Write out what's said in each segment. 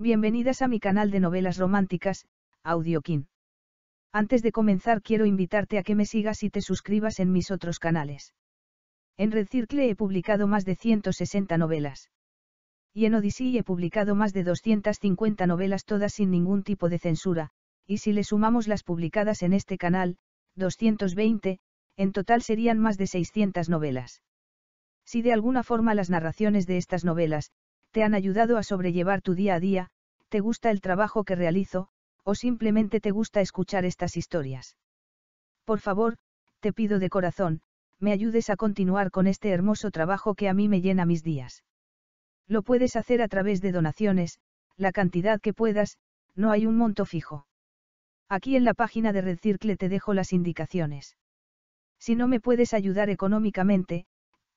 Bienvenidas a mi canal de novelas románticas, Audiokin. Antes de comenzar quiero invitarte a que me sigas y te suscribas en mis otros canales. En Red Circle he publicado más de 160 novelas. Y en Odyssey he publicado más de 250 novelas todas sin ningún tipo de censura, y si le sumamos las publicadas en este canal, 220, en total serían más de 600 novelas. Si de alguna forma las narraciones de estas novelas, te han ayudado a sobrellevar tu día a día, ¿Te gusta el trabajo que realizo, o simplemente te gusta escuchar estas historias? Por favor, te pido de corazón, me ayudes a continuar con este hermoso trabajo que a mí me llena mis días. Lo puedes hacer a través de donaciones, la cantidad que puedas, no hay un monto fijo. Aquí en la página de Circle te dejo las indicaciones. Si no me puedes ayudar económicamente,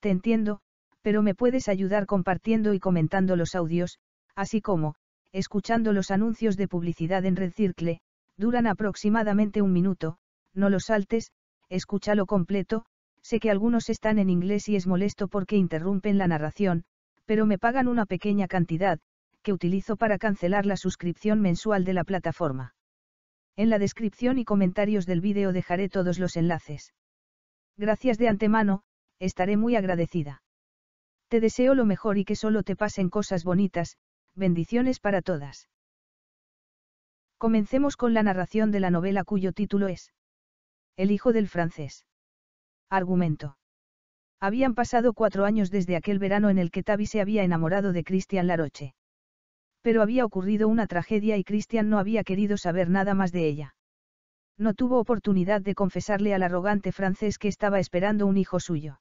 te entiendo, pero me puedes ayudar compartiendo y comentando los audios, así como, escuchando los anuncios de publicidad en Red Circle, duran aproximadamente un minuto, no los saltes, escúchalo completo, sé que algunos están en inglés y es molesto porque interrumpen la narración, pero me pagan una pequeña cantidad, que utilizo para cancelar la suscripción mensual de la plataforma. En la descripción y comentarios del vídeo dejaré todos los enlaces. Gracias de antemano, estaré muy agradecida. Te deseo lo mejor y que solo te pasen cosas bonitas, bendiciones para todas. Comencemos con la narración de la novela cuyo título es El hijo del francés. Argumento. Habían pasado cuatro años desde aquel verano en el que Tavi se había enamorado de Cristian Laroche. Pero había ocurrido una tragedia y Cristian no había querido saber nada más de ella. No tuvo oportunidad de confesarle al arrogante francés que estaba esperando un hijo suyo.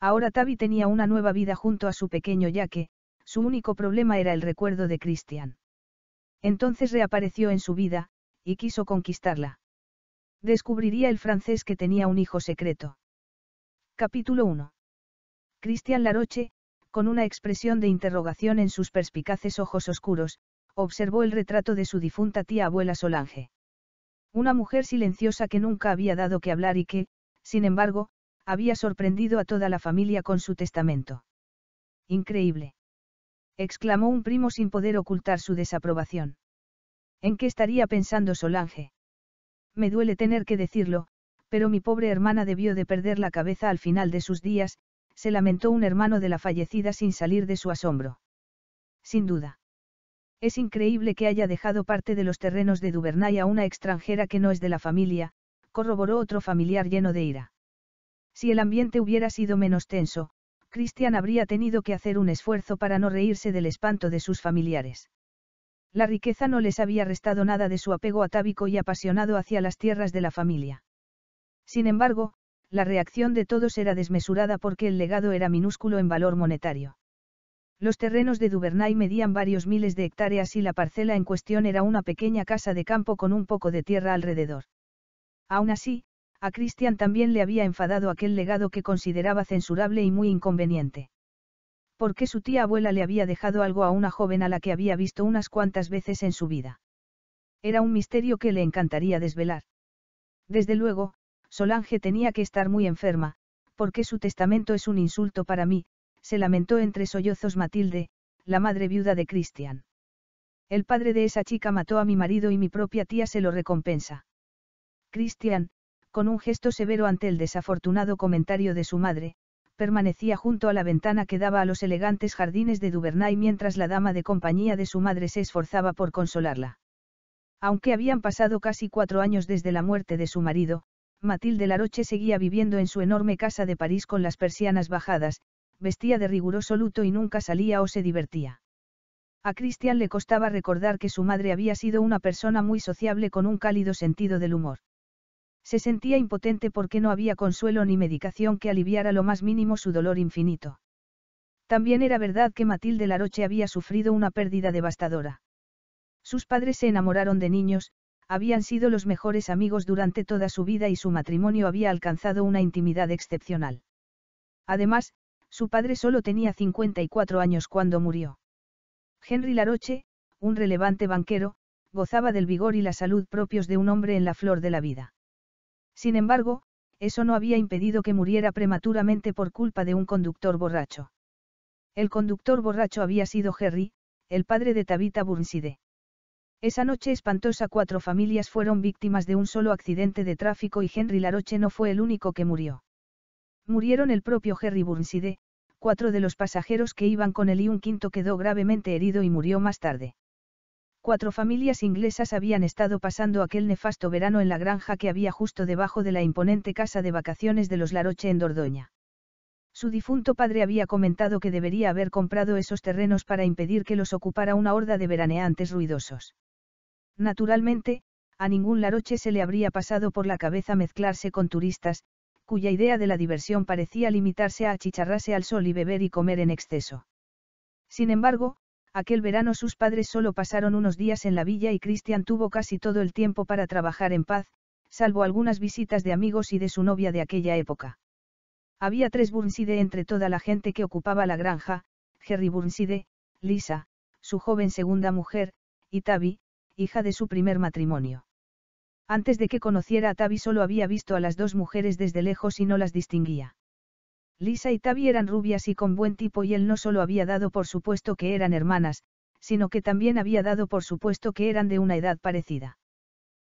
Ahora Tavi tenía una nueva vida junto a su pequeño ya que, su único problema era el recuerdo de Cristian. Entonces reapareció en su vida, y quiso conquistarla. Descubriría el francés que tenía un hijo secreto. Capítulo 1. Cristian Laroche, con una expresión de interrogación en sus perspicaces ojos oscuros, observó el retrato de su difunta tía abuela Solange. Una mujer silenciosa que nunca había dado que hablar y que, sin embargo, había sorprendido a toda la familia con su testamento. Increíble exclamó un primo sin poder ocultar su desaprobación. ¿En qué estaría pensando Solange? Me duele tener que decirlo, pero mi pobre hermana debió de perder la cabeza al final de sus días, se lamentó un hermano de la fallecida sin salir de su asombro. Sin duda. Es increíble que haya dejado parte de los terrenos de Duvernay a una extranjera que no es de la familia, corroboró otro familiar lleno de ira. Si el ambiente hubiera sido menos tenso, Cristian habría tenido que hacer un esfuerzo para no reírse del espanto de sus familiares. La riqueza no les había restado nada de su apego atávico y apasionado hacia las tierras de la familia. Sin embargo, la reacción de todos era desmesurada porque el legado era minúsculo en valor monetario. Los terrenos de Duvernay medían varios miles de hectáreas y la parcela en cuestión era una pequeña casa de campo con un poco de tierra alrededor. Aún así, a Cristian también le había enfadado aquel legado que consideraba censurable y muy inconveniente. Porque su tía abuela le había dejado algo a una joven a la que había visto unas cuantas veces en su vida. Era un misterio que le encantaría desvelar. Desde luego, Solange tenía que estar muy enferma, porque su testamento es un insulto para mí, se lamentó entre sollozos Matilde, la madre viuda de Cristian. El padre de esa chica mató a mi marido y mi propia tía se lo recompensa. Cristian, con un gesto severo ante el desafortunado comentario de su madre, permanecía junto a la ventana que daba a los elegantes jardines de Duvernay mientras la dama de compañía de su madre se esforzaba por consolarla. Aunque habían pasado casi cuatro años desde la muerte de su marido, Matilde Laroche seguía viviendo en su enorme casa de París con las persianas bajadas, vestía de riguroso luto y nunca salía o se divertía. A Cristian le costaba recordar que su madre había sido una persona muy sociable con un cálido sentido del humor. Se sentía impotente porque no había consuelo ni medicación que aliviara lo más mínimo su dolor infinito. También era verdad que Matilde Laroche había sufrido una pérdida devastadora. Sus padres se enamoraron de niños, habían sido los mejores amigos durante toda su vida y su matrimonio había alcanzado una intimidad excepcional. Además, su padre solo tenía 54 años cuando murió. Henry Laroche, un relevante banquero, gozaba del vigor y la salud propios de un hombre en la flor de la vida. Sin embargo, eso no había impedido que muriera prematuramente por culpa de un conductor borracho. El conductor borracho había sido Jerry, el padre de Tabitha Burnside. Esa noche espantosa cuatro familias fueron víctimas de un solo accidente de tráfico y Henry Laroche no fue el único que murió. Murieron el propio Henry Burnside, cuatro de los pasajeros que iban con él y un quinto quedó gravemente herido y murió más tarde. Cuatro familias inglesas habían estado pasando aquel nefasto verano en la granja que había justo debajo de la imponente casa de vacaciones de los Laroche en Dordoña. Su difunto padre había comentado que debería haber comprado esos terrenos para impedir que los ocupara una horda de veraneantes ruidosos. Naturalmente, a ningún Laroche se le habría pasado por la cabeza mezclarse con turistas, cuya idea de la diversión parecía limitarse a achicharrarse al sol y beber y comer en exceso. Sin embargo, Aquel verano sus padres solo pasaron unos días en la villa y Christian tuvo casi todo el tiempo para trabajar en paz, salvo algunas visitas de amigos y de su novia de aquella época. Había tres Burnside entre toda la gente que ocupaba la granja, Jerry Burnside, Lisa, su joven segunda mujer, y Tavi, hija de su primer matrimonio. Antes de que conociera a Tabby solo había visto a las dos mujeres desde lejos y no las distinguía. Lisa y Tabi eran rubias y con buen tipo y él no solo había dado por supuesto que eran hermanas, sino que también había dado por supuesto que eran de una edad parecida.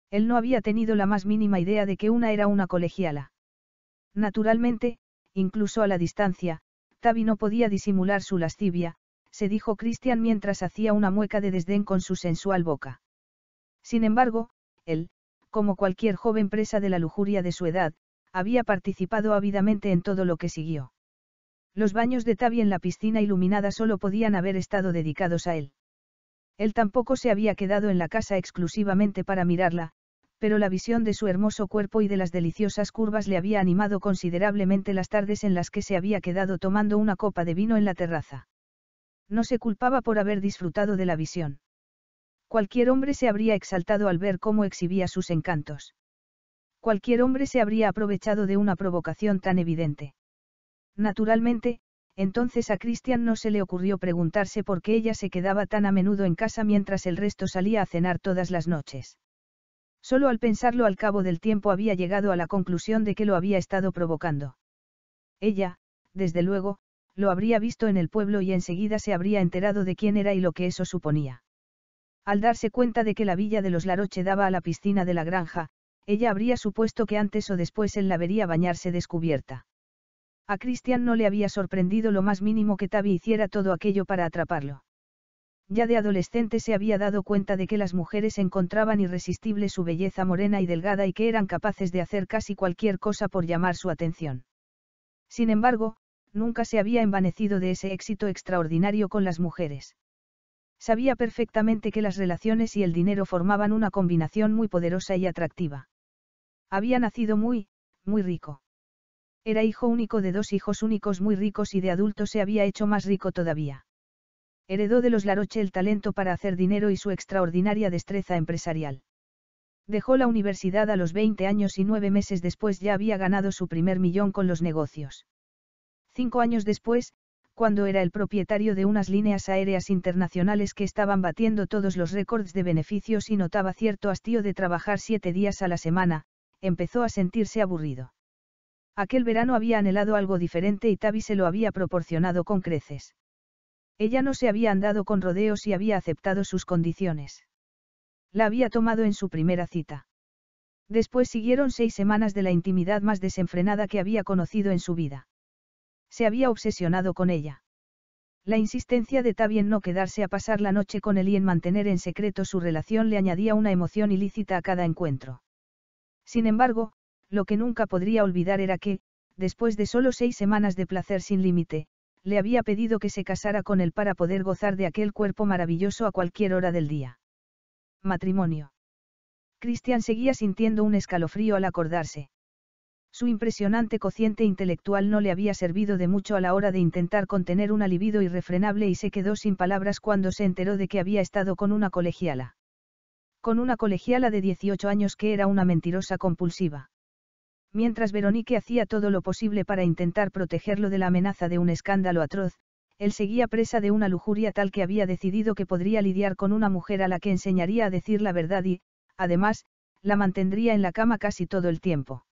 Él no había tenido la más mínima idea de que una era una colegiala. Naturalmente, incluso a la distancia, Tavi no podía disimular su lascivia, se dijo Christian mientras hacía una mueca de desdén con su sensual boca. Sin embargo, él, como cualquier joven presa de la lujuria de su edad, había participado ávidamente en todo lo que siguió. Los baños de Tavi en la piscina iluminada solo podían haber estado dedicados a él. Él tampoco se había quedado en la casa exclusivamente para mirarla, pero la visión de su hermoso cuerpo y de las deliciosas curvas le había animado considerablemente las tardes en las que se había quedado tomando una copa de vino en la terraza. No se culpaba por haber disfrutado de la visión. Cualquier hombre se habría exaltado al ver cómo exhibía sus encantos. Cualquier hombre se habría aprovechado de una provocación tan evidente. Naturalmente, entonces a Christian no se le ocurrió preguntarse por qué ella se quedaba tan a menudo en casa mientras el resto salía a cenar todas las noches. Solo al pensarlo al cabo del tiempo había llegado a la conclusión de que lo había estado provocando. Ella, desde luego, lo habría visto en el pueblo y enseguida se habría enterado de quién era y lo que eso suponía. Al darse cuenta de que la villa de los Laroche daba a la piscina de la granja, ella habría supuesto que antes o después él la vería bañarse descubierta. A Christian no le había sorprendido lo más mínimo que Tavi hiciera todo aquello para atraparlo. Ya de adolescente se había dado cuenta de que las mujeres encontraban irresistible su belleza morena y delgada y que eran capaces de hacer casi cualquier cosa por llamar su atención. Sin embargo, nunca se había envanecido de ese éxito extraordinario con las mujeres. Sabía perfectamente que las relaciones y el dinero formaban una combinación muy poderosa y atractiva. Había nacido muy, muy rico. Era hijo único de dos hijos únicos muy ricos y de adulto se había hecho más rico todavía. Heredó de los Laroche el talento para hacer dinero y su extraordinaria destreza empresarial. Dejó la universidad a los 20 años y nueve meses después ya había ganado su primer millón con los negocios. Cinco años después, cuando era el propietario de unas líneas aéreas internacionales que estaban batiendo todos los récords de beneficios y notaba cierto hastío de trabajar siete días a la semana, empezó a sentirse aburrido. Aquel verano había anhelado algo diferente y Tavi se lo había proporcionado con creces. Ella no se había andado con rodeos y había aceptado sus condiciones. La había tomado en su primera cita. Después siguieron seis semanas de la intimidad más desenfrenada que había conocido en su vida. Se había obsesionado con ella. La insistencia de Tavi en no quedarse a pasar la noche con él y en mantener en secreto su relación le añadía una emoción ilícita a cada encuentro. Sin embargo, lo que nunca podría olvidar era que, después de solo seis semanas de placer sin límite, le había pedido que se casara con él para poder gozar de aquel cuerpo maravilloso a cualquier hora del día. Matrimonio. Cristian seguía sintiendo un escalofrío al acordarse. Su impresionante cociente intelectual no le había servido de mucho a la hora de intentar contener un alivido irrefrenable y se quedó sin palabras cuando se enteró de que había estado con una colegiala con una colegiala de 18 años que era una mentirosa compulsiva. Mientras Veronique hacía todo lo posible para intentar protegerlo de la amenaza de un escándalo atroz, él seguía presa de una lujuria tal que había decidido que podría lidiar con una mujer a la que enseñaría a decir la verdad y, además, la mantendría en la cama casi todo el tiempo.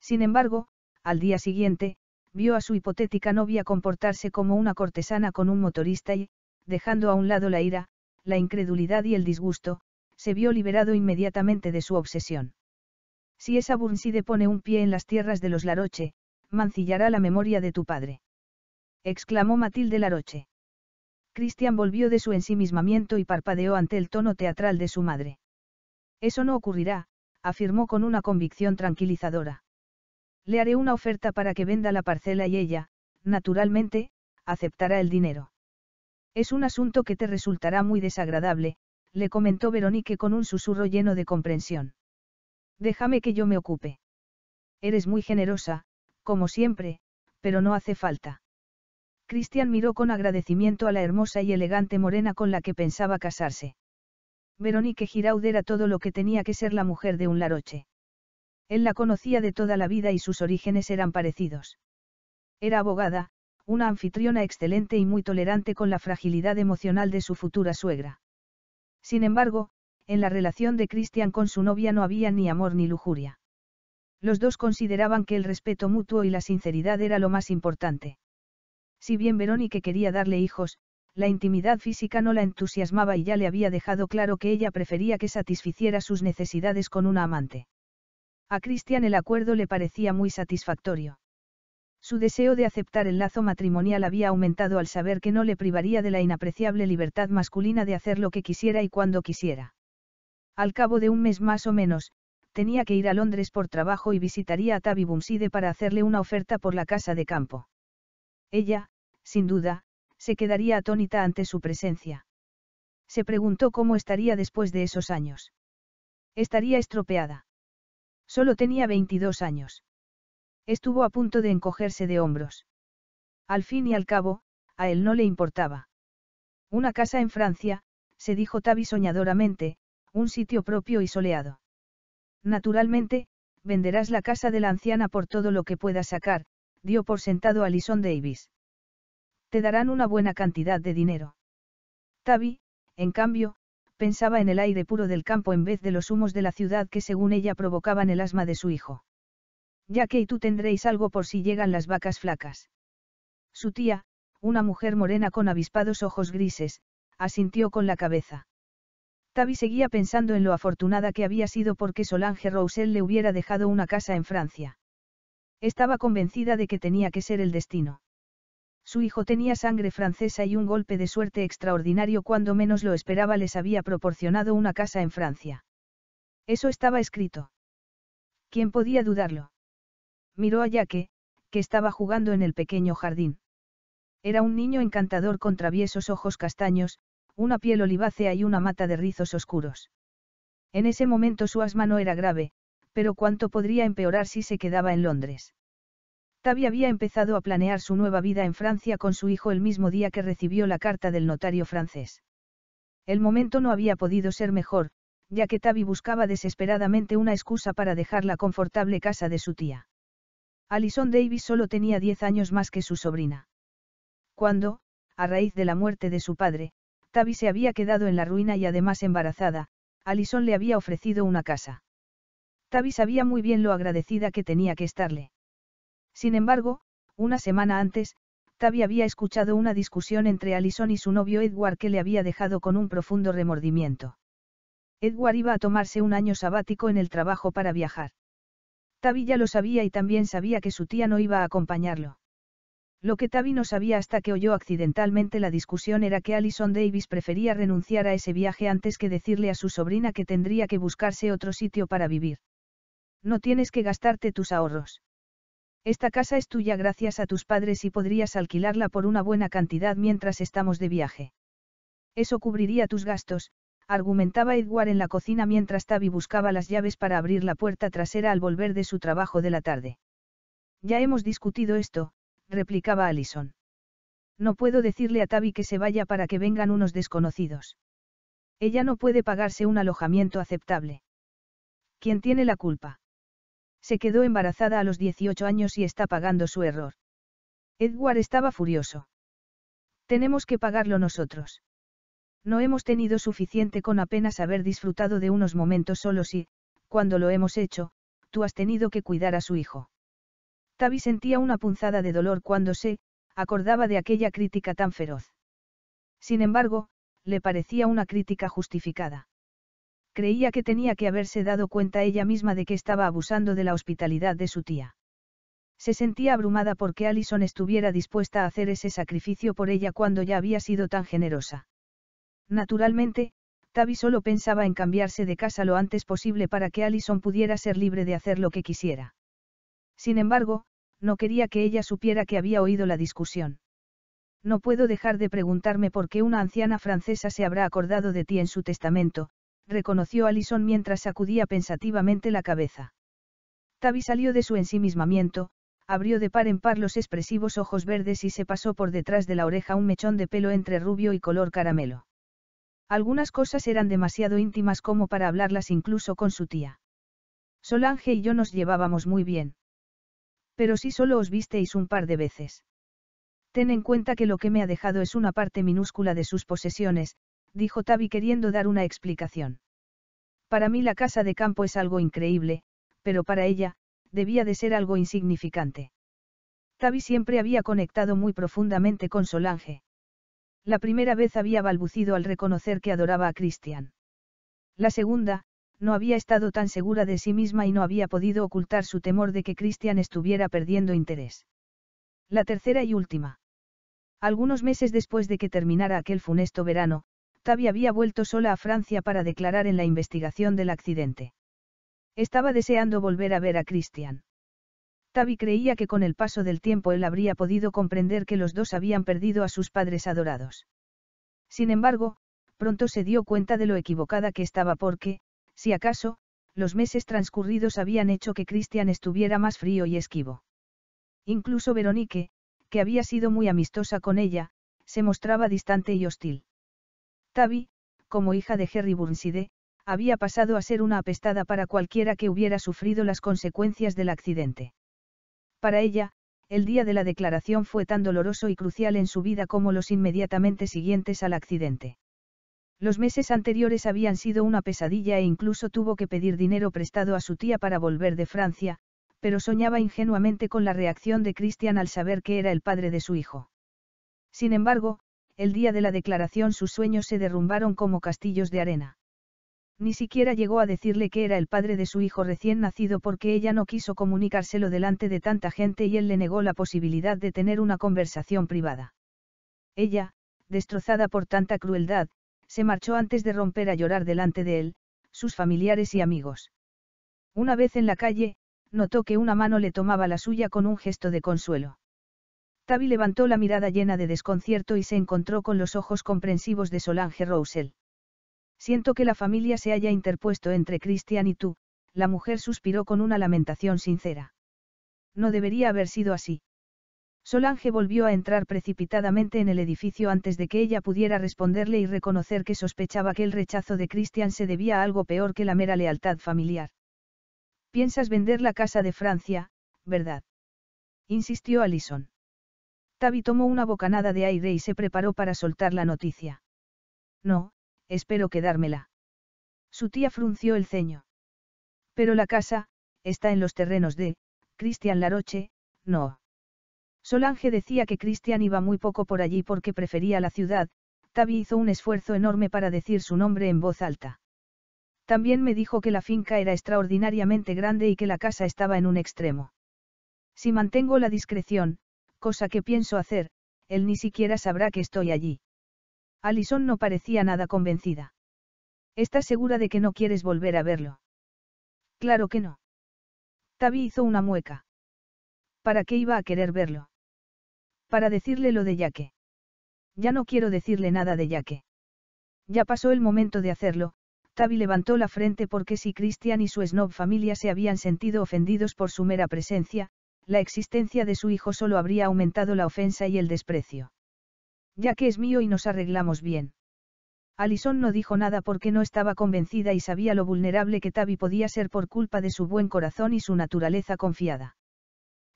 Sin embargo, al día siguiente, vio a su hipotética novia comportarse como una cortesana con un motorista y, dejando a un lado la ira, la incredulidad y el disgusto, se vio liberado inmediatamente de su obsesión. Si esa Burnside pone un pie en las tierras de los Laroche, mancillará la memoria de tu padre. Exclamó Matilde Laroche. Cristian volvió de su ensimismamiento y parpadeó ante el tono teatral de su madre. Eso no ocurrirá, afirmó con una convicción tranquilizadora. Le haré una oferta para que venda la parcela y ella, naturalmente, aceptará el dinero. Es un asunto que te resultará muy desagradable, le comentó Veronique con un susurro lleno de comprensión. Déjame que yo me ocupe. Eres muy generosa, como siempre, pero no hace falta. Cristian miró con agradecimiento a la hermosa y elegante morena con la que pensaba casarse. Veronique Giraud era todo lo que tenía que ser la mujer de un Laroche. Él la conocía de toda la vida y sus orígenes eran parecidos. Era abogada, una anfitriona excelente y muy tolerante con la fragilidad emocional de su futura suegra. Sin embargo, en la relación de Christian con su novia no había ni amor ni lujuria. Los dos consideraban que el respeto mutuo y la sinceridad era lo más importante. Si bien Verónica quería darle hijos, la intimidad física no la entusiasmaba y ya le había dejado claro que ella prefería que satisficiera sus necesidades con una amante. A Christian el acuerdo le parecía muy satisfactorio. Su deseo de aceptar el lazo matrimonial había aumentado al saber que no le privaría de la inapreciable libertad masculina de hacer lo que quisiera y cuando quisiera. Al cabo de un mes más o menos, tenía que ir a Londres por trabajo y visitaría a Tabi Bumside para hacerle una oferta por la casa de campo. Ella, sin duda, se quedaría atónita ante su presencia. Se preguntó cómo estaría después de esos años. Estaría estropeada. Solo tenía 22 años. Estuvo a punto de encogerse de hombros. Al fin y al cabo, a él no le importaba. Una casa en Francia, se dijo Tavi soñadoramente, un sitio propio y soleado. Naturalmente, venderás la casa de la anciana por todo lo que puedas sacar, dio por sentado Alison Davis. Te darán una buena cantidad de dinero. Tavi, en cambio, pensaba en el aire puro del campo en vez de los humos de la ciudad que según ella provocaban el asma de su hijo. Ya que y tú tendréis algo por si llegan las vacas flacas. Su tía, una mujer morena con avispados ojos grises, asintió con la cabeza. Tavi seguía pensando en lo afortunada que había sido porque Solange Roussel le hubiera dejado una casa en Francia. Estaba convencida de que tenía que ser el destino. Su hijo tenía sangre francesa y un golpe de suerte extraordinario cuando menos lo esperaba les había proporcionado una casa en Francia. Eso estaba escrito. ¿Quién podía dudarlo? miró a Yaque, que estaba jugando en el pequeño jardín. Era un niño encantador con traviesos ojos castaños, una piel olivácea y una mata de rizos oscuros. En ese momento su asma no era grave, pero cuánto podría empeorar si se quedaba en Londres. Tavi había empezado a planear su nueva vida en Francia con su hijo el mismo día que recibió la carta del notario francés. El momento no había podido ser mejor, ya que Tavi buscaba desesperadamente una excusa para dejar la confortable casa de su tía. Alison Davis solo tenía 10 años más que su sobrina. Cuando, a raíz de la muerte de su padre, Tavi se había quedado en la ruina y además embarazada, Alison le había ofrecido una casa. Tavi sabía muy bien lo agradecida que tenía que estarle. Sin embargo, una semana antes, Tabi había escuchado una discusión entre Alison y su novio Edward que le había dejado con un profundo remordimiento. Edward iba a tomarse un año sabático en el trabajo para viajar. Tavi ya lo sabía y también sabía que su tía no iba a acompañarlo. Lo que Tavi no sabía hasta que oyó accidentalmente la discusión era que Alison Davis prefería renunciar a ese viaje antes que decirle a su sobrina que tendría que buscarse otro sitio para vivir. No tienes que gastarte tus ahorros. Esta casa es tuya gracias a tus padres y podrías alquilarla por una buena cantidad mientras estamos de viaje. Eso cubriría tus gastos, argumentaba Edward en la cocina mientras Tavi buscaba las llaves para abrir la puerta trasera al volver de su trabajo de la tarde. Ya hemos discutido esto, replicaba Allison. No puedo decirle a Tavi que se vaya para que vengan unos desconocidos. Ella no puede pagarse un alojamiento aceptable. ¿Quién tiene la culpa? Se quedó embarazada a los 18 años y está pagando su error. Edward estaba furioso. Tenemos que pagarlo nosotros. No hemos tenido suficiente con apenas haber disfrutado de unos momentos solos y, cuando lo hemos hecho, tú has tenido que cuidar a su hijo. Tavi sentía una punzada de dolor cuando se, acordaba de aquella crítica tan feroz. Sin embargo, le parecía una crítica justificada. Creía que tenía que haberse dado cuenta ella misma de que estaba abusando de la hospitalidad de su tía. Se sentía abrumada porque Allison estuviera dispuesta a hacer ese sacrificio por ella cuando ya había sido tan generosa. Naturalmente, Tavi solo pensaba en cambiarse de casa lo antes posible para que Allison pudiera ser libre de hacer lo que quisiera. Sin embargo, no quería que ella supiera que había oído la discusión. No puedo dejar de preguntarme por qué una anciana francesa se habrá acordado de ti en su testamento, reconoció Alison mientras sacudía pensativamente la cabeza. Tavi salió de su ensimismamiento, abrió de par en par los expresivos ojos verdes y se pasó por detrás de la oreja un mechón de pelo entre rubio y color caramelo. Algunas cosas eran demasiado íntimas como para hablarlas incluso con su tía. Solange y yo nos llevábamos muy bien. Pero si solo os visteis un par de veces. Ten en cuenta que lo que me ha dejado es una parte minúscula de sus posesiones, dijo Tavi queriendo dar una explicación. Para mí la casa de campo es algo increíble, pero para ella, debía de ser algo insignificante. Tavi siempre había conectado muy profundamente con Solange. La primera vez había balbucido al reconocer que adoraba a Christian. La segunda, no había estado tan segura de sí misma y no había podido ocultar su temor de que Christian estuviera perdiendo interés. La tercera y última. Algunos meses después de que terminara aquel funesto verano, Tavi había vuelto sola a Francia para declarar en la investigación del accidente. Estaba deseando volver a ver a Christian. Tavi creía que con el paso del tiempo él habría podido comprender que los dos habían perdido a sus padres adorados. Sin embargo, pronto se dio cuenta de lo equivocada que estaba porque, si acaso, los meses transcurridos habían hecho que Christian estuviera más frío y esquivo. Incluso Veronique, que había sido muy amistosa con ella, se mostraba distante y hostil. Tavi, como hija de Harry Burnside, había pasado a ser una apestada para cualquiera que hubiera sufrido las consecuencias del accidente. Para ella, el día de la declaración fue tan doloroso y crucial en su vida como los inmediatamente siguientes al accidente. Los meses anteriores habían sido una pesadilla e incluso tuvo que pedir dinero prestado a su tía para volver de Francia, pero soñaba ingenuamente con la reacción de Christian al saber que era el padre de su hijo. Sin embargo, el día de la declaración sus sueños se derrumbaron como castillos de arena. Ni siquiera llegó a decirle que era el padre de su hijo recién nacido porque ella no quiso comunicárselo delante de tanta gente y él le negó la posibilidad de tener una conversación privada. Ella, destrozada por tanta crueldad, se marchó antes de romper a llorar delante de él, sus familiares y amigos. Una vez en la calle, notó que una mano le tomaba la suya con un gesto de consuelo. Tavi levantó la mirada llena de desconcierto y se encontró con los ojos comprensivos de Solange Roussel. Siento que la familia se haya interpuesto entre Cristian y tú, la mujer suspiró con una lamentación sincera. No debería haber sido así. Solange volvió a entrar precipitadamente en el edificio antes de que ella pudiera responderle y reconocer que sospechaba que el rechazo de Cristian se debía a algo peor que la mera lealtad familiar. Piensas vender la casa de Francia, ¿verdad? insistió Alison. Tabi tomó una bocanada de aire y se preparó para soltar la noticia. No, espero quedármela. Su tía frunció el ceño. Pero la casa, está en los terrenos de, Cristian Laroche, no. Solange decía que Cristian iba muy poco por allí porque prefería la ciudad, Tavi hizo un esfuerzo enorme para decir su nombre en voz alta. También me dijo que la finca era extraordinariamente grande y que la casa estaba en un extremo. Si mantengo la discreción, cosa que pienso hacer, él ni siquiera sabrá que estoy allí. Alison no parecía nada convencida. ¿Estás segura de que no quieres volver a verlo? Claro que no. Tavi hizo una mueca. ¿Para qué iba a querer verlo? Para decirle lo de Yaque. Ya no quiero decirle nada de Yaque. Ya pasó el momento de hacerlo, Tavi levantó la frente porque si Christian y su snob familia se habían sentido ofendidos por su mera presencia, la existencia de su hijo solo habría aumentado la ofensa y el desprecio. Ya que es mío y nos arreglamos bien. Alison no dijo nada porque no estaba convencida y sabía lo vulnerable que Tavi podía ser por culpa de su buen corazón y su naturaleza confiada.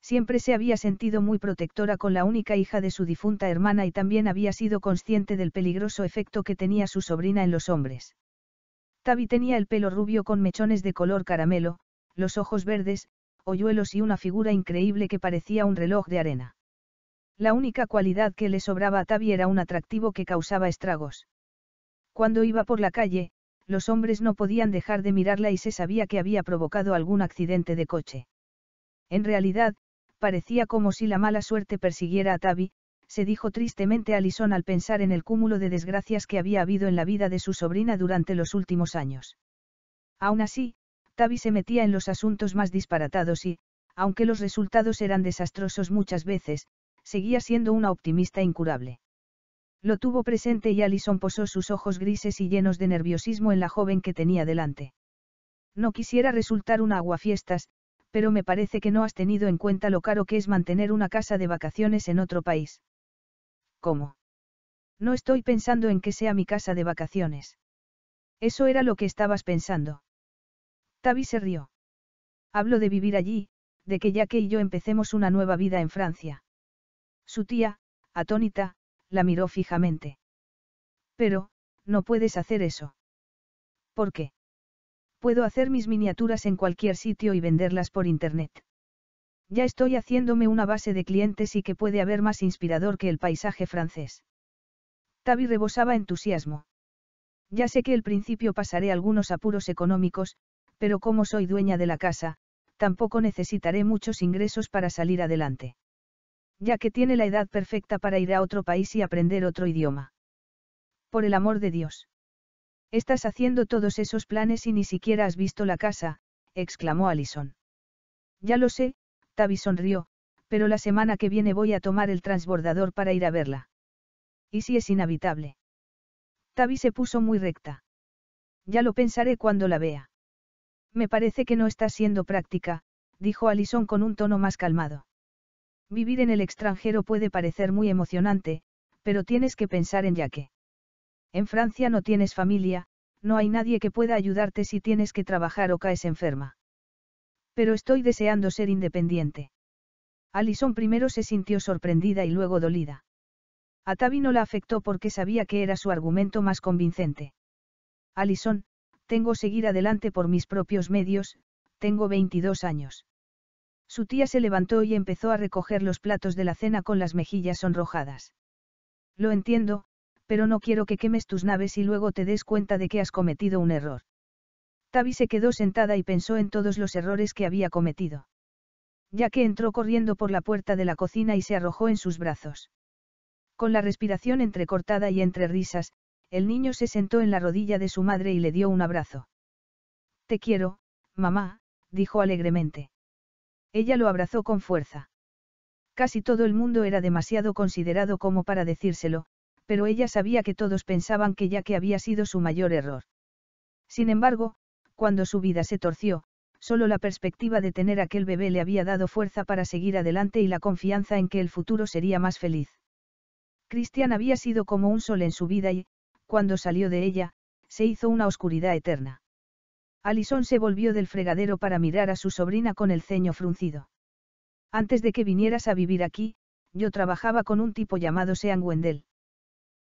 Siempre se había sentido muy protectora con la única hija de su difunta hermana y también había sido consciente del peligroso efecto que tenía su sobrina en los hombres. Tavi tenía el pelo rubio con mechones de color caramelo, los ojos verdes, hoyuelos y una figura increíble que parecía un reloj de arena. La única cualidad que le sobraba a Tabi era un atractivo que causaba estragos. Cuando iba por la calle, los hombres no podían dejar de mirarla y se sabía que había provocado algún accidente de coche. En realidad, parecía como si la mala suerte persiguiera a Tabi, se dijo tristemente Alison al pensar en el cúmulo de desgracias que había habido en la vida de su sobrina durante los últimos años. Aún así, Tabi se metía en los asuntos más disparatados y, aunque los resultados eran desastrosos muchas veces, seguía siendo una optimista incurable. Lo tuvo presente y Alison posó sus ojos grises y llenos de nerviosismo en la joven que tenía delante. No quisiera resultar una aguafiestas, pero me parece que no has tenido en cuenta lo caro que es mantener una casa de vacaciones en otro país. ¿Cómo? No estoy pensando en que sea mi casa de vacaciones. Eso era lo que estabas pensando. Tavi se rió. Hablo de vivir allí, de que ya que y yo empecemos una nueva vida en Francia. Su tía, atónita, la miró fijamente. Pero, no puedes hacer eso. ¿Por qué? Puedo hacer mis miniaturas en cualquier sitio y venderlas por Internet. Ya estoy haciéndome una base de clientes y que puede haber más inspirador que el paisaje francés. Tavi rebosaba entusiasmo. Ya sé que al principio pasaré algunos apuros económicos, pero como soy dueña de la casa, tampoco necesitaré muchos ingresos para salir adelante ya que tiene la edad perfecta para ir a otro país y aprender otro idioma. Por el amor de Dios. Estás haciendo todos esos planes y ni siquiera has visto la casa, exclamó Alison. Ya lo sé, Tavi sonrió, pero la semana que viene voy a tomar el transbordador para ir a verla. ¿Y si es inhabitable? Tavi se puso muy recta. Ya lo pensaré cuando la vea. Me parece que no estás siendo práctica, dijo Alison con un tono más calmado. Vivir en el extranjero puede parecer muy emocionante, pero tienes que pensar en ya que. En Francia no tienes familia, no hay nadie que pueda ayudarte si tienes que trabajar o caes enferma. Pero estoy deseando ser independiente. Alison primero se sintió sorprendida y luego dolida. A Tavi no la afectó porque sabía que era su argumento más convincente. Alison, tengo seguir adelante por mis propios medios, tengo 22 años. Su tía se levantó y empezó a recoger los platos de la cena con las mejillas sonrojadas. Lo entiendo, pero no quiero que quemes tus naves y luego te des cuenta de que has cometido un error. Tavi se quedó sentada y pensó en todos los errores que había cometido. Ya que entró corriendo por la puerta de la cocina y se arrojó en sus brazos. Con la respiración entrecortada y entre risas, el niño se sentó en la rodilla de su madre y le dio un abrazo. Te quiero, mamá, dijo alegremente. Ella lo abrazó con fuerza. Casi todo el mundo era demasiado considerado como para decírselo, pero ella sabía que todos pensaban que ya que había sido su mayor error. Sin embargo, cuando su vida se torció, solo la perspectiva de tener aquel bebé le había dado fuerza para seguir adelante y la confianza en que el futuro sería más feliz. Cristian había sido como un sol en su vida y, cuando salió de ella, se hizo una oscuridad eterna. Alison se volvió del fregadero para mirar a su sobrina con el ceño fruncido. Antes de que vinieras a vivir aquí, yo trabajaba con un tipo llamado Sean Wendell.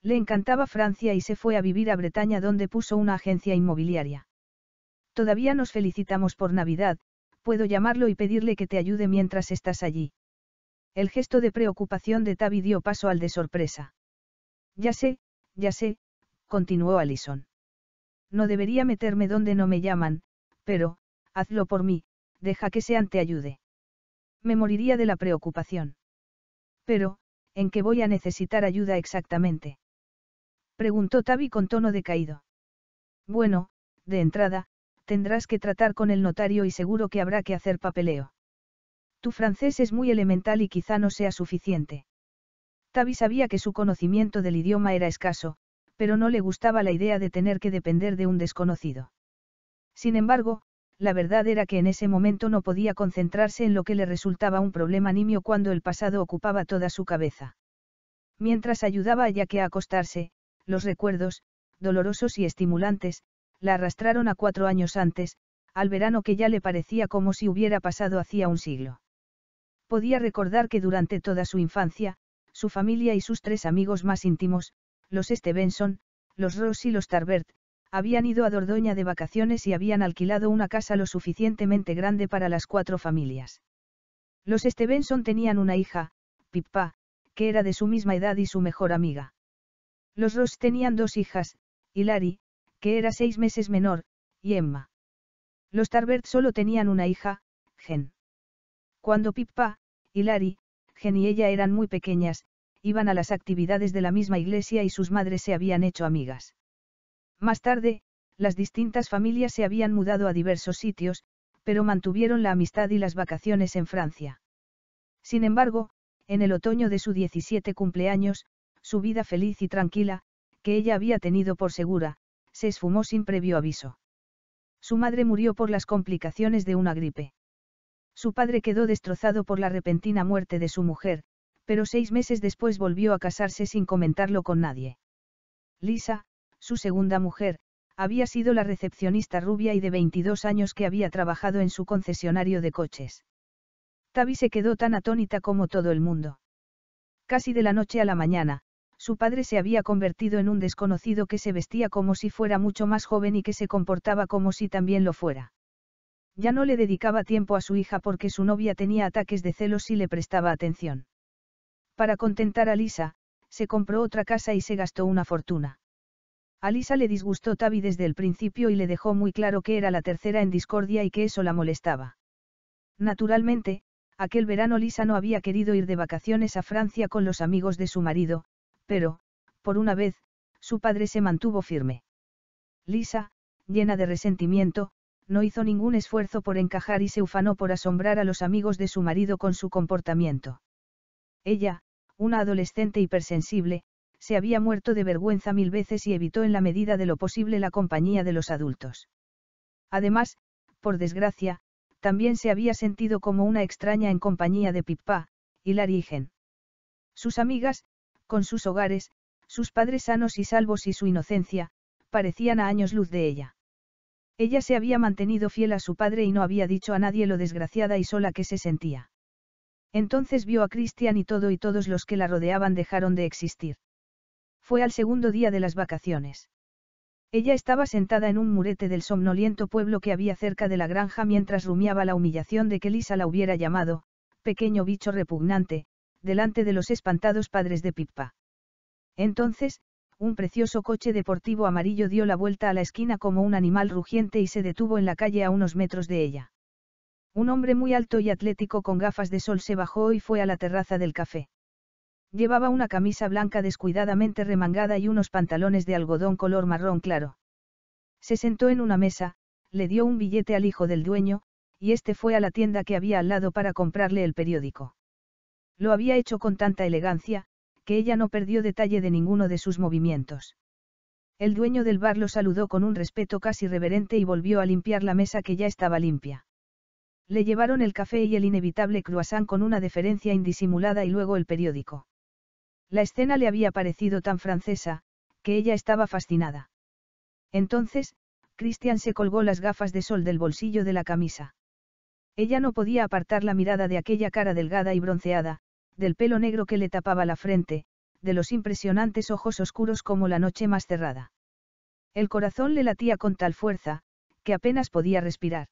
Le encantaba Francia y se fue a vivir a Bretaña donde puso una agencia inmobiliaria. Todavía nos felicitamos por Navidad, puedo llamarlo y pedirle que te ayude mientras estás allí. El gesto de preocupación de Tavi dio paso al de sorpresa. Ya sé, ya sé, continuó Alison. No debería meterme donde no me llaman, pero, hazlo por mí, deja que Sean te ayude. Me moriría de la preocupación. Pero, ¿en qué voy a necesitar ayuda exactamente? Preguntó Tavi con tono decaído. Bueno, de entrada, tendrás que tratar con el notario y seguro que habrá que hacer papeleo. Tu francés es muy elemental y quizá no sea suficiente. Tavi sabía que su conocimiento del idioma era escaso, pero no le gustaba la idea de tener que depender de un desconocido. Sin embargo, la verdad era que en ese momento no podía concentrarse en lo que le resultaba un problema nimio cuando el pasado ocupaba toda su cabeza. Mientras ayudaba a Yaque a acostarse, los recuerdos, dolorosos y estimulantes, la arrastraron a cuatro años antes, al verano que ya le parecía como si hubiera pasado hacía un siglo. Podía recordar que durante toda su infancia, su familia y sus tres amigos más íntimos, los Stevenson, los Ross y los Tarbert, habían ido a Dordoña de vacaciones y habían alquilado una casa lo suficientemente grande para las cuatro familias. Los Stevenson tenían una hija, Pippa, que era de su misma edad y su mejor amiga. Los Ross tenían dos hijas, Hilary, que era seis meses menor, y Emma. Los Tarbert solo tenían una hija, Gen. Cuando Pippa, Hilary, Gen y ella eran muy pequeñas, iban a las actividades de la misma iglesia y sus madres se habían hecho amigas. Más tarde, las distintas familias se habían mudado a diversos sitios, pero mantuvieron la amistad y las vacaciones en Francia. Sin embargo, en el otoño de su 17 cumpleaños, su vida feliz y tranquila, que ella había tenido por segura, se esfumó sin previo aviso. Su madre murió por las complicaciones de una gripe. Su padre quedó destrozado por la repentina muerte de su mujer, pero seis meses después volvió a casarse sin comentarlo con nadie. Lisa, su segunda mujer, había sido la recepcionista rubia y de 22 años que había trabajado en su concesionario de coches. Tavi se quedó tan atónita como todo el mundo. Casi de la noche a la mañana, su padre se había convertido en un desconocido que se vestía como si fuera mucho más joven y que se comportaba como si también lo fuera. Ya no le dedicaba tiempo a su hija porque su novia tenía ataques de celos y le prestaba atención. Para contentar a Lisa, se compró otra casa y se gastó una fortuna. A Lisa le disgustó Tavi desde el principio y le dejó muy claro que era la tercera en discordia y que eso la molestaba. Naturalmente, aquel verano Lisa no había querido ir de vacaciones a Francia con los amigos de su marido, pero, por una vez, su padre se mantuvo firme. Lisa, llena de resentimiento, no hizo ningún esfuerzo por encajar y se ufanó por asombrar a los amigos de su marido con su comportamiento. Ella, una adolescente hipersensible, se había muerto de vergüenza mil veces y evitó en la medida de lo posible la compañía de los adultos. Además, por desgracia, también se había sentido como una extraña en compañía de Pippa, y Larigen. Sus amigas, con sus hogares, sus padres sanos y salvos y su inocencia, parecían a años luz de ella. Ella se había mantenido fiel a su padre y no había dicho a nadie lo desgraciada y sola que se sentía. Entonces vio a Cristian y todo y todos los que la rodeaban dejaron de existir. Fue al segundo día de las vacaciones. Ella estaba sentada en un murete del somnoliento pueblo que había cerca de la granja mientras rumiaba la humillación de que Lisa la hubiera llamado, pequeño bicho repugnante, delante de los espantados padres de Pippa. Entonces, un precioso coche deportivo amarillo dio la vuelta a la esquina como un animal rugiente y se detuvo en la calle a unos metros de ella. Un hombre muy alto y atlético con gafas de sol se bajó y fue a la terraza del café. Llevaba una camisa blanca descuidadamente remangada y unos pantalones de algodón color marrón claro. Se sentó en una mesa, le dio un billete al hijo del dueño, y este fue a la tienda que había al lado para comprarle el periódico. Lo había hecho con tanta elegancia, que ella no perdió detalle de ninguno de sus movimientos. El dueño del bar lo saludó con un respeto casi reverente y volvió a limpiar la mesa que ya estaba limpia. Le llevaron el café y el inevitable croissant con una deferencia indisimulada y luego el periódico. La escena le había parecido tan francesa, que ella estaba fascinada. Entonces, Christian se colgó las gafas de sol del bolsillo de la camisa. Ella no podía apartar la mirada de aquella cara delgada y bronceada, del pelo negro que le tapaba la frente, de los impresionantes ojos oscuros como la noche más cerrada. El corazón le latía con tal fuerza, que apenas podía respirar.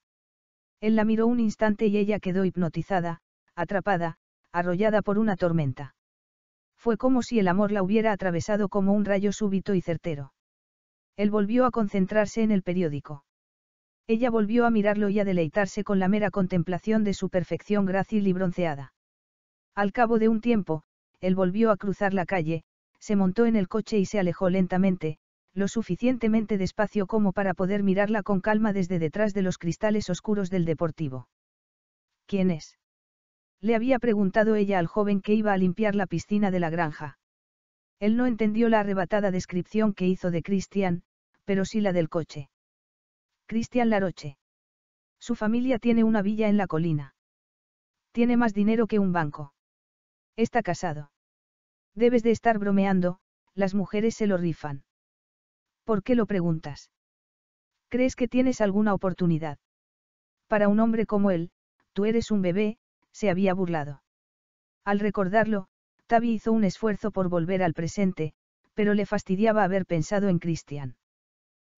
Él la miró un instante y ella quedó hipnotizada, atrapada, arrollada por una tormenta. Fue como si el amor la hubiera atravesado como un rayo súbito y certero. Él volvió a concentrarse en el periódico. Ella volvió a mirarlo y a deleitarse con la mera contemplación de su perfección grácil y bronceada. Al cabo de un tiempo, él volvió a cruzar la calle, se montó en el coche y se alejó lentamente, lo suficientemente despacio como para poder mirarla con calma desde detrás de los cristales oscuros del deportivo. ¿Quién es? Le había preguntado ella al joven que iba a limpiar la piscina de la granja. Él no entendió la arrebatada descripción que hizo de Cristian, pero sí la del coche. Cristian Laroche. Su familia tiene una villa en la colina. Tiene más dinero que un banco. Está casado. Debes de estar bromeando, las mujeres se lo rifan. ¿Por qué lo preguntas? ¿Crees que tienes alguna oportunidad? Para un hombre como él, tú eres un bebé, se había burlado. Al recordarlo, Tavi hizo un esfuerzo por volver al presente, pero le fastidiaba haber pensado en Cristian.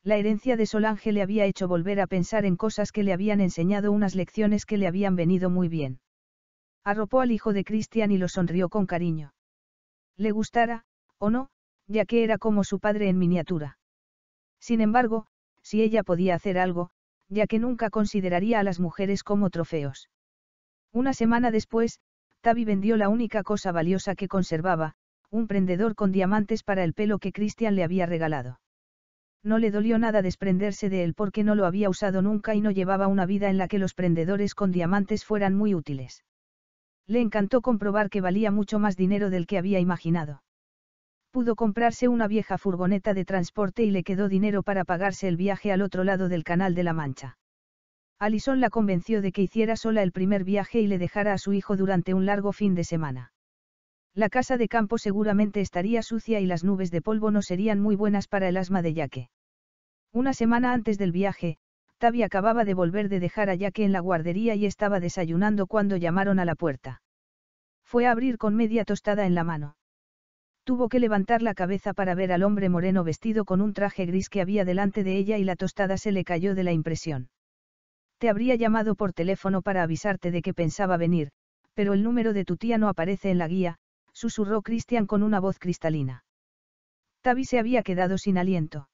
La herencia de Solange le había hecho volver a pensar en cosas que le habían enseñado unas lecciones que le habían venido muy bien. Arropó al hijo de Cristian y lo sonrió con cariño. Le gustara, o no, ya que era como su padre en miniatura. Sin embargo, si ella podía hacer algo, ya que nunca consideraría a las mujeres como trofeos. Una semana después, Tavi vendió la única cosa valiosa que conservaba, un prendedor con diamantes para el pelo que Christian le había regalado. No le dolió nada desprenderse de él porque no lo había usado nunca y no llevaba una vida en la que los prendedores con diamantes fueran muy útiles. Le encantó comprobar que valía mucho más dinero del que había imaginado. Pudo comprarse una vieja furgoneta de transporte y le quedó dinero para pagarse el viaje al otro lado del Canal de la Mancha. Alison la convenció de que hiciera sola el primer viaje y le dejara a su hijo durante un largo fin de semana. La casa de campo seguramente estaría sucia y las nubes de polvo no serían muy buenas para el asma de Yaque. Una semana antes del viaje, Tabi acababa de volver de dejar a Yaque en la guardería y estaba desayunando cuando llamaron a la puerta. Fue a abrir con media tostada en la mano. Tuvo que levantar la cabeza para ver al hombre moreno vestido con un traje gris que había delante de ella y la tostada se le cayó de la impresión. Te habría llamado por teléfono para avisarte de que pensaba venir, pero el número de tu tía no aparece en la guía, susurró Cristian con una voz cristalina. Tavi se había quedado sin aliento.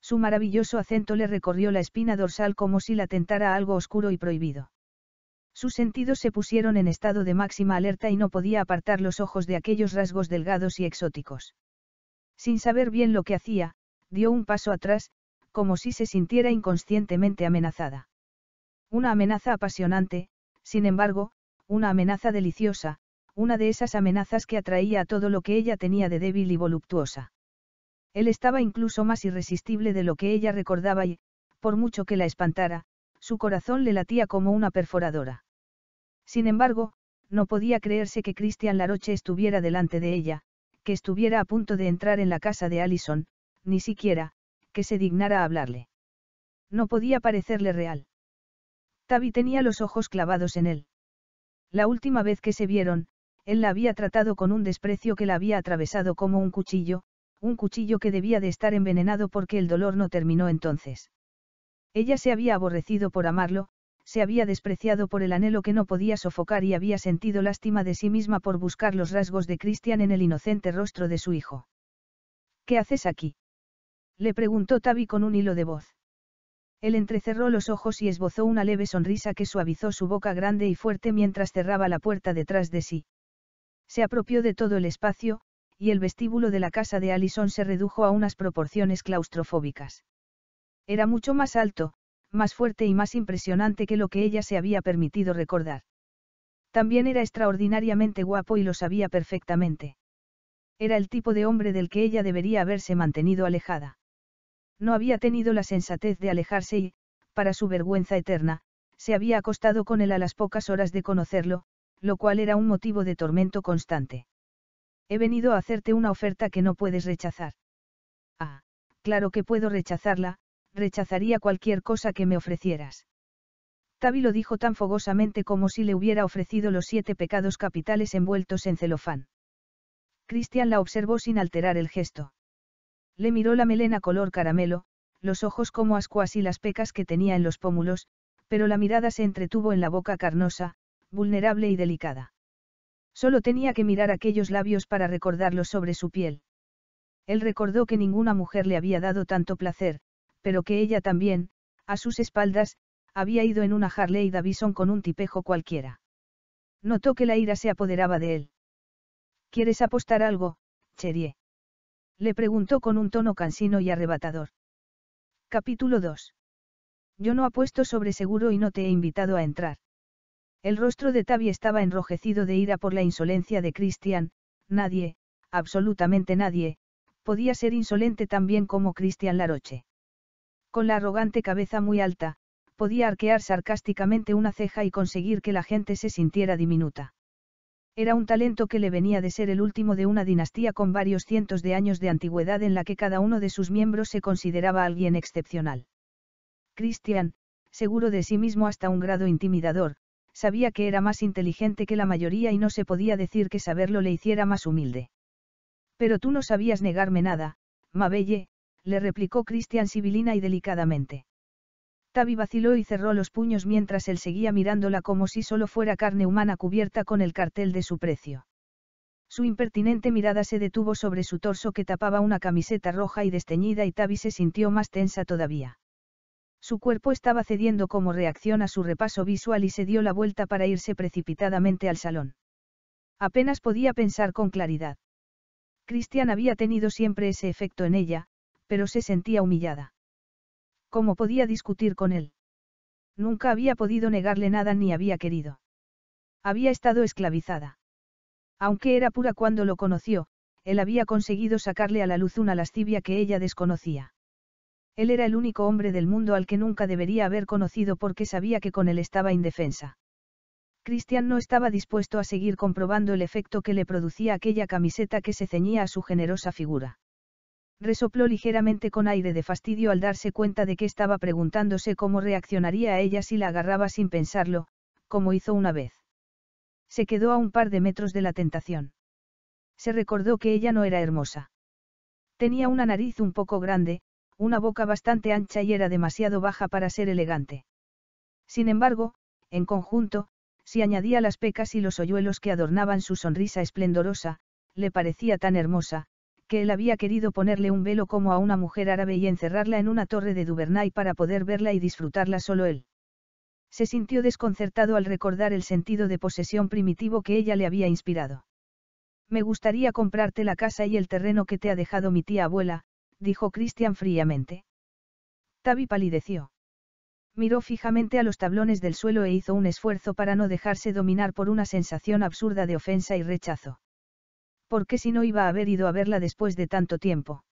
Su maravilloso acento le recorrió la espina dorsal como si la tentara algo oscuro y prohibido. Sus sentidos se pusieron en estado de máxima alerta y no podía apartar los ojos de aquellos rasgos delgados y exóticos. Sin saber bien lo que hacía, dio un paso atrás, como si se sintiera inconscientemente amenazada. Una amenaza apasionante, sin embargo, una amenaza deliciosa, una de esas amenazas que atraía a todo lo que ella tenía de débil y voluptuosa. Él estaba incluso más irresistible de lo que ella recordaba y, por mucho que la espantara, su corazón le latía como una perforadora. Sin embargo, no podía creerse que Christian Laroche estuviera delante de ella, que estuviera a punto de entrar en la casa de Allison, ni siquiera, que se dignara a hablarle. No podía parecerle real. Tavi tenía los ojos clavados en él. La última vez que se vieron, él la había tratado con un desprecio que la había atravesado como un cuchillo, un cuchillo que debía de estar envenenado porque el dolor no terminó entonces. Ella se había aborrecido por amarlo, se había despreciado por el anhelo que no podía sofocar y había sentido lástima de sí misma por buscar los rasgos de Cristian en el inocente rostro de su hijo. ¿Qué haces aquí? Le preguntó Tavi con un hilo de voz. Él entrecerró los ojos y esbozó una leve sonrisa que suavizó su boca grande y fuerte mientras cerraba la puerta detrás de sí. Se apropió de todo el espacio, y el vestíbulo de la casa de Allison se redujo a unas proporciones claustrofóbicas. Era mucho más alto, más fuerte y más impresionante que lo que ella se había permitido recordar. También era extraordinariamente guapo y lo sabía perfectamente. Era el tipo de hombre del que ella debería haberse mantenido alejada. No había tenido la sensatez de alejarse y, para su vergüenza eterna, se había acostado con él a las pocas horas de conocerlo, lo cual era un motivo de tormento constante. He venido a hacerte una oferta que no puedes rechazar. Ah, claro que puedo rechazarla, rechazaría cualquier cosa que me ofrecieras. Tavi lo dijo tan fogosamente como si le hubiera ofrecido los siete pecados capitales envueltos en celofán. Cristian la observó sin alterar el gesto. Le miró la melena color caramelo, los ojos como ascuas y las pecas que tenía en los pómulos, pero la mirada se entretuvo en la boca carnosa, vulnerable y delicada. Solo tenía que mirar aquellos labios para recordarlos sobre su piel. Él recordó que ninguna mujer le había dado tanto placer, pero que ella también, a sus espaldas, había ido en una Harley Davidson con un tipejo cualquiera. Notó que la ira se apoderaba de él. ¿Quieres apostar algo, Cherie? Le preguntó con un tono cansino y arrebatador. Capítulo 2. Yo no apuesto sobre seguro y no te he invitado a entrar. El rostro de Tavi estaba enrojecido de ira por la insolencia de Christian, nadie, absolutamente nadie, podía ser insolente tan bien como Christian Laroche. Con la arrogante cabeza muy alta, podía arquear sarcásticamente una ceja y conseguir que la gente se sintiera diminuta. Era un talento que le venía de ser el último de una dinastía con varios cientos de años de antigüedad en la que cada uno de sus miembros se consideraba alguien excepcional. Christian, seguro de sí mismo hasta un grado intimidador, sabía que era más inteligente que la mayoría y no se podía decir que saberlo le hiciera más humilde. Pero tú no sabías negarme nada, Mabelle, le replicó Cristian sibilina y delicadamente. Tavi vaciló y cerró los puños mientras él seguía mirándola como si solo fuera carne humana cubierta con el cartel de su precio. Su impertinente mirada se detuvo sobre su torso que tapaba una camiseta roja y desteñida y Tavi se sintió más tensa todavía. Su cuerpo estaba cediendo como reacción a su repaso visual y se dio la vuelta para irse precipitadamente al salón. Apenas podía pensar con claridad. Cristian había tenido siempre ese efecto en ella, pero se sentía humillada. ¿Cómo podía discutir con él? Nunca había podido negarle nada ni había querido. Había estado esclavizada. Aunque era pura cuando lo conoció, él había conseguido sacarle a la luz una lascivia que ella desconocía. Él era el único hombre del mundo al que nunca debería haber conocido porque sabía que con él estaba indefensa. Cristian no estaba dispuesto a seguir comprobando el efecto que le producía aquella camiseta que se ceñía a su generosa figura. Resopló ligeramente con aire de fastidio al darse cuenta de que estaba preguntándose cómo reaccionaría a ella si la agarraba sin pensarlo, como hizo una vez. Se quedó a un par de metros de la tentación. Se recordó que ella no era hermosa. Tenía una nariz un poco grande, una boca bastante ancha y era demasiado baja para ser elegante. Sin embargo, en conjunto, si añadía las pecas y los hoyuelos que adornaban su sonrisa esplendorosa, le parecía tan hermosa, que él había querido ponerle un velo como a una mujer árabe y encerrarla en una torre de Duvernay para poder verla y disfrutarla solo él. Se sintió desconcertado al recordar el sentido de posesión primitivo que ella le había inspirado. Me gustaría comprarte la casa y el terreno que te ha dejado mi tía abuela, dijo Christian fríamente. Tabi palideció. Miró fijamente a los tablones del suelo e hizo un esfuerzo para no dejarse dominar por una sensación absurda de ofensa y rechazo qué si no iba a haber ido a verla después de tanto tiempo.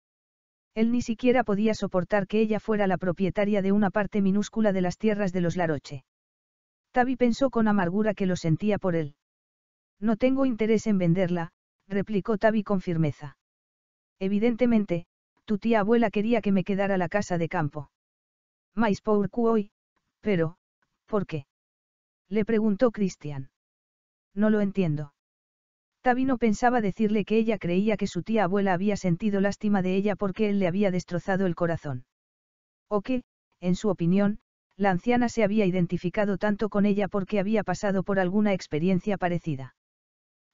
Él ni siquiera podía soportar que ella fuera la propietaria de una parte minúscula de las tierras de los Laroche. Tavi pensó con amargura que lo sentía por él. No tengo interés en venderla, replicó Tavi con firmeza. Evidentemente, tu tía abuela quería que me quedara la casa de campo. Mais por hoy, pero, ¿por qué? Le preguntó Cristian. No lo entiendo. Tabino pensaba decirle que ella creía que su tía abuela había sentido lástima de ella porque él le había destrozado el corazón. O que, en su opinión, la anciana se había identificado tanto con ella porque había pasado por alguna experiencia parecida.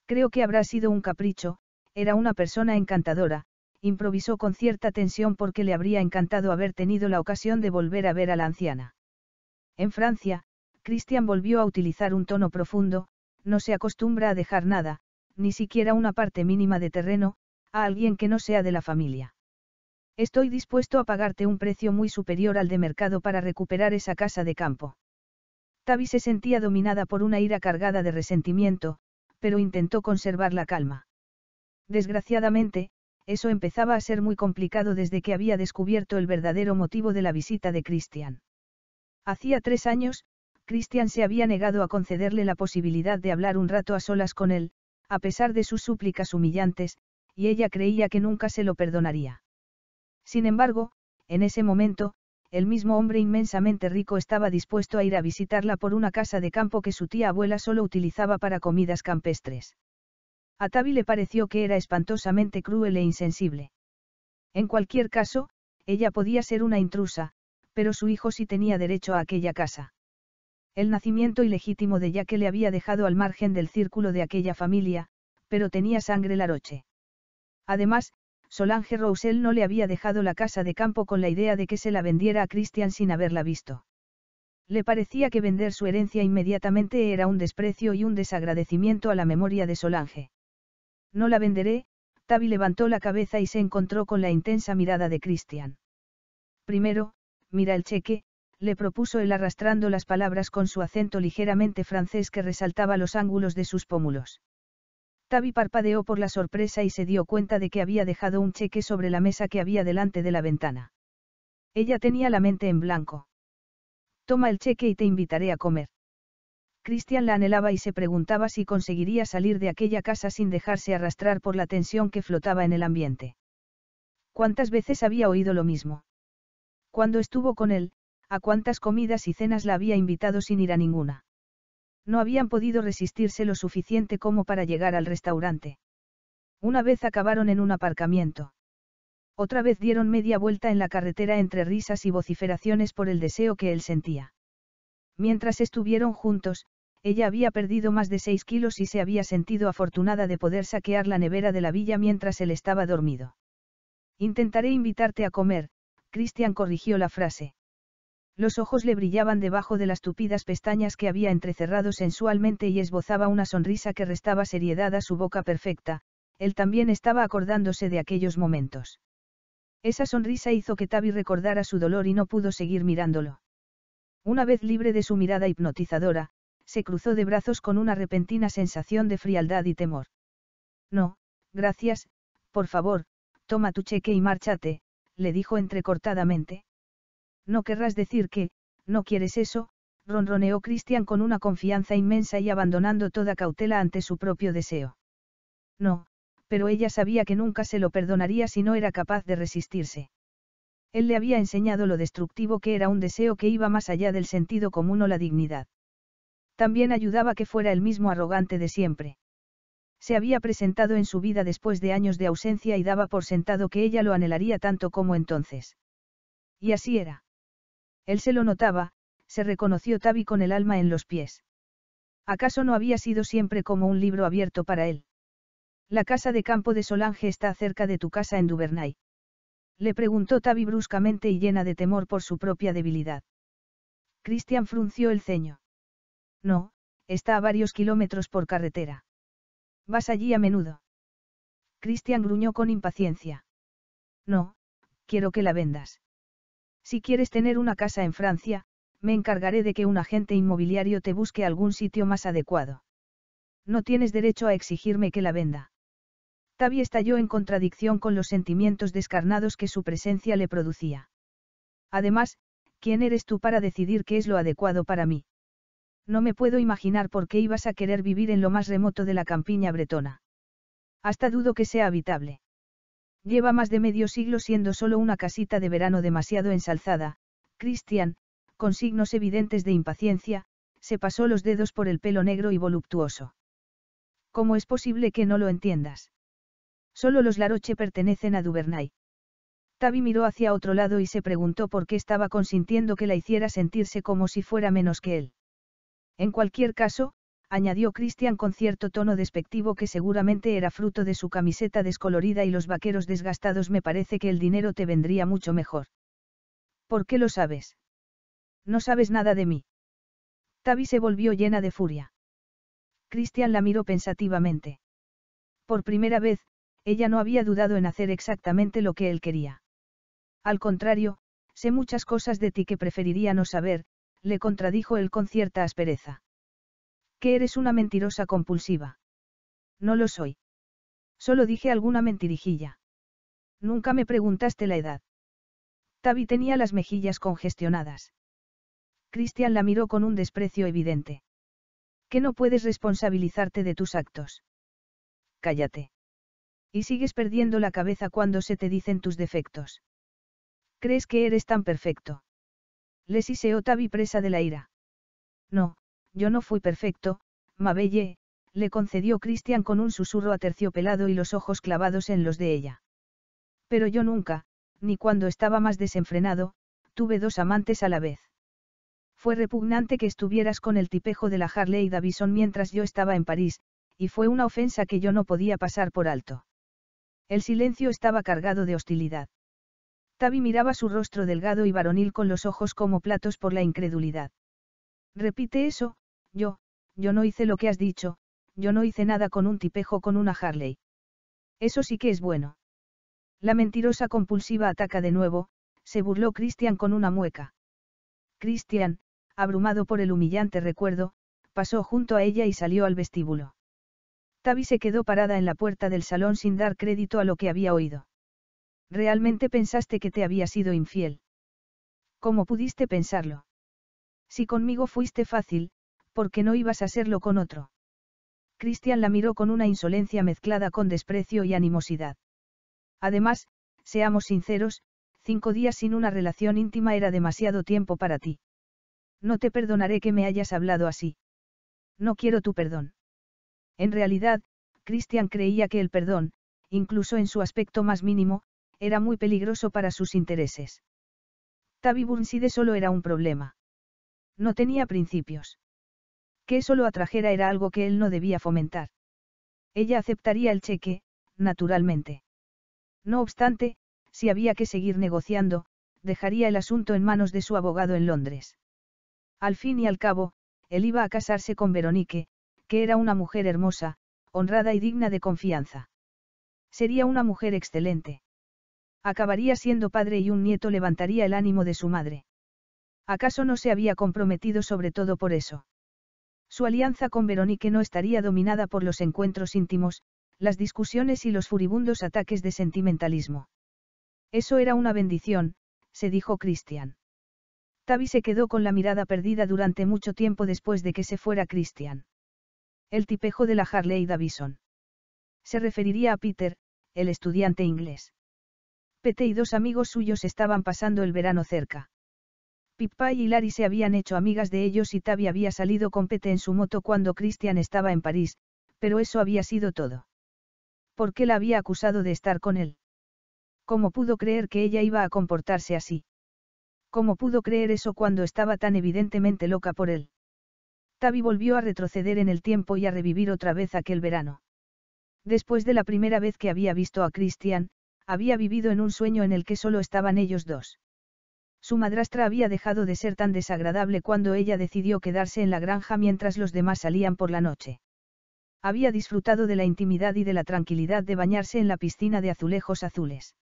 Creo que habrá sido un capricho, era una persona encantadora, improvisó con cierta tensión porque le habría encantado haber tenido la ocasión de volver a ver a la anciana. En Francia, Christian volvió a utilizar un tono profundo, no se acostumbra a dejar nada, ni siquiera una parte mínima de terreno, a alguien que no sea de la familia. Estoy dispuesto a pagarte un precio muy superior al de mercado para recuperar esa casa de campo. Tavi se sentía dominada por una ira cargada de resentimiento, pero intentó conservar la calma. Desgraciadamente, eso empezaba a ser muy complicado desde que había descubierto el verdadero motivo de la visita de Christian. Hacía tres años, Christian se había negado a concederle la posibilidad de hablar un rato a solas con él, a pesar de sus súplicas humillantes, y ella creía que nunca se lo perdonaría. Sin embargo, en ese momento, el mismo hombre inmensamente rico estaba dispuesto a ir a visitarla por una casa de campo que su tía abuela solo utilizaba para comidas campestres. A Tavi le pareció que era espantosamente cruel e insensible. En cualquier caso, ella podía ser una intrusa, pero su hijo sí tenía derecho a aquella casa. El nacimiento ilegítimo de ya que le había dejado al margen del círculo de aquella familia, pero tenía sangre Laroche. Además, Solange Roussel no le había dejado la casa de campo con la idea de que se la vendiera a Christian sin haberla visto. Le parecía que vender su herencia inmediatamente era un desprecio y un desagradecimiento a la memoria de Solange. No la venderé, Tavi levantó la cabeza y se encontró con la intensa mirada de Christian. Primero, mira el cheque, le propuso él arrastrando las palabras con su acento ligeramente francés que resaltaba los ángulos de sus pómulos. Tavi parpadeó por la sorpresa y se dio cuenta de que había dejado un cheque sobre la mesa que había delante de la ventana. Ella tenía la mente en blanco. Toma el cheque y te invitaré a comer. Cristian la anhelaba y se preguntaba si conseguiría salir de aquella casa sin dejarse arrastrar por la tensión que flotaba en el ambiente. ¿Cuántas veces había oído lo mismo? Cuando estuvo con él, a cuántas comidas y cenas la había invitado sin ir a ninguna. No habían podido resistirse lo suficiente como para llegar al restaurante. Una vez acabaron en un aparcamiento. Otra vez dieron media vuelta en la carretera entre risas y vociferaciones por el deseo que él sentía. Mientras estuvieron juntos, ella había perdido más de seis kilos y se había sentido afortunada de poder saquear la nevera de la villa mientras él estaba dormido. Intentaré invitarte a comer, Christian corrigió la frase. Los ojos le brillaban debajo de las tupidas pestañas que había entrecerrado sensualmente y esbozaba una sonrisa que restaba seriedad a su boca perfecta, él también estaba acordándose de aquellos momentos. Esa sonrisa hizo que Tabi recordara su dolor y no pudo seguir mirándolo. Una vez libre de su mirada hipnotizadora, se cruzó de brazos con una repentina sensación de frialdad y temor. No, gracias, por favor, toma tu cheque y márchate, le dijo entrecortadamente. No querrás decir que, no quieres eso, ronroneó Cristian con una confianza inmensa y abandonando toda cautela ante su propio deseo. No, pero ella sabía que nunca se lo perdonaría si no era capaz de resistirse. Él le había enseñado lo destructivo que era un deseo que iba más allá del sentido común o la dignidad. También ayudaba que fuera el mismo arrogante de siempre. Se había presentado en su vida después de años de ausencia y daba por sentado que ella lo anhelaría tanto como entonces. Y así era. Él se lo notaba, se reconoció Tavi con el alma en los pies. ¿Acaso no había sido siempre como un libro abierto para él? La casa de campo de Solange está cerca de tu casa en Duvernay. Le preguntó Tavi bruscamente y llena de temor por su propia debilidad. Cristian frunció el ceño. No, está a varios kilómetros por carretera. ¿Vas allí a menudo? Cristian gruñó con impaciencia. No, quiero que la vendas. Si quieres tener una casa en Francia, me encargaré de que un agente inmobiliario te busque algún sitio más adecuado. No tienes derecho a exigirme que la venda. Tavi estalló en contradicción con los sentimientos descarnados que su presencia le producía. Además, ¿quién eres tú para decidir qué es lo adecuado para mí? No me puedo imaginar por qué ibas a querer vivir en lo más remoto de la campiña bretona. Hasta dudo que sea habitable. Lleva más de medio siglo siendo solo una casita de verano demasiado ensalzada, Christian, con signos evidentes de impaciencia, se pasó los dedos por el pelo negro y voluptuoso. ¿Cómo es posible que no lo entiendas? Solo los Laroche pertenecen a Duvernay. Tavi miró hacia otro lado y se preguntó por qué estaba consintiendo que la hiciera sentirse como si fuera menos que él. En cualquier caso, añadió Cristian con cierto tono despectivo que seguramente era fruto de su camiseta descolorida y los vaqueros desgastados, me parece que el dinero te vendría mucho mejor. ¿Por qué lo sabes? No sabes nada de mí. Tavi se volvió llena de furia. Christian la miró pensativamente. Por primera vez, ella no había dudado en hacer exactamente lo que él quería. Al contrario, sé muchas cosas de ti que preferiría no saber, le contradijo él con cierta aspereza que eres una mentirosa compulsiva. No lo soy. Solo dije alguna mentirijilla. Nunca me preguntaste la edad. Tavi tenía las mejillas congestionadas. Cristian la miró con un desprecio evidente. Que no puedes responsabilizarte de tus actos. Cállate. Y sigues perdiendo la cabeza cuando se te dicen tus defectos. ¿Crees que eres tan perfecto? Les siseó Tavi presa de la ira. No, yo no fui perfecto, Mabelle, le concedió Cristian con un susurro aterciopelado y los ojos clavados en los de ella. Pero yo nunca, ni cuando estaba más desenfrenado, tuve dos amantes a la vez. Fue repugnante que estuvieras con el tipejo de la Harley Davison mientras yo estaba en París, y fue una ofensa que yo no podía pasar por alto. El silencio estaba cargado de hostilidad. Tavi miraba su rostro delgado y varonil con los ojos como platos por la incredulidad. Repite eso, yo, yo no hice lo que has dicho, yo no hice nada con un tipejo con una Harley. Eso sí que es bueno. La mentirosa compulsiva ataca de nuevo, se burló Christian con una mueca. Christian, abrumado por el humillante recuerdo, pasó junto a ella y salió al vestíbulo. Tavi se quedó parada en la puerta del salón sin dar crédito a lo que había oído. ¿Realmente pensaste que te había sido infiel? ¿Cómo pudiste pensarlo? Si conmigo fuiste fácil, porque no ibas a hacerlo con otro. Cristian la miró con una insolencia mezclada con desprecio y animosidad. Además, seamos sinceros, cinco días sin una relación íntima era demasiado tiempo para ti. No te perdonaré que me hayas hablado así. No quiero tu perdón. En realidad, Cristian creía que el perdón, incluso en su aspecto más mínimo, era muy peligroso para sus intereses. Tabi Burnside solo era un problema. No tenía principios que eso lo atrajera era algo que él no debía fomentar. Ella aceptaría el cheque, naturalmente. No obstante, si había que seguir negociando, dejaría el asunto en manos de su abogado en Londres. Al fin y al cabo, él iba a casarse con Veronique, que era una mujer hermosa, honrada y digna de confianza. Sería una mujer excelente. Acabaría siendo padre y un nieto levantaría el ánimo de su madre. ¿Acaso no se había comprometido sobre todo por eso? Su alianza con Veronique no estaría dominada por los encuentros íntimos, las discusiones y los furibundos ataques de sentimentalismo. Eso era una bendición, se dijo Christian. Tavi se quedó con la mirada perdida durante mucho tiempo después de que se fuera Christian. El tipejo de la Harley Davison. Se referiría a Peter, el estudiante inglés. Pete y dos amigos suyos estaban pasando el verano cerca. Pippa y Larry se habían hecho amigas de ellos y Tabi había salido con Pete en su moto cuando Christian estaba en París, pero eso había sido todo. ¿Por qué la había acusado de estar con él? ¿Cómo pudo creer que ella iba a comportarse así? ¿Cómo pudo creer eso cuando estaba tan evidentemente loca por él? Tavi volvió a retroceder en el tiempo y a revivir otra vez aquel verano. Después de la primera vez que había visto a Christian, había vivido en un sueño en el que solo estaban ellos dos. Su madrastra había dejado de ser tan desagradable cuando ella decidió quedarse en la granja mientras los demás salían por la noche. Había disfrutado de la intimidad y de la tranquilidad de bañarse en la piscina de azulejos azules.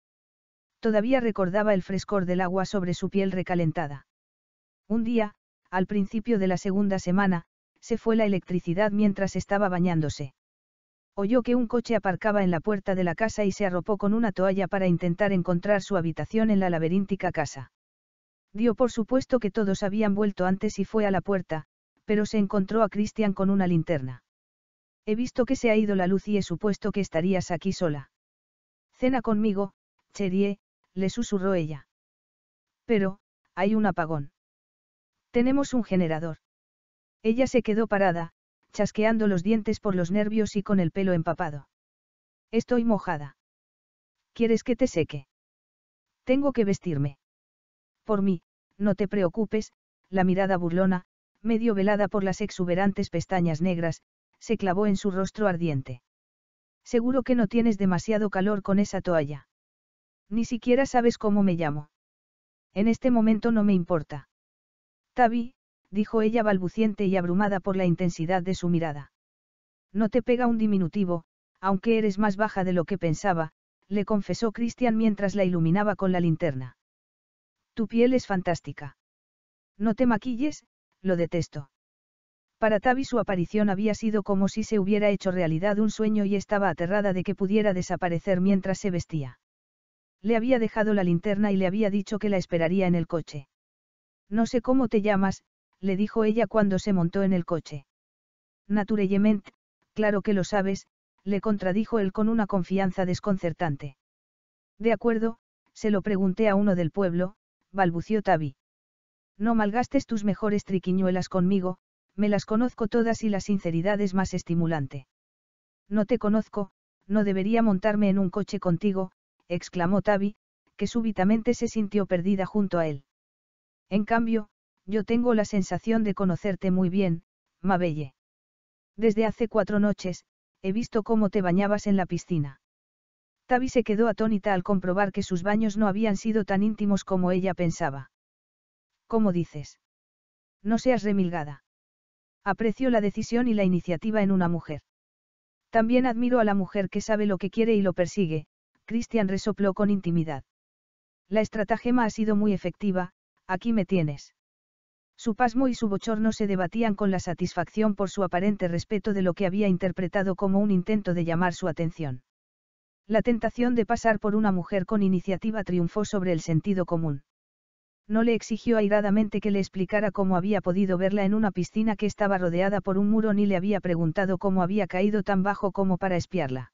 Todavía recordaba el frescor del agua sobre su piel recalentada. Un día, al principio de la segunda semana, se fue la electricidad mientras estaba bañándose. Oyó que un coche aparcaba en la puerta de la casa y se arropó con una toalla para intentar encontrar su habitación en la laberíntica casa. Dio por supuesto que todos habían vuelto antes y fue a la puerta, pero se encontró a Cristian con una linterna. He visto que se ha ido la luz y he supuesto que estarías aquí sola. Cena conmigo, Cherie, le susurró ella. Pero, hay un apagón. Tenemos un generador. Ella se quedó parada, chasqueando los dientes por los nervios y con el pelo empapado. Estoy mojada. ¿Quieres que te seque? Tengo que vestirme. Por mí, no te preocupes, la mirada burlona, medio velada por las exuberantes pestañas negras, se clavó en su rostro ardiente. Seguro que no tienes demasiado calor con esa toalla. Ni siquiera sabes cómo me llamo. En este momento no me importa. tabi dijo ella balbuciente y abrumada por la intensidad de su mirada. No te pega un diminutivo, aunque eres más baja de lo que pensaba, le confesó Cristian mientras la iluminaba con la linterna. Tu piel es fantástica. No te maquilles, lo detesto. Para Tavi su aparición había sido como si se hubiera hecho realidad un sueño y estaba aterrada de que pudiera desaparecer mientras se vestía. Le había dejado la linterna y le había dicho que la esperaría en el coche. No sé cómo te llamas, le dijo ella cuando se montó en el coche. Naturellement, claro que lo sabes, le contradijo él con una confianza desconcertante. De acuerdo, se lo pregunté a uno del pueblo, balbució Tavi. No malgastes tus mejores triquiñuelas conmigo, me las conozco todas y la sinceridad es más estimulante. No te conozco, no debería montarme en un coche contigo, exclamó Tavi, que súbitamente se sintió perdida junto a él. En cambio, yo tengo la sensación de conocerte muy bien, Mabelle. Desde hace cuatro noches, he visto cómo te bañabas en la piscina. Tavi se quedó atónita al comprobar que sus baños no habían sido tan íntimos como ella pensaba. ¿Cómo dices? No seas remilgada. Aprecio la decisión y la iniciativa en una mujer. También admiro a la mujer que sabe lo que quiere y lo persigue, Christian resopló con intimidad. La estratagema ha sido muy efectiva, aquí me tienes. Su pasmo y su bochorno se debatían con la satisfacción por su aparente respeto de lo que había interpretado como un intento de llamar su atención. La tentación de pasar por una mujer con iniciativa triunfó sobre el sentido común. No le exigió airadamente que le explicara cómo había podido verla en una piscina que estaba rodeada por un muro ni le había preguntado cómo había caído tan bajo como para espiarla.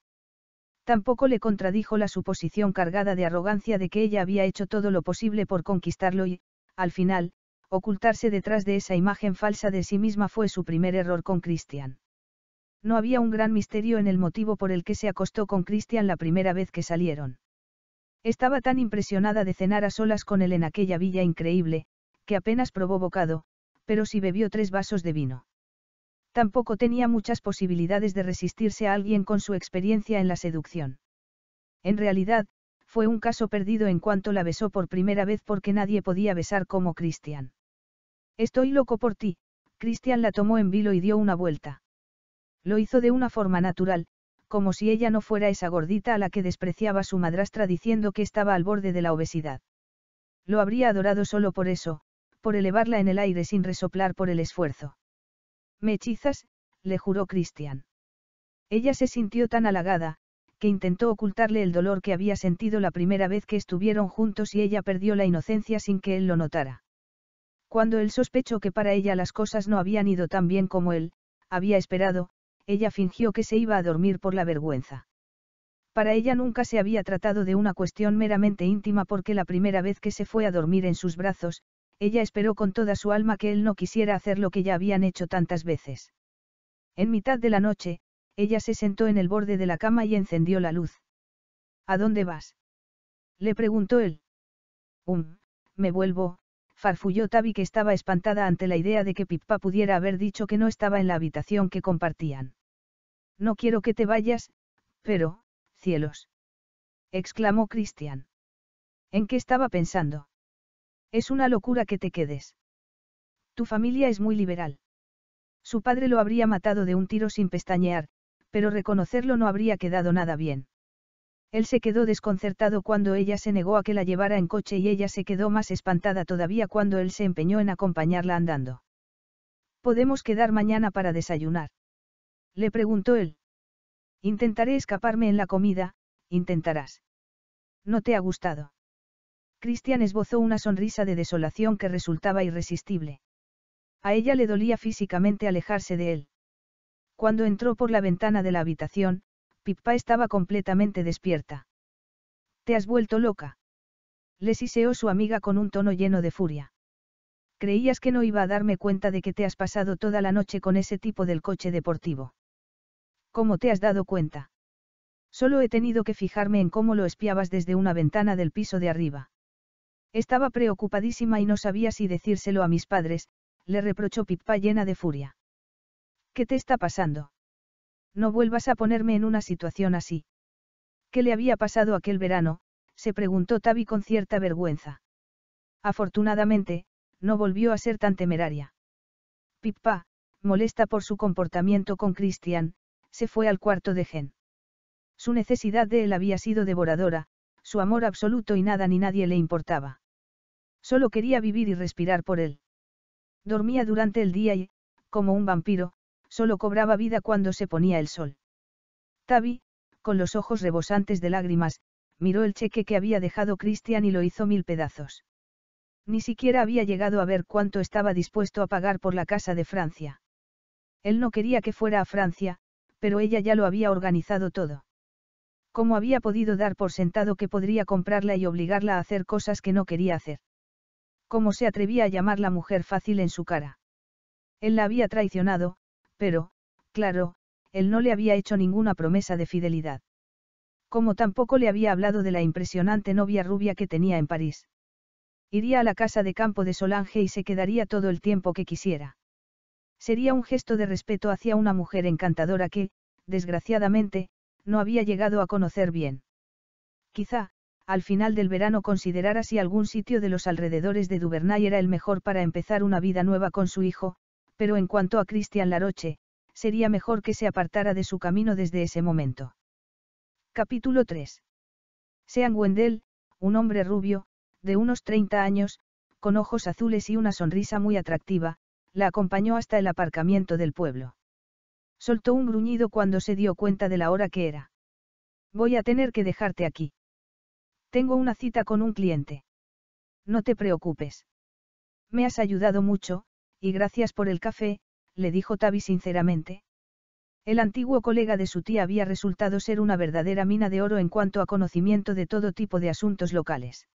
Tampoco le contradijo la suposición cargada de arrogancia de que ella había hecho todo lo posible por conquistarlo y, al final, ocultarse detrás de esa imagen falsa de sí misma fue su primer error con Christian. No había un gran misterio en el motivo por el que se acostó con Christian la primera vez que salieron. Estaba tan impresionada de cenar a solas con él en aquella villa increíble, que apenas probó bocado, pero sí bebió tres vasos de vino. Tampoco tenía muchas posibilidades de resistirse a alguien con su experiencia en la seducción. En realidad, fue un caso perdido en cuanto la besó por primera vez porque nadie podía besar como Christian. Estoy loco por ti, Christian la tomó en vilo y dio una vuelta. Lo hizo de una forma natural, como si ella no fuera esa gordita a la que despreciaba su madrastra diciendo que estaba al borde de la obesidad. Lo habría adorado solo por eso, por elevarla en el aire sin resoplar por el esfuerzo. Me hechizas, le juró Cristian. Ella se sintió tan halagada, que intentó ocultarle el dolor que había sentido la primera vez que estuvieron juntos y ella perdió la inocencia sin que él lo notara. Cuando él sospechó que para ella las cosas no habían ido tan bien como él, había esperado, ella fingió que se iba a dormir por la vergüenza. Para ella nunca se había tratado de una cuestión meramente íntima porque la primera vez que se fue a dormir en sus brazos, ella esperó con toda su alma que él no quisiera hacer lo que ya habían hecho tantas veces. En mitad de la noche, ella se sentó en el borde de la cama y encendió la luz. ¿A dónde vas? Le preguntó él. Um, me vuelvo, farfulló Tabi que estaba espantada ante la idea de que Pippa pudiera haber dicho que no estaba en la habitación que compartían. No quiero que te vayas, pero, cielos. exclamó Cristian. ¿En qué estaba pensando? Es una locura que te quedes. Tu familia es muy liberal. Su padre lo habría matado de un tiro sin pestañear, pero reconocerlo no habría quedado nada bien. Él se quedó desconcertado cuando ella se negó a que la llevara en coche y ella se quedó más espantada todavía cuando él se empeñó en acompañarla andando. ¿Podemos quedar mañana para desayunar? Le preguntó él. Intentaré escaparme en la comida, intentarás. No te ha gustado. Cristian esbozó una sonrisa de desolación que resultaba irresistible. A ella le dolía físicamente alejarse de él. Cuando entró por la ventana de la habitación, Pippa estaba completamente despierta. ¿Te has vuelto loca? Le siseó su amiga con un tono lleno de furia. Creías que no iba a darme cuenta de que te has pasado toda la noche con ese tipo del coche deportivo. ¿Cómo te has dado cuenta? Solo he tenido que fijarme en cómo lo espiabas desde una ventana del piso de arriba. Estaba preocupadísima y no sabía si decírselo a mis padres, le reprochó Pippa llena de furia. ¿Qué te está pasando? No vuelvas a ponerme en una situación así. ¿Qué le había pasado aquel verano? se preguntó Tabi con cierta vergüenza. Afortunadamente, no volvió a ser tan temeraria. Pipa, molesta por su comportamiento con Christian, se fue al cuarto de Gen. Su necesidad de él había sido devoradora, su amor absoluto y nada ni nadie le importaba. Solo quería vivir y respirar por él. Dormía durante el día y, como un vampiro, solo cobraba vida cuando se ponía el sol. Tavi, con los ojos rebosantes de lágrimas, miró el cheque que había dejado Christian y lo hizo mil pedazos. Ni siquiera había llegado a ver cuánto estaba dispuesto a pagar por la casa de Francia. Él no quería que fuera a Francia, pero ella ya lo había organizado todo. ¿Cómo había podido dar por sentado que podría comprarla y obligarla a hacer cosas que no quería hacer? ¿Cómo se atrevía a llamar la mujer fácil en su cara? Él la había traicionado, pero, claro, él no le había hecho ninguna promesa de fidelidad. Como tampoco le había hablado de la impresionante novia rubia que tenía en París. Iría a la casa de campo de Solange y se quedaría todo el tiempo que quisiera. Sería un gesto de respeto hacia una mujer encantadora que, desgraciadamente, no había llegado a conocer bien. Quizá, al final del verano considerara si algún sitio de los alrededores de Duvernay era el mejor para empezar una vida nueva con su hijo, pero en cuanto a Cristian Laroche, sería mejor que se apartara de su camino desde ese momento. Capítulo 3. Sean Wendell, un hombre rubio, de unos 30 años, con ojos azules y una sonrisa muy atractiva, la acompañó hasta el aparcamiento del pueblo. Soltó un gruñido cuando se dio cuenta de la hora que era. Voy a tener que dejarte aquí. Tengo una cita con un cliente. No te preocupes. Me has ayudado mucho, y gracias por el café, le dijo Tavi sinceramente. El antiguo colega de su tía había resultado ser una verdadera mina de oro en cuanto a conocimiento de todo tipo de asuntos locales.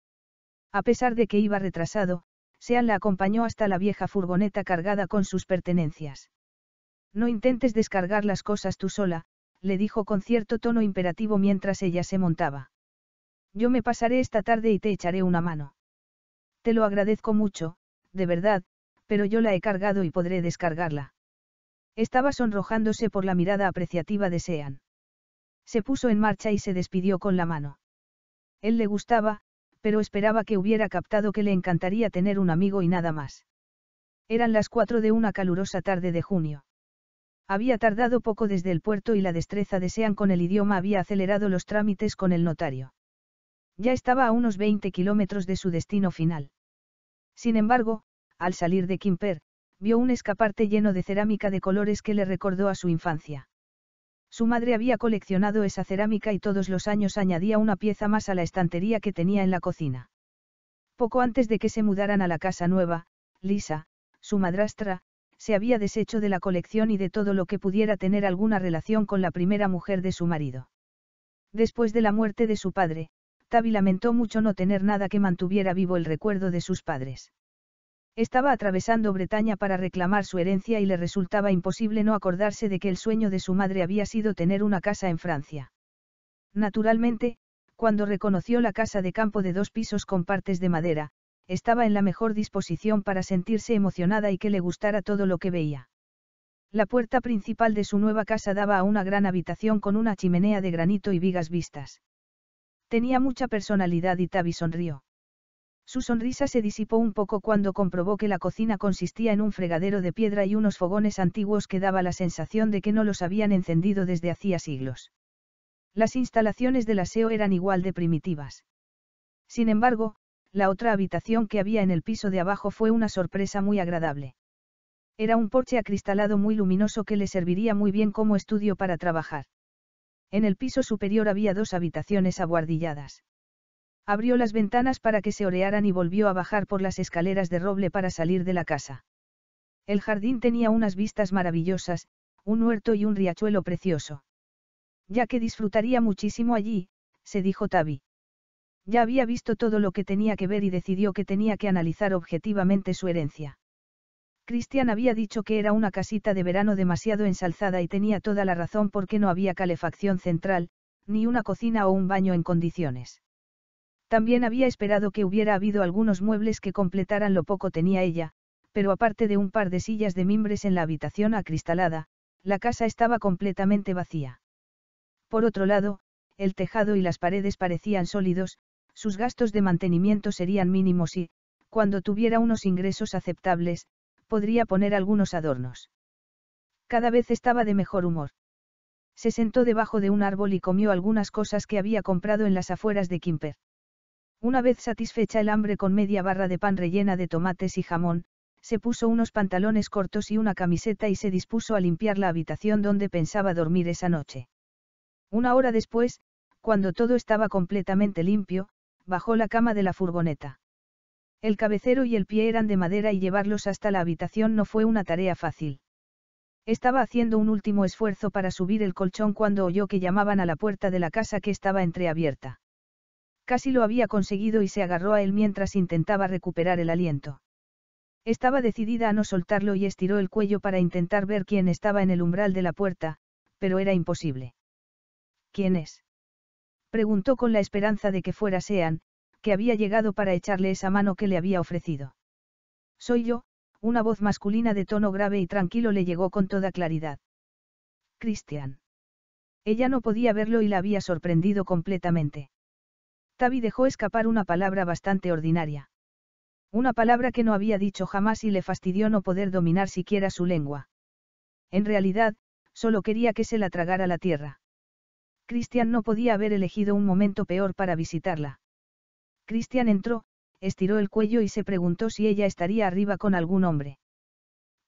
A pesar de que iba retrasado, Sean la acompañó hasta la vieja furgoneta cargada con sus pertenencias. No intentes descargar las cosas tú sola, le dijo con cierto tono imperativo mientras ella se montaba. Yo me pasaré esta tarde y te echaré una mano. Te lo agradezco mucho, de verdad, pero yo la he cargado y podré descargarla. Estaba sonrojándose por la mirada apreciativa de Sean. Se puso en marcha y se despidió con la mano. Él le gustaba, pero esperaba que hubiera captado que le encantaría tener un amigo y nada más. Eran las cuatro de una calurosa tarde de junio. Había tardado poco desde el puerto y la destreza de Sean con el idioma había acelerado los trámites con el notario. Ya estaba a unos 20 kilómetros de su destino final. Sin embargo, al salir de Quimper, vio un escaparte lleno de cerámica de colores que le recordó a su infancia. Su madre había coleccionado esa cerámica y todos los años añadía una pieza más a la estantería que tenía en la cocina. Poco antes de que se mudaran a la casa nueva, Lisa, su madrastra, se había deshecho de la colección y de todo lo que pudiera tener alguna relación con la primera mujer de su marido. Después de la muerte de su padre, Tavi lamentó mucho no tener nada que mantuviera vivo el recuerdo de sus padres. Estaba atravesando Bretaña para reclamar su herencia y le resultaba imposible no acordarse de que el sueño de su madre había sido tener una casa en Francia. Naturalmente, cuando reconoció la casa de campo de dos pisos con partes de madera, estaba en la mejor disposición para sentirse emocionada y que le gustara todo lo que veía. La puerta principal de su nueva casa daba a una gran habitación con una chimenea de granito y vigas vistas. Tenía mucha personalidad y Tavi sonrió. Su sonrisa se disipó un poco cuando comprobó que la cocina consistía en un fregadero de piedra y unos fogones antiguos que daba la sensación de que no los habían encendido desde hacía siglos. Las instalaciones del aseo eran igual de primitivas. Sin embargo, la otra habitación que había en el piso de abajo fue una sorpresa muy agradable. Era un porche acristalado muy luminoso que le serviría muy bien como estudio para trabajar. En el piso superior había dos habitaciones abuardilladas. Abrió las ventanas para que se orearan y volvió a bajar por las escaleras de roble para salir de la casa. El jardín tenía unas vistas maravillosas, un huerto y un riachuelo precioso. Ya que disfrutaría muchísimo allí, se dijo Tabi. Ya había visto todo lo que tenía que ver y decidió que tenía que analizar objetivamente su herencia. Cristian había dicho que era una casita de verano demasiado ensalzada y tenía toda la razón porque no había calefacción central, ni una cocina o un baño en condiciones. También había esperado que hubiera habido algunos muebles que completaran lo poco tenía ella, pero aparte de un par de sillas de mimbres en la habitación acristalada, la casa estaba completamente vacía. Por otro lado, el tejado y las paredes parecían sólidos, sus gastos de mantenimiento serían mínimos y, cuando tuviera unos ingresos aceptables, podría poner algunos adornos. Cada vez estaba de mejor humor. Se sentó debajo de un árbol y comió algunas cosas que había comprado en las afueras de Kimper. Una vez satisfecha el hambre con media barra de pan rellena de tomates y jamón, se puso unos pantalones cortos y una camiseta y se dispuso a limpiar la habitación donde pensaba dormir esa noche. Una hora después, cuando todo estaba completamente limpio, bajó la cama de la furgoneta. El cabecero y el pie eran de madera y llevarlos hasta la habitación no fue una tarea fácil. Estaba haciendo un último esfuerzo para subir el colchón cuando oyó que llamaban a la puerta de la casa que estaba entreabierta. Casi lo había conseguido y se agarró a él mientras intentaba recuperar el aliento. Estaba decidida a no soltarlo y estiró el cuello para intentar ver quién estaba en el umbral de la puerta, pero era imposible. ¿Quién es? Preguntó con la esperanza de que fuera Sean, que había llegado para echarle esa mano que le había ofrecido. Soy yo, una voz masculina de tono grave y tranquilo le llegó con toda claridad. Cristian. Ella no podía verlo y la había sorprendido completamente. Tavi dejó escapar una palabra bastante ordinaria. Una palabra que no había dicho jamás y le fastidió no poder dominar siquiera su lengua. En realidad, solo quería que se la tragara la tierra. Cristian no podía haber elegido un momento peor para visitarla. Cristian entró, estiró el cuello y se preguntó si ella estaría arriba con algún hombre.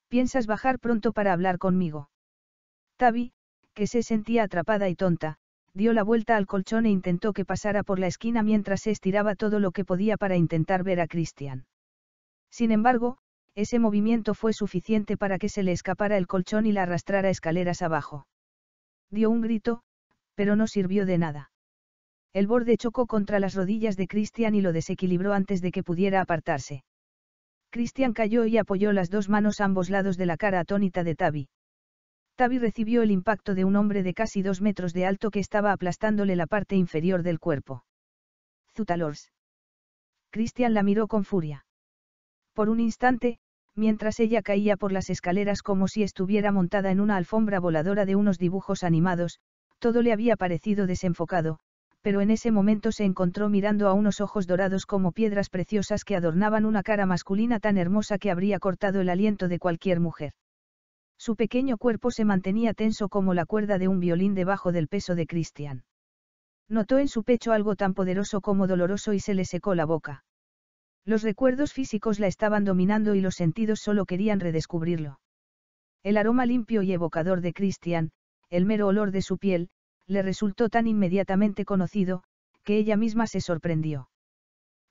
¿Piensas bajar pronto para hablar conmigo? Tavi, que se sentía atrapada y tonta, dio la vuelta al colchón e intentó que pasara por la esquina mientras se estiraba todo lo que podía para intentar ver a Christian. Sin embargo, ese movimiento fue suficiente para que se le escapara el colchón y la arrastrara escaleras abajo. Dio un grito, pero no sirvió de nada. El borde chocó contra las rodillas de Christian y lo desequilibró antes de que pudiera apartarse. Christian cayó y apoyó las dos manos a ambos lados de la cara atónita de Tavi. Tavi recibió el impacto de un hombre de casi dos metros de alto que estaba aplastándole la parte inferior del cuerpo. Zutalors. Christian la miró con furia. Por un instante, mientras ella caía por las escaleras como si estuviera montada en una alfombra voladora de unos dibujos animados, todo le había parecido desenfocado, pero en ese momento se encontró mirando a unos ojos dorados como piedras preciosas que adornaban una cara masculina tan hermosa que habría cortado el aliento de cualquier mujer. Su pequeño cuerpo se mantenía tenso como la cuerda de un violín debajo del peso de Christian. Notó en su pecho algo tan poderoso como doloroso y se le secó la boca. Los recuerdos físicos la estaban dominando y los sentidos solo querían redescubrirlo. El aroma limpio y evocador de Cristian, el mero olor de su piel, le resultó tan inmediatamente conocido, que ella misma se sorprendió.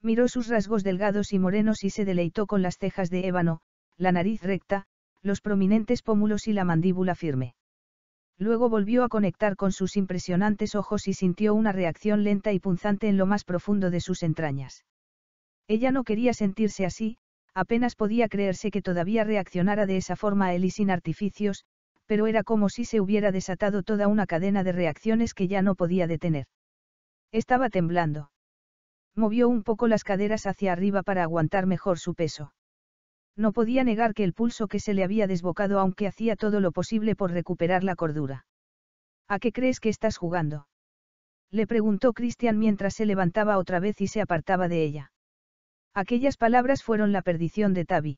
Miró sus rasgos delgados y morenos y se deleitó con las cejas de ébano, la nariz recta, los prominentes pómulos y la mandíbula firme. Luego volvió a conectar con sus impresionantes ojos y sintió una reacción lenta y punzante en lo más profundo de sus entrañas. Ella no quería sentirse así, apenas podía creerse que todavía reaccionara de esa forma a él y sin artificios, pero era como si se hubiera desatado toda una cadena de reacciones que ya no podía detener. Estaba temblando. Movió un poco las caderas hacia arriba para aguantar mejor su peso. No podía negar que el pulso que se le había desbocado aunque hacía todo lo posible por recuperar la cordura. ¿A qué crees que estás jugando? Le preguntó Cristian mientras se levantaba otra vez y se apartaba de ella. Aquellas palabras fueron la perdición de Tabi.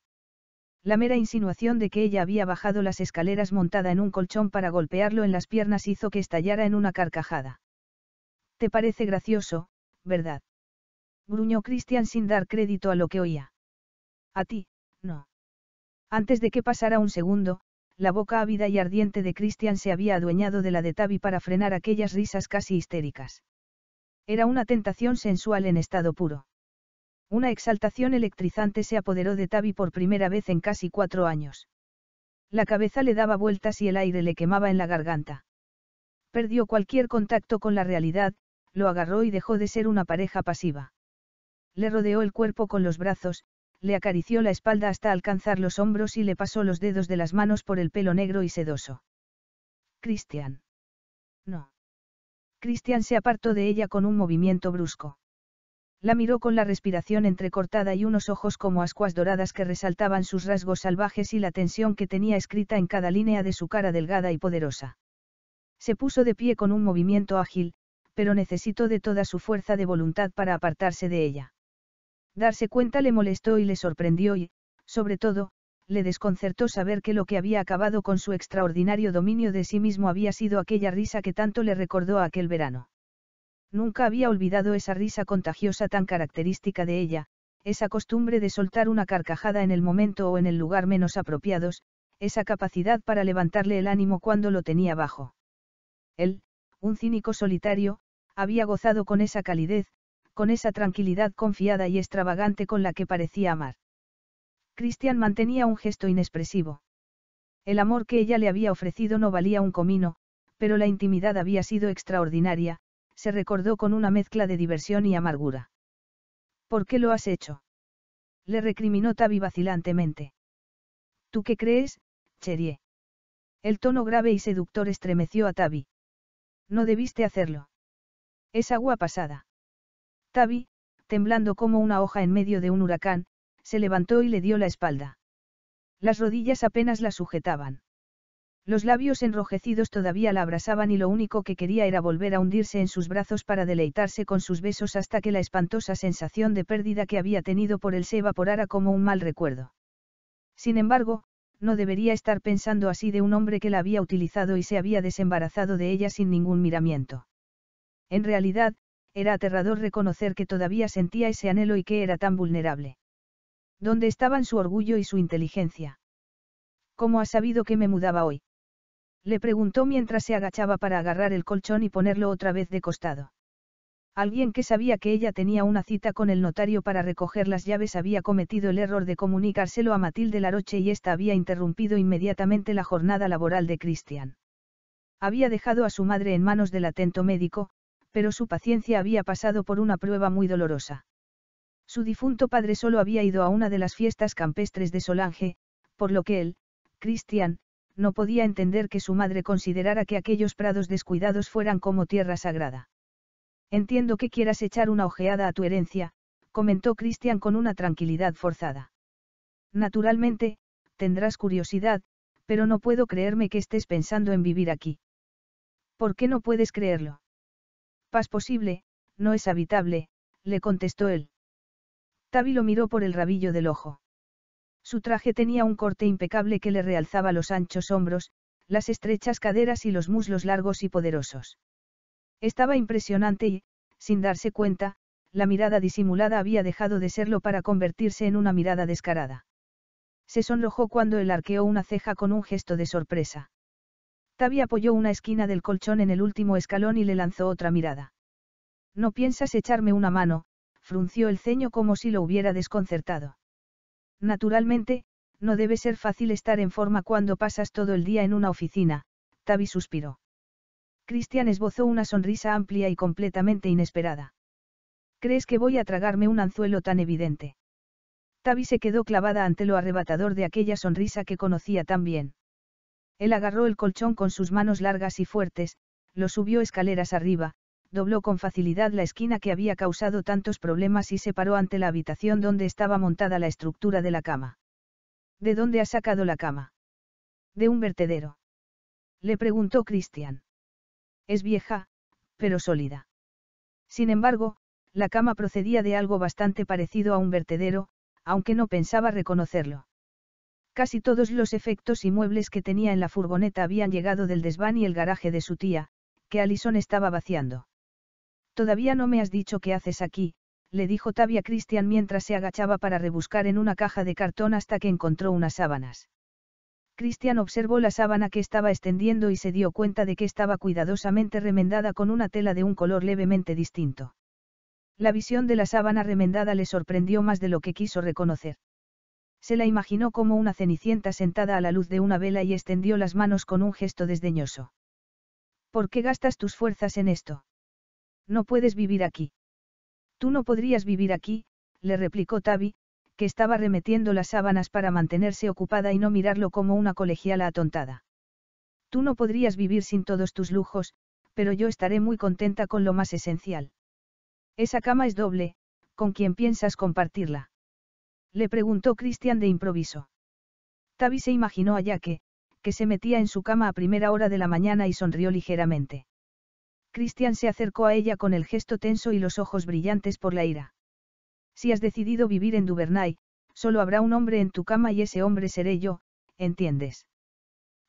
La mera insinuación de que ella había bajado las escaleras montada en un colchón para golpearlo en las piernas hizo que estallara en una carcajada. ¿Te parece gracioso, verdad? gruñó Cristian sin dar crédito a lo que oía. A ti, no. Antes de que pasara un segundo, la boca ávida y ardiente de Christian se había adueñado de la de Tabi para frenar aquellas risas casi histéricas. Era una tentación sensual en estado puro. Una exaltación electrizante se apoderó de Tabi por primera vez en casi cuatro años. La cabeza le daba vueltas y el aire le quemaba en la garganta. Perdió cualquier contacto con la realidad, lo agarró y dejó de ser una pareja pasiva. Le rodeó el cuerpo con los brazos, le acarició la espalda hasta alcanzar los hombros y le pasó los dedos de las manos por el pelo negro y sedoso. Cristian. No. Cristian se apartó de ella con un movimiento brusco. La miró con la respiración entrecortada y unos ojos como ascuas doradas que resaltaban sus rasgos salvajes y la tensión que tenía escrita en cada línea de su cara delgada y poderosa. Se puso de pie con un movimiento ágil, pero necesitó de toda su fuerza de voluntad para apartarse de ella. Darse cuenta le molestó y le sorprendió y, sobre todo, le desconcertó saber que lo que había acabado con su extraordinario dominio de sí mismo había sido aquella risa que tanto le recordó aquel verano. Nunca había olvidado esa risa contagiosa tan característica de ella, esa costumbre de soltar una carcajada en el momento o en el lugar menos apropiados, esa capacidad para levantarle el ánimo cuando lo tenía bajo. Él, un cínico solitario, había gozado con esa calidez, con esa tranquilidad confiada y extravagante con la que parecía amar. Cristian mantenía un gesto inexpresivo. El amor que ella le había ofrecido no valía un comino, pero la intimidad había sido extraordinaria, se recordó con una mezcla de diversión y amargura. ¿Por qué lo has hecho? Le recriminó Tavi vacilantemente. ¿Tú qué crees, Cherie? El tono grave y seductor estremeció a Tavi. No debiste hacerlo. Es agua pasada. Tabi, temblando como una hoja en medio de un huracán, se levantó y le dio la espalda. Las rodillas apenas la sujetaban. Los labios enrojecidos todavía la abrasaban y lo único que quería era volver a hundirse en sus brazos para deleitarse con sus besos hasta que la espantosa sensación de pérdida que había tenido por él se evaporara como un mal recuerdo. Sin embargo, no debería estar pensando así de un hombre que la había utilizado y se había desembarazado de ella sin ningún miramiento. En realidad, era aterrador reconocer que todavía sentía ese anhelo y que era tan vulnerable. ¿Dónde estaban su orgullo y su inteligencia? ¿Cómo ha sabido que me mudaba hoy? Le preguntó mientras se agachaba para agarrar el colchón y ponerlo otra vez de costado. Alguien que sabía que ella tenía una cita con el notario para recoger las llaves había cometido el error de comunicárselo a Matilde Laroche y ésta había interrumpido inmediatamente la jornada laboral de Cristian. Había dejado a su madre en manos del atento médico, pero su paciencia había pasado por una prueba muy dolorosa. Su difunto padre solo había ido a una de las fiestas campestres de Solange, por lo que él, Cristian, no podía entender que su madre considerara que aquellos prados descuidados fueran como tierra sagrada. Entiendo que quieras echar una ojeada a tu herencia, comentó Cristian con una tranquilidad forzada. Naturalmente, tendrás curiosidad, pero no puedo creerme que estés pensando en vivir aquí. ¿Por qué no puedes creerlo? Paz posible, no es habitable, le contestó él. Tavi lo miró por el rabillo del ojo. Su traje tenía un corte impecable que le realzaba los anchos hombros, las estrechas caderas y los muslos largos y poderosos. Estaba impresionante y, sin darse cuenta, la mirada disimulada había dejado de serlo para convertirse en una mirada descarada. Se sonrojó cuando él arqueó una ceja con un gesto de sorpresa. Tavi apoyó una esquina del colchón en el último escalón y le lanzó otra mirada. No piensas echarme una mano, frunció el ceño como si lo hubiera desconcertado. Naturalmente, no debe ser fácil estar en forma cuando pasas todo el día en una oficina, Tavi suspiró. Cristian esbozó una sonrisa amplia y completamente inesperada. ¿Crees que voy a tragarme un anzuelo tan evidente? Tavi se quedó clavada ante lo arrebatador de aquella sonrisa que conocía tan bien. Él agarró el colchón con sus manos largas y fuertes, lo subió escaleras arriba, dobló con facilidad la esquina que había causado tantos problemas y se paró ante la habitación donde estaba montada la estructura de la cama. ¿De dónde ha sacado la cama? De un vertedero. Le preguntó Cristian. Es vieja, pero sólida. Sin embargo, la cama procedía de algo bastante parecido a un vertedero, aunque no pensaba reconocerlo. Casi todos los efectos y muebles que tenía en la furgoneta habían llegado del desván y el garaje de su tía, que Alison estaba vaciando. Todavía no me has dicho qué haces aquí, le dijo Tavia Christian mientras se agachaba para rebuscar en una caja de cartón hasta que encontró unas sábanas. Christian observó la sábana que estaba extendiendo y se dio cuenta de que estaba cuidadosamente remendada con una tela de un color levemente distinto. La visión de la sábana remendada le sorprendió más de lo que quiso reconocer. Se la imaginó como una cenicienta sentada a la luz de una vela y extendió las manos con un gesto desdeñoso. ¿Por qué gastas tus fuerzas en esto? No puedes vivir aquí. Tú no podrías vivir aquí, le replicó Tabi, que estaba remetiendo las sábanas para mantenerse ocupada y no mirarlo como una colegiala atontada. Tú no podrías vivir sin todos tus lujos, pero yo estaré muy contenta con lo más esencial. Esa cama es doble, ¿con quién piensas compartirla? Le preguntó Cristian de improviso. Tavi se imaginó a Yaque, que se metía en su cama a primera hora de la mañana y sonrió ligeramente. Cristian se acercó a ella con el gesto tenso y los ojos brillantes por la ira. Si has decidido vivir en Duvernay, solo habrá un hombre en tu cama y ese hombre seré yo, ¿entiendes?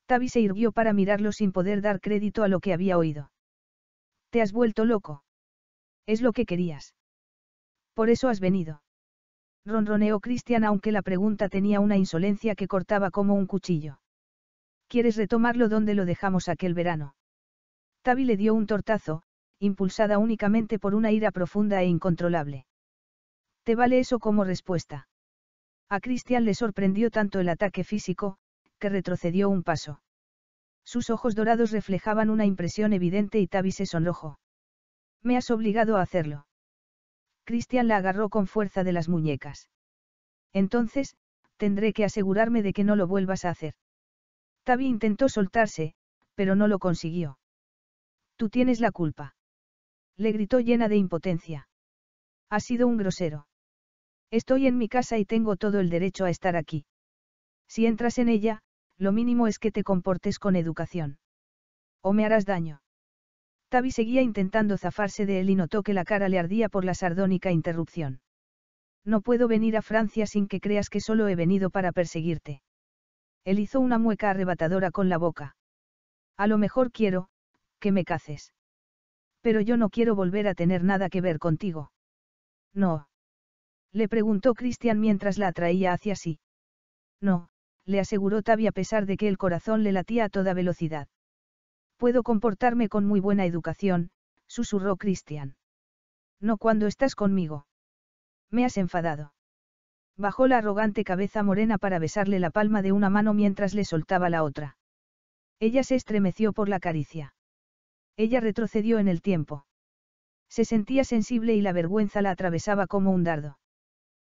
Tavi se irguió para mirarlo sin poder dar crédito a lo que había oído. Te has vuelto loco. Es lo que querías. Por eso has venido. Ronroneó Cristian aunque la pregunta tenía una insolencia que cortaba como un cuchillo. ¿Quieres retomarlo donde lo dejamos aquel verano? Tavi le dio un tortazo, impulsada únicamente por una ira profunda e incontrolable. ¿Te vale eso como respuesta? A Cristian le sorprendió tanto el ataque físico, que retrocedió un paso. Sus ojos dorados reflejaban una impresión evidente y Tavi se sonrojó. Me has obligado a hacerlo. Cristian la agarró con fuerza de las muñecas. Entonces, tendré que asegurarme de que no lo vuelvas a hacer. Tavi intentó soltarse, pero no lo consiguió. Tú tienes la culpa. Le gritó llena de impotencia. Ha sido un grosero. Estoy en mi casa y tengo todo el derecho a estar aquí. Si entras en ella, lo mínimo es que te comportes con educación. O me harás daño. Tavi seguía intentando zafarse de él y notó que la cara le ardía por la sardónica interrupción. No puedo venir a Francia sin que creas que solo he venido para perseguirte. Él hizo una mueca arrebatadora con la boca. A lo mejor quiero, que me caces. Pero yo no quiero volver a tener nada que ver contigo. No. Le preguntó Cristian mientras la atraía hacia sí. No, le aseguró Tavi a pesar de que el corazón le latía a toda velocidad. Puedo comportarme con muy buena educación, susurró Cristian. No cuando estás conmigo. Me has enfadado. Bajó la arrogante cabeza morena para besarle la palma de una mano mientras le soltaba la otra. Ella se estremeció por la caricia. Ella retrocedió en el tiempo. Se sentía sensible y la vergüenza la atravesaba como un dardo.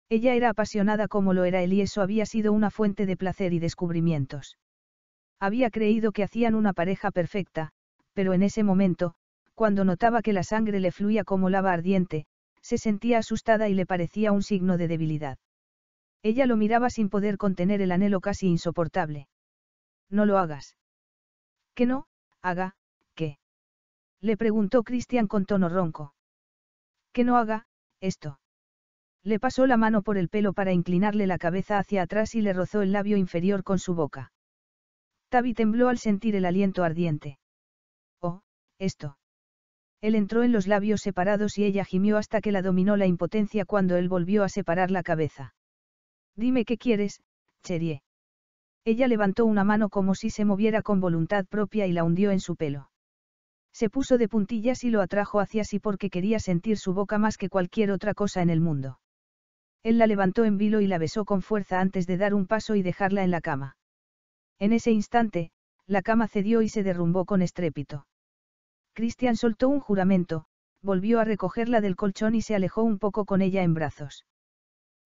Ella era apasionada como lo era él y eso había sido una fuente de placer y descubrimientos. Había creído que hacían una pareja perfecta, pero en ese momento, cuando notaba que la sangre le fluía como lava ardiente, se sentía asustada y le parecía un signo de debilidad. Ella lo miraba sin poder contener el anhelo casi insoportable. No lo hagas. ¿Que no, haga, qué? Le preguntó Cristian con tono ronco. Que no haga, esto. Le pasó la mano por el pelo para inclinarle la cabeza hacia atrás y le rozó el labio inferior con su boca. Tabi tembló al sentir el aliento ardiente. Oh, esto. Él entró en los labios separados y ella gimió hasta que la dominó la impotencia cuando él volvió a separar la cabeza. Dime qué quieres, Cherie. Ella levantó una mano como si se moviera con voluntad propia y la hundió en su pelo. Se puso de puntillas y lo atrajo hacia sí porque quería sentir su boca más que cualquier otra cosa en el mundo. Él la levantó en vilo y la besó con fuerza antes de dar un paso y dejarla en la cama. En ese instante, la cama cedió y se derrumbó con estrépito. Christian soltó un juramento, volvió a recogerla del colchón y se alejó un poco con ella en brazos.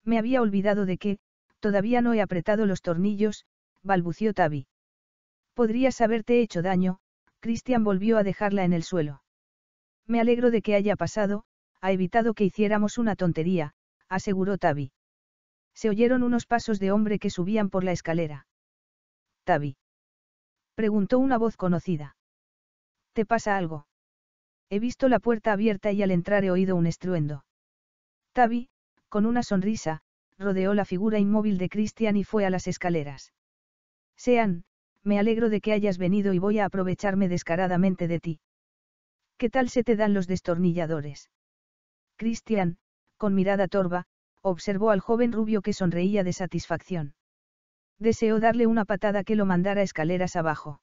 Me había olvidado de que, todavía no he apretado los tornillos, balbució Tavi. Podrías haberte hecho daño, Christian volvió a dejarla en el suelo. Me alegro de que haya pasado, ha evitado que hiciéramos una tontería, aseguró Tavi. Se oyeron unos pasos de hombre que subían por la escalera. Tavi. Preguntó una voz conocida. ¿Te pasa algo? He visto la puerta abierta y al entrar he oído un estruendo. Tavi, con una sonrisa, rodeó la figura inmóvil de Christian y fue a las escaleras. Sean, me alegro de que hayas venido y voy a aprovecharme descaradamente de ti. ¿Qué tal se te dan los destornilladores? Christian, con mirada torva, observó al joven rubio que sonreía de satisfacción. Deseo darle una patada que lo mandara escaleras abajo.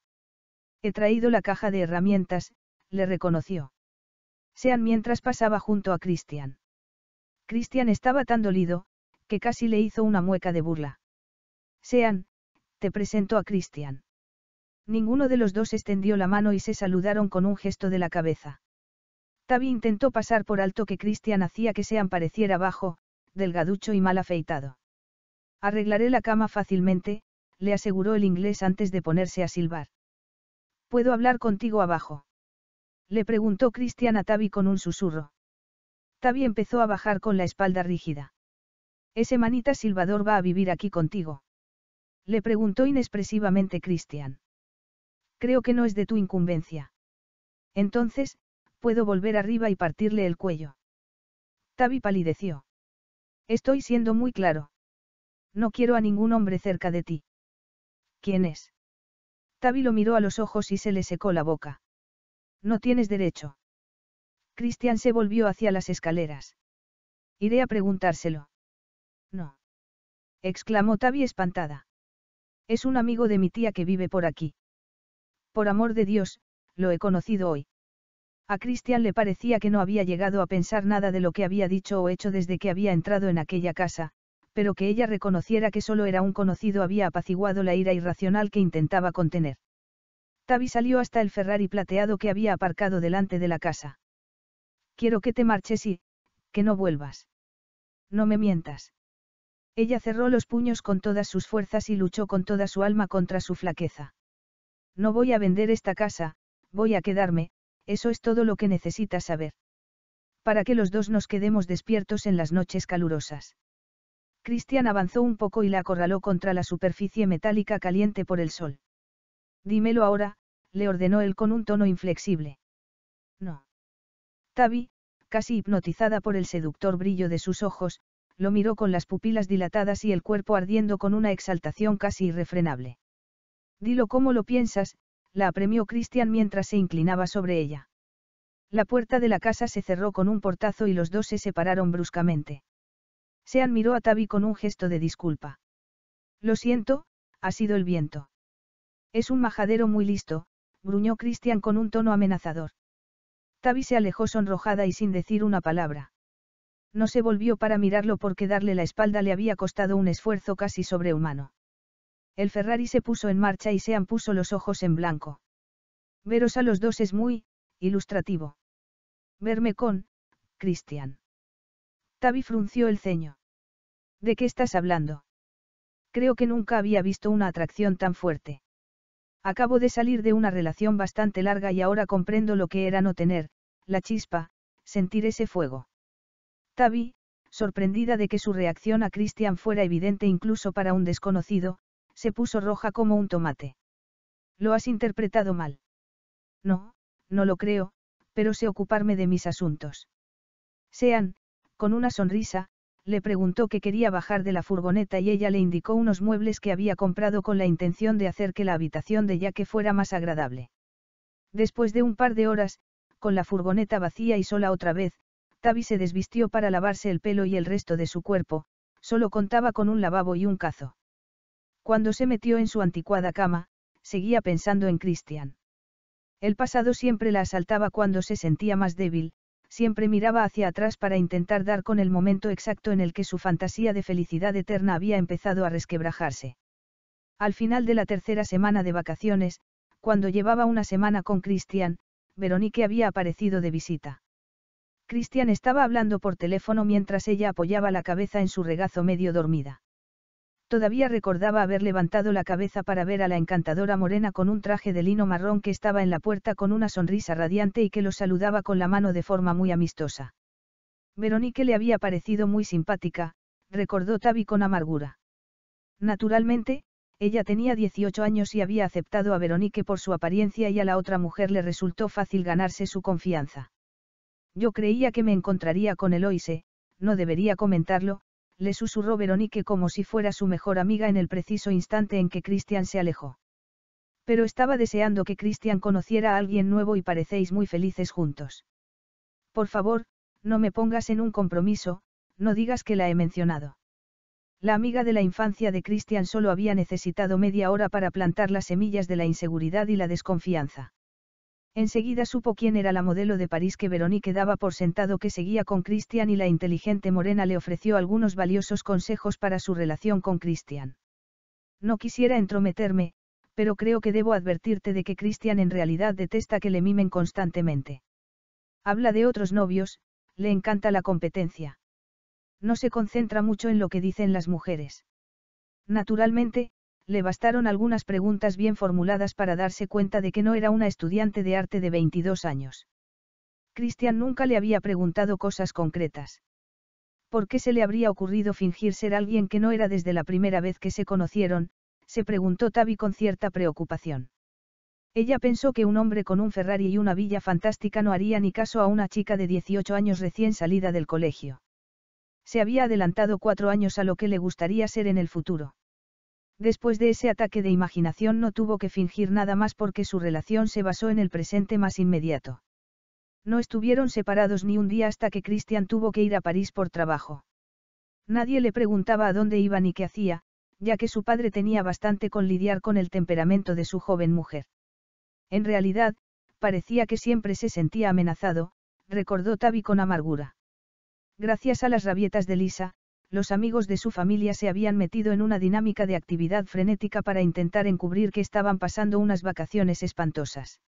He traído la caja de herramientas, le reconoció. Sean mientras pasaba junto a Cristian. Christian estaba tan dolido, que casi le hizo una mueca de burla. Sean, te presento a Christian. Ninguno de los dos extendió la mano y se saludaron con un gesto de la cabeza. Tavi intentó pasar por alto que Christian hacía que Sean pareciera bajo, delgaducho y mal afeitado. Arreglaré la cama fácilmente, le aseguró el inglés antes de ponerse a silbar. ¿Puedo hablar contigo abajo? Le preguntó Cristian a Tavi con un susurro. Tabi empezó a bajar con la espalda rígida. Ese manita silbador va a vivir aquí contigo. Le preguntó inexpresivamente Cristian. Creo que no es de tu incumbencia. Entonces, puedo volver arriba y partirle el cuello. Tavi palideció. Estoy siendo muy claro no quiero a ningún hombre cerca de ti. ¿Quién es? Tavi lo miró a los ojos y se le secó la boca. No tienes derecho. Cristian se volvió hacia las escaleras. Iré a preguntárselo. No. exclamó Tavi espantada. Es un amigo de mi tía que vive por aquí. Por amor de Dios, lo he conocido hoy. A Cristian le parecía que no había llegado a pensar nada de lo que había dicho o hecho desde que había entrado en aquella casa, pero que ella reconociera que solo era un conocido había apaciguado la ira irracional que intentaba contener. Tavi salió hasta el Ferrari plateado que había aparcado delante de la casa. Quiero que te marches y, que no vuelvas. No me mientas. Ella cerró los puños con todas sus fuerzas y luchó con toda su alma contra su flaqueza. No voy a vender esta casa, voy a quedarme, eso es todo lo que necesitas saber. Para que los dos nos quedemos despiertos en las noches calurosas. Cristian avanzó un poco y la acorraló contra la superficie metálica caliente por el sol. Dímelo ahora, le ordenó él con un tono inflexible. No. Tavi, casi hipnotizada por el seductor brillo de sus ojos, lo miró con las pupilas dilatadas y el cuerpo ardiendo con una exaltación casi irrefrenable. Dilo cómo lo piensas, la apremió Cristian mientras se inclinaba sobre ella. La puerta de la casa se cerró con un portazo y los dos se separaron bruscamente. Sean miró a Tavi con un gesto de disculpa. Lo siento, ha sido el viento. Es un majadero muy listo, gruñó Cristian con un tono amenazador. Tavi se alejó sonrojada y sin decir una palabra. No se volvió para mirarlo porque darle la espalda le había costado un esfuerzo casi sobrehumano. El Ferrari se puso en marcha y Sean puso los ojos en blanco. Veros a los dos es muy, ilustrativo. Verme con, Cristian. Tavi frunció el ceño. ¿De qué estás hablando? Creo que nunca había visto una atracción tan fuerte. Acabo de salir de una relación bastante larga y ahora comprendo lo que era no tener, la chispa, sentir ese fuego. Tavi, sorprendida de que su reacción a Christian fuera evidente incluso para un desconocido, se puso roja como un tomate. Lo has interpretado mal. No, no lo creo, pero sé ocuparme de mis asuntos. Sean, con una sonrisa, le preguntó que quería bajar de la furgoneta y ella le indicó unos muebles que había comprado con la intención de hacer que la habitación de Yaque fuera más agradable. Después de un par de horas, con la furgoneta vacía y sola otra vez, Tavi se desvistió para lavarse el pelo y el resto de su cuerpo, solo contaba con un lavabo y un cazo. Cuando se metió en su anticuada cama, seguía pensando en Christian. El pasado siempre la asaltaba cuando se sentía más débil, siempre miraba hacia atrás para intentar dar con el momento exacto en el que su fantasía de felicidad eterna había empezado a resquebrajarse. Al final de la tercera semana de vacaciones, cuando llevaba una semana con Cristian, Veronique había aparecido de visita. Cristian estaba hablando por teléfono mientras ella apoyaba la cabeza en su regazo medio dormida. Todavía recordaba haber levantado la cabeza para ver a la encantadora morena con un traje de lino marrón que estaba en la puerta con una sonrisa radiante y que lo saludaba con la mano de forma muy amistosa. Veronique le había parecido muy simpática, recordó Tavi con amargura. Naturalmente, ella tenía 18 años y había aceptado a Veronique por su apariencia y a la otra mujer le resultó fácil ganarse su confianza. Yo creía que me encontraría con Eloise, no debería comentarlo, le susurró Veronique como si fuera su mejor amiga en el preciso instante en que Christian se alejó. Pero estaba deseando que Christian conociera a alguien nuevo y parecéis muy felices juntos. Por favor, no me pongas en un compromiso, no digas que la he mencionado. La amiga de la infancia de Christian solo había necesitado media hora para plantar las semillas de la inseguridad y la desconfianza. Enseguida supo quién era la modelo de París que Veronique daba por sentado que seguía con Cristian y la inteligente morena le ofreció algunos valiosos consejos para su relación con Cristian. No quisiera entrometerme, pero creo que debo advertirte de que Cristian en realidad detesta que le mimen constantemente. Habla de otros novios, le encanta la competencia. No se concentra mucho en lo que dicen las mujeres. Naturalmente, le bastaron algunas preguntas bien formuladas para darse cuenta de que no era una estudiante de arte de 22 años. Cristian nunca le había preguntado cosas concretas. ¿Por qué se le habría ocurrido fingir ser alguien que no era desde la primera vez que se conocieron? se preguntó Tavi con cierta preocupación. Ella pensó que un hombre con un Ferrari y una villa fantástica no haría ni caso a una chica de 18 años recién salida del colegio. Se había adelantado cuatro años a lo que le gustaría ser en el futuro. Después de ese ataque de imaginación no tuvo que fingir nada más porque su relación se basó en el presente más inmediato. No estuvieron separados ni un día hasta que Christian tuvo que ir a París por trabajo. Nadie le preguntaba a dónde iba ni qué hacía, ya que su padre tenía bastante con lidiar con el temperamento de su joven mujer. En realidad, parecía que siempre se sentía amenazado, recordó Tavi con amargura. Gracias a las rabietas de Lisa, los amigos de su familia se habían metido en una dinámica de actividad frenética para intentar encubrir que estaban pasando unas vacaciones espantosas.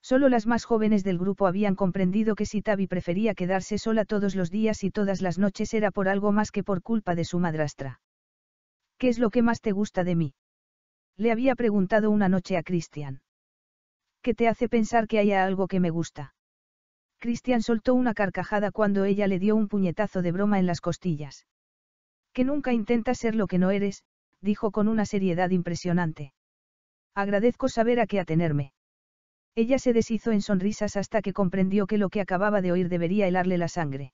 Solo las más jóvenes del grupo habían comprendido que si Tabi prefería quedarse sola todos los días y todas las noches era por algo más que por culpa de su madrastra. ¿Qué es lo que más te gusta de mí? Le había preguntado una noche a Cristian. ¿Qué te hace pensar que haya algo que me gusta? Cristian soltó una carcajada cuando ella le dio un puñetazo de broma en las costillas que nunca intenta ser lo que no eres, dijo con una seriedad impresionante. Agradezco saber a qué atenerme. Ella se deshizo en sonrisas hasta que comprendió que lo que acababa de oír debería helarle la sangre.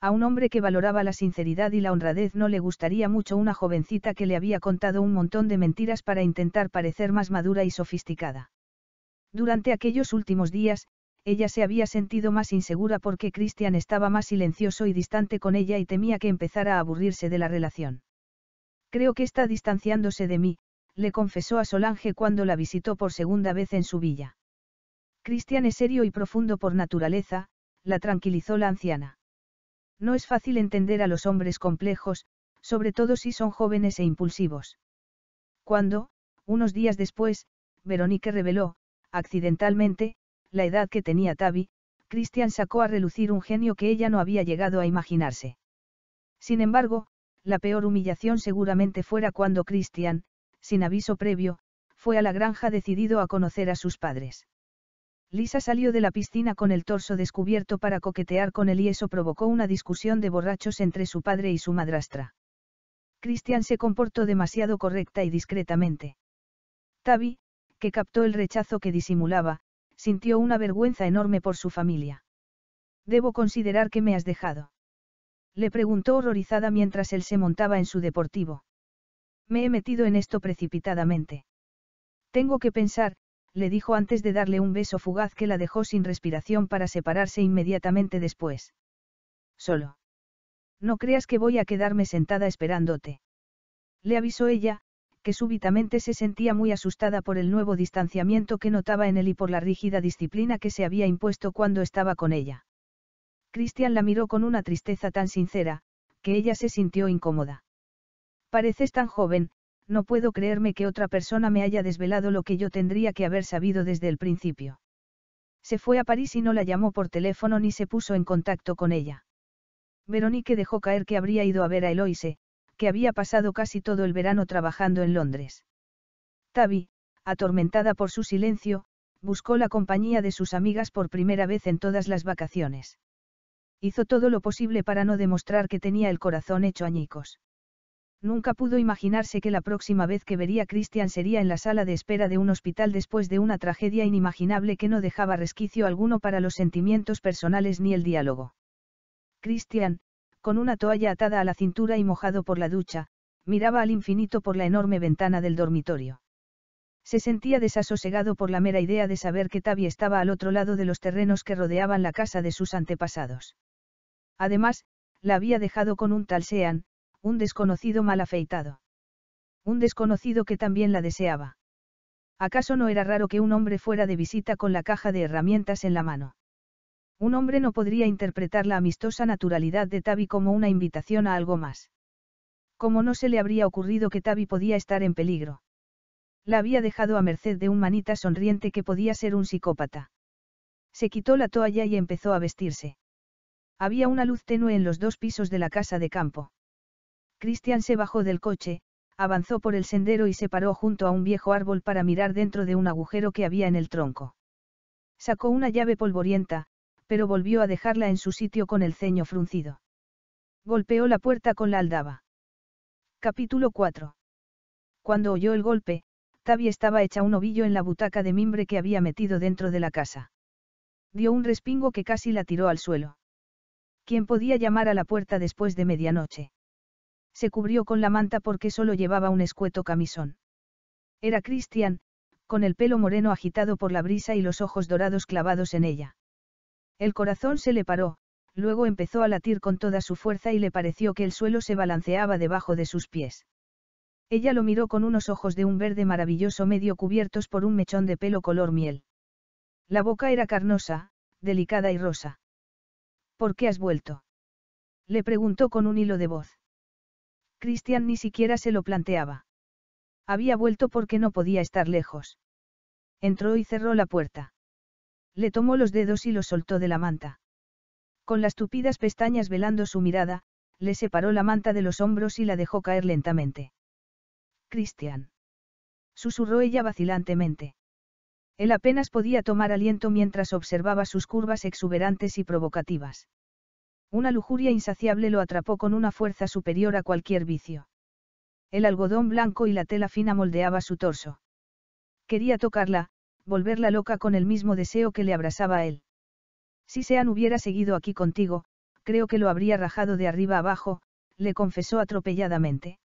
A un hombre que valoraba la sinceridad y la honradez no le gustaría mucho una jovencita que le había contado un montón de mentiras para intentar parecer más madura y sofisticada. Durante aquellos últimos días, ella se había sentido más insegura porque Cristian estaba más silencioso y distante con ella y temía que empezara a aburrirse de la relación. Creo que está distanciándose de mí, le confesó a Solange cuando la visitó por segunda vez en su villa. Cristian es serio y profundo por naturaleza, la tranquilizó la anciana. No es fácil entender a los hombres complejos, sobre todo si son jóvenes e impulsivos. Cuando, unos días después, Verónica reveló, accidentalmente, la edad que tenía Tabi, Christian sacó a relucir un genio que ella no había llegado a imaginarse. Sin embargo, la peor humillación seguramente fuera cuando Christian, sin aviso previo, fue a la granja decidido a conocer a sus padres. Lisa salió de la piscina con el torso descubierto para coquetear con él y eso provocó una discusión de borrachos entre su padre y su madrastra. Christian se comportó demasiado correcta y discretamente. Tabi, que captó el rechazo que disimulaba, sintió una vergüenza enorme por su familia. Debo considerar que me has dejado. Le preguntó horrorizada mientras él se montaba en su deportivo. Me he metido en esto precipitadamente. Tengo que pensar, le dijo antes de darle un beso fugaz que la dejó sin respiración para separarse inmediatamente después. Solo. No creas que voy a quedarme sentada esperándote. Le avisó ella, que súbitamente se sentía muy asustada por el nuevo distanciamiento que notaba en él y por la rígida disciplina que se había impuesto cuando estaba con ella. Cristian la miró con una tristeza tan sincera, que ella se sintió incómoda. Pareces tan joven, no puedo creerme que otra persona me haya desvelado lo que yo tendría que haber sabido desde el principio. Se fue a París y no la llamó por teléfono ni se puso en contacto con ella. Veronique dejó caer que habría ido a ver a Eloise, que había pasado casi todo el verano trabajando en Londres. Tabi, atormentada por su silencio, buscó la compañía de sus amigas por primera vez en todas las vacaciones. Hizo todo lo posible para no demostrar que tenía el corazón hecho añicos. Nunca pudo imaginarse que la próxima vez que vería a Christian sería en la sala de espera de un hospital después de una tragedia inimaginable que no dejaba resquicio alguno para los sentimientos personales ni el diálogo. Christian, con una toalla atada a la cintura y mojado por la ducha, miraba al infinito por la enorme ventana del dormitorio. Se sentía desasosegado por la mera idea de saber que Tavi estaba al otro lado de los terrenos que rodeaban la casa de sus antepasados. Además, la había dejado con un tal Sean, un desconocido mal afeitado. Un desconocido que también la deseaba. ¿Acaso no era raro que un hombre fuera de visita con la caja de herramientas en la mano? Un hombre no podría interpretar la amistosa naturalidad de Tavi como una invitación a algo más. Como no se le habría ocurrido que Tavi podía estar en peligro? La había dejado a merced de un manita sonriente que podía ser un psicópata. Se quitó la toalla y empezó a vestirse. Había una luz tenue en los dos pisos de la casa de campo. Cristian se bajó del coche, avanzó por el sendero y se paró junto a un viejo árbol para mirar dentro de un agujero que había en el tronco. Sacó una llave polvorienta, pero volvió a dejarla en su sitio con el ceño fruncido. Golpeó la puerta con la aldaba. Capítulo 4. Cuando oyó el golpe, Tavi estaba hecha un ovillo en la butaca de mimbre que había metido dentro de la casa. Dio un respingo que casi la tiró al suelo. ¿Quién podía llamar a la puerta después de medianoche? Se cubrió con la manta porque solo llevaba un escueto camisón. Era Cristian, con el pelo moreno agitado por la brisa y los ojos dorados clavados en ella. El corazón se le paró, luego empezó a latir con toda su fuerza y le pareció que el suelo se balanceaba debajo de sus pies. Ella lo miró con unos ojos de un verde maravilloso medio cubiertos por un mechón de pelo color miel. La boca era carnosa, delicada y rosa. ¿Por qué has vuelto? Le preguntó con un hilo de voz. Cristian ni siquiera se lo planteaba. Había vuelto porque no podía estar lejos. Entró y cerró la puerta le tomó los dedos y los soltó de la manta. Con las tupidas pestañas velando su mirada, le separó la manta de los hombros y la dejó caer lentamente. Cristian. Susurró ella vacilantemente. Él apenas podía tomar aliento mientras observaba sus curvas exuberantes y provocativas. Una lujuria insaciable lo atrapó con una fuerza superior a cualquier vicio. El algodón blanco y la tela fina moldeaba su torso. Quería tocarla, volverla loca con el mismo deseo que le abrazaba a él. Si Sean hubiera seguido aquí contigo, creo que lo habría rajado de arriba abajo, le confesó atropelladamente.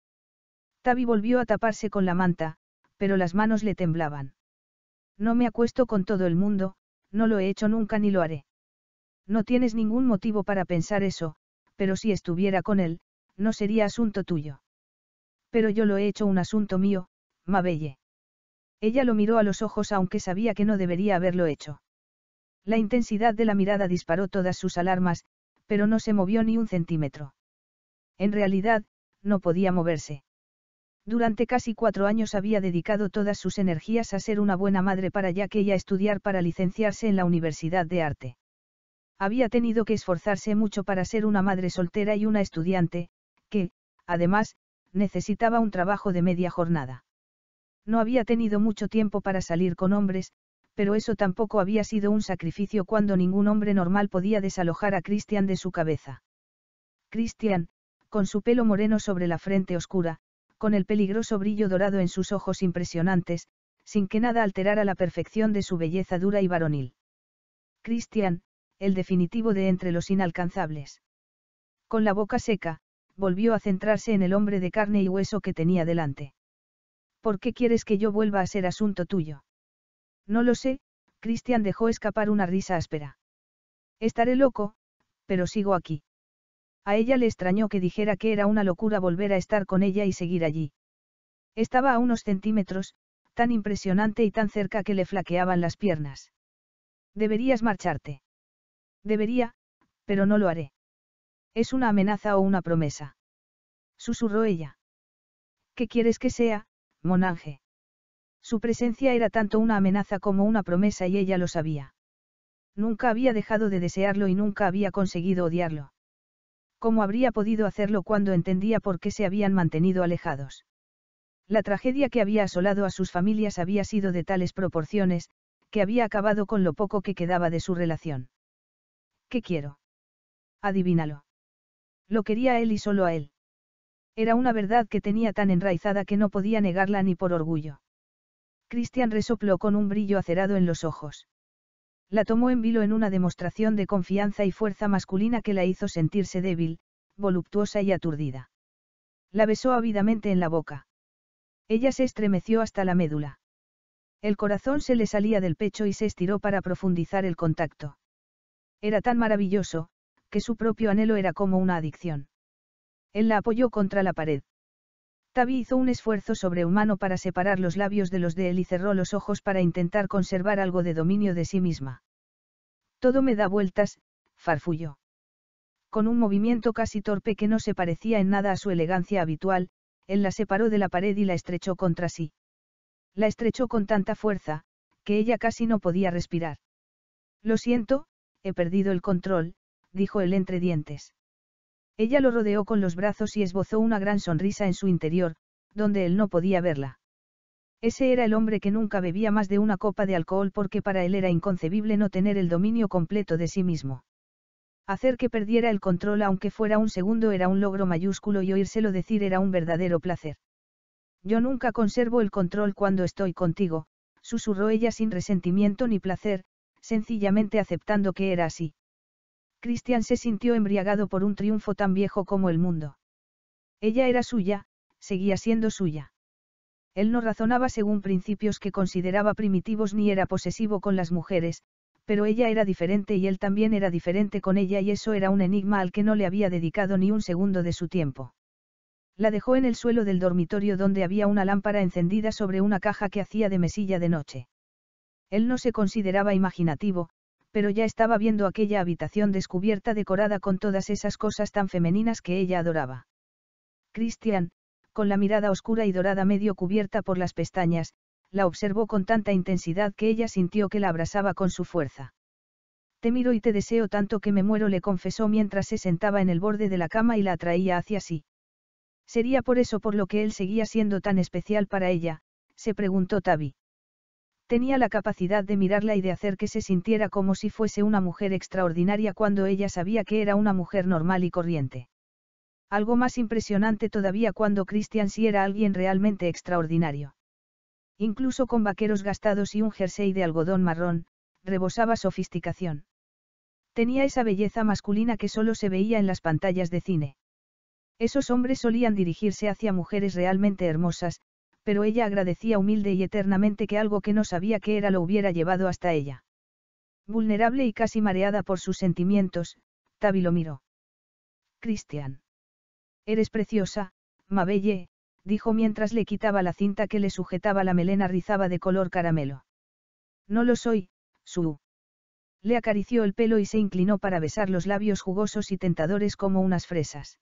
Tavi volvió a taparse con la manta, pero las manos le temblaban. No me acuesto con todo el mundo, no lo he hecho nunca ni lo haré. No tienes ningún motivo para pensar eso, pero si estuviera con él, no sería asunto tuyo. Pero yo lo he hecho un asunto mío, Mabelle. Ella lo miró a los ojos aunque sabía que no debería haberlo hecho. La intensidad de la mirada disparó todas sus alarmas, pero no se movió ni un centímetro. En realidad, no podía moverse. Durante casi cuatro años había dedicado todas sus energías a ser una buena madre para ya y a estudiar para licenciarse en la Universidad de Arte. Había tenido que esforzarse mucho para ser una madre soltera y una estudiante, que, además, necesitaba un trabajo de media jornada. No había tenido mucho tiempo para salir con hombres, pero eso tampoco había sido un sacrificio cuando ningún hombre normal podía desalojar a Christian de su cabeza. Christian, con su pelo moreno sobre la frente oscura, con el peligroso brillo dorado en sus ojos impresionantes, sin que nada alterara la perfección de su belleza dura y varonil. Christian, el definitivo de entre los inalcanzables. Con la boca seca, volvió a centrarse en el hombre de carne y hueso que tenía delante. ¿Por qué quieres que yo vuelva a ser asunto tuyo? No lo sé, Cristian dejó escapar una risa áspera. Estaré loco, pero sigo aquí. A ella le extrañó que dijera que era una locura volver a estar con ella y seguir allí. Estaba a unos centímetros, tan impresionante y tan cerca que le flaqueaban las piernas. Deberías marcharte. Debería, pero no lo haré. Es una amenaza o una promesa. Susurró ella. ¿Qué quieres que sea, Monange. Su presencia era tanto una amenaza como una promesa y ella lo sabía. Nunca había dejado de desearlo y nunca había conseguido odiarlo. ¿Cómo habría podido hacerlo cuando entendía por qué se habían mantenido alejados? La tragedia que había asolado a sus familias había sido de tales proporciones, que había acabado con lo poco que quedaba de su relación. ¿Qué quiero? Adivínalo. Lo quería él y solo a él. Era una verdad que tenía tan enraizada que no podía negarla ni por orgullo. Christian resopló con un brillo acerado en los ojos. La tomó en vilo en una demostración de confianza y fuerza masculina que la hizo sentirse débil, voluptuosa y aturdida. La besó ávidamente en la boca. Ella se estremeció hasta la médula. El corazón se le salía del pecho y se estiró para profundizar el contacto. Era tan maravilloso, que su propio anhelo era como una adicción. Él la apoyó contra la pared. Tabi hizo un esfuerzo sobrehumano para separar los labios de los de él y cerró los ojos para intentar conservar algo de dominio de sí misma. Todo me da vueltas, farfulló. Con un movimiento casi torpe que no se parecía en nada a su elegancia habitual, él la separó de la pared y la estrechó contra sí. La estrechó con tanta fuerza, que ella casi no podía respirar. Lo siento, he perdido el control, dijo él entre dientes. Ella lo rodeó con los brazos y esbozó una gran sonrisa en su interior, donde él no podía verla. Ese era el hombre que nunca bebía más de una copa de alcohol porque para él era inconcebible no tener el dominio completo de sí mismo. Hacer que perdiera el control aunque fuera un segundo era un logro mayúsculo y oírselo decir era un verdadero placer. Yo nunca conservo el control cuando estoy contigo, susurró ella sin resentimiento ni placer, sencillamente aceptando que era así. Cristian se sintió embriagado por un triunfo tan viejo como el mundo. Ella era suya, seguía siendo suya. Él no razonaba según principios que consideraba primitivos ni era posesivo con las mujeres, pero ella era diferente y él también era diferente con ella y eso era un enigma al que no le había dedicado ni un segundo de su tiempo. La dejó en el suelo del dormitorio donde había una lámpara encendida sobre una caja que hacía de mesilla de noche. Él no se consideraba imaginativo, pero ya estaba viendo aquella habitación descubierta decorada con todas esas cosas tan femeninas que ella adoraba. Christian, con la mirada oscura y dorada medio cubierta por las pestañas, la observó con tanta intensidad que ella sintió que la abrazaba con su fuerza. Te miro y te deseo tanto que me muero, le confesó mientras se sentaba en el borde de la cama y la atraía hacia sí. Sería por eso por lo que él seguía siendo tan especial para ella, se preguntó Tavi. Tenía la capacidad de mirarla y de hacer que se sintiera como si fuese una mujer extraordinaria cuando ella sabía que era una mujer normal y corriente. Algo más impresionante todavía cuando Christian sí era alguien realmente extraordinario. Incluso con vaqueros gastados y un jersey de algodón marrón, rebosaba sofisticación. Tenía esa belleza masculina que solo se veía en las pantallas de cine. Esos hombres solían dirigirse hacia mujeres realmente hermosas, pero ella agradecía humilde y eternamente que algo que no sabía que era lo hubiera llevado hasta ella. Vulnerable y casi mareada por sus sentimientos, Tavi lo miró. Cristian. Eres preciosa, Mabelle, dijo mientras le quitaba la cinta que le sujetaba la melena rizaba de color caramelo. No lo soy, Su. Le acarició el pelo y se inclinó para besar los labios jugosos y tentadores como unas fresas.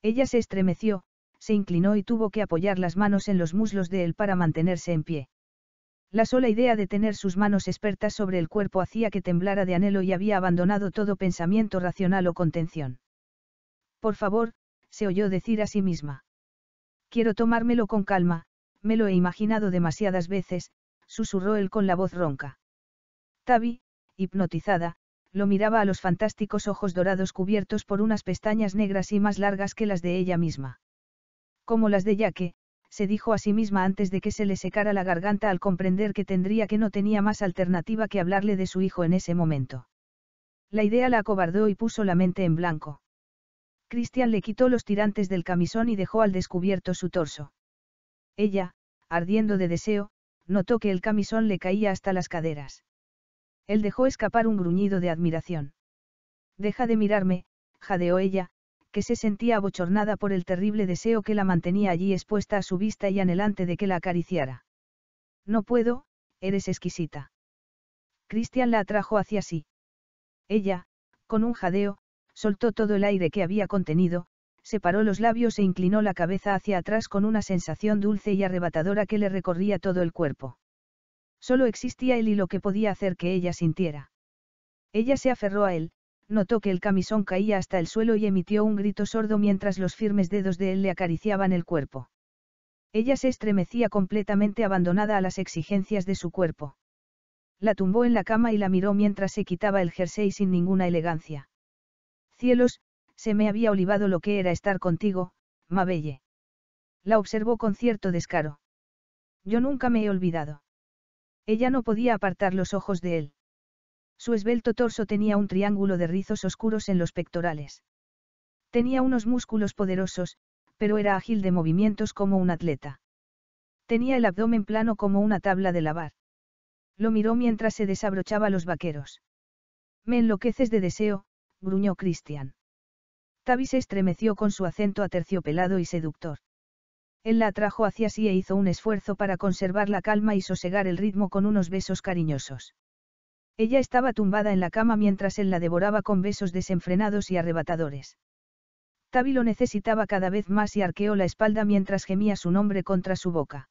Ella se estremeció, se inclinó y tuvo que apoyar las manos en los muslos de él para mantenerse en pie. La sola idea de tener sus manos expertas sobre el cuerpo hacía que temblara de anhelo y había abandonado todo pensamiento racional o contención. Por favor, se oyó decir a sí misma. Quiero tomármelo con calma, me lo he imaginado demasiadas veces, susurró él con la voz ronca. Tavi, hipnotizada, lo miraba a los fantásticos ojos dorados cubiertos por unas pestañas negras y más largas que las de ella misma como las de Yaque, se dijo a sí misma antes de que se le secara la garganta al comprender que tendría que no tenía más alternativa que hablarle de su hijo en ese momento. La idea la acobardó y puso la mente en blanco. Cristian le quitó los tirantes del camisón y dejó al descubierto su torso. Ella, ardiendo de deseo, notó que el camisón le caía hasta las caderas. Él dejó escapar un gruñido de admiración. Deja de mirarme, jadeó ella, que se sentía abochornada por el terrible deseo que la mantenía allí expuesta a su vista y anhelante de que la acariciara. No puedo, eres exquisita. Cristian la atrajo hacia sí. Ella, con un jadeo, soltó todo el aire que había contenido, separó los labios e inclinó la cabeza hacia atrás con una sensación dulce y arrebatadora que le recorría todo el cuerpo. Solo existía él y lo que podía hacer que ella sintiera. Ella se aferró a él, notó que el camisón caía hasta el suelo y emitió un grito sordo mientras los firmes dedos de él le acariciaban el cuerpo. Ella se estremecía completamente abandonada a las exigencias de su cuerpo. La tumbó en la cama y la miró mientras se quitaba el jersey sin ninguna elegancia. Cielos, se me había olvidado lo que era estar contigo, Mabelle. La observó con cierto descaro. Yo nunca me he olvidado. Ella no podía apartar los ojos de él. Su esbelto torso tenía un triángulo de rizos oscuros en los pectorales. Tenía unos músculos poderosos, pero era ágil de movimientos como un atleta. Tenía el abdomen plano como una tabla de lavar. Lo miró mientras se desabrochaba los vaqueros. Me enloqueces de deseo, gruñó Christian. Tavi se estremeció con su acento aterciopelado y seductor. Él la atrajo hacia sí e hizo un esfuerzo para conservar la calma y sosegar el ritmo con unos besos cariñosos. Ella estaba tumbada en la cama mientras él la devoraba con besos desenfrenados y arrebatadores. Tavi lo necesitaba cada vez más y arqueó la espalda mientras gemía su nombre contra su boca.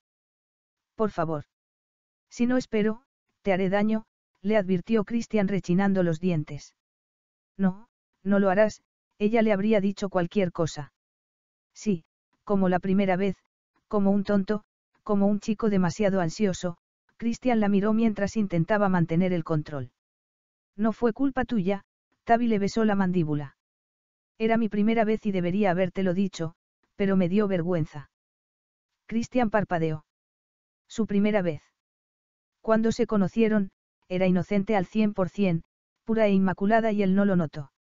Por favor. Si no espero, te haré daño, le advirtió Christian rechinando los dientes. No, no lo harás, ella le habría dicho cualquier cosa. Sí, como la primera vez, como un tonto, como un chico demasiado ansioso, Christian la miró mientras intentaba mantener el control. No fue culpa tuya, Tavi le besó la mandíbula. Era mi primera vez y debería habértelo dicho, pero me dio vergüenza. Cristian parpadeó. Su primera vez. Cuando se conocieron, era inocente al 100%, pura e inmaculada y él no lo notó.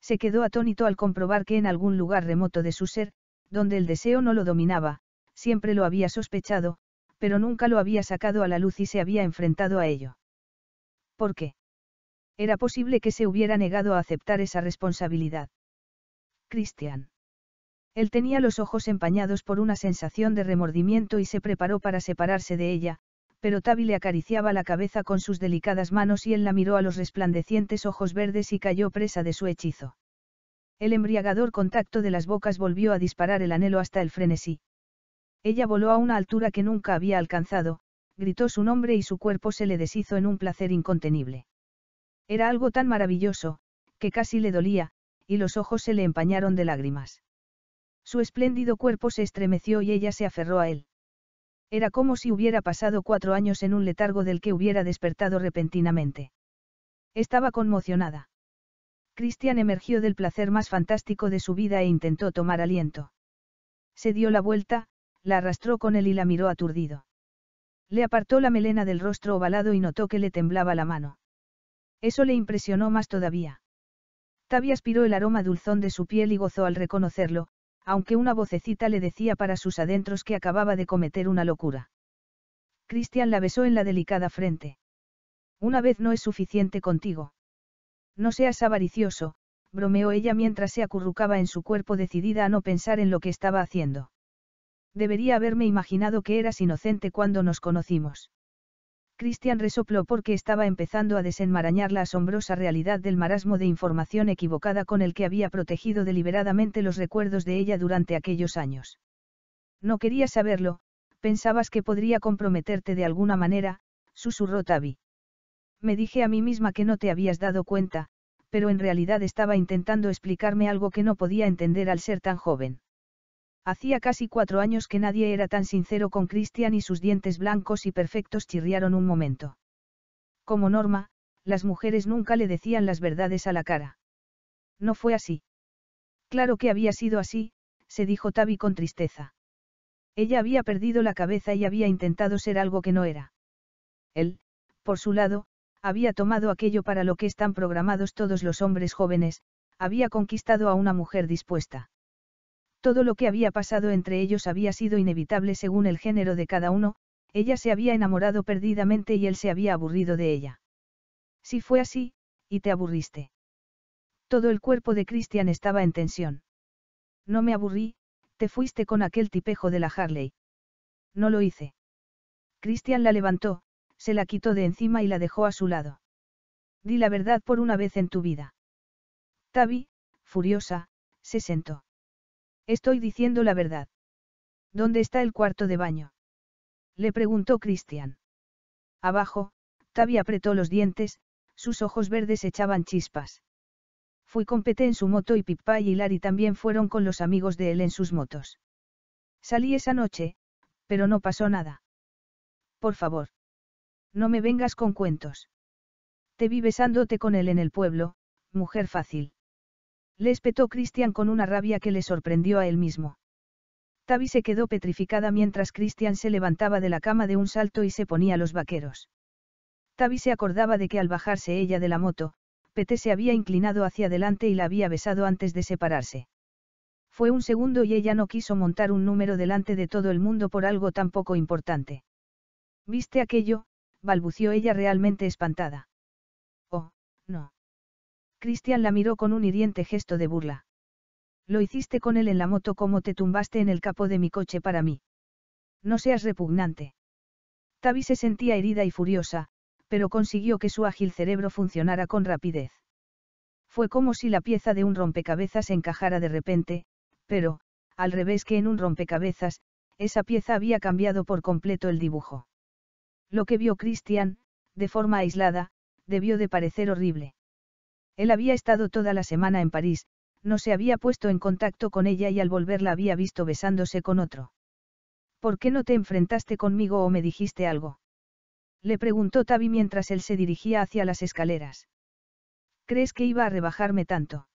Se quedó atónito al comprobar que en algún lugar remoto de su ser, donde el deseo no lo dominaba, siempre lo había sospechado, pero nunca lo había sacado a la luz y se había enfrentado a ello. ¿Por qué? Era posible que se hubiera negado a aceptar esa responsabilidad. Cristian. Él tenía los ojos empañados por una sensación de remordimiento y se preparó para separarse de ella, pero Tavi le acariciaba la cabeza con sus delicadas manos y él la miró a los resplandecientes ojos verdes y cayó presa de su hechizo. El embriagador contacto de las bocas volvió a disparar el anhelo hasta el frenesí. Ella voló a una altura que nunca había alcanzado, gritó su nombre y su cuerpo se le deshizo en un placer incontenible. Era algo tan maravilloso, que casi le dolía, y los ojos se le empañaron de lágrimas. Su espléndido cuerpo se estremeció y ella se aferró a él. Era como si hubiera pasado cuatro años en un letargo del que hubiera despertado repentinamente. Estaba conmocionada. Cristian emergió del placer más fantástico de su vida e intentó tomar aliento. Se dio la vuelta, la arrastró con él y la miró aturdido. Le apartó la melena del rostro ovalado y notó que le temblaba la mano. Eso le impresionó más todavía. Tavi aspiró el aroma dulzón de su piel y gozó al reconocerlo, aunque una vocecita le decía para sus adentros que acababa de cometer una locura. Cristian la besó en la delicada frente. Una vez no es suficiente contigo. No seas avaricioso, bromeó ella mientras se acurrucaba en su cuerpo decidida a no pensar en lo que estaba haciendo. Debería haberme imaginado que eras inocente cuando nos conocimos. Christian resopló porque estaba empezando a desenmarañar la asombrosa realidad del marasmo de información equivocada con el que había protegido deliberadamente los recuerdos de ella durante aquellos años. No quería saberlo, pensabas que podría comprometerte de alguna manera, susurró Tavi. Me dije a mí misma que no te habías dado cuenta, pero en realidad estaba intentando explicarme algo que no podía entender al ser tan joven. Hacía casi cuatro años que nadie era tan sincero con Christian y sus dientes blancos y perfectos chirriaron un momento. Como norma, las mujeres nunca le decían las verdades a la cara. No fue así. Claro que había sido así, se dijo Tavi con tristeza. Ella había perdido la cabeza y había intentado ser algo que no era. Él, por su lado, había tomado aquello para lo que están programados todos los hombres jóvenes, había conquistado a una mujer dispuesta. Todo lo que había pasado entre ellos había sido inevitable según el género de cada uno, ella se había enamorado perdidamente y él se había aburrido de ella. Si fue así, y te aburriste. Todo el cuerpo de Christian estaba en tensión. No me aburrí, te fuiste con aquel tipejo de la Harley. No lo hice. Christian la levantó, se la quitó de encima y la dejó a su lado. Di la verdad por una vez en tu vida. Tavi, furiosa, se sentó. Estoy diciendo la verdad. ¿Dónde está el cuarto de baño? Le preguntó Cristian. Abajo, Tavi apretó los dientes, sus ojos verdes echaban chispas. Fui con Pete en su moto y Pipa y Hilary también fueron con los amigos de él en sus motos. Salí esa noche, pero no pasó nada. Por favor. No me vengas con cuentos. Te vi besándote con él en el pueblo, mujer fácil. Le espetó Christian con una rabia que le sorprendió a él mismo. Tavi se quedó petrificada mientras Christian se levantaba de la cama de un salto y se ponía los vaqueros. Tavi se acordaba de que al bajarse ella de la moto, Pete se había inclinado hacia adelante y la había besado antes de separarse. Fue un segundo y ella no quiso montar un número delante de todo el mundo por algo tan poco importante. ¿Viste aquello? balbució ella realmente espantada. Cristian la miró con un hiriente gesto de burla. Lo hiciste con él en la moto como te tumbaste en el capó de mi coche para mí. No seas repugnante. Tavi se sentía herida y furiosa, pero consiguió que su ágil cerebro funcionara con rapidez. Fue como si la pieza de un rompecabezas encajara de repente, pero, al revés que en un rompecabezas, esa pieza había cambiado por completo el dibujo. Lo que vio Cristian, de forma aislada, debió de parecer horrible. Él había estado toda la semana en París, no se había puesto en contacto con ella y al volver la había visto besándose con otro. ¿Por qué no te enfrentaste conmigo o me dijiste algo? Le preguntó Tavi mientras él se dirigía hacia las escaleras. ¿Crees que iba a rebajarme tanto?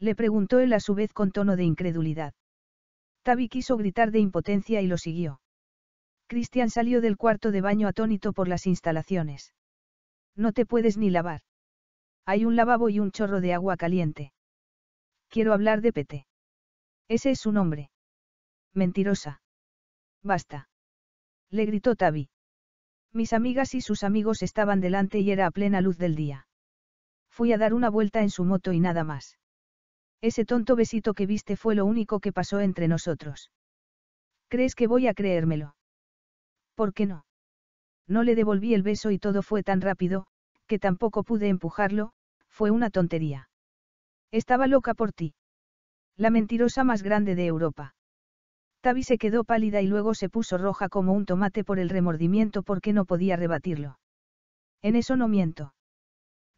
Le preguntó él a su vez con tono de incredulidad. Tavi quiso gritar de impotencia y lo siguió. Cristian salió del cuarto de baño atónito por las instalaciones. No te puedes ni lavar. Hay un lavabo y un chorro de agua caliente. Quiero hablar de Pete. Ese es su nombre. Mentirosa. Basta. Le gritó Tavi. Mis amigas y sus amigos estaban delante y era a plena luz del día. Fui a dar una vuelta en su moto y nada más. Ese tonto besito que viste fue lo único que pasó entre nosotros. ¿Crees que voy a creérmelo? ¿Por qué no? No le devolví el beso y todo fue tan rápido, que tampoco pude empujarlo, fue una tontería. Estaba loca por ti. La mentirosa más grande de Europa. Tavi se quedó pálida y luego se puso roja como un tomate por el remordimiento porque no podía rebatirlo. En eso no miento.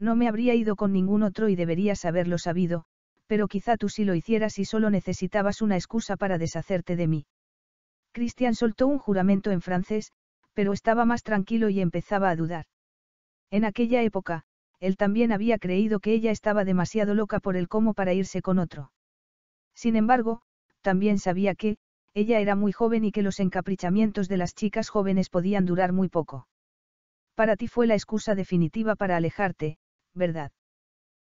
No me habría ido con ningún otro y deberías haberlo sabido, pero quizá tú sí lo hicieras y solo necesitabas una excusa para deshacerte de mí. Christian soltó un juramento en francés, pero estaba más tranquilo y empezaba a dudar. En aquella época, él también había creído que ella estaba demasiado loca por el cómo para irse con otro. Sin embargo, también sabía que, ella era muy joven y que los encaprichamientos de las chicas jóvenes podían durar muy poco. Para ti fue la excusa definitiva para alejarte, ¿verdad?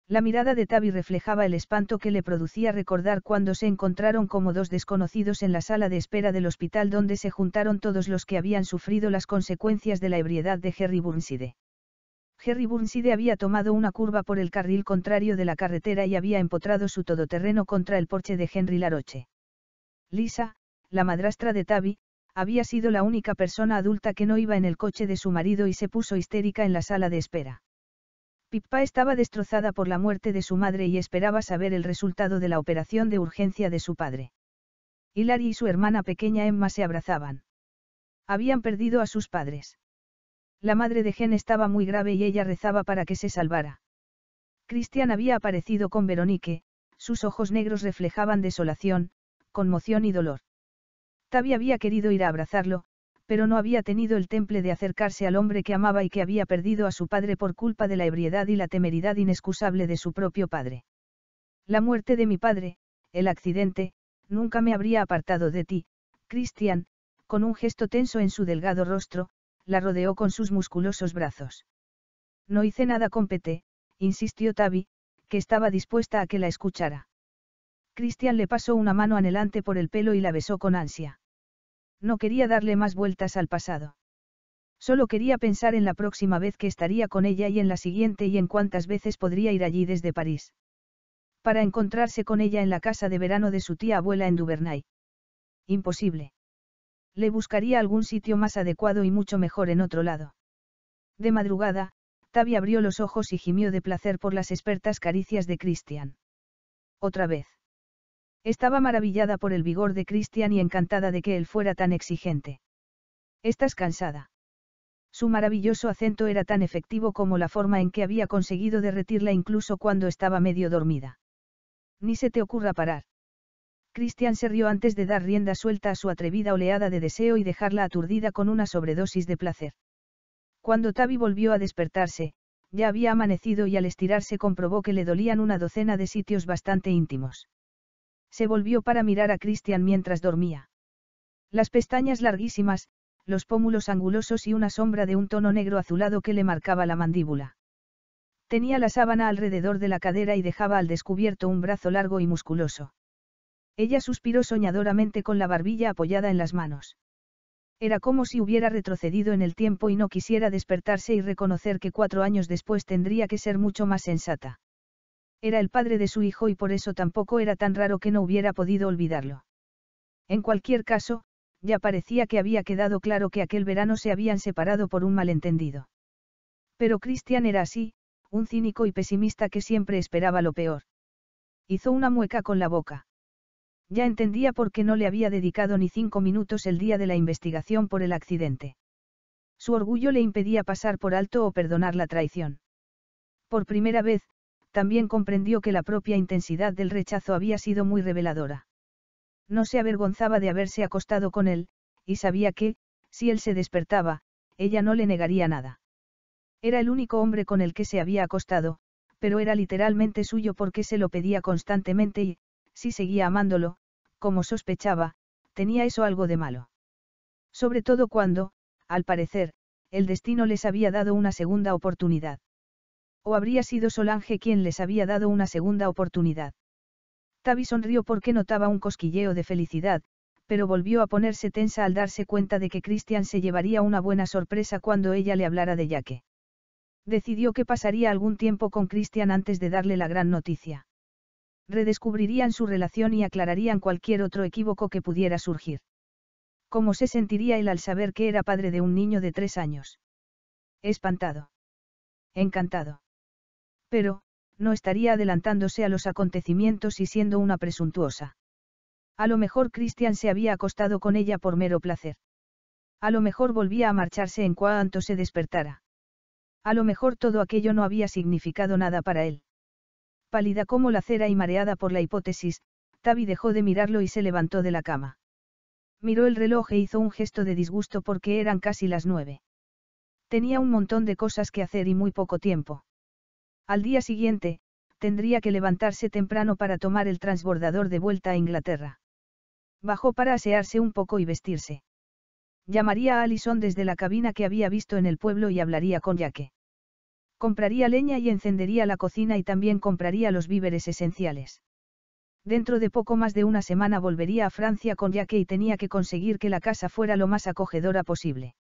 La mirada de Tavi reflejaba el espanto que le producía recordar cuando se encontraron como dos desconocidos en la sala de espera del hospital donde se juntaron todos los que habían sufrido las consecuencias de la ebriedad de Harry Burnside. Harry Burnside había tomado una curva por el carril contrario de la carretera y había empotrado su todoterreno contra el porche de Henry Laroche. Lisa, la madrastra de Tabby, había sido la única persona adulta que no iba en el coche de su marido y se puso histérica en la sala de espera. Pippa estaba destrozada por la muerte de su madre y esperaba saber el resultado de la operación de urgencia de su padre. Hilary y su hermana pequeña Emma se abrazaban. Habían perdido a sus padres. La madre de Gen estaba muy grave y ella rezaba para que se salvara. Cristian había aparecido con Veronique, sus ojos negros reflejaban desolación, conmoción y dolor. Tavi había querido ir a abrazarlo, pero no había tenido el temple de acercarse al hombre que amaba y que había perdido a su padre por culpa de la ebriedad y la temeridad inexcusable de su propio padre. La muerte de mi padre, el accidente, nunca me habría apartado de ti, Cristian, con un gesto tenso en su delgado rostro, la rodeó con sus musculosos brazos. No hice nada con Pete, insistió Tavi, que estaba dispuesta a que la escuchara. Cristian le pasó una mano anhelante por el pelo y la besó con ansia. No quería darle más vueltas al pasado. Solo quería pensar en la próxima vez que estaría con ella y en la siguiente y en cuántas veces podría ir allí desde París. Para encontrarse con ella en la casa de verano de su tía abuela en Duvernay. Imposible le buscaría algún sitio más adecuado y mucho mejor en otro lado. De madrugada, Tavi abrió los ojos y gimió de placer por las expertas caricias de Cristian. Otra vez. Estaba maravillada por el vigor de Cristian y encantada de que él fuera tan exigente. Estás cansada. Su maravilloso acento era tan efectivo como la forma en que había conseguido derretirla incluso cuando estaba medio dormida. Ni se te ocurra parar. Christian se rió antes de dar rienda suelta a su atrevida oleada de deseo y dejarla aturdida con una sobredosis de placer. Cuando Tavi volvió a despertarse, ya había amanecido y al estirarse comprobó que le dolían una docena de sitios bastante íntimos. Se volvió para mirar a Christian mientras dormía. Las pestañas larguísimas, los pómulos angulosos y una sombra de un tono negro azulado que le marcaba la mandíbula. Tenía la sábana alrededor de la cadera y dejaba al descubierto un brazo largo y musculoso. Ella suspiró soñadoramente con la barbilla apoyada en las manos. Era como si hubiera retrocedido en el tiempo y no quisiera despertarse y reconocer que cuatro años después tendría que ser mucho más sensata. Era el padre de su hijo y por eso tampoco era tan raro que no hubiera podido olvidarlo. En cualquier caso, ya parecía que había quedado claro que aquel verano se habían separado por un malentendido. Pero Cristian era así, un cínico y pesimista que siempre esperaba lo peor. Hizo una mueca con la boca. Ya entendía por qué no le había dedicado ni cinco minutos el día de la investigación por el accidente. Su orgullo le impedía pasar por alto o perdonar la traición. Por primera vez, también comprendió que la propia intensidad del rechazo había sido muy reveladora. No se avergonzaba de haberse acostado con él, y sabía que, si él se despertaba, ella no le negaría nada. Era el único hombre con el que se había acostado, pero era literalmente suyo porque se lo pedía constantemente y, si seguía amándolo, como sospechaba, tenía eso algo de malo. Sobre todo cuando, al parecer, el destino les había dado una segunda oportunidad. O habría sido Solange quien les había dado una segunda oportunidad. Tavi sonrió porque notaba un cosquilleo de felicidad, pero volvió a ponerse tensa al darse cuenta de que Christian se llevaría una buena sorpresa cuando ella le hablara de Yaque. Decidió que pasaría algún tiempo con Christian antes de darle la gran noticia redescubrirían su relación y aclararían cualquier otro equívoco que pudiera surgir. ¿Cómo se sentiría él al saber que era padre de un niño de tres años? Espantado. Encantado. Pero, no estaría adelantándose a los acontecimientos y siendo una presuntuosa. A lo mejor Christian se había acostado con ella por mero placer. A lo mejor volvía a marcharse en cuanto se despertara. A lo mejor todo aquello no había significado nada para él. Pálida como la cera y mareada por la hipótesis, Tavi dejó de mirarlo y se levantó de la cama. Miró el reloj e hizo un gesto de disgusto porque eran casi las nueve. Tenía un montón de cosas que hacer y muy poco tiempo. Al día siguiente, tendría que levantarse temprano para tomar el transbordador de vuelta a Inglaterra. Bajó para asearse un poco y vestirse. Llamaría a Alison desde la cabina que había visto en el pueblo y hablaría con Yaque. Compraría leña y encendería la cocina y también compraría los víveres esenciales. Dentro de poco más de una semana volvería a Francia con yaque y tenía que conseguir que la casa fuera lo más acogedora posible.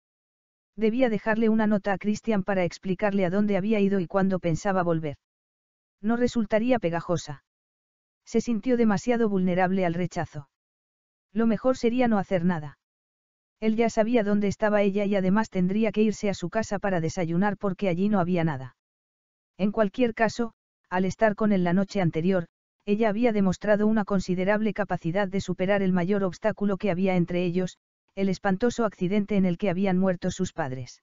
Debía dejarle una nota a Christian para explicarle a dónde había ido y cuándo pensaba volver. No resultaría pegajosa. Se sintió demasiado vulnerable al rechazo. Lo mejor sería no hacer nada. Él ya sabía dónde estaba ella y además tendría que irse a su casa para desayunar porque allí no había nada. En cualquier caso, al estar con él la noche anterior, ella había demostrado una considerable capacidad de superar el mayor obstáculo que había entre ellos, el espantoso accidente en el que habían muerto sus padres.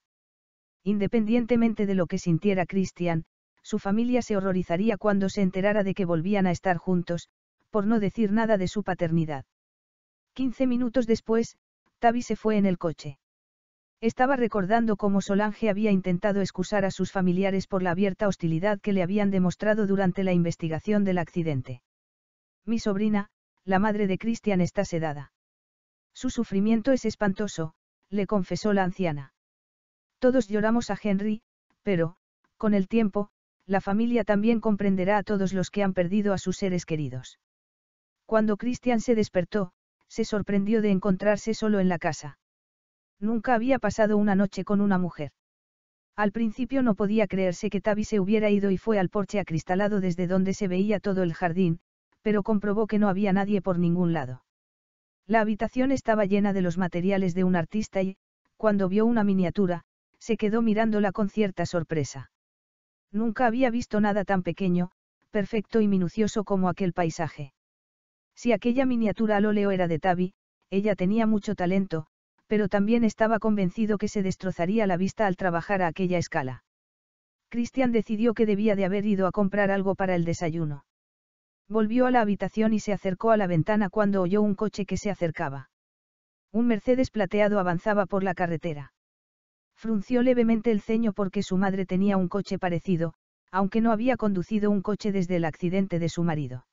Independientemente de lo que sintiera Christian, su familia se horrorizaría cuando se enterara de que volvían a estar juntos, por no decir nada de su paternidad. Quince minutos después, Tavi se fue en el coche. Estaba recordando cómo Solange había intentado excusar a sus familiares por la abierta hostilidad que le habían demostrado durante la investigación del accidente. Mi sobrina, la madre de Christian está sedada. Su sufrimiento es espantoso, le confesó la anciana. Todos lloramos a Henry, pero, con el tiempo, la familia también comprenderá a todos los que han perdido a sus seres queridos. Cuando Christian se despertó, se sorprendió de encontrarse solo en la casa. Nunca había pasado una noche con una mujer. Al principio no podía creerse que Tavi se hubiera ido y fue al porche acristalado desde donde se veía todo el jardín, pero comprobó que no había nadie por ningún lado. La habitación estaba llena de los materiales de un artista y, cuando vio una miniatura, se quedó mirándola con cierta sorpresa. Nunca había visto nada tan pequeño, perfecto y minucioso como aquel paisaje. Si aquella miniatura al óleo era de Tavi, ella tenía mucho talento, pero también estaba convencido que se destrozaría la vista al trabajar a aquella escala. Christian decidió que debía de haber ido a comprar algo para el desayuno. Volvió a la habitación y se acercó a la ventana cuando oyó un coche que se acercaba. Un Mercedes plateado avanzaba por la carretera. Frunció levemente el ceño porque su madre tenía un coche parecido, aunque no había conducido un coche desde el accidente de su marido.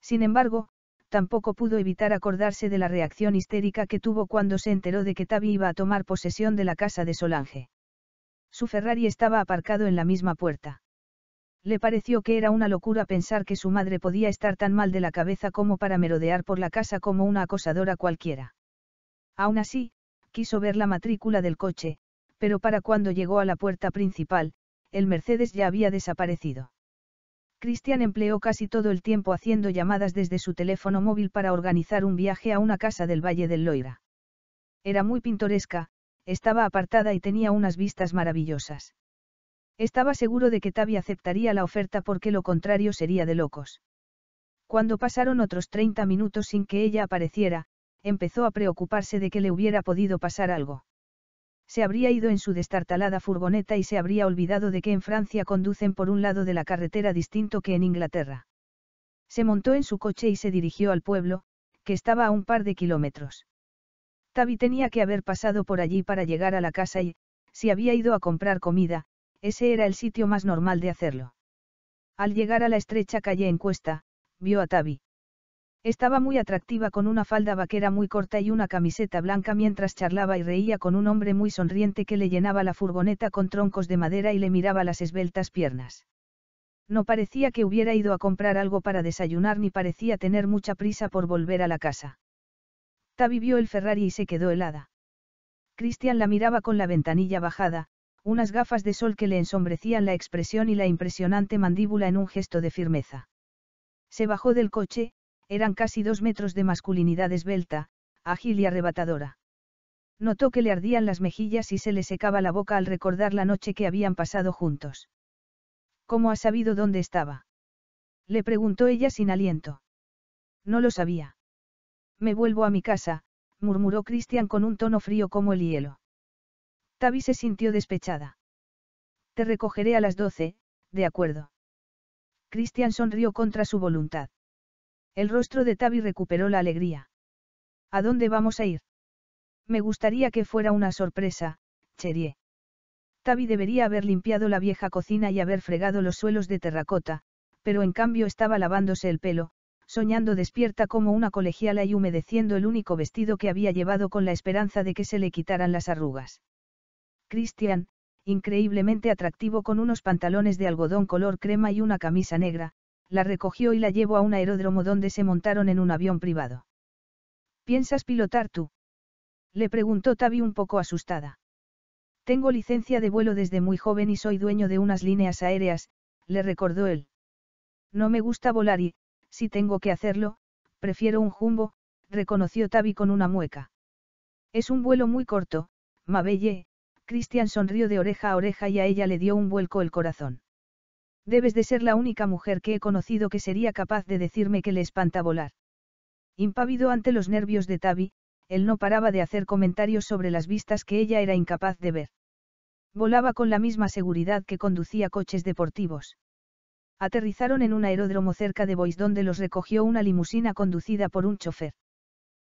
Sin embargo, tampoco pudo evitar acordarse de la reacción histérica que tuvo cuando se enteró de que Tavi iba a tomar posesión de la casa de Solange. Su Ferrari estaba aparcado en la misma puerta. Le pareció que era una locura pensar que su madre podía estar tan mal de la cabeza como para merodear por la casa como una acosadora cualquiera. Aún así, quiso ver la matrícula del coche, pero para cuando llegó a la puerta principal, el Mercedes ya había desaparecido. Cristian empleó casi todo el tiempo haciendo llamadas desde su teléfono móvil para organizar un viaje a una casa del Valle del Loira. Era muy pintoresca, estaba apartada y tenía unas vistas maravillosas. Estaba seguro de que Tavi aceptaría la oferta porque lo contrario sería de locos. Cuando pasaron otros 30 minutos sin que ella apareciera, empezó a preocuparse de que le hubiera podido pasar algo se habría ido en su destartalada furgoneta y se habría olvidado de que en Francia conducen por un lado de la carretera distinto que en Inglaterra. Se montó en su coche y se dirigió al pueblo, que estaba a un par de kilómetros. Tavi tenía que haber pasado por allí para llegar a la casa y, si había ido a comprar comida, ese era el sitio más normal de hacerlo. Al llegar a la estrecha calle en cuesta, vio a Tavi. Estaba muy atractiva con una falda vaquera muy corta y una camiseta blanca mientras charlaba y reía con un hombre muy sonriente que le llenaba la furgoneta con troncos de madera y le miraba las esbeltas piernas. No parecía que hubiera ido a comprar algo para desayunar ni parecía tener mucha prisa por volver a la casa. Tavi vio el Ferrari y se quedó helada. Cristian la miraba con la ventanilla bajada, unas gafas de sol que le ensombrecían la expresión y la impresionante mandíbula en un gesto de firmeza. Se bajó del coche, eran casi dos metros de masculinidad esbelta, ágil y arrebatadora. Notó que le ardían las mejillas y se le secaba la boca al recordar la noche que habían pasado juntos. ¿Cómo ha sabido dónde estaba? Le preguntó ella sin aliento. No lo sabía. Me vuelvo a mi casa, murmuró Cristian con un tono frío como el hielo. Tavi se sintió despechada. Te recogeré a las doce, de acuerdo. Cristian sonrió contra su voluntad. El rostro de Tavi recuperó la alegría. ¿A dónde vamos a ir? Me gustaría que fuera una sorpresa, Cherie. Tavi debería haber limpiado la vieja cocina y haber fregado los suelos de terracota, pero en cambio estaba lavándose el pelo, soñando despierta como una colegiala y humedeciendo el único vestido que había llevado con la esperanza de que se le quitaran las arrugas. Christian, increíblemente atractivo con unos pantalones de algodón color crema y una camisa negra, la recogió y la llevó a un aeródromo donde se montaron en un avión privado. ¿Piensas pilotar tú? Le preguntó Tavi un poco asustada. Tengo licencia de vuelo desde muy joven y soy dueño de unas líneas aéreas, le recordó él. No me gusta volar y, si tengo que hacerlo, prefiero un jumbo, reconoció Tavi con una mueca. Es un vuelo muy corto, Mabelle, Christian sonrió de oreja a oreja y a ella le dio un vuelco el corazón. Debes de ser la única mujer que he conocido que sería capaz de decirme que le espanta volar. Impávido ante los nervios de Tavi, él no paraba de hacer comentarios sobre las vistas que ella era incapaz de ver. Volaba con la misma seguridad que conducía coches deportivos. Aterrizaron en un aeródromo cerca de Bois donde los recogió una limusina conducida por un chofer.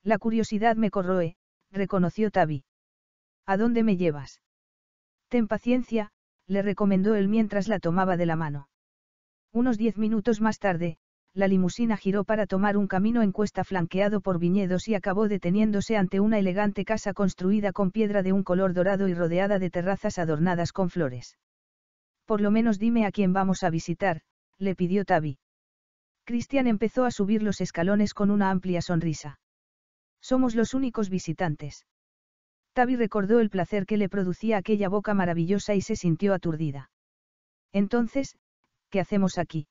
La curiosidad me corroe, reconoció Tavi. ¿A dónde me llevas? Ten paciencia, le recomendó él mientras la tomaba de la mano. Unos diez minutos más tarde, la limusina giró para tomar un camino en cuesta flanqueado por viñedos y acabó deteniéndose ante una elegante casa construida con piedra de un color dorado y rodeada de terrazas adornadas con flores. Por lo menos dime a quién vamos a visitar, le pidió Tabi. Cristian empezó a subir los escalones con una amplia sonrisa. Somos los únicos visitantes. Tavi recordó el placer que le producía aquella boca maravillosa y se sintió aturdida. Entonces, ¿qué hacemos aquí?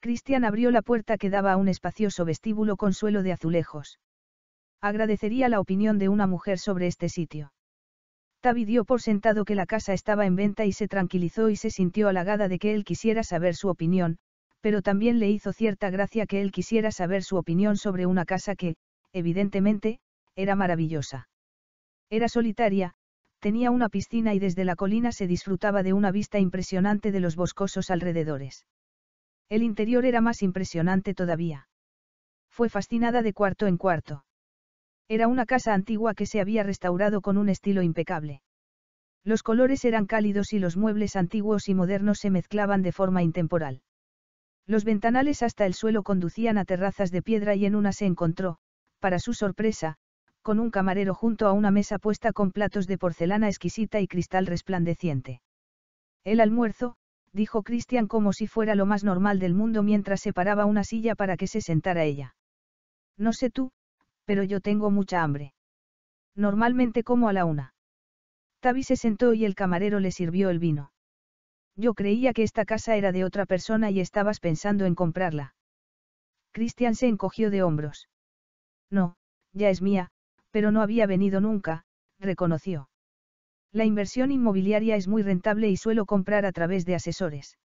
Cristian abrió la puerta que daba a un espacioso vestíbulo con suelo de azulejos. Agradecería la opinión de una mujer sobre este sitio. Tavi dio por sentado que la casa estaba en venta y se tranquilizó y se sintió halagada de que él quisiera saber su opinión, pero también le hizo cierta gracia que él quisiera saber su opinión sobre una casa que, evidentemente, era maravillosa. Era solitaria, tenía una piscina y desde la colina se disfrutaba de una vista impresionante de los boscosos alrededores. El interior era más impresionante todavía. Fue fascinada de cuarto en cuarto. Era una casa antigua que se había restaurado con un estilo impecable. Los colores eran cálidos y los muebles antiguos y modernos se mezclaban de forma intemporal. Los ventanales hasta el suelo conducían a terrazas de piedra y en una se encontró, para su sorpresa, con un camarero junto a una mesa puesta con platos de porcelana exquisita y cristal resplandeciente. El almuerzo, dijo Cristian como si fuera lo más normal del mundo mientras separaba una silla para que se sentara ella. No sé tú, pero yo tengo mucha hambre. Normalmente como a la una. Tavi se sentó y el camarero le sirvió el vino. Yo creía que esta casa era de otra persona y estabas pensando en comprarla. Cristian se encogió de hombros. No, ya es mía, pero no había venido nunca, reconoció. La inversión inmobiliaria es muy rentable y suelo comprar a través de asesores.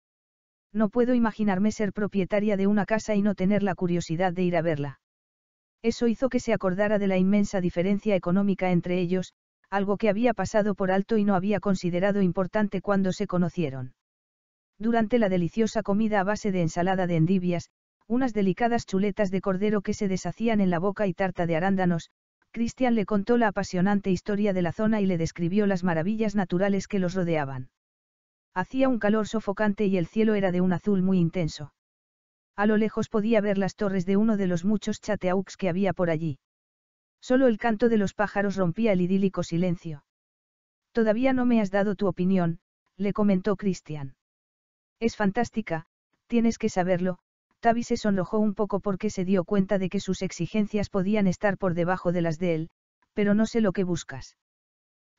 No puedo imaginarme ser propietaria de una casa y no tener la curiosidad de ir a verla. Eso hizo que se acordara de la inmensa diferencia económica entre ellos, algo que había pasado por alto y no había considerado importante cuando se conocieron. Durante la deliciosa comida a base de ensalada de endivias, unas delicadas chuletas de cordero que se deshacían en la boca y tarta de arándanos, Cristian le contó la apasionante historia de la zona y le describió las maravillas naturales que los rodeaban. Hacía un calor sofocante y el cielo era de un azul muy intenso. A lo lejos podía ver las torres de uno de los muchos chateaux que había por allí. Solo el canto de los pájaros rompía el idílico silencio. Todavía no me has dado tu opinión, le comentó Cristian. Es fantástica, tienes que saberlo, Tavi se sonrojó un poco porque se dio cuenta de que sus exigencias podían estar por debajo de las de él, pero no sé lo que buscas.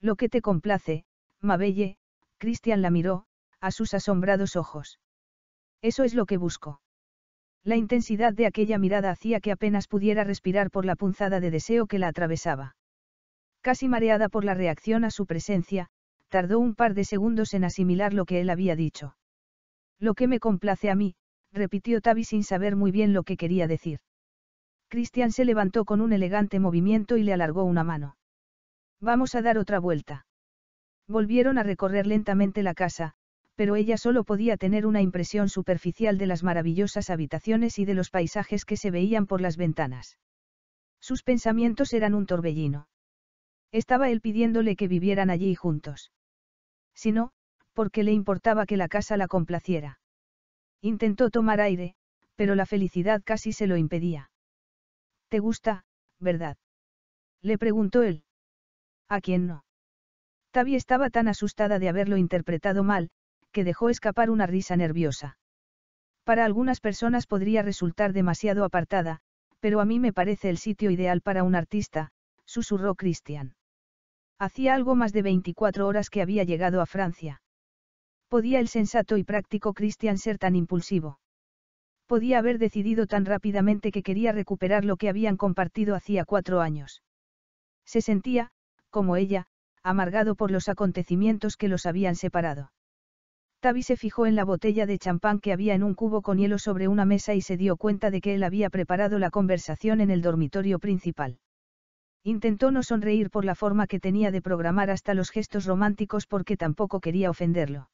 Lo que te complace, Mabelle, Cristian la miró, a sus asombrados ojos. Eso es lo que busco. La intensidad de aquella mirada hacía que apenas pudiera respirar por la punzada de deseo que la atravesaba. Casi mareada por la reacción a su presencia, tardó un par de segundos en asimilar lo que él había dicho. Lo que me complace a mí, repitió Tavi sin saber muy bien lo que quería decir. Cristian se levantó con un elegante movimiento y le alargó una mano. Vamos a dar otra vuelta. Volvieron a recorrer lentamente la casa, pero ella solo podía tener una impresión superficial de las maravillosas habitaciones y de los paisajes que se veían por las ventanas. Sus pensamientos eran un torbellino. Estaba él pidiéndole que vivieran allí juntos. Si no, porque le importaba que la casa la complaciera. Intentó tomar aire, pero la felicidad casi se lo impedía. ¿Te gusta, verdad? Le preguntó él. ¿A quién no? Tavi estaba tan asustada de haberlo interpretado mal, que dejó escapar una risa nerviosa. Para algunas personas podría resultar demasiado apartada, pero a mí me parece el sitio ideal para un artista, susurró Christian. Hacía algo más de 24 horas que había llegado a Francia. Podía el sensato y práctico Christian ser tan impulsivo. Podía haber decidido tan rápidamente que quería recuperar lo que habían compartido hacía cuatro años. Se sentía, como ella, amargado por los acontecimientos que los habían separado. Tavi se fijó en la botella de champán que había en un cubo con hielo sobre una mesa y se dio cuenta de que él había preparado la conversación en el dormitorio principal. Intentó no sonreír por la forma que tenía de programar hasta los gestos románticos porque tampoco quería ofenderlo.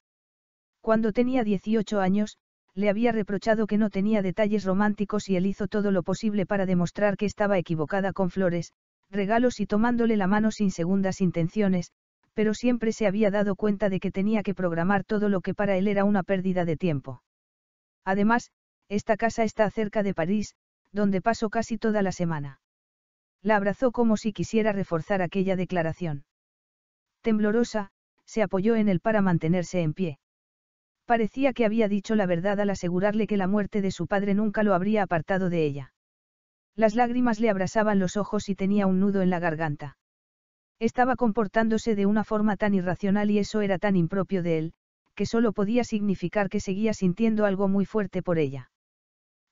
Cuando tenía 18 años, le había reprochado que no tenía detalles románticos y él hizo todo lo posible para demostrar que estaba equivocada con flores, regalos y tomándole la mano sin segundas intenciones, pero siempre se había dado cuenta de que tenía que programar todo lo que para él era una pérdida de tiempo. Además, esta casa está cerca de París, donde pasó casi toda la semana. La abrazó como si quisiera reforzar aquella declaración. Temblorosa, se apoyó en él para mantenerse en pie. Parecía que había dicho la verdad al asegurarle que la muerte de su padre nunca lo habría apartado de ella. Las lágrimas le abrasaban los ojos y tenía un nudo en la garganta. Estaba comportándose de una forma tan irracional y eso era tan impropio de él, que solo podía significar que seguía sintiendo algo muy fuerte por ella.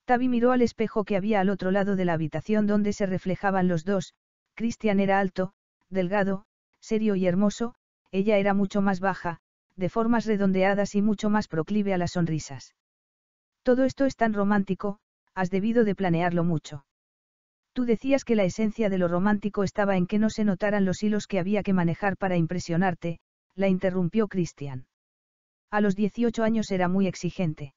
Tabi miró al espejo que había al otro lado de la habitación donde se reflejaban los dos, Cristian era alto, delgado, serio y hermoso, ella era mucho más baja, de formas redondeadas y mucho más proclive a las sonrisas. Todo esto es tan romántico, has debido de planearlo mucho. Tú decías que la esencia de lo romántico estaba en que no se notaran los hilos que había que manejar para impresionarte, la interrumpió Christian. A los 18 años era muy exigente.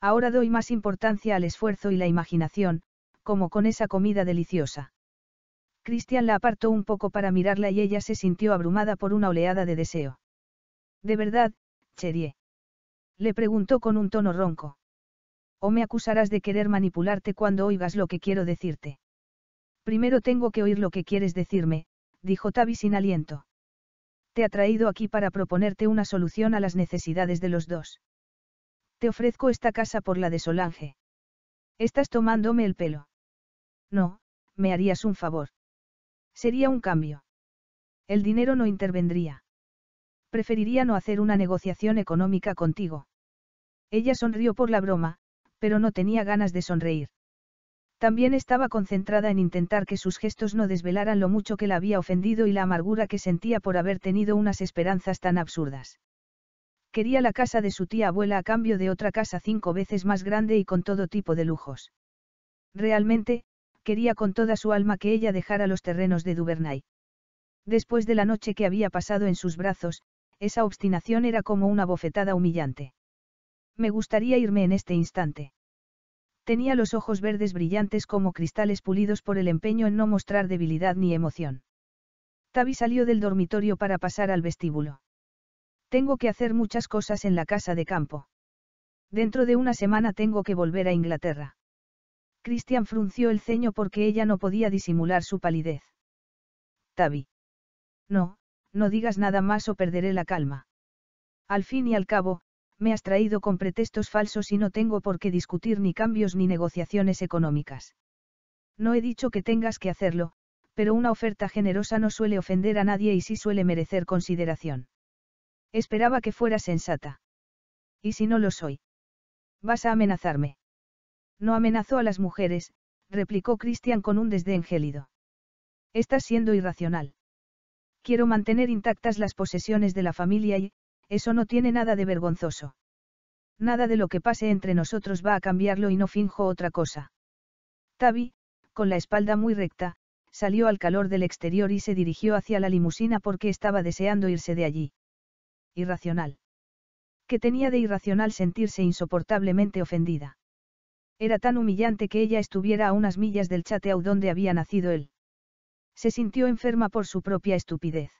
Ahora doy más importancia al esfuerzo y la imaginación, como con esa comida deliciosa. Christian la apartó un poco para mirarla y ella se sintió abrumada por una oleada de deseo. ¿De verdad, Cherie? Le preguntó con un tono ronco. O me acusarás de querer manipularte cuando oigas lo que quiero decirte. Primero tengo que oír lo que quieres decirme, dijo Tavi sin aliento. Te ha traído aquí para proponerte una solución a las necesidades de los dos. Te ofrezco esta casa por la de Solange. Estás tomándome el pelo. No, me harías un favor. Sería un cambio. El dinero no intervendría. Preferiría no hacer una negociación económica contigo. Ella sonrió por la broma, pero no tenía ganas de sonreír. También estaba concentrada en intentar que sus gestos no desvelaran lo mucho que la había ofendido y la amargura que sentía por haber tenido unas esperanzas tan absurdas. Quería la casa de su tía abuela a cambio de otra casa cinco veces más grande y con todo tipo de lujos. Realmente, quería con toda su alma que ella dejara los terrenos de Duvernay. Después de la noche que había pasado en sus brazos, esa obstinación era como una bofetada humillante. Me gustaría irme en este instante. Tenía los ojos verdes brillantes como cristales pulidos por el empeño en no mostrar debilidad ni emoción. Tavi salió del dormitorio para pasar al vestíbulo. Tengo que hacer muchas cosas en la casa de campo. Dentro de una semana tengo que volver a Inglaterra. Christian frunció el ceño porque ella no podía disimular su palidez. Tavi. No, no digas nada más o perderé la calma. Al fin y al cabo, me has traído con pretextos falsos y no tengo por qué discutir ni cambios ni negociaciones económicas. No he dicho que tengas que hacerlo, pero una oferta generosa no suele ofender a nadie y sí suele merecer consideración. Esperaba que fuera sensata. ¿Y si no lo soy? ¿Vas a amenazarme? No amenazó a las mujeres, replicó Christian con un desdén gélido. Estás siendo irracional. Quiero mantener intactas las posesiones de la familia y, eso no tiene nada de vergonzoso. Nada de lo que pase entre nosotros va a cambiarlo y no finjo otra cosa. Tavi, con la espalda muy recta, salió al calor del exterior y se dirigió hacia la limusina porque estaba deseando irse de allí. Irracional. Que tenía de irracional sentirse insoportablemente ofendida. Era tan humillante que ella estuviera a unas millas del chateau donde había nacido él. Se sintió enferma por su propia estupidez.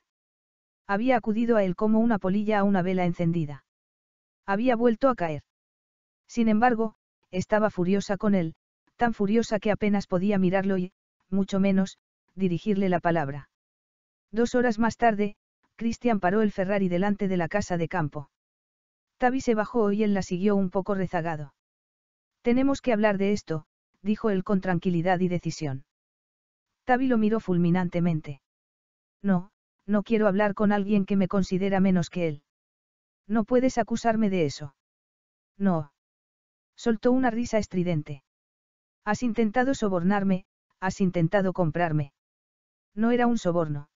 Había acudido a él como una polilla a una vela encendida. Había vuelto a caer. Sin embargo, estaba furiosa con él, tan furiosa que apenas podía mirarlo y, mucho menos, dirigirle la palabra. Dos horas más tarde, Christian paró el Ferrari delante de la casa de campo. Tavi se bajó y él la siguió un poco rezagado. Tenemos que hablar de esto, dijo él con tranquilidad y decisión lo miró fulminantemente. No, no quiero hablar con alguien que me considera menos que él. No puedes acusarme de eso. No. Soltó una risa estridente. Has intentado sobornarme, has intentado comprarme. No era un soborno.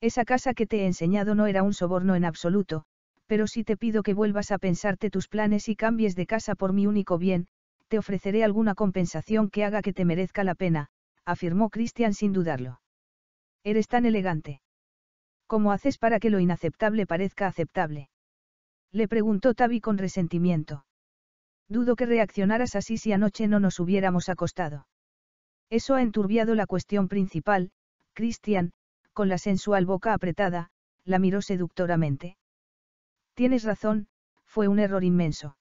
Esa casa que te he enseñado no era un soborno en absoluto, pero si te pido que vuelvas a pensarte tus planes y cambies de casa por mi único bien, te ofreceré alguna compensación que haga que te merezca la pena, afirmó Christian sin dudarlo. Eres tan elegante. ¿Cómo haces para que lo inaceptable parezca aceptable? Le preguntó Tavi con resentimiento. Dudo que reaccionaras así si anoche no nos hubiéramos acostado. Eso ha enturbiado la cuestión principal, Christian, con la sensual boca apretada, la miró seductoramente. Tienes razón, fue un error inmenso.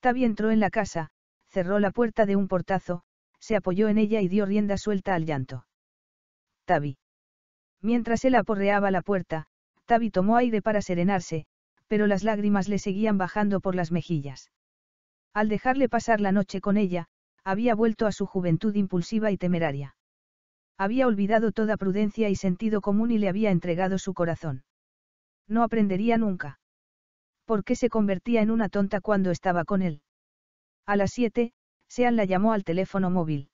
Tabi entró en la casa, cerró la puerta de un portazo, se apoyó en ella y dio rienda suelta al llanto. Tabi. Mientras él aporreaba la puerta, Tabi tomó aire para serenarse, pero las lágrimas le seguían bajando por las mejillas. Al dejarle pasar la noche con ella, había vuelto a su juventud impulsiva y temeraria. Había olvidado toda prudencia y sentido común y le había entregado su corazón. No aprendería nunca. ¿Por qué se convertía en una tonta cuando estaba con él? A las siete, sean la llamó al teléfono móvil.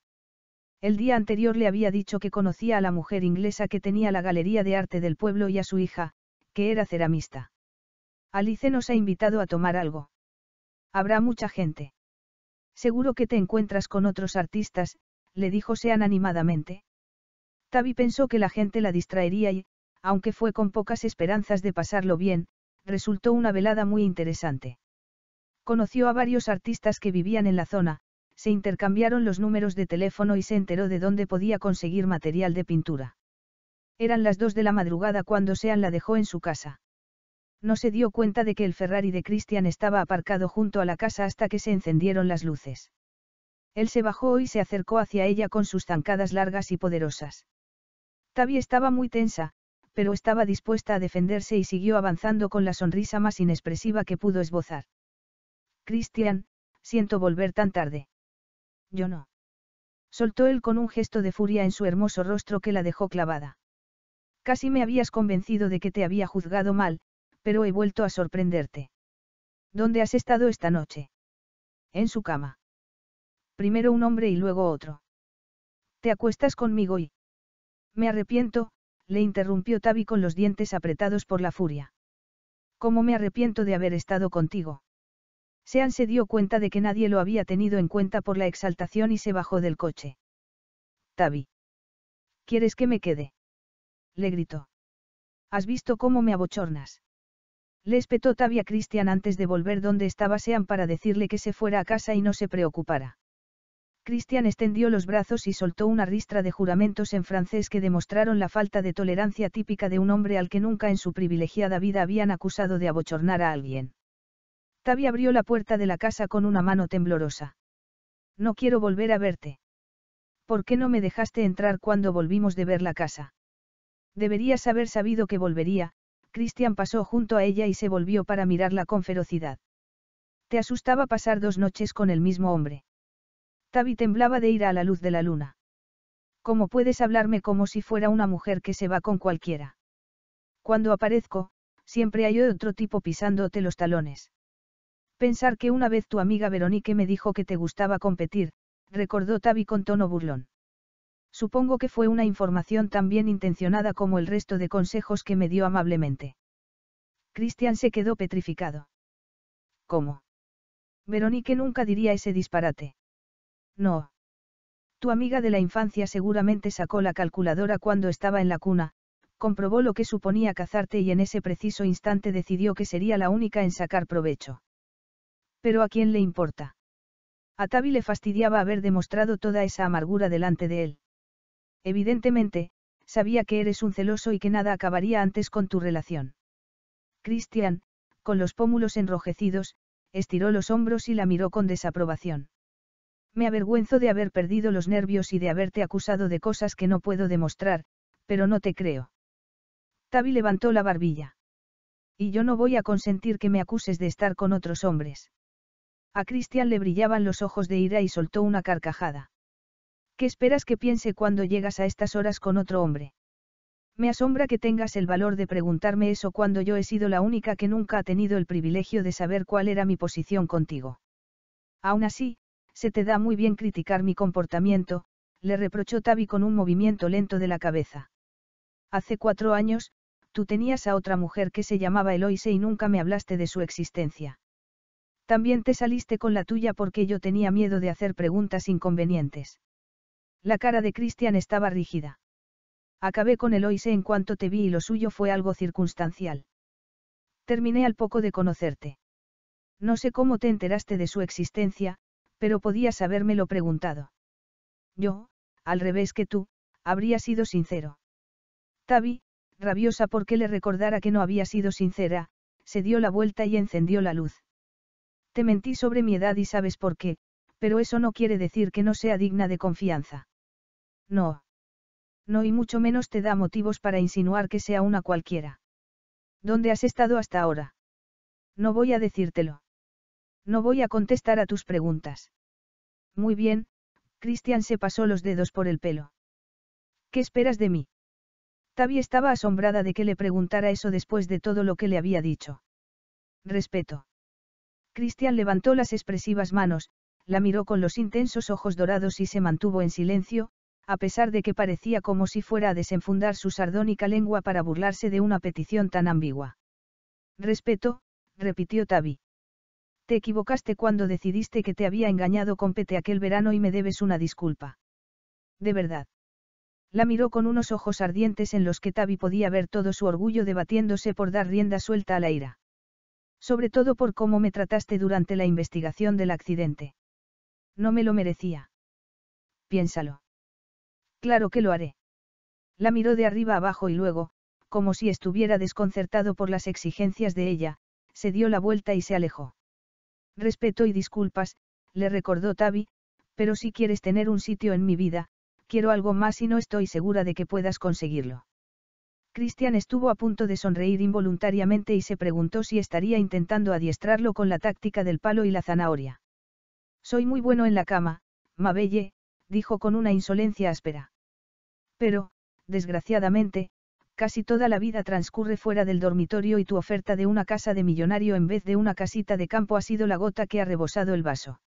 El día anterior le había dicho que conocía a la mujer inglesa que tenía la Galería de Arte del Pueblo y a su hija, que era ceramista. Alice nos ha invitado a tomar algo. Habrá mucha gente. Seguro que te encuentras con otros artistas, le dijo Sean animadamente. Tabi pensó que la gente la distraería y, aunque fue con pocas esperanzas de pasarlo bien, resultó una velada muy interesante. Conoció a varios artistas que vivían en la zona, se intercambiaron los números de teléfono y se enteró de dónde podía conseguir material de pintura. Eran las dos de la madrugada cuando Sean la dejó en su casa. No se dio cuenta de que el Ferrari de Christian estaba aparcado junto a la casa hasta que se encendieron las luces. Él se bajó y se acercó hacia ella con sus zancadas largas y poderosas. Tavi estaba muy tensa, pero estaba dispuesta a defenderse y siguió avanzando con la sonrisa más inexpresiva que pudo esbozar. Christian, siento volver tan tarde yo no. Soltó él con un gesto de furia en su hermoso rostro que la dejó clavada. Casi me habías convencido de que te había juzgado mal, pero he vuelto a sorprenderte. ¿Dónde has estado esta noche? En su cama. Primero un hombre y luego otro. Te acuestas conmigo y... Me arrepiento, le interrumpió Tabi con los dientes apretados por la furia. ¿Cómo me arrepiento de haber estado contigo? Sean se dio cuenta de que nadie lo había tenido en cuenta por la exaltación y se bajó del coche. Tavi. ¿Quieres que me quede? Le gritó. ¿Has visto cómo me abochornas? Le espetó Tavi a Cristian antes de volver donde estaba Sean para decirle que se fuera a casa y no se preocupara. Cristian extendió los brazos y soltó una ristra de juramentos en francés que demostraron la falta de tolerancia típica de un hombre al que nunca en su privilegiada vida habían acusado de abochornar a alguien. Tavi abrió la puerta de la casa con una mano temblorosa. No quiero volver a verte. ¿Por qué no me dejaste entrar cuando volvimos de ver la casa? Deberías haber sabido que volvería, Christian pasó junto a ella y se volvió para mirarla con ferocidad. Te asustaba pasar dos noches con el mismo hombre. Tavi temblaba de ir a la luz de la luna. ¿Cómo puedes hablarme como si fuera una mujer que se va con cualquiera? Cuando aparezco, siempre hay otro tipo pisándote los talones. Pensar que una vez tu amiga Veronique me dijo que te gustaba competir, recordó Tavi con tono burlón. Supongo que fue una información tan bien intencionada como el resto de consejos que me dio amablemente. Cristian se quedó petrificado. ¿Cómo? Veronique nunca diría ese disparate. No. Tu amiga de la infancia seguramente sacó la calculadora cuando estaba en la cuna, comprobó lo que suponía cazarte y en ese preciso instante decidió que sería la única en sacar provecho. Pero ¿a quién le importa? A Tavi le fastidiaba haber demostrado toda esa amargura delante de él. Evidentemente, sabía que eres un celoso y que nada acabaría antes con tu relación. Cristian, con los pómulos enrojecidos, estiró los hombros y la miró con desaprobación. Me avergüenzo de haber perdido los nervios y de haberte acusado de cosas que no puedo demostrar, pero no te creo. Tavi levantó la barbilla. Y yo no voy a consentir que me acuses de estar con otros hombres. A Cristian le brillaban los ojos de ira y soltó una carcajada. ¿Qué esperas que piense cuando llegas a estas horas con otro hombre? Me asombra que tengas el valor de preguntarme eso cuando yo he sido la única que nunca ha tenido el privilegio de saber cuál era mi posición contigo. Aún así, se te da muy bien criticar mi comportamiento, le reprochó Tavi con un movimiento lento de la cabeza. Hace cuatro años, tú tenías a otra mujer que se llamaba Eloise y nunca me hablaste de su existencia. También te saliste con la tuya porque yo tenía miedo de hacer preguntas inconvenientes. La cara de Cristian estaba rígida. Acabé con Eloise en cuanto te vi y lo suyo fue algo circunstancial. Terminé al poco de conocerte. No sé cómo te enteraste de su existencia, pero podías habérmelo preguntado. Yo, al revés que tú, habría sido sincero. Tavi, rabiosa porque le recordara que no había sido sincera, se dio la vuelta y encendió la luz. Te mentí sobre mi edad y sabes por qué, pero eso no quiere decir que no sea digna de confianza. No. No y mucho menos te da motivos para insinuar que sea una cualquiera. ¿Dónde has estado hasta ahora? No voy a decírtelo. No voy a contestar a tus preguntas. Muy bien, Cristian se pasó los dedos por el pelo. ¿Qué esperas de mí? Tavi estaba asombrada de que le preguntara eso después de todo lo que le había dicho. Respeto. Cristian levantó las expresivas manos, la miró con los intensos ojos dorados y se mantuvo en silencio, a pesar de que parecía como si fuera a desenfundar su sardónica lengua para burlarse de una petición tan ambigua. Respeto, repitió Tavi. Te equivocaste cuando decidiste que te había engañado con Pete aquel verano y me debes una disculpa. De verdad. La miró con unos ojos ardientes en los que Tavi podía ver todo su orgullo debatiéndose por dar rienda suelta a la ira. Sobre todo por cómo me trataste durante la investigación del accidente. No me lo merecía. Piénsalo. Claro que lo haré. La miró de arriba abajo y luego, como si estuviera desconcertado por las exigencias de ella, se dio la vuelta y se alejó. Respeto y disculpas, le recordó Tavi, pero si quieres tener un sitio en mi vida, quiero algo más y no estoy segura de que puedas conseguirlo. Cristian estuvo a punto de sonreír involuntariamente y se preguntó si estaría intentando adiestrarlo con la táctica del palo y la zanahoria. Soy muy bueno en la cama, Mabelle, dijo con una insolencia áspera. Pero, desgraciadamente, casi toda la vida transcurre fuera del dormitorio y tu oferta de una casa de millonario en vez de una casita de campo ha sido la gota que ha rebosado el vaso.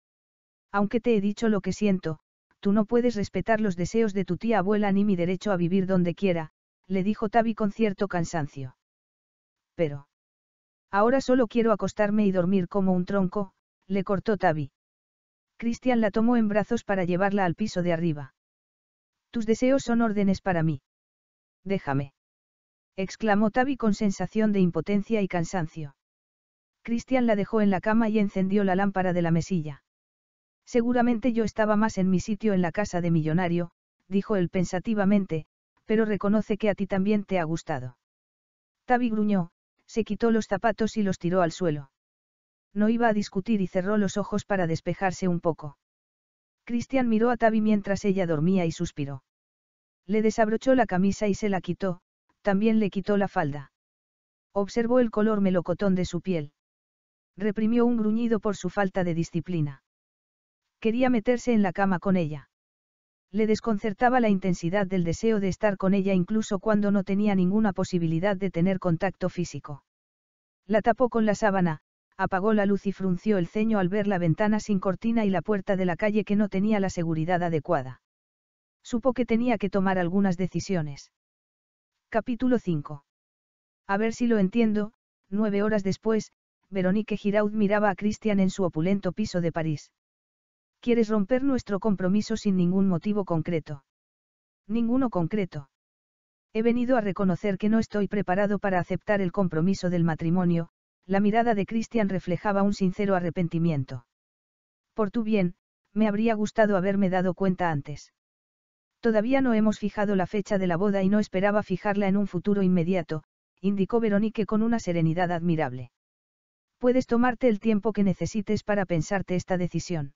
Aunque te he dicho lo que siento, tú no puedes respetar los deseos de tu tía abuela ni mi derecho a vivir donde quiera, le dijo Tavi con cierto cansancio. Pero. Ahora solo quiero acostarme y dormir como un tronco, le cortó Tavi. Cristian la tomó en brazos para llevarla al piso de arriba. Tus deseos son órdenes para mí. Déjame. exclamó Tavi con sensación de impotencia y cansancio. Cristian la dejó en la cama y encendió la lámpara de la mesilla. Seguramente yo estaba más en mi sitio en la casa de millonario, dijo él pensativamente, pero reconoce que a ti también te ha gustado. Tabi gruñó, se quitó los zapatos y los tiró al suelo. No iba a discutir y cerró los ojos para despejarse un poco. Cristian miró a Tabi mientras ella dormía y suspiró. Le desabrochó la camisa y se la quitó, también le quitó la falda. Observó el color melocotón de su piel. Reprimió un gruñido por su falta de disciplina. Quería meterse en la cama con ella. Le desconcertaba la intensidad del deseo de estar con ella incluso cuando no tenía ninguna posibilidad de tener contacto físico. La tapó con la sábana, apagó la luz y frunció el ceño al ver la ventana sin cortina y la puerta de la calle que no tenía la seguridad adecuada. Supo que tenía que tomar algunas decisiones. Capítulo 5. A ver si lo entiendo, nueve horas después, Veronique Giraud miraba a Christian en su opulento piso de París. Quieres romper nuestro compromiso sin ningún motivo concreto. Ninguno concreto. He venido a reconocer que no estoy preparado para aceptar el compromiso del matrimonio, la mirada de Christian reflejaba un sincero arrepentimiento. Por tu bien, me habría gustado haberme dado cuenta antes. Todavía no hemos fijado la fecha de la boda y no esperaba fijarla en un futuro inmediato, indicó Veronique con una serenidad admirable. Puedes tomarte el tiempo que necesites para pensarte esta decisión.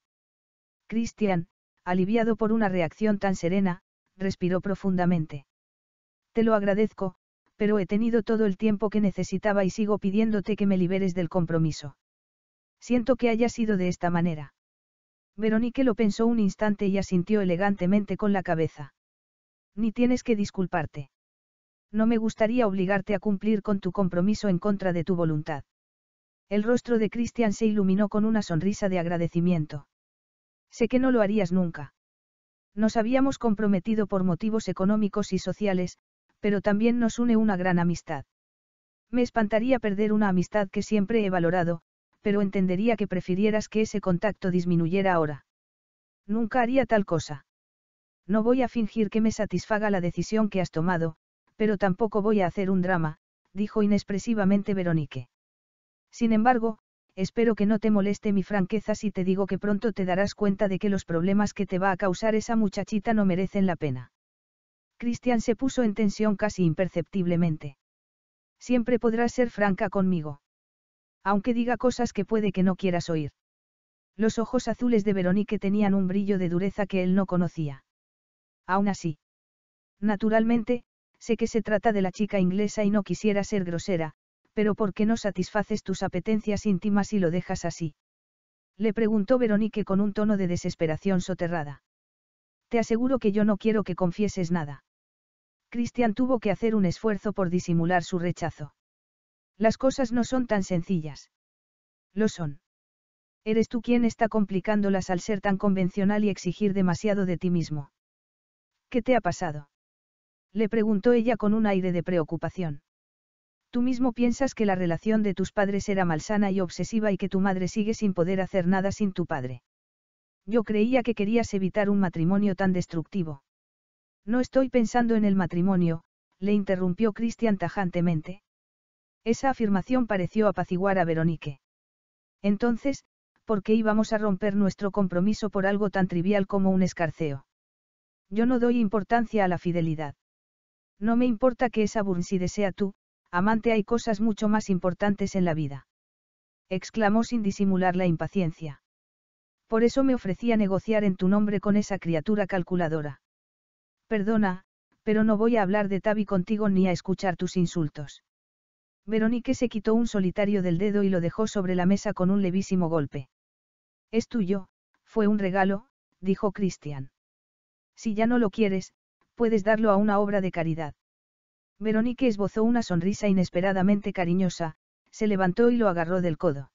Cristian, aliviado por una reacción tan serena, respiró profundamente. Te lo agradezco, pero he tenido todo el tiempo que necesitaba y sigo pidiéndote que me liberes del compromiso. Siento que haya sido de esta manera. Veronique lo pensó un instante y asintió elegantemente con la cabeza. Ni tienes que disculparte. No me gustaría obligarte a cumplir con tu compromiso en contra de tu voluntad. El rostro de Christian se iluminó con una sonrisa de agradecimiento. Sé que no lo harías nunca. Nos habíamos comprometido por motivos económicos y sociales, pero también nos une una gran amistad. Me espantaría perder una amistad que siempre he valorado, pero entendería que prefirieras que ese contacto disminuyera ahora. Nunca haría tal cosa. No voy a fingir que me satisfaga la decisión que has tomado, pero tampoco voy a hacer un drama, dijo inexpresivamente Veronique. Sin embargo, espero que no te moleste mi franqueza si te digo que pronto te darás cuenta de que los problemas que te va a causar esa muchachita no merecen la pena. Cristian se puso en tensión casi imperceptiblemente. Siempre podrás ser franca conmigo. Aunque diga cosas que puede que no quieras oír. Los ojos azules de Veronique tenían un brillo de dureza que él no conocía. Aún así. Naturalmente, sé que se trata de la chica inglesa y no quisiera ser grosera, pero ¿por qué no satisfaces tus apetencias íntimas y lo dejas así? Le preguntó Veronique con un tono de desesperación soterrada. Te aseguro que yo no quiero que confieses nada. Cristian tuvo que hacer un esfuerzo por disimular su rechazo. Las cosas no son tan sencillas. Lo son. Eres tú quien está complicándolas al ser tan convencional y exigir demasiado de ti mismo. ¿Qué te ha pasado? Le preguntó ella con un aire de preocupación. Tú mismo piensas que la relación de tus padres era malsana y obsesiva y que tu madre sigue sin poder hacer nada sin tu padre. Yo creía que querías evitar un matrimonio tan destructivo. No estoy pensando en el matrimonio, le interrumpió Cristian tajantemente. Esa afirmación pareció apaciguar a Veronique. Entonces, ¿por qué íbamos a romper nuestro compromiso por algo tan trivial como un escarceo? Yo no doy importancia a la fidelidad. No me importa que esa Burnside sea tú, Amante hay cosas mucho más importantes en la vida. Exclamó sin disimular la impaciencia. Por eso me ofrecía negociar en tu nombre con esa criatura calculadora. Perdona, pero no voy a hablar de Tabi contigo ni a escuchar tus insultos. Veronique se quitó un solitario del dedo y lo dejó sobre la mesa con un levísimo golpe. Es tuyo, fue un regalo, dijo Cristian. Si ya no lo quieres, puedes darlo a una obra de caridad. Veronique esbozó una sonrisa inesperadamente cariñosa, se levantó y lo agarró del codo.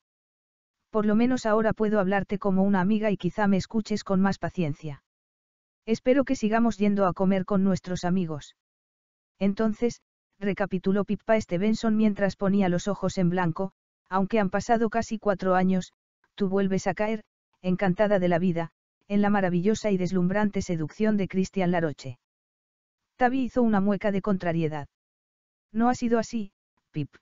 Por lo menos ahora puedo hablarte como una amiga y quizá me escuches con más paciencia. Espero que sigamos yendo a comer con nuestros amigos. Entonces, recapituló Pippa Stevenson mientras ponía los ojos en blanco, aunque han pasado casi cuatro años, tú vuelves a caer, encantada de la vida, en la maravillosa y deslumbrante seducción de Christian Laroche. Tavi hizo una mueca de contrariedad. No ha sido así, Pip.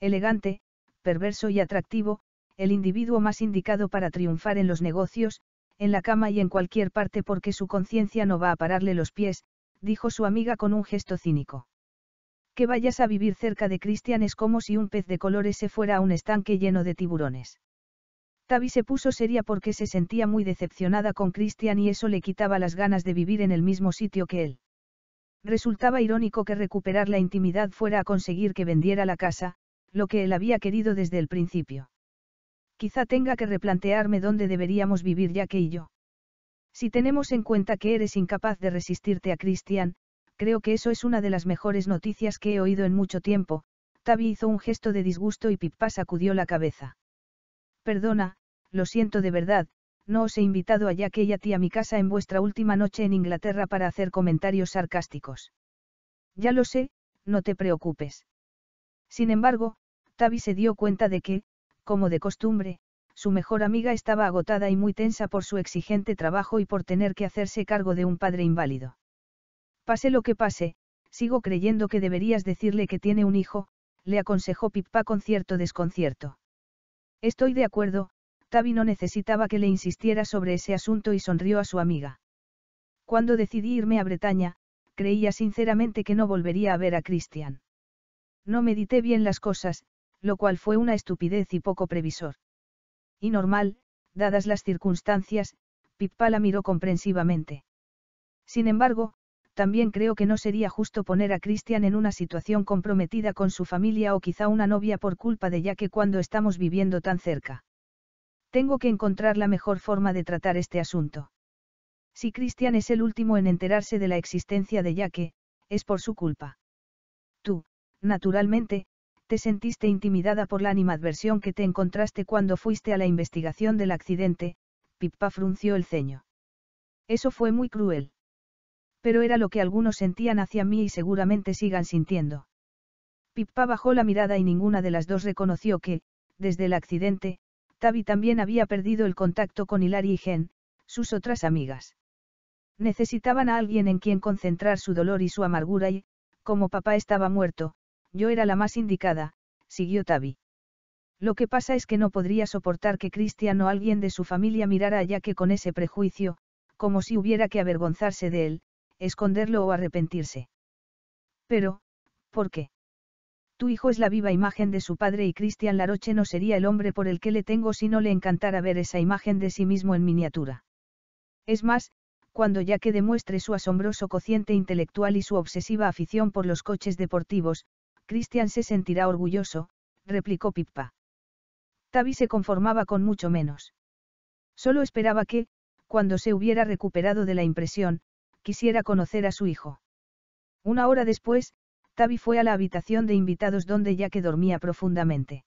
Elegante, perverso y atractivo, el individuo más indicado para triunfar en los negocios, en la cama y en cualquier parte porque su conciencia no va a pararle los pies, dijo su amiga con un gesto cínico. Que vayas a vivir cerca de Christian es como si un pez de colores se fuera a un estanque lleno de tiburones. tabi se puso seria porque se sentía muy decepcionada con Christian y eso le quitaba las ganas de vivir en el mismo sitio que él. Resultaba irónico que recuperar la intimidad fuera a conseguir que vendiera la casa, lo que él había querido desde el principio. Quizá tenga que replantearme dónde deberíamos vivir ya que y yo. Si tenemos en cuenta que eres incapaz de resistirte a Christian, creo que eso es una de las mejores noticias que he oído en mucho tiempo, Tabi hizo un gesto de disgusto y Pippa sacudió la cabeza. Perdona, lo siento de verdad, no os he invitado a Jack y a ti a mi casa en vuestra última noche en Inglaterra para hacer comentarios sarcásticos. Ya lo sé, no te preocupes. Sin embargo, Tavi se dio cuenta de que, como de costumbre, su mejor amiga estaba agotada y muy tensa por su exigente trabajo y por tener que hacerse cargo de un padre inválido. Pase lo que pase, sigo creyendo que deberías decirle que tiene un hijo, le aconsejó Pippa con cierto desconcierto. Estoy de acuerdo, Octavi no necesitaba que le insistiera sobre ese asunto y sonrió a su amiga. Cuando decidí irme a Bretaña, creía sinceramente que no volvería a ver a Cristian. No medité bien las cosas, lo cual fue una estupidez y poco previsor. Y normal, dadas las circunstancias, Pippa la miró comprensivamente. Sin embargo, también creo que no sería justo poner a Cristian en una situación comprometida con su familia o quizá una novia por culpa de ya que cuando estamos viviendo tan cerca. Tengo que encontrar la mejor forma de tratar este asunto. Si Cristian es el último en enterarse de la existencia de Yaque, es por su culpa. Tú, naturalmente, te sentiste intimidada por la animadversión que te encontraste cuando fuiste a la investigación del accidente, Pippa frunció el ceño. Eso fue muy cruel. Pero era lo que algunos sentían hacia mí y seguramente sigan sintiendo. Pippa bajó la mirada y ninguna de las dos reconoció que, desde el accidente, Tavi también había perdido el contacto con Hilary y Jen, sus otras amigas. Necesitaban a alguien en quien concentrar su dolor y su amargura y, como papá estaba muerto, yo era la más indicada, siguió Tavi. Lo que pasa es que no podría soportar que Cristian o alguien de su familia mirara ya que con ese prejuicio, como si hubiera que avergonzarse de él, esconderlo o arrepentirse. Pero, ¿por qué? Tu hijo es la viva imagen de su padre y Cristian Laroche no sería el hombre por el que le tengo si no le encantara ver esa imagen de sí mismo en miniatura. Es más, cuando ya que demuestre su asombroso cociente intelectual y su obsesiva afición por los coches deportivos, Cristian se sentirá orgulloso, replicó Pippa. Tavi se conformaba con mucho menos. Solo esperaba que, cuando se hubiera recuperado de la impresión, quisiera conocer a su hijo. Una hora después, Tavi fue a la habitación de invitados donde ya que dormía profundamente.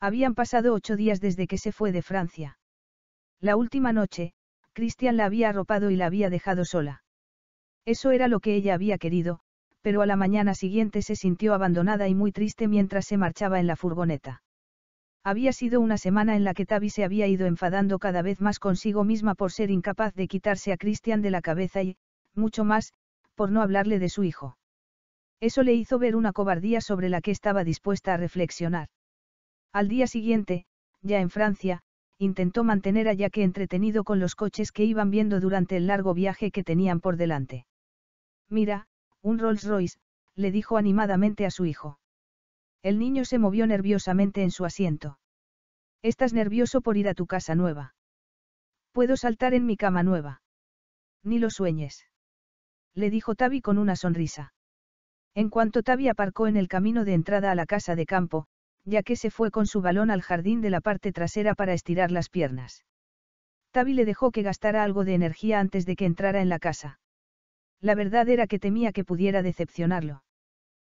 Habían pasado ocho días desde que se fue de Francia. La última noche, Christian la había arropado y la había dejado sola. Eso era lo que ella había querido, pero a la mañana siguiente se sintió abandonada y muy triste mientras se marchaba en la furgoneta. Había sido una semana en la que Tavi se había ido enfadando cada vez más consigo misma por ser incapaz de quitarse a Christian de la cabeza y, mucho más, por no hablarle de su hijo. Eso le hizo ver una cobardía sobre la que estaba dispuesta a reflexionar. Al día siguiente, ya en Francia, intentó mantener a Jack entretenido con los coches que iban viendo durante el largo viaje que tenían por delante. Mira, un Rolls Royce, le dijo animadamente a su hijo. El niño se movió nerviosamente en su asiento. Estás nervioso por ir a tu casa nueva. Puedo saltar en mi cama nueva. Ni lo sueñes. Le dijo Tavi con una sonrisa. En cuanto Tabi aparcó en el camino de entrada a la casa de campo, ya que se fue con su balón al jardín de la parte trasera para estirar las piernas. Tavi le dejó que gastara algo de energía antes de que entrara en la casa. La verdad era que temía que pudiera decepcionarlo.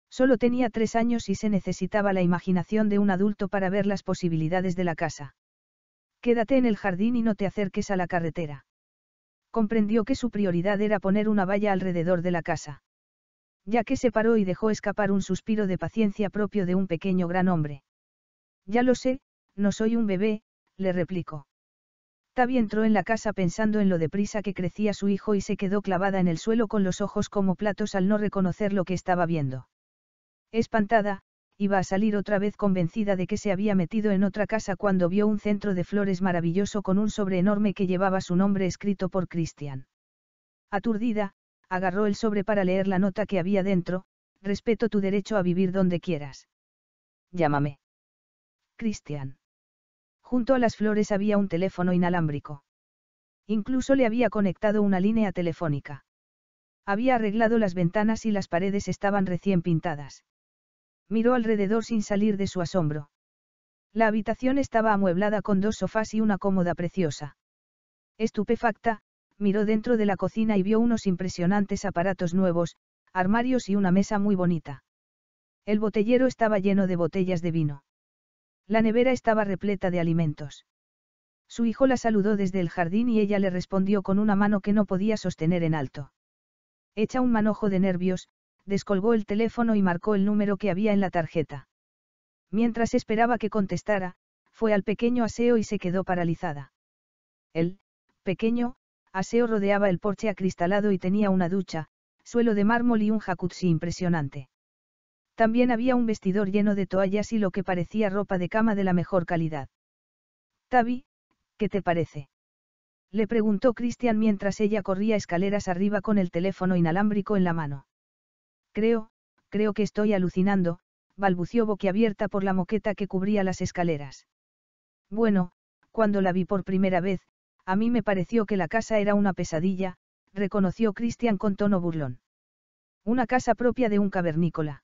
Solo tenía tres años y se necesitaba la imaginación de un adulto para ver las posibilidades de la casa. Quédate en el jardín y no te acerques a la carretera. Comprendió que su prioridad era poner una valla alrededor de la casa ya que se paró y dejó escapar un suspiro de paciencia propio de un pequeño gran hombre. Ya lo sé, no soy un bebé, le replicó. Tabi entró en la casa pensando en lo deprisa que crecía su hijo y se quedó clavada en el suelo con los ojos como platos al no reconocer lo que estaba viendo. Espantada, iba a salir otra vez convencida de que se había metido en otra casa cuando vio un centro de flores maravilloso con un sobre enorme que llevaba su nombre escrito por Christian. Aturdida, agarró el sobre para leer la nota que había dentro, respeto tu derecho a vivir donde quieras. Llámame. Cristian. Junto a las flores había un teléfono inalámbrico. Incluso le había conectado una línea telefónica. Había arreglado las ventanas y las paredes estaban recién pintadas. Miró alrededor sin salir de su asombro. La habitación estaba amueblada con dos sofás y una cómoda preciosa. Estupefacta, miró dentro de la cocina y vio unos impresionantes aparatos nuevos, armarios y una mesa muy bonita. El botellero estaba lleno de botellas de vino. La nevera estaba repleta de alimentos. Su hijo la saludó desde el jardín y ella le respondió con una mano que no podía sostener en alto. Hecha un manojo de nervios, descolgó el teléfono y marcó el número que había en la tarjeta. Mientras esperaba que contestara, fue al pequeño aseo y se quedó paralizada. El pequeño Aseo rodeaba el porche acristalado y tenía una ducha, suelo de mármol y un jacuzzi impresionante. También había un vestidor lleno de toallas y lo que parecía ropa de cama de la mejor calidad. Tavi, ¿qué te parece? Le preguntó Cristian mientras ella corría escaleras arriba con el teléfono inalámbrico en la mano. Creo, creo que estoy alucinando, balbució boquiabierta por la moqueta que cubría las escaleras. Bueno, cuando la vi por primera vez, a mí me pareció que la casa era una pesadilla, reconoció Cristian con tono burlón. Una casa propia de un cavernícola.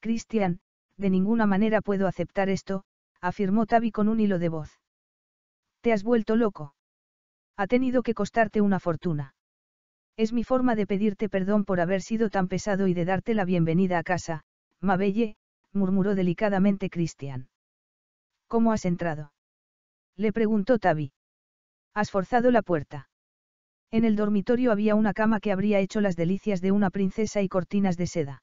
Cristian, de ninguna manera puedo aceptar esto, afirmó Tavi con un hilo de voz. Te has vuelto loco. Ha tenido que costarte una fortuna. Es mi forma de pedirte perdón por haber sido tan pesado y de darte la bienvenida a casa, Mabelle, murmuró delicadamente Cristian. ¿Cómo has entrado? Le preguntó Tavi. Has forzado la puerta. En el dormitorio había una cama que habría hecho las delicias de una princesa y cortinas de seda.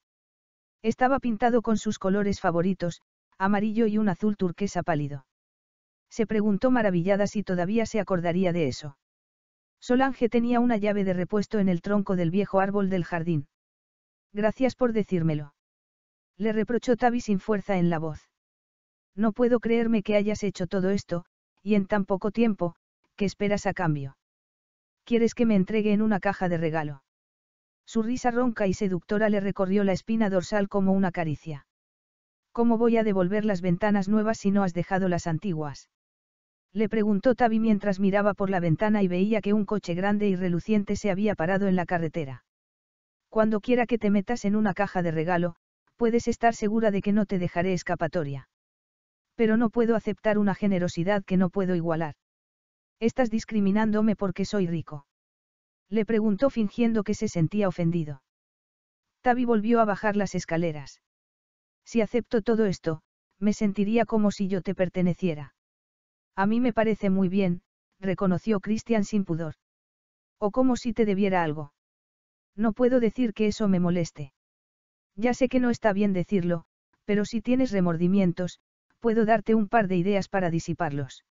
Estaba pintado con sus colores favoritos, amarillo y un azul turquesa pálido. Se preguntó maravillada si todavía se acordaría de eso. Solange tenía una llave de repuesto en el tronco del viejo árbol del jardín. Gracias por decírmelo. Le reprochó Tavi sin fuerza en la voz. No puedo creerme que hayas hecho todo esto, y en tan poco tiempo, ¿qué esperas a cambio? ¿Quieres que me entregue en una caja de regalo? Su risa ronca y seductora le recorrió la espina dorsal como una caricia. ¿Cómo voy a devolver las ventanas nuevas si no has dejado las antiguas? Le preguntó Tabi mientras miraba por la ventana y veía que un coche grande y reluciente se había parado en la carretera. Cuando quiera que te metas en una caja de regalo, puedes estar segura de que no te dejaré escapatoria. Pero no puedo aceptar una generosidad que no puedo igualar. Estás discriminándome porque soy rico. Le preguntó fingiendo que se sentía ofendido. Tavi volvió a bajar las escaleras. Si acepto todo esto, me sentiría como si yo te perteneciera. A mí me parece muy bien, reconoció Christian sin pudor. O como si te debiera algo. No puedo decir que eso me moleste. Ya sé que no está bien decirlo, pero si tienes remordimientos, puedo darte un par de ideas para disiparlos.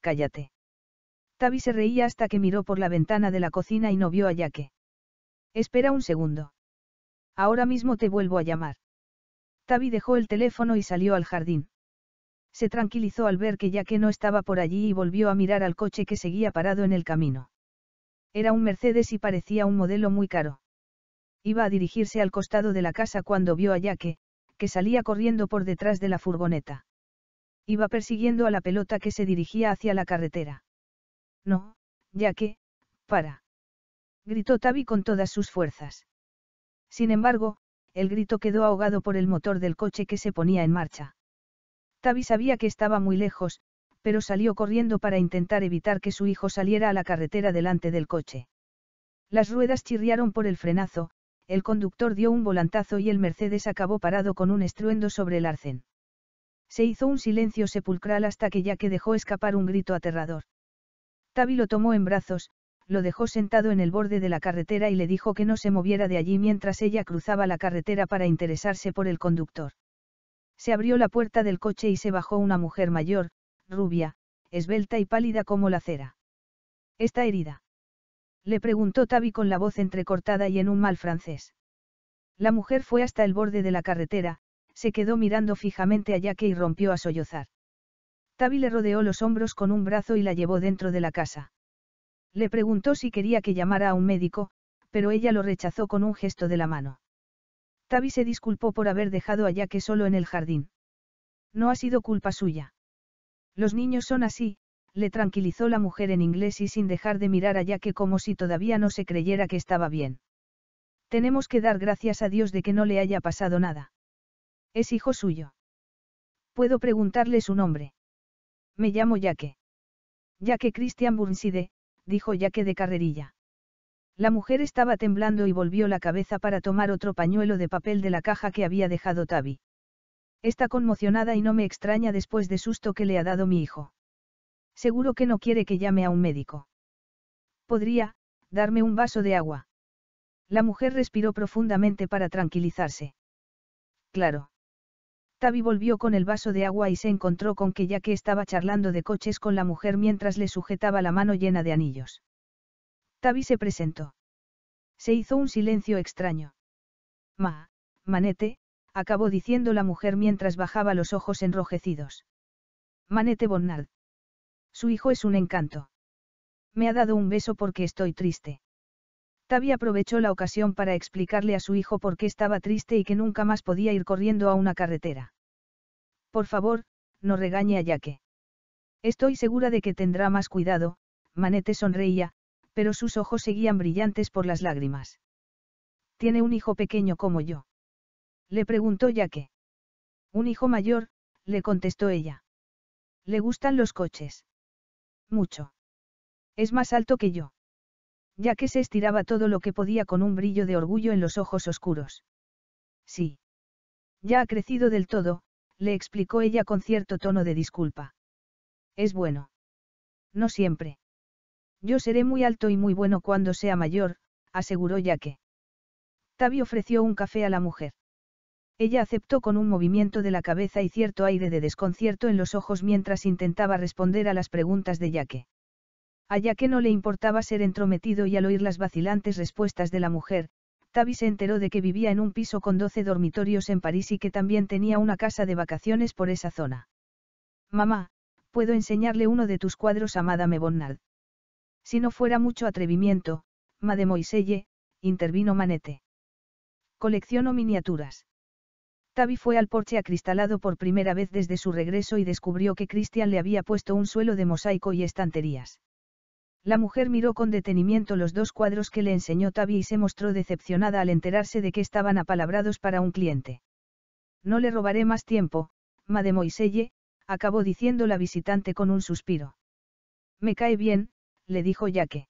Cállate. Tavi se reía hasta que miró por la ventana de la cocina y no vio a Yaque. Espera un segundo. Ahora mismo te vuelvo a llamar. Tavi dejó el teléfono y salió al jardín. Se tranquilizó al ver que Yaque no estaba por allí y volvió a mirar al coche que seguía parado en el camino. Era un Mercedes y parecía un modelo muy caro. Iba a dirigirse al costado de la casa cuando vio a Yaque, que salía corriendo por detrás de la furgoneta. Iba persiguiendo a la pelota que se dirigía hacia la carretera. No, ya que, para. Gritó Tavi con todas sus fuerzas. Sin embargo, el grito quedó ahogado por el motor del coche que se ponía en marcha. Tavi sabía que estaba muy lejos, pero salió corriendo para intentar evitar que su hijo saliera a la carretera delante del coche. Las ruedas chirriaron por el frenazo, el conductor dio un volantazo y el Mercedes acabó parado con un estruendo sobre el arcén. Se hizo un silencio sepulcral hasta que ya que dejó escapar un grito aterrador. Tavi lo tomó en brazos, lo dejó sentado en el borde de la carretera y le dijo que no se moviera de allí mientras ella cruzaba la carretera para interesarse por el conductor. Se abrió la puerta del coche y se bajó una mujer mayor, rubia, esbelta y pálida como la cera. ¿Está herida? Le preguntó Tavi con la voz entrecortada y en un mal francés. La mujer fue hasta el borde de la carretera, se quedó mirando fijamente a que y rompió a sollozar. Tavi le rodeó los hombros con un brazo y la llevó dentro de la casa. Le preguntó si quería que llamara a un médico, pero ella lo rechazó con un gesto de la mano. Tavi se disculpó por haber dejado a Yaque solo en el jardín. No ha sido culpa suya. Los niños son así, le tranquilizó la mujer en inglés y sin dejar de mirar a Yaque como si todavía no se creyera que estaba bien. Tenemos que dar gracias a Dios de que no le haya pasado nada. Es hijo suyo. Puedo preguntarle su nombre. Me llamo Yaque. Yaque Christian Burnside, dijo Yaque de carrerilla. La mujer estaba temblando y volvió la cabeza para tomar otro pañuelo de papel de la caja que había dejado Tabi. Está conmocionada y no me extraña después de susto que le ha dado mi hijo. Seguro que no quiere que llame a un médico. Podría, darme un vaso de agua. La mujer respiró profundamente para tranquilizarse. Claro. Tavi volvió con el vaso de agua y se encontró con que ya que estaba charlando de coches con la mujer mientras le sujetaba la mano llena de anillos. Tavi se presentó. Se hizo un silencio extraño. Ma, manete, acabó diciendo la mujer mientras bajaba los ojos enrojecidos. Manete Bonnard. Su hijo es un encanto. Me ha dado un beso porque estoy triste. Tabi aprovechó la ocasión para explicarle a su hijo por qué estaba triste y que nunca más podía ir corriendo a una carretera. Por favor, no regañe a Yaque. Estoy segura de que tendrá más cuidado, Manete sonreía, pero sus ojos seguían brillantes por las lágrimas. ¿Tiene un hijo pequeño como yo? Le preguntó Yaque. Un hijo mayor, le contestó ella. ¿Le gustan los coches? Mucho. Es más alto que yo ya que se estiraba todo lo que podía con un brillo de orgullo en los ojos oscuros. Sí. Ya ha crecido del todo, le explicó ella con cierto tono de disculpa. Es bueno. No siempre. Yo seré muy alto y muy bueno cuando sea mayor, aseguró Yaque. Tabi ofreció un café a la mujer. Ella aceptó con un movimiento de la cabeza y cierto aire de desconcierto en los ojos mientras intentaba responder a las preguntas de Yaque. Allá que no le importaba ser entrometido y al oír las vacilantes respuestas de la mujer, Tavi se enteró de que vivía en un piso con 12 dormitorios en París y que también tenía una casa de vacaciones por esa zona. Mamá, puedo enseñarle uno de tus cuadros a Madame Bonnard. Si no fuera mucho atrevimiento, Mademoiselle, intervino Manete. Colecciono miniaturas. Tavi fue al porche acristalado por primera vez desde su regreso y descubrió que Christian le había puesto un suelo de mosaico y estanterías. La mujer miró con detenimiento los dos cuadros que le enseñó Tabi y se mostró decepcionada al enterarse de que estaban apalabrados para un cliente. No le robaré más tiempo, mademoiselle, acabó diciendo la visitante con un suspiro. Me cae bien, le dijo Yaque.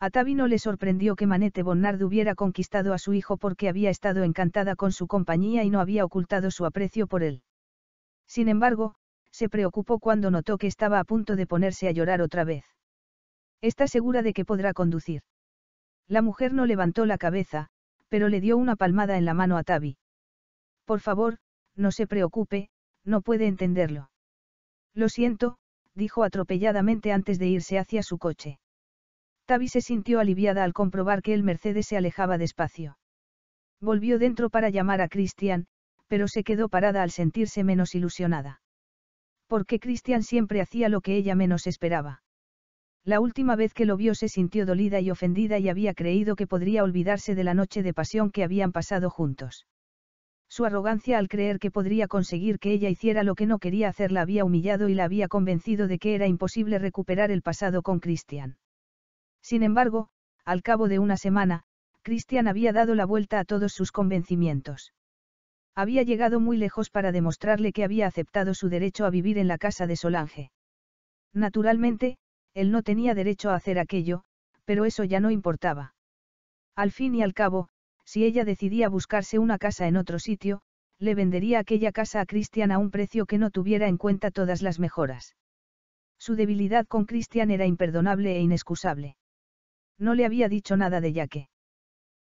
A Tabi no le sorprendió que Manete Bonnard hubiera conquistado a su hijo porque había estado encantada con su compañía y no había ocultado su aprecio por él. Sin embargo, se preocupó cuando notó que estaba a punto de ponerse a llorar otra vez. Está segura de que podrá conducir. La mujer no levantó la cabeza, pero le dio una palmada en la mano a Tavi. Por favor, no se preocupe, no puede entenderlo. Lo siento, dijo atropelladamente antes de irse hacia su coche. Tavi se sintió aliviada al comprobar que el Mercedes se alejaba despacio. Volvió dentro para llamar a Christian, pero se quedó parada al sentirse menos ilusionada. Porque Christian siempre hacía lo que ella menos esperaba. La última vez que lo vio se sintió dolida y ofendida y había creído que podría olvidarse de la noche de pasión que habían pasado juntos. Su arrogancia al creer que podría conseguir que ella hiciera lo que no quería hacer la había humillado y la había convencido de que era imposible recuperar el pasado con Christian. Sin embargo, al cabo de una semana, Christian había dado la vuelta a todos sus convencimientos. Había llegado muy lejos para demostrarle que había aceptado su derecho a vivir en la casa de Solange. Naturalmente, él no tenía derecho a hacer aquello, pero eso ya no importaba. Al fin y al cabo, si ella decidía buscarse una casa en otro sitio, le vendería aquella casa a Christian a un precio que no tuviera en cuenta todas las mejoras. Su debilidad con Christian era imperdonable e inexcusable. No le había dicho nada de Yaque.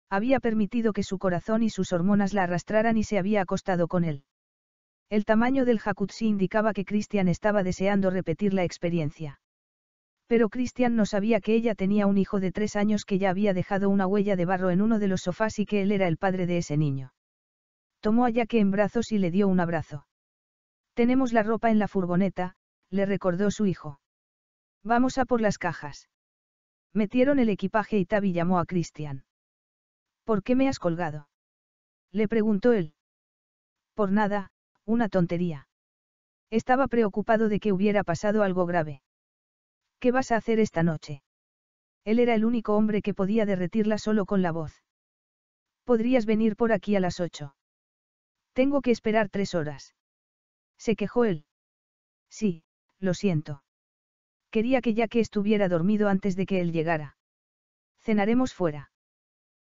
Había permitido que su corazón y sus hormonas la arrastraran y se había acostado con él. El tamaño del jacuzzi indicaba que Christian estaba deseando repetir la experiencia. Pero Cristian no sabía que ella tenía un hijo de tres años que ya había dejado una huella de barro en uno de los sofás y que él era el padre de ese niño. Tomó a Jack en brazos y le dio un abrazo. Tenemos la ropa en la furgoneta, le recordó su hijo. Vamos a por las cajas. Metieron el equipaje y Tabi llamó a Cristian. ¿Por qué me has colgado? Le preguntó él. Por nada, una tontería. Estaba preocupado de que hubiera pasado algo grave. ¿Qué vas a hacer esta noche? Él era el único hombre que podía derretirla solo con la voz. Podrías venir por aquí a las ocho. Tengo que esperar tres horas. Se quejó él. Sí, lo siento. Quería que ya que estuviera dormido antes de que él llegara. Cenaremos fuera.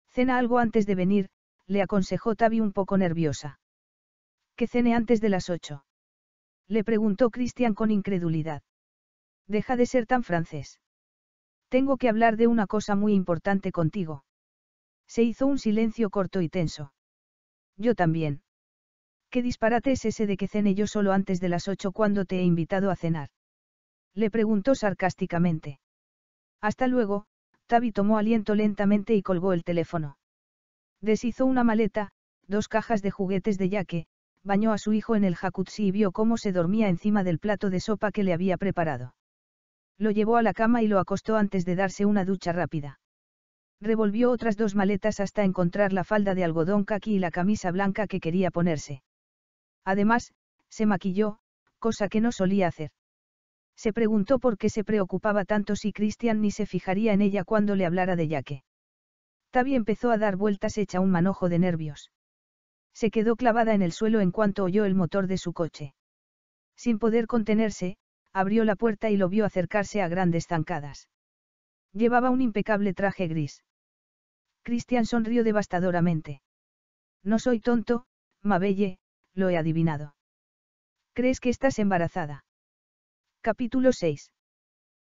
Cena algo antes de venir, le aconsejó Tavi un poco nerviosa. Que cene antes de las ocho. Le preguntó Cristian con incredulidad. Deja de ser tan francés. Tengo que hablar de una cosa muy importante contigo. Se hizo un silencio corto y tenso. Yo también. ¿Qué disparate es ese de que cene yo solo antes de las ocho cuando te he invitado a cenar? Le preguntó sarcásticamente. Hasta luego, Tabi tomó aliento lentamente y colgó el teléfono. Deshizo una maleta, dos cajas de juguetes de yaque, bañó a su hijo en el jacuzzi y vio cómo se dormía encima del plato de sopa que le había preparado. Lo llevó a la cama y lo acostó antes de darse una ducha rápida. Revolvió otras dos maletas hasta encontrar la falda de algodón kaki y la camisa blanca que quería ponerse. Además, se maquilló, cosa que no solía hacer. Se preguntó por qué se preocupaba tanto si Christian ni se fijaría en ella cuando le hablara de Yaque. Tabi empezó a dar vueltas hecha un manojo de nervios. Se quedó clavada en el suelo en cuanto oyó el motor de su coche. Sin poder contenerse, abrió la puerta y lo vio acercarse a grandes zancadas. Llevaba un impecable traje gris. Cristian sonrió devastadoramente. No soy tonto, Mabelle, lo he adivinado. ¿Crees que estás embarazada? Capítulo 6.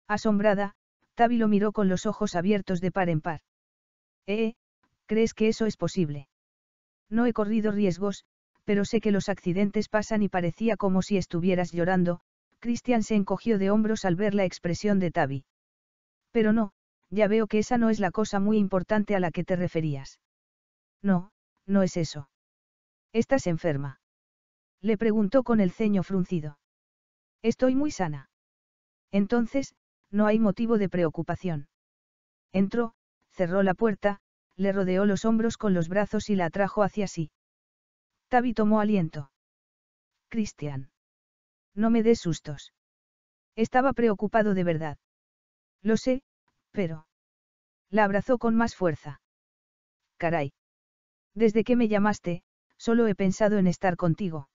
Asombrada, Tavi lo miró con los ojos abiertos de par en par. Eh, eh, ¿crees que eso es posible? No he corrido riesgos, pero sé que los accidentes pasan y parecía como si estuvieras llorando, Christian se encogió de hombros al ver la expresión de Tabi. Pero no, ya veo que esa no es la cosa muy importante a la que te referías. No, no es eso. ¿Estás enferma? Le preguntó con el ceño fruncido. Estoy muy sana. Entonces, no hay motivo de preocupación. Entró, cerró la puerta, le rodeó los hombros con los brazos y la atrajo hacia sí. Tabi tomó aliento. Cristian. No me des sustos. Estaba preocupado de verdad. Lo sé, pero... La abrazó con más fuerza. Caray. Desde que me llamaste, solo he pensado en estar contigo.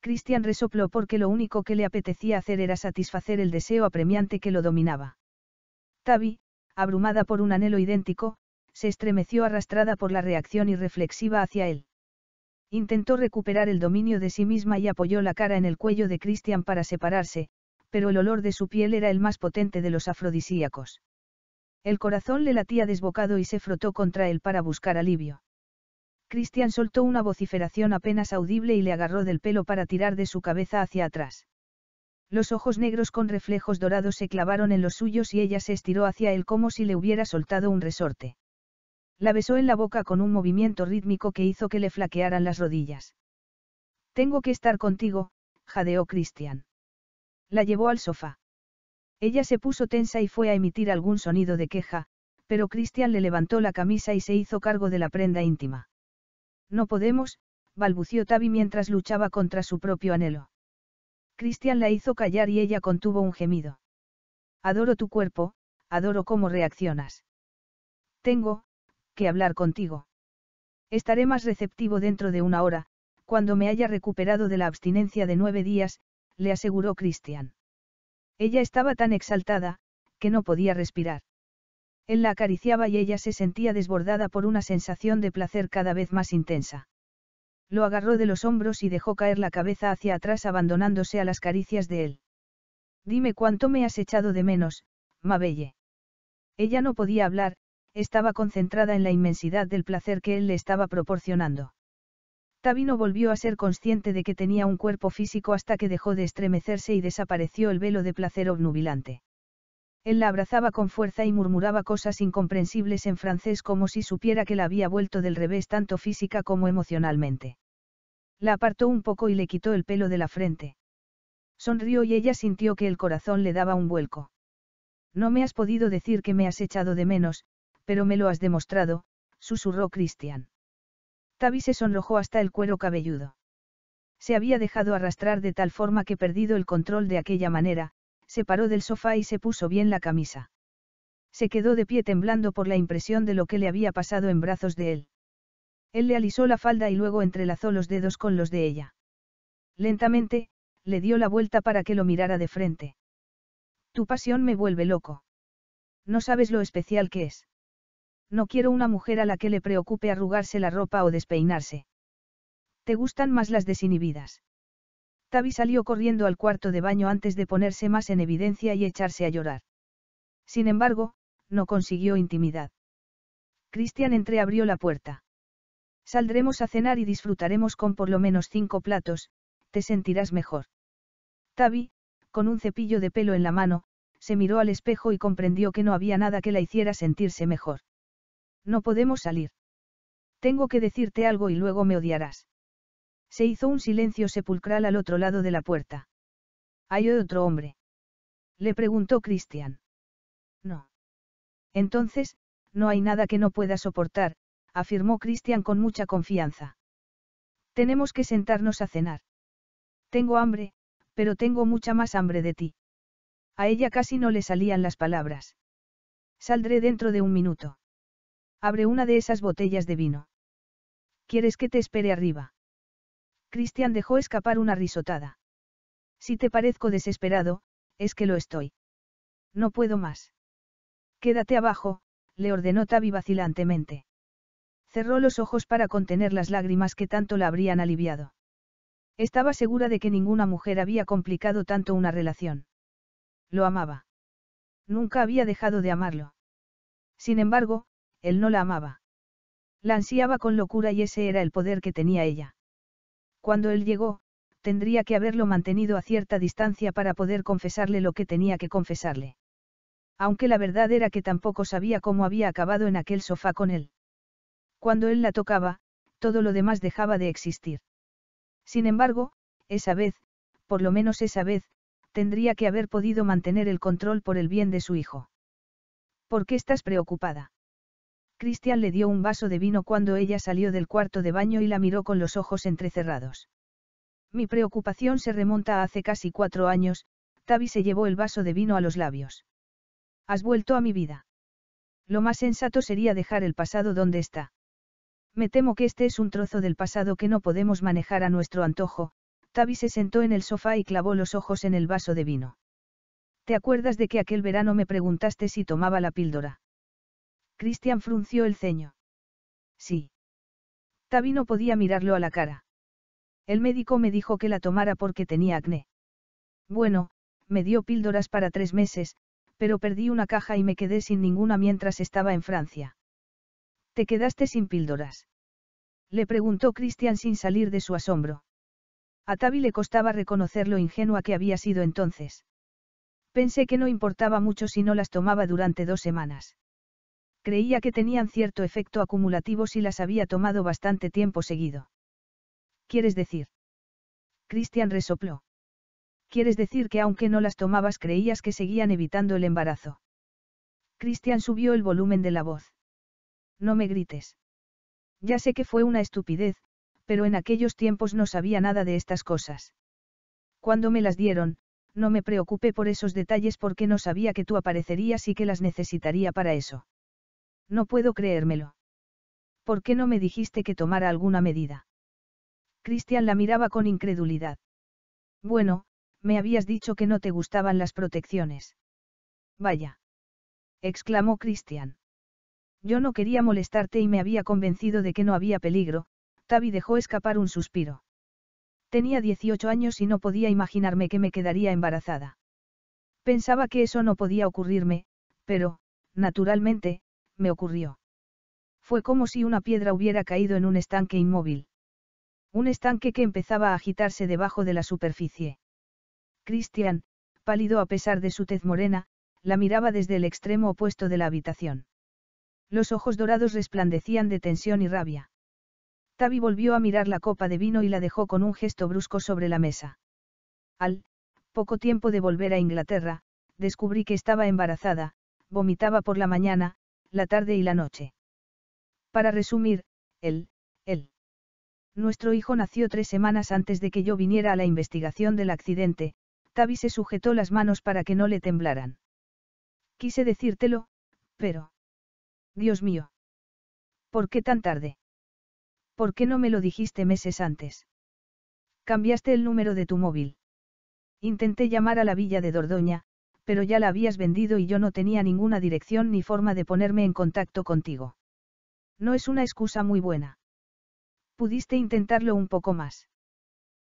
Cristian resopló porque lo único que le apetecía hacer era satisfacer el deseo apremiante que lo dominaba. Tavi, abrumada por un anhelo idéntico, se estremeció arrastrada por la reacción irreflexiva hacia él. Intentó recuperar el dominio de sí misma y apoyó la cara en el cuello de Christian para separarse, pero el olor de su piel era el más potente de los afrodisíacos. El corazón le latía desbocado y se frotó contra él para buscar alivio. Christian soltó una vociferación apenas audible y le agarró del pelo para tirar de su cabeza hacia atrás. Los ojos negros con reflejos dorados se clavaron en los suyos y ella se estiró hacia él como si le hubiera soltado un resorte. La besó en la boca con un movimiento rítmico que hizo que le flaquearan las rodillas. Tengo que estar contigo, jadeó Cristian. La llevó al sofá. Ella se puso tensa y fue a emitir algún sonido de queja, pero Cristian le levantó la camisa y se hizo cargo de la prenda íntima. No podemos, balbució Tavi mientras luchaba contra su propio anhelo. Cristian la hizo callar y ella contuvo un gemido. Adoro tu cuerpo, adoro cómo reaccionas. Tengo, que hablar contigo. Estaré más receptivo dentro de una hora, cuando me haya recuperado de la abstinencia de nueve días, le aseguró Cristian. Ella estaba tan exaltada, que no podía respirar. Él la acariciaba y ella se sentía desbordada por una sensación de placer cada vez más intensa. Lo agarró de los hombros y dejó caer la cabeza hacia atrás abandonándose a las caricias de él. Dime cuánto me has echado de menos, Mabelle. Ella no podía hablar, estaba concentrada en la inmensidad del placer que él le estaba proporcionando. Tabino volvió a ser consciente de que tenía un cuerpo físico hasta que dejó de estremecerse y desapareció el velo de placer obnubilante. Él la abrazaba con fuerza y murmuraba cosas incomprensibles en francés como si supiera que la había vuelto del revés tanto física como emocionalmente. La apartó un poco y le quitó el pelo de la frente. Sonrió y ella sintió que el corazón le daba un vuelco. No me has podido decir que me has echado de menos, pero me lo has demostrado, susurró Cristian. Tavi se sonrojó hasta el cuero cabelludo. Se había dejado arrastrar de tal forma que perdido el control de aquella manera, se paró del sofá y se puso bien la camisa. Se quedó de pie temblando por la impresión de lo que le había pasado en brazos de él. Él le alisó la falda y luego entrelazó los dedos con los de ella. Lentamente, le dio la vuelta para que lo mirara de frente. Tu pasión me vuelve loco. No sabes lo especial que es. No quiero una mujer a la que le preocupe arrugarse la ropa o despeinarse. ¿Te gustan más las desinhibidas? Tavi salió corriendo al cuarto de baño antes de ponerse más en evidencia y echarse a llorar. Sin embargo, no consiguió intimidad. Cristian entreabrió la puerta. Saldremos a cenar y disfrutaremos con por lo menos cinco platos, te sentirás mejor. Tavi, con un cepillo de pelo en la mano, se miró al espejo y comprendió que no había nada que la hiciera sentirse mejor. No podemos salir. Tengo que decirte algo y luego me odiarás. Se hizo un silencio sepulcral al otro lado de la puerta. ¿Hay otro hombre? Le preguntó Cristian. No. Entonces, no hay nada que no pueda soportar, afirmó Cristian con mucha confianza. Tenemos que sentarnos a cenar. Tengo hambre, pero tengo mucha más hambre de ti. A ella casi no le salían las palabras. Saldré dentro de un minuto. Abre una de esas botellas de vino. ¿Quieres que te espere arriba? Cristian dejó escapar una risotada. Si te parezco desesperado, es que lo estoy. No puedo más. Quédate abajo, le ordenó Tavi vacilantemente. Cerró los ojos para contener las lágrimas que tanto la habrían aliviado. Estaba segura de que ninguna mujer había complicado tanto una relación. Lo amaba. Nunca había dejado de amarlo. Sin embargo, él no la amaba. La ansiaba con locura y ese era el poder que tenía ella. Cuando él llegó, tendría que haberlo mantenido a cierta distancia para poder confesarle lo que tenía que confesarle. Aunque la verdad era que tampoco sabía cómo había acabado en aquel sofá con él. Cuando él la tocaba, todo lo demás dejaba de existir. Sin embargo, esa vez, por lo menos esa vez, tendría que haber podido mantener el control por el bien de su hijo. ¿Por qué estás preocupada? Cristian le dio un vaso de vino cuando ella salió del cuarto de baño y la miró con los ojos entrecerrados. Mi preocupación se remonta a hace casi cuatro años, Tavi se llevó el vaso de vino a los labios. Has vuelto a mi vida. Lo más sensato sería dejar el pasado donde está. Me temo que este es un trozo del pasado que no podemos manejar a nuestro antojo, Tavi se sentó en el sofá y clavó los ojos en el vaso de vino. ¿Te acuerdas de que aquel verano me preguntaste si tomaba la píldora? Cristian frunció el ceño. Sí. tabi no podía mirarlo a la cara. El médico me dijo que la tomara porque tenía acné. Bueno, me dio píldoras para tres meses, pero perdí una caja y me quedé sin ninguna mientras estaba en Francia. ¿Te quedaste sin píldoras? Le preguntó Cristian sin salir de su asombro. A Tavi le costaba reconocer lo ingenua que había sido entonces. Pensé que no importaba mucho si no las tomaba durante dos semanas. Creía que tenían cierto efecto acumulativo si las había tomado bastante tiempo seguido. ¿Quieres decir? Christian resopló. ¿Quieres decir que aunque no las tomabas creías que seguían evitando el embarazo? Christian subió el volumen de la voz. No me grites. Ya sé que fue una estupidez, pero en aquellos tiempos no sabía nada de estas cosas. Cuando me las dieron, no me preocupé por esos detalles porque no sabía que tú aparecerías y que las necesitaría para eso. No puedo creérmelo. ¿Por qué no me dijiste que tomara alguna medida? Cristian la miraba con incredulidad. Bueno, me habías dicho que no te gustaban las protecciones. Vaya. exclamó Cristian. Yo no quería molestarte y me había convencido de que no había peligro, Tavi dejó escapar un suspiro. Tenía 18 años y no podía imaginarme que me quedaría embarazada. Pensaba que eso no podía ocurrirme, pero, naturalmente, me ocurrió. Fue como si una piedra hubiera caído en un estanque inmóvil. Un estanque que empezaba a agitarse debajo de la superficie. Christian, pálido a pesar de su tez morena, la miraba desde el extremo opuesto de la habitación. Los ojos dorados resplandecían de tensión y rabia. Tavi volvió a mirar la copa de vino y la dejó con un gesto brusco sobre la mesa. Al poco tiempo de volver a Inglaterra, descubrí que estaba embarazada, vomitaba por la mañana, la tarde y la noche. Para resumir, él, él. Nuestro hijo nació tres semanas antes de que yo viniera a la investigación del accidente, Tavi se sujetó las manos para que no le temblaran. Quise decírtelo, pero... Dios mío. ¿Por qué tan tarde? ¿Por qué no me lo dijiste meses antes? Cambiaste el número de tu móvil. Intenté llamar a la villa de Dordoña, pero ya la habías vendido y yo no tenía ninguna dirección ni forma de ponerme en contacto contigo. No es una excusa muy buena. Pudiste intentarlo un poco más.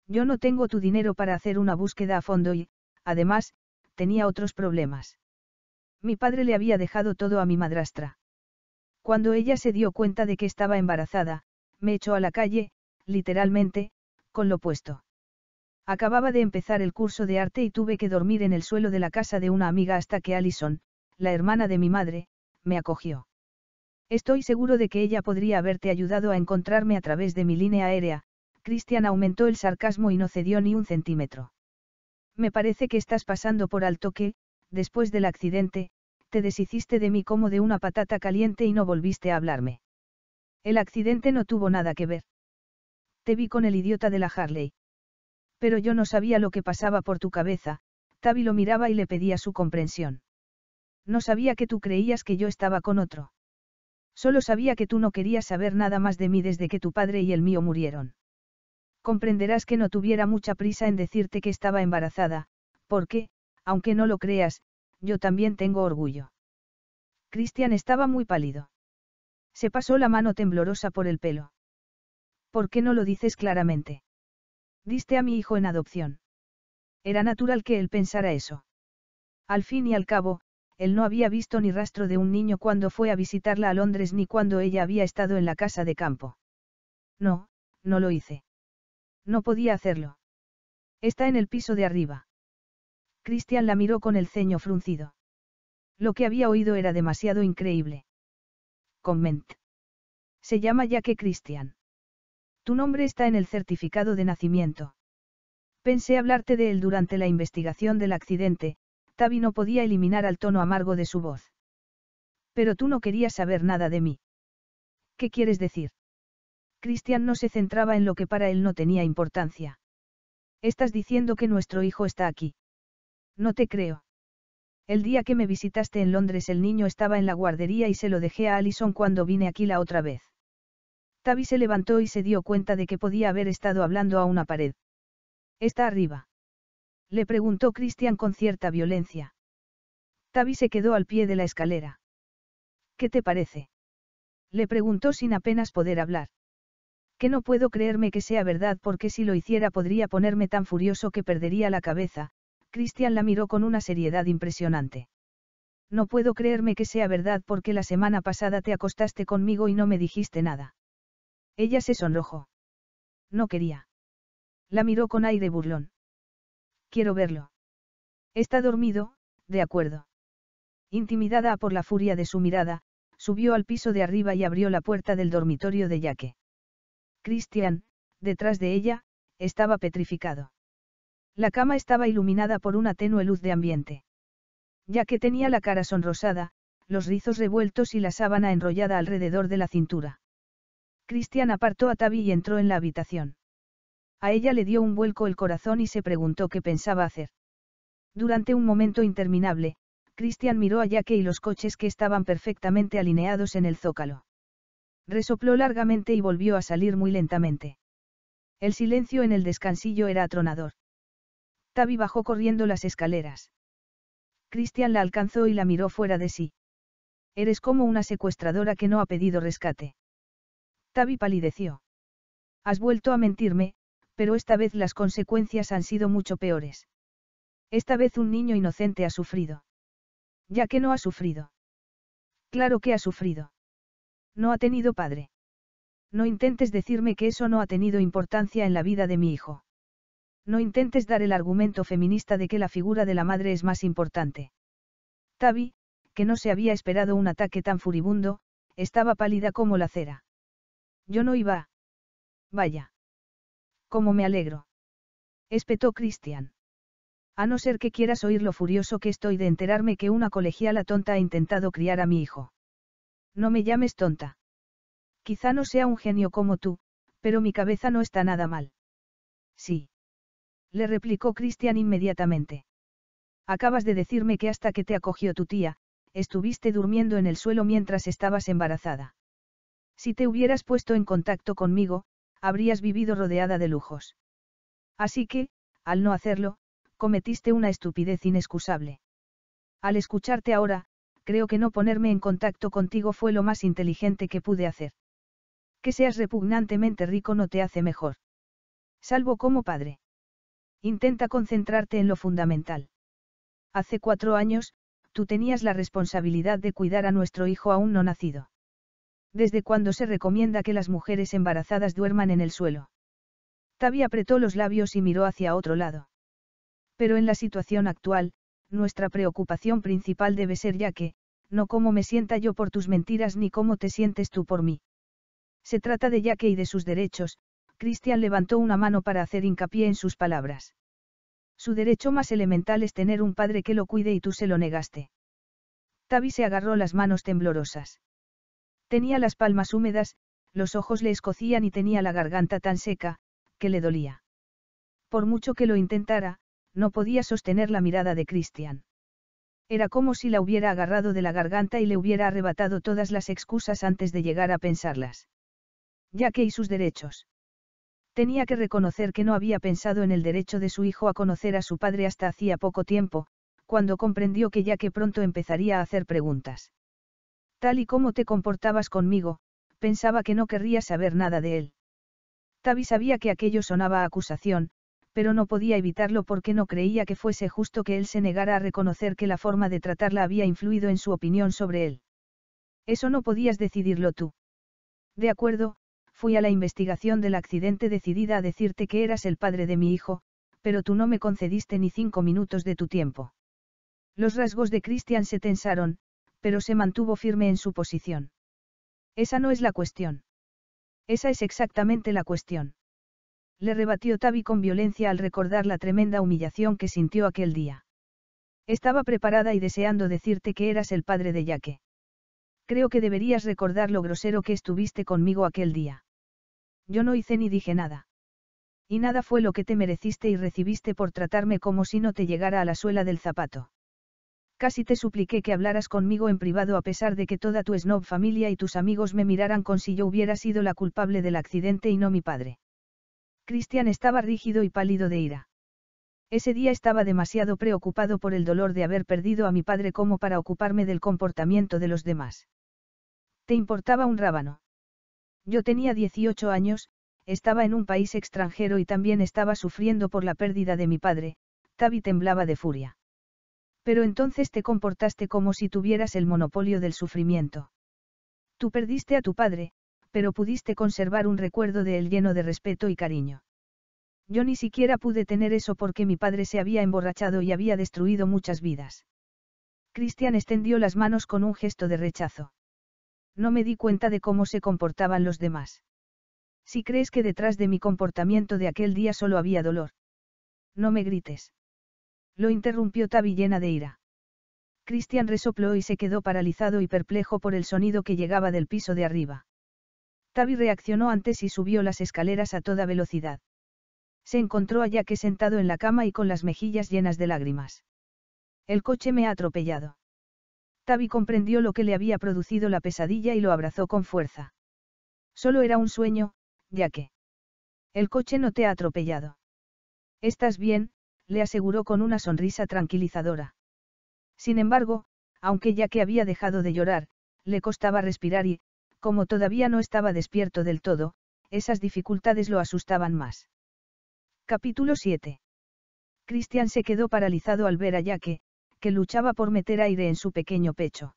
Yo no tengo tu dinero para hacer una búsqueda a fondo y, además, tenía otros problemas. Mi padre le había dejado todo a mi madrastra. Cuando ella se dio cuenta de que estaba embarazada, me echó a la calle, literalmente, con lo puesto. Acababa de empezar el curso de arte y tuve que dormir en el suelo de la casa de una amiga hasta que Allison, la hermana de mi madre, me acogió. Estoy seguro de que ella podría haberte ayudado a encontrarme a través de mi línea aérea, Christian aumentó el sarcasmo y no cedió ni un centímetro. Me parece que estás pasando por alto que, después del accidente, te deshiciste de mí como de una patata caliente y no volviste a hablarme. El accidente no tuvo nada que ver. Te vi con el idiota de la Harley. Pero yo no sabía lo que pasaba por tu cabeza, Tavi lo miraba y le pedía su comprensión. No sabía que tú creías que yo estaba con otro. Solo sabía que tú no querías saber nada más de mí desde que tu padre y el mío murieron. Comprenderás que no tuviera mucha prisa en decirte que estaba embarazada, porque, aunque no lo creas, yo también tengo orgullo. Cristian estaba muy pálido. Se pasó la mano temblorosa por el pelo. ¿Por qué no lo dices claramente? Diste a mi hijo en adopción. Era natural que él pensara eso. Al fin y al cabo, él no había visto ni rastro de un niño cuando fue a visitarla a Londres ni cuando ella había estado en la casa de campo. No, no lo hice. No podía hacerlo. Está en el piso de arriba. Christian la miró con el ceño fruncido. Lo que había oído era demasiado increíble. Comment. Se llama ya que Cristian. Tu nombre está en el certificado de nacimiento. Pensé hablarte de él durante la investigación del accidente, Tavi no podía eliminar al tono amargo de su voz. Pero tú no querías saber nada de mí. ¿Qué quieres decir? Cristian no se centraba en lo que para él no tenía importancia. Estás diciendo que nuestro hijo está aquí. No te creo. El día que me visitaste en Londres el niño estaba en la guardería y se lo dejé a Allison cuando vine aquí la otra vez. Tavi se levantó y se dio cuenta de que podía haber estado hablando a una pared. ¿Está arriba? Le preguntó Cristian con cierta violencia. Tavi se quedó al pie de la escalera. ¿Qué te parece? Le preguntó sin apenas poder hablar. Que no puedo creerme que sea verdad porque si lo hiciera podría ponerme tan furioso que perdería la cabeza, Cristian la miró con una seriedad impresionante. No puedo creerme que sea verdad porque la semana pasada te acostaste conmigo y no me dijiste nada. Ella se sonrojó. No quería. La miró con aire burlón. Quiero verlo. Está dormido, de acuerdo. Intimidada por la furia de su mirada, subió al piso de arriba y abrió la puerta del dormitorio de Yaque. Christian, detrás de ella, estaba petrificado. La cama estaba iluminada por una tenue luz de ambiente. Yaque tenía la cara sonrosada, los rizos revueltos y la sábana enrollada alrededor de la cintura. Cristian apartó a Tavi y entró en la habitación. A ella le dio un vuelco el corazón y se preguntó qué pensaba hacer. Durante un momento interminable, Cristian miró a Yaque y los coches que estaban perfectamente alineados en el zócalo. Resopló largamente y volvió a salir muy lentamente. El silencio en el descansillo era atronador. Tavi bajó corriendo las escaleras. Cristian la alcanzó y la miró fuera de sí. Eres como una secuestradora que no ha pedido rescate. Tavi palideció. Has vuelto a mentirme, pero esta vez las consecuencias han sido mucho peores. Esta vez un niño inocente ha sufrido. Ya que no ha sufrido. Claro que ha sufrido. No ha tenido padre. No intentes decirme que eso no ha tenido importancia en la vida de mi hijo. No intentes dar el argumento feminista de que la figura de la madre es más importante. Tavi, que no se había esperado un ataque tan furibundo, estaba pálida como la cera. Yo no iba. Vaya. ¿Cómo me alegro? Espetó Cristian. A no ser que quieras oír lo furioso que estoy de enterarme que una colegiala tonta ha intentado criar a mi hijo. No me llames tonta. Quizá no sea un genio como tú, pero mi cabeza no está nada mal. Sí. Le replicó Cristian inmediatamente. Acabas de decirme que hasta que te acogió tu tía, estuviste durmiendo en el suelo mientras estabas embarazada. Si te hubieras puesto en contacto conmigo, habrías vivido rodeada de lujos. Así que, al no hacerlo, cometiste una estupidez inexcusable. Al escucharte ahora, creo que no ponerme en contacto contigo fue lo más inteligente que pude hacer. Que seas repugnantemente rico no te hace mejor. Salvo como padre. Intenta concentrarte en lo fundamental. Hace cuatro años, tú tenías la responsabilidad de cuidar a nuestro hijo aún no nacido desde cuando se recomienda que las mujeres embarazadas duerman en el suelo. Tavi apretó los labios y miró hacia otro lado. Pero en la situación actual, nuestra preocupación principal debe ser ya que, no cómo me sienta yo por tus mentiras ni cómo te sientes tú por mí. Se trata de que y de sus derechos, Christian levantó una mano para hacer hincapié en sus palabras. Su derecho más elemental es tener un padre que lo cuide y tú se lo negaste. Tavi se agarró las manos temblorosas. Tenía las palmas húmedas, los ojos le escocían y tenía la garganta tan seca, que le dolía. Por mucho que lo intentara, no podía sostener la mirada de Cristian. Era como si la hubiera agarrado de la garganta y le hubiera arrebatado todas las excusas antes de llegar a pensarlas. Ya que y sus derechos. Tenía que reconocer que no había pensado en el derecho de su hijo a conocer a su padre hasta hacía poco tiempo, cuando comprendió que ya que pronto empezaría a hacer preguntas. Tal y como te comportabas conmigo, pensaba que no querría saber nada de él. Tavi sabía que aquello sonaba a acusación, pero no podía evitarlo porque no creía que fuese justo que él se negara a reconocer que la forma de tratarla había influido en su opinión sobre él. Eso no podías decidirlo tú. De acuerdo, fui a la investigación del accidente decidida a decirte que eras el padre de mi hijo, pero tú no me concediste ni cinco minutos de tu tiempo. Los rasgos de Christian se tensaron, pero se mantuvo firme en su posición. Esa no es la cuestión. Esa es exactamente la cuestión. Le rebatió Tabi con violencia al recordar la tremenda humillación que sintió aquel día. Estaba preparada y deseando decirte que eras el padre de Yaque. Creo que deberías recordar lo grosero que estuviste conmigo aquel día. Yo no hice ni dije nada. Y nada fue lo que te mereciste y recibiste por tratarme como si no te llegara a la suela del zapato. Casi te supliqué que hablaras conmigo en privado a pesar de que toda tu snob familia y tus amigos me miraran con si yo hubiera sido la culpable del accidente y no mi padre. Cristian estaba rígido y pálido de ira. Ese día estaba demasiado preocupado por el dolor de haber perdido a mi padre como para ocuparme del comportamiento de los demás. ¿Te importaba un rábano? Yo tenía 18 años, estaba en un país extranjero y también estaba sufriendo por la pérdida de mi padre, Tavi temblaba de furia. Pero entonces te comportaste como si tuvieras el monopolio del sufrimiento. Tú perdiste a tu padre, pero pudiste conservar un recuerdo de él lleno de respeto y cariño. Yo ni siquiera pude tener eso porque mi padre se había emborrachado y había destruido muchas vidas. Cristian extendió las manos con un gesto de rechazo. No me di cuenta de cómo se comportaban los demás. Si crees que detrás de mi comportamiento de aquel día solo había dolor. No me grites. Lo interrumpió Tavi llena de ira. Cristian resopló y se quedó paralizado y perplejo por el sonido que llegaba del piso de arriba. Tabi reaccionó antes y subió las escaleras a toda velocidad. Se encontró a Jack sentado en la cama y con las mejillas llenas de lágrimas. El coche me ha atropellado. Tabi comprendió lo que le había producido la pesadilla y lo abrazó con fuerza. Solo era un sueño, ya El coche no te ha atropellado. Estás bien, le aseguró con una sonrisa tranquilizadora. Sin embargo, aunque ya que había dejado de llorar, le costaba respirar y, como todavía no estaba despierto del todo, esas dificultades lo asustaban más. Capítulo 7. Cristian se quedó paralizado al ver a Yaque, que luchaba por meter aire en su pequeño pecho.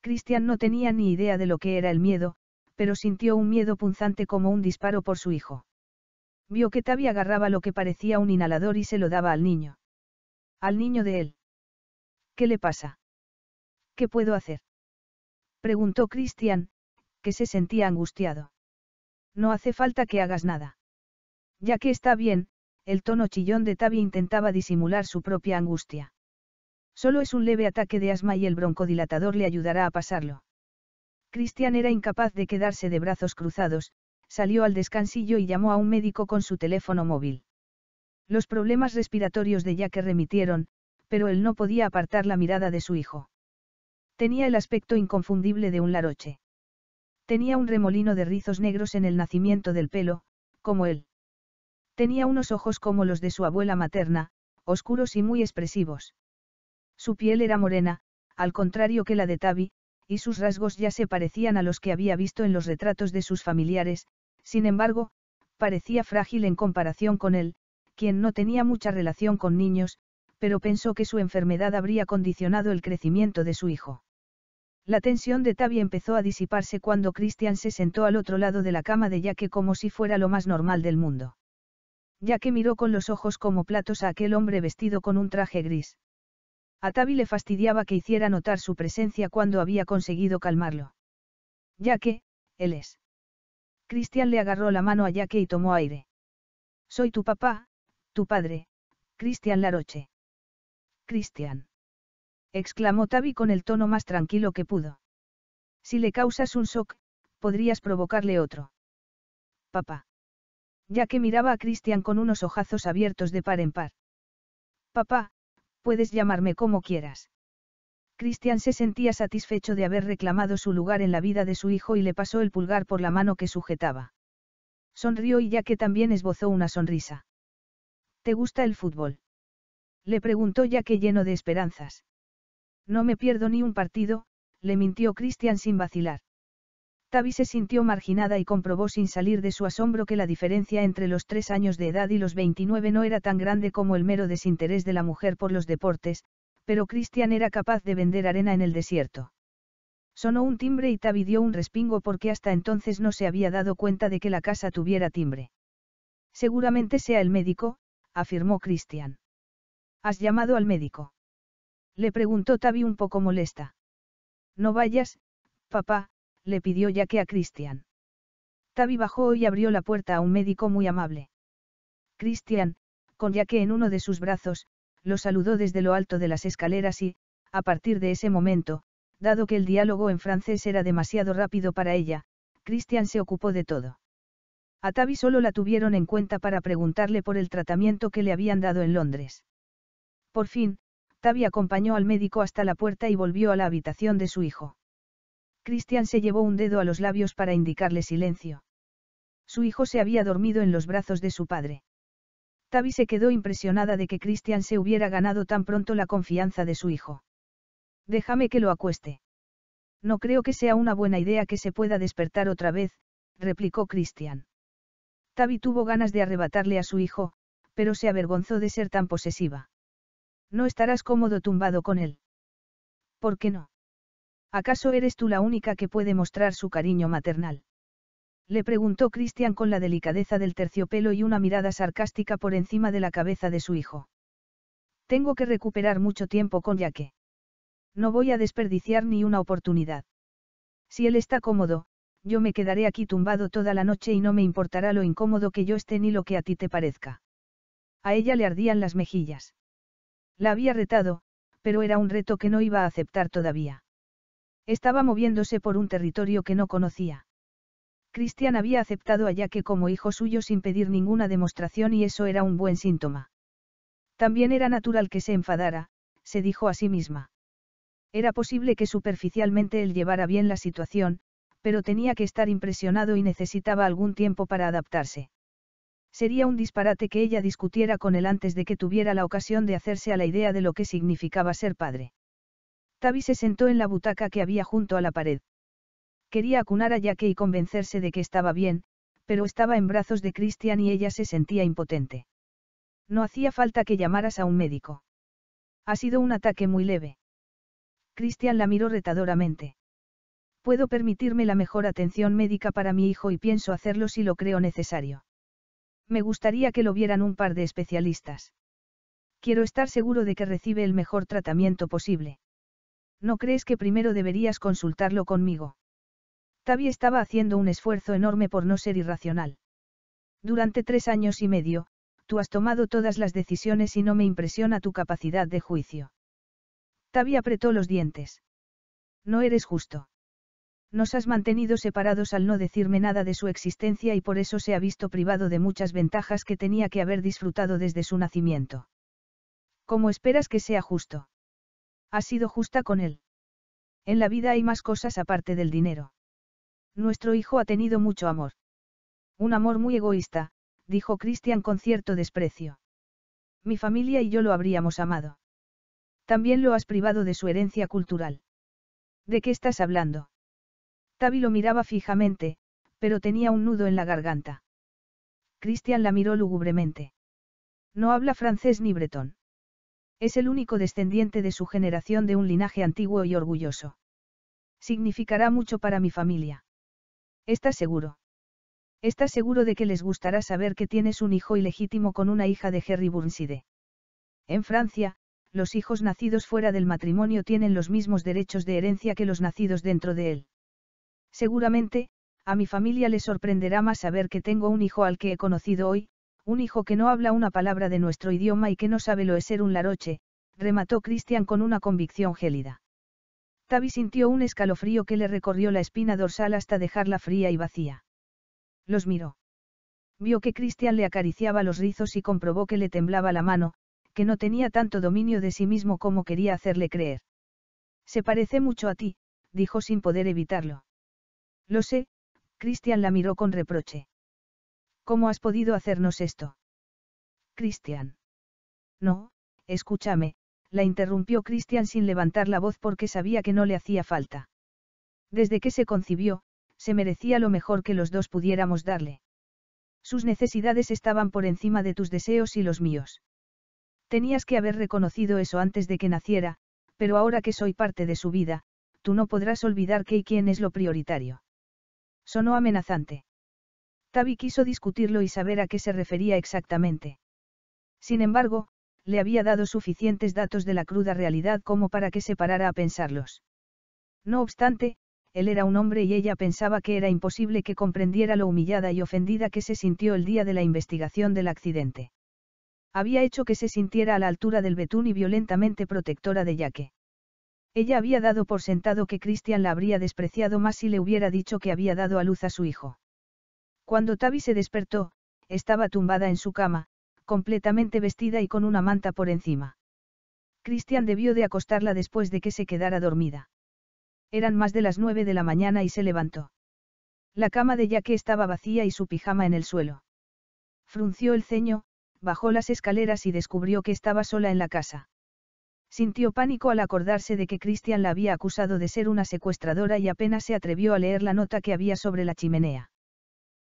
Cristian no tenía ni idea de lo que era el miedo, pero sintió un miedo punzante como un disparo por su hijo. Vio que Tavi agarraba lo que parecía un inhalador y se lo daba al niño. Al niño de él. ¿Qué le pasa? ¿Qué puedo hacer? Preguntó Cristian, que se sentía angustiado. No hace falta que hagas nada. Ya que está bien, el tono chillón de Tavi intentaba disimular su propia angustia. Solo es un leve ataque de asma y el broncodilatador le ayudará a pasarlo. Cristian era incapaz de quedarse de brazos cruzados, salió al descansillo y llamó a un médico con su teléfono móvil. Los problemas respiratorios de Jack remitieron, pero él no podía apartar la mirada de su hijo. Tenía el aspecto inconfundible de un laroche. Tenía un remolino de rizos negros en el nacimiento del pelo, como él. Tenía unos ojos como los de su abuela materna, oscuros y muy expresivos. Su piel era morena, al contrario que la de Tabi, y sus rasgos ya se parecían a los que había visto en los retratos de sus familiares, sin embargo, parecía frágil en comparación con él, quien no tenía mucha relación con niños, pero pensó que su enfermedad habría condicionado el crecimiento de su hijo. La tensión de Tavi empezó a disiparse cuando Christian se sentó al otro lado de la cama de Yaque, como si fuera lo más normal del mundo. Yaque miró con los ojos como platos a aquel hombre vestido con un traje gris. A Tavi le fastidiaba que hiciera notar su presencia cuando había conseguido calmarlo. Yaque, él es. Cristian le agarró la mano a que y tomó aire. Soy tu papá, tu padre, Cristian Laroche. Cristian. Exclamó Tavi con el tono más tranquilo que pudo. Si le causas un shock, podrías provocarle otro. Papá. Ya que miraba a Cristian con unos ojazos abiertos de par en par. Papá, puedes llamarme como quieras. Cristian se sentía satisfecho de haber reclamado su lugar en la vida de su hijo y le pasó el pulgar por la mano que sujetaba. Sonrió y ya que también esbozó una sonrisa. ¿Te gusta el fútbol? Le preguntó ya que lleno de esperanzas. No me pierdo ni un partido, le mintió Cristian sin vacilar. Tavi se sintió marginada y comprobó sin salir de su asombro que la diferencia entre los tres años de edad y los 29 no era tan grande como el mero desinterés de la mujer por los deportes, pero Christian era capaz de vender arena en el desierto. Sonó un timbre y Tavi dio un respingo porque hasta entonces no se había dado cuenta de que la casa tuviera timbre. Seguramente sea el médico, afirmó Christian. ¿Has llamado al médico? Le preguntó Tavi un poco molesta. No vayas, papá, le pidió ya que a Christian. Tavi bajó y abrió la puerta a un médico muy amable. Christian, con que en uno de sus brazos, lo saludó desde lo alto de las escaleras y, a partir de ese momento, dado que el diálogo en francés era demasiado rápido para ella, Christian se ocupó de todo. A Tabi solo la tuvieron en cuenta para preguntarle por el tratamiento que le habían dado en Londres. Por fin, Tabi acompañó al médico hasta la puerta y volvió a la habitación de su hijo. Christian se llevó un dedo a los labios para indicarle silencio. Su hijo se había dormido en los brazos de su padre. Tavi se quedó impresionada de que Christian se hubiera ganado tan pronto la confianza de su hijo. Déjame que lo acueste. No creo que sea una buena idea que se pueda despertar otra vez, replicó Christian. Tavi tuvo ganas de arrebatarle a su hijo, pero se avergonzó de ser tan posesiva. No estarás cómodo tumbado con él. ¿Por qué no? ¿Acaso eres tú la única que puede mostrar su cariño maternal? Le preguntó Cristian con la delicadeza del terciopelo y una mirada sarcástica por encima de la cabeza de su hijo. Tengo que recuperar mucho tiempo con Yaque. No voy a desperdiciar ni una oportunidad. Si él está cómodo, yo me quedaré aquí tumbado toda la noche y no me importará lo incómodo que yo esté ni lo que a ti te parezca. A ella le ardían las mejillas. La había retado, pero era un reto que no iba a aceptar todavía. Estaba moviéndose por un territorio que no conocía. Cristian había aceptado a que como hijo suyo sin pedir ninguna demostración y eso era un buen síntoma. También era natural que se enfadara, se dijo a sí misma. Era posible que superficialmente él llevara bien la situación, pero tenía que estar impresionado y necesitaba algún tiempo para adaptarse. Sería un disparate que ella discutiera con él antes de que tuviera la ocasión de hacerse a la idea de lo que significaba ser padre. Tavi se sentó en la butaca que había junto a la pared. Quería acunar a Jackie y convencerse de que estaba bien, pero estaba en brazos de Christian y ella se sentía impotente. No hacía falta que llamaras a un médico. Ha sido un ataque muy leve. Christian la miró retadoramente. Puedo permitirme la mejor atención médica para mi hijo y pienso hacerlo si lo creo necesario. Me gustaría que lo vieran un par de especialistas. Quiero estar seguro de que recibe el mejor tratamiento posible. ¿No crees que primero deberías consultarlo conmigo? Tavi estaba haciendo un esfuerzo enorme por no ser irracional. Durante tres años y medio, tú has tomado todas las decisiones y no me impresiona tu capacidad de juicio. Tavi apretó los dientes. No eres justo. Nos has mantenido separados al no decirme nada de su existencia y por eso se ha visto privado de muchas ventajas que tenía que haber disfrutado desde su nacimiento. ¿Cómo esperas que sea justo? Has sido justa con él. En la vida hay más cosas aparte del dinero. Nuestro hijo ha tenido mucho amor. Un amor muy egoísta, dijo Christian con cierto desprecio. Mi familia y yo lo habríamos amado. También lo has privado de su herencia cultural. ¿De qué estás hablando? Tavi lo miraba fijamente, pero tenía un nudo en la garganta. Christian la miró lúgubremente. No habla francés ni bretón. Es el único descendiente de su generación de un linaje antiguo y orgulloso. Significará mucho para mi familia. ¿Estás seguro? ¿Estás seguro de que les gustará saber que tienes un hijo ilegítimo con una hija de Harry Burnside? En Francia, los hijos nacidos fuera del matrimonio tienen los mismos derechos de herencia que los nacidos dentro de él. Seguramente, a mi familia le sorprenderá más saber que tengo un hijo al que he conocido hoy, un hijo que no habla una palabra de nuestro idioma y que no sabe lo es ser un laroche, remató Christian con una convicción gélida. Tavi sintió un escalofrío que le recorrió la espina dorsal hasta dejarla fría y vacía. Los miró. Vio que Cristian le acariciaba los rizos y comprobó que le temblaba la mano, que no tenía tanto dominio de sí mismo como quería hacerle creer. Se parece mucho a ti, dijo sin poder evitarlo. Lo sé, Cristian la miró con reproche. ¿Cómo has podido hacernos esto? Cristian. No, escúchame, la interrumpió Cristian sin levantar la voz porque sabía que no le hacía falta. Desde que se concibió, se merecía lo mejor que los dos pudiéramos darle. Sus necesidades estaban por encima de tus deseos y los míos. Tenías que haber reconocido eso antes de que naciera, pero ahora que soy parte de su vida, tú no podrás olvidar qué y quién es lo prioritario. Sonó amenazante. Tavi quiso discutirlo y saber a qué se refería exactamente. Sin embargo, le había dado suficientes datos de la cruda realidad como para que se parara a pensarlos. No obstante, él era un hombre y ella pensaba que era imposible que comprendiera lo humillada y ofendida que se sintió el día de la investigación del accidente. Había hecho que se sintiera a la altura del betún y violentamente protectora de Yaque. Ella había dado por sentado que Christian la habría despreciado más si le hubiera dicho que había dado a luz a su hijo. Cuando Tavi se despertó, estaba tumbada en su cama, completamente vestida y con una manta por encima. Cristian debió de acostarla después de que se quedara dormida. Eran más de las nueve de la mañana y se levantó. La cama de Yaque estaba vacía y su pijama en el suelo. Frunció el ceño, bajó las escaleras y descubrió que estaba sola en la casa. Sintió pánico al acordarse de que Cristian la había acusado de ser una secuestradora y apenas se atrevió a leer la nota que había sobre la chimenea.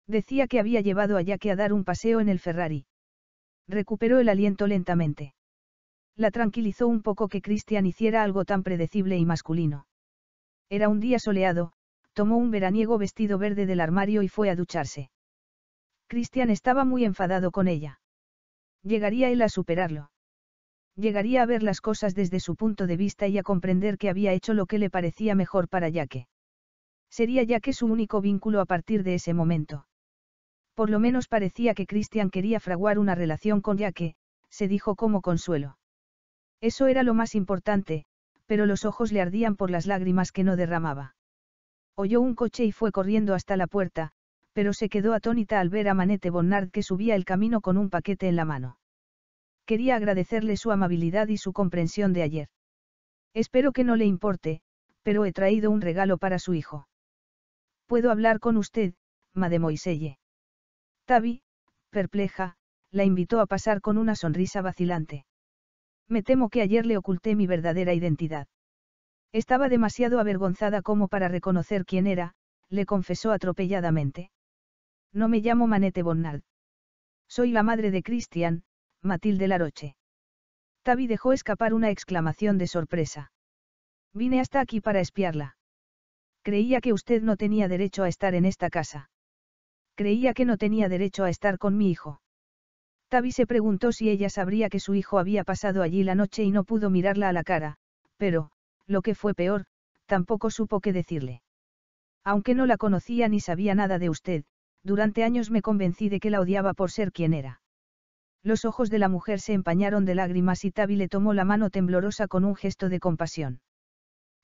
Decía que había llevado a Yaque a dar un paseo en el Ferrari. Recuperó el aliento lentamente. La tranquilizó un poco que Christian hiciera algo tan predecible y masculino. Era un día soleado, tomó un veraniego vestido verde del armario y fue a ducharse. Christian estaba muy enfadado con ella. Llegaría él a superarlo. Llegaría a ver las cosas desde su punto de vista y a comprender que había hecho lo que le parecía mejor para Yaque. Sería Yaque su único vínculo a partir de ese momento. Por lo menos parecía que Christian quería fraguar una relación con Yaque, se dijo como consuelo. Eso era lo más importante, pero los ojos le ardían por las lágrimas que no derramaba. Oyó un coche y fue corriendo hasta la puerta, pero se quedó atónita al ver a Manete Bonnard que subía el camino con un paquete en la mano. Quería agradecerle su amabilidad y su comprensión de ayer. Espero que no le importe, pero he traído un regalo para su hijo. ¿Puedo hablar con usted, mademoiselle? Tavi, perpleja, la invitó a pasar con una sonrisa vacilante. Me temo que ayer le oculté mi verdadera identidad. Estaba demasiado avergonzada como para reconocer quién era, le confesó atropelladamente. No me llamo Manete Bonnard. Soy la madre de Cristian, Matilde Laroche. Tavi dejó escapar una exclamación de sorpresa. Vine hasta aquí para espiarla. Creía que usted no tenía derecho a estar en esta casa creía que no tenía derecho a estar con mi hijo. Tavi se preguntó si ella sabría que su hijo había pasado allí la noche y no pudo mirarla a la cara, pero, lo que fue peor, tampoco supo qué decirle. Aunque no la conocía ni sabía nada de usted, durante años me convencí de que la odiaba por ser quien era. Los ojos de la mujer se empañaron de lágrimas y Tavi le tomó la mano temblorosa con un gesto de compasión.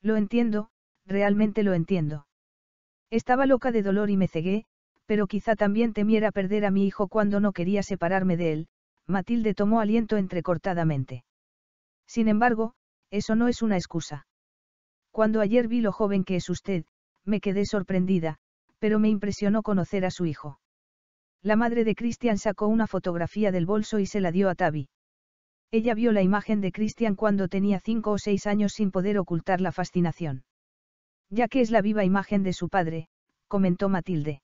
Lo entiendo, realmente lo entiendo. Estaba loca de dolor y me cegué, pero quizá también temiera perder a mi hijo cuando no quería separarme de él, Matilde tomó aliento entrecortadamente. Sin embargo, eso no es una excusa. Cuando ayer vi lo joven que es usted, me quedé sorprendida, pero me impresionó conocer a su hijo. La madre de Christian sacó una fotografía del bolso y se la dio a Tavi. Ella vio la imagen de Christian cuando tenía cinco o seis años sin poder ocultar la fascinación. Ya que es la viva imagen de su padre, comentó Matilde.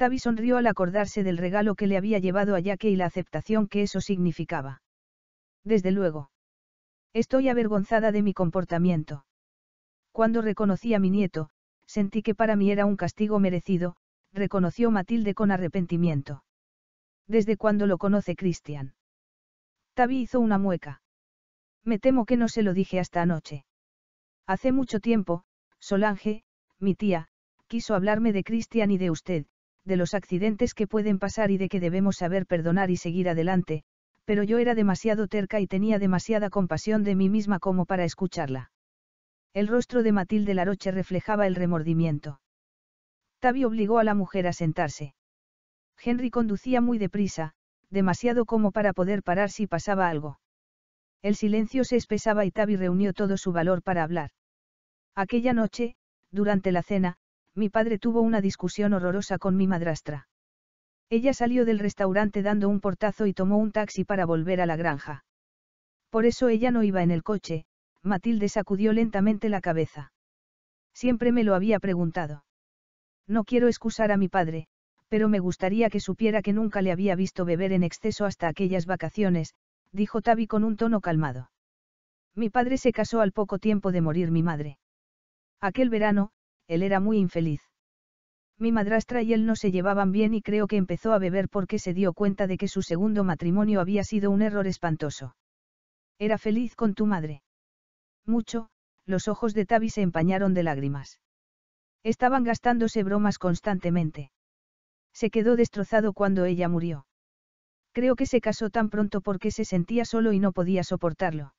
Tavi sonrió al acordarse del regalo que le había llevado a Yaque y la aceptación que eso significaba. Desde luego. Estoy avergonzada de mi comportamiento. Cuando reconocí a mi nieto, sentí que para mí era un castigo merecido, reconoció Matilde con arrepentimiento. ¿Desde cuando lo conoce Cristian? Tabi hizo una mueca. Me temo que no se lo dije hasta anoche. Hace mucho tiempo, Solange, mi tía, quiso hablarme de Cristian y de usted, de los accidentes que pueden pasar y de que debemos saber perdonar y seguir adelante, pero yo era demasiado terca y tenía demasiada compasión de mí misma como para escucharla. El rostro de Matilde Laroche reflejaba el remordimiento. Tavi obligó a la mujer a sentarse. Henry conducía muy deprisa, demasiado como para poder parar si pasaba algo. El silencio se espesaba y Tavi reunió todo su valor para hablar. Aquella noche, durante la cena, mi padre tuvo una discusión horrorosa con mi madrastra. Ella salió del restaurante dando un portazo y tomó un taxi para volver a la granja. Por eso ella no iba en el coche, Matilde sacudió lentamente la cabeza. Siempre me lo había preguntado. No quiero excusar a mi padre, pero me gustaría que supiera que nunca le había visto beber en exceso hasta aquellas vacaciones, dijo Tavi con un tono calmado. Mi padre se casó al poco tiempo de morir mi madre. Aquel verano, él era muy infeliz. Mi madrastra y él no se llevaban bien y creo que empezó a beber porque se dio cuenta de que su segundo matrimonio había sido un error espantoso. Era feliz con tu madre. Mucho, los ojos de Tavi se empañaron de lágrimas. Estaban gastándose bromas constantemente. Se quedó destrozado cuando ella murió. Creo que se casó tan pronto porque se sentía solo y no podía soportarlo.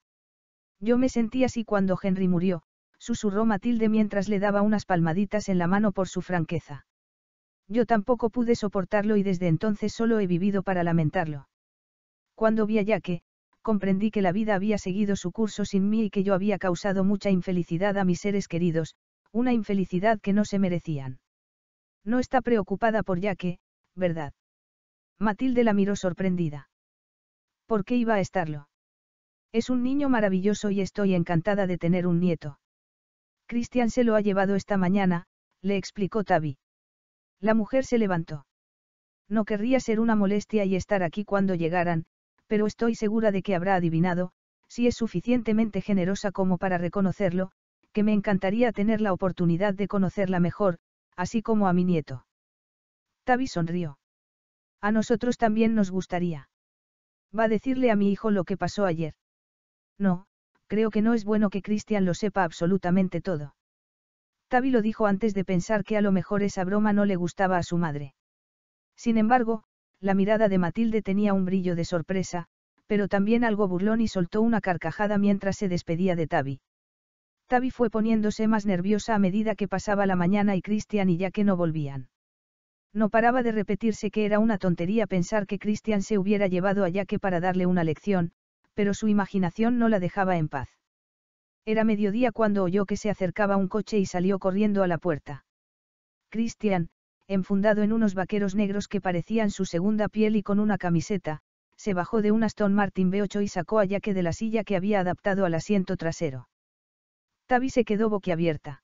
Yo me sentí así cuando Henry murió, susurró Matilde mientras le daba unas palmaditas en la mano por su franqueza. Yo tampoco pude soportarlo y desde entonces solo he vivido para lamentarlo. Cuando vi a Yaque, comprendí que la vida había seguido su curso sin mí y que yo había causado mucha infelicidad a mis seres queridos, una infelicidad que no se merecían. No está preocupada por Yaque, ¿verdad? Matilde la miró sorprendida. ¿Por qué iba a estarlo? Es un niño maravilloso y estoy encantada de tener un nieto. Cristian se lo ha llevado esta mañana, le explicó Tabi. La mujer se levantó. No querría ser una molestia y estar aquí cuando llegaran, pero estoy segura de que habrá adivinado, si es suficientemente generosa como para reconocerlo, que me encantaría tener la oportunidad de conocerla mejor, así como a mi nieto. Tabi sonrió. A nosotros también nos gustaría. Va a decirle a mi hijo lo que pasó ayer. No, creo que no es bueno que Cristian lo sepa absolutamente todo. Tavi lo dijo antes de pensar que a lo mejor esa broma no le gustaba a su madre. Sin embargo, la mirada de Matilde tenía un brillo de sorpresa, pero también algo burlón y soltó una carcajada mientras se despedía de Tavi. Tavi fue poniéndose más nerviosa a medida que pasaba la mañana y Cristian y ya no volvían. No paraba de repetirse que era una tontería pensar que Cristian se hubiera llevado a Yaque para darle una lección, pero su imaginación no la dejaba en paz. Era mediodía cuando oyó que se acercaba un coche y salió corriendo a la puerta. Christian, enfundado en unos vaqueros negros que parecían su segunda piel y con una camiseta, se bajó de un Aston Martin B8 y sacó a yaque de la silla que había adaptado al asiento trasero. Tavi se quedó boquiabierta.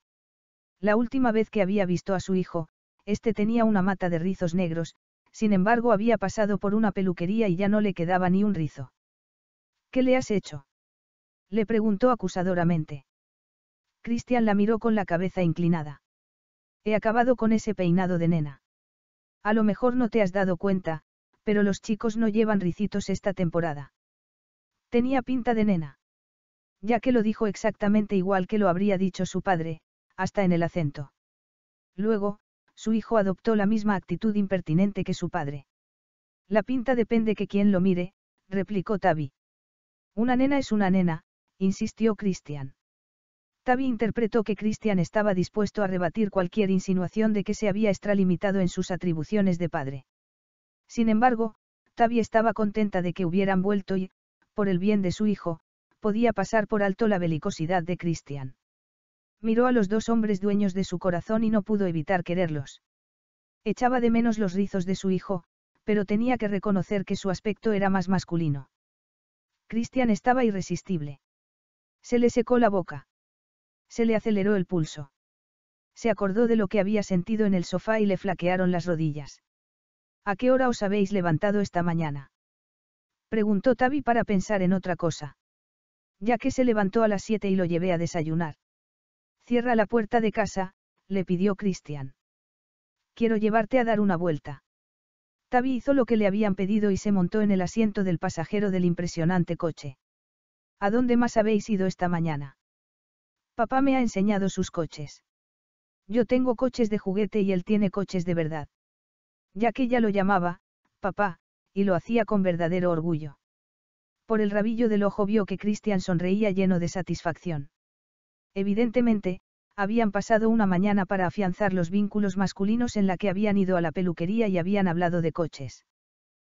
La última vez que había visto a su hijo, este tenía una mata de rizos negros, sin embargo había pasado por una peluquería y ya no le quedaba ni un rizo. ¿Qué le has hecho? Le preguntó acusadoramente. Cristian la miró con la cabeza inclinada. He acabado con ese peinado de nena. A lo mejor no te has dado cuenta, pero los chicos no llevan ricitos esta temporada. Tenía pinta de nena. Ya que lo dijo exactamente igual que lo habría dicho su padre, hasta en el acento. Luego, su hijo adoptó la misma actitud impertinente que su padre. La pinta depende que quien lo mire, replicó Tavi. Una nena es una nena, insistió Christian. Tavi interpretó que Christian estaba dispuesto a rebatir cualquier insinuación de que se había extralimitado en sus atribuciones de padre. Sin embargo, Tavi estaba contenta de que hubieran vuelto y, por el bien de su hijo, podía pasar por alto la belicosidad de Christian. Miró a los dos hombres dueños de su corazón y no pudo evitar quererlos. Echaba de menos los rizos de su hijo, pero tenía que reconocer que su aspecto era más masculino. Cristian estaba irresistible. Se le secó la boca. Se le aceleró el pulso. Se acordó de lo que había sentido en el sofá y le flaquearon las rodillas. ¿A qué hora os habéis levantado esta mañana? Preguntó Tabi para pensar en otra cosa. Ya que se levantó a las siete y lo llevé a desayunar. Cierra la puerta de casa, le pidió Cristian. Quiero llevarte a dar una vuelta. Tabi hizo lo que le habían pedido y se montó en el asiento del pasajero del impresionante coche. ¿A dónde más habéis ido esta mañana? Papá me ha enseñado sus coches. Yo tengo coches de juguete y él tiene coches de verdad. Ya que ella lo llamaba, papá, y lo hacía con verdadero orgullo. Por el rabillo del ojo vio que Christian sonreía lleno de satisfacción. Evidentemente, habían pasado una mañana para afianzar los vínculos masculinos en la que habían ido a la peluquería y habían hablado de coches.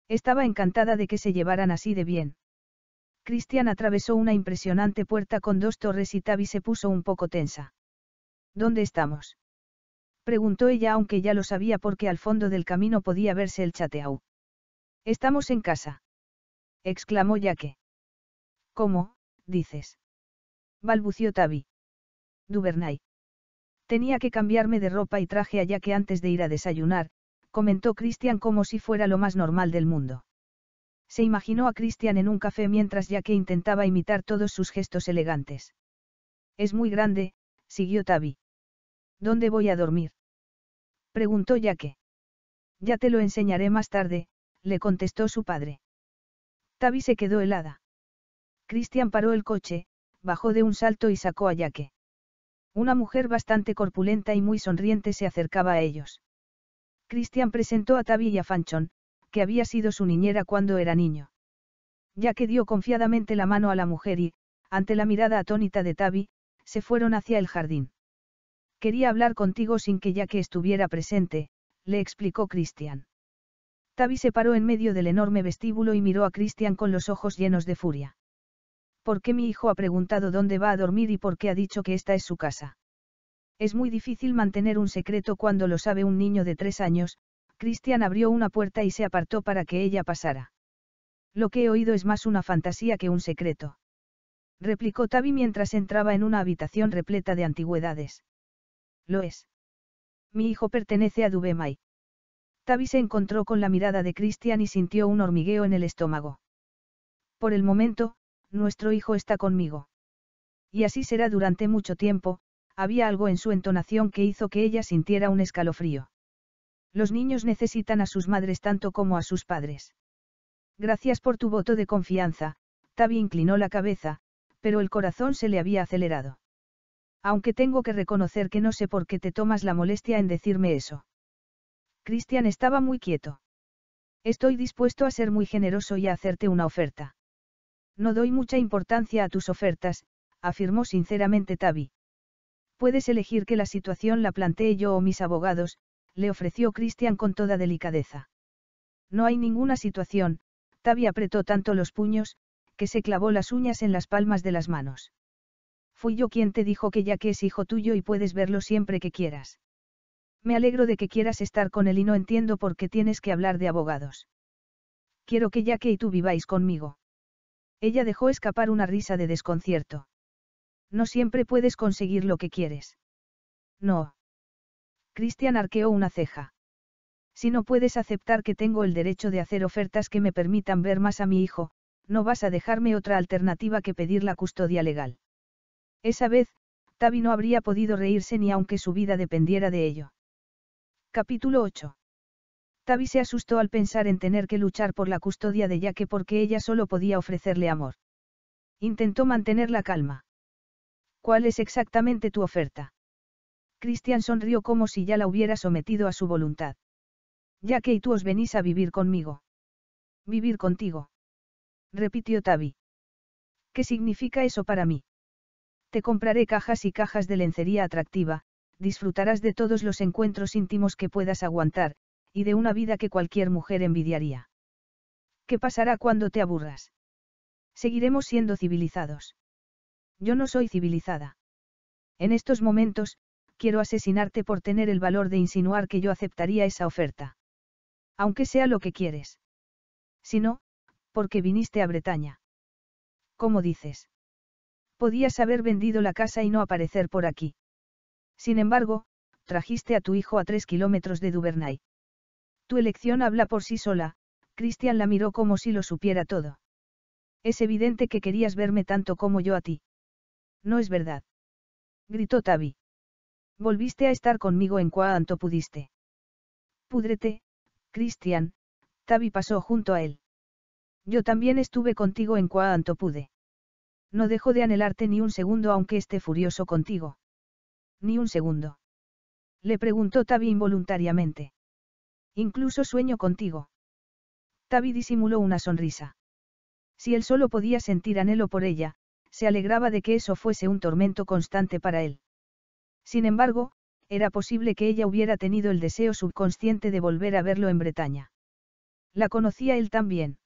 Estaba encantada de que se llevaran así de bien. Cristian atravesó una impresionante puerta con dos torres y Tavi se puso un poco tensa. ¿Dónde estamos? Preguntó ella aunque ya lo sabía porque al fondo del camino podía verse el chateau. Estamos en casa. Exclamó Yaque. ¿Cómo, dices? Balbució Tavi. Duvernay. Tenía que cambiarme de ropa y traje a que antes de ir a desayunar, comentó Cristian como si fuera lo más normal del mundo. Se imaginó a Cristian en un café mientras ya que intentaba imitar todos sus gestos elegantes. Es muy grande, siguió Tavi. ¿Dónde voy a dormir? preguntó Yaque. Ya te lo enseñaré más tarde, le contestó su padre. Tabi se quedó helada. Cristian paró el coche, bajó de un salto y sacó a Yaque. Una mujer bastante corpulenta y muy sonriente se acercaba a ellos. Christian presentó a Tavi y a Fanchon, que había sido su niñera cuando era niño. Ya que dio confiadamente la mano a la mujer y, ante la mirada atónita de Tabi, se fueron hacia el jardín. Quería hablar contigo sin que ya que estuviera presente, le explicó Christian. Tabi se paró en medio del enorme vestíbulo y miró a Christian con los ojos llenos de furia. ¿Por qué mi hijo ha preguntado dónde va a dormir y por qué ha dicho que esta es su casa? Es muy difícil mantener un secreto cuando lo sabe un niño de tres años, Cristian abrió una puerta y se apartó para que ella pasara. Lo que he oído es más una fantasía que un secreto. Replicó Tavi mientras entraba en una habitación repleta de antigüedades. Lo es. Mi hijo pertenece a Dubemai. Tavi se encontró con la mirada de Cristian y sintió un hormigueo en el estómago. Por el momento, nuestro hijo está conmigo. Y así será durante mucho tiempo, había algo en su entonación que hizo que ella sintiera un escalofrío. Los niños necesitan a sus madres tanto como a sus padres. Gracias por tu voto de confianza, Tavi inclinó la cabeza, pero el corazón se le había acelerado. Aunque tengo que reconocer que no sé por qué te tomas la molestia en decirme eso. Cristian estaba muy quieto. Estoy dispuesto a ser muy generoso y a hacerte una oferta. No doy mucha importancia a tus ofertas, afirmó sinceramente Tabi. Puedes elegir que la situación la plantee yo o mis abogados, le ofreció Christian con toda delicadeza. No hay ninguna situación, Tabi apretó tanto los puños, que se clavó las uñas en las palmas de las manos. Fui yo quien te dijo que ya que es hijo tuyo y puedes verlo siempre que quieras. Me alegro de que quieras estar con él y no entiendo por qué tienes que hablar de abogados. Quiero que que y tú viváis conmigo. Ella dejó escapar una risa de desconcierto. No siempre puedes conseguir lo que quieres. No. Cristian arqueó una ceja. Si no puedes aceptar que tengo el derecho de hacer ofertas que me permitan ver más a mi hijo, no vas a dejarme otra alternativa que pedir la custodia legal. Esa vez, Tavi no habría podido reírse ni aunque su vida dependiera de ello. Capítulo 8. Tavi se asustó al pensar en tener que luchar por la custodia de Yaque porque ella solo podía ofrecerle amor. Intentó mantener la calma. ¿Cuál es exactamente tu oferta? Cristian sonrió como si ya la hubiera sometido a su voluntad. Yaque y tú os venís a vivir conmigo. Vivir contigo. Repitió Tavi. ¿Qué significa eso para mí? Te compraré cajas y cajas de lencería atractiva, disfrutarás de todos los encuentros íntimos que puedas aguantar, y de una vida que cualquier mujer envidiaría. ¿Qué pasará cuando te aburras? Seguiremos siendo civilizados. Yo no soy civilizada. En estos momentos, quiero asesinarte por tener el valor de insinuar que yo aceptaría esa oferta. Aunque sea lo que quieres. Si no, porque viniste a Bretaña. ¿Cómo dices? Podías haber vendido la casa y no aparecer por aquí. Sin embargo, trajiste a tu hijo a tres kilómetros de Duvernay. Tu elección habla por sí sola, Cristian la miró como si lo supiera todo. Es evidente que querías verme tanto como yo a ti. No es verdad. Gritó Tabi. Volviste a estar conmigo en cuanto pudiste. Púdrete, Cristian, Tabi pasó junto a él. Yo también estuve contigo en cuanto pude. No dejo de anhelarte ni un segundo aunque esté furioso contigo. Ni un segundo. Le preguntó Tavi involuntariamente. Incluso sueño contigo. Tavi disimuló una sonrisa. Si él solo podía sentir anhelo por ella, se alegraba de que eso fuese un tormento constante para él. Sin embargo, era posible que ella hubiera tenido el deseo subconsciente de volver a verlo en Bretaña. La conocía él también.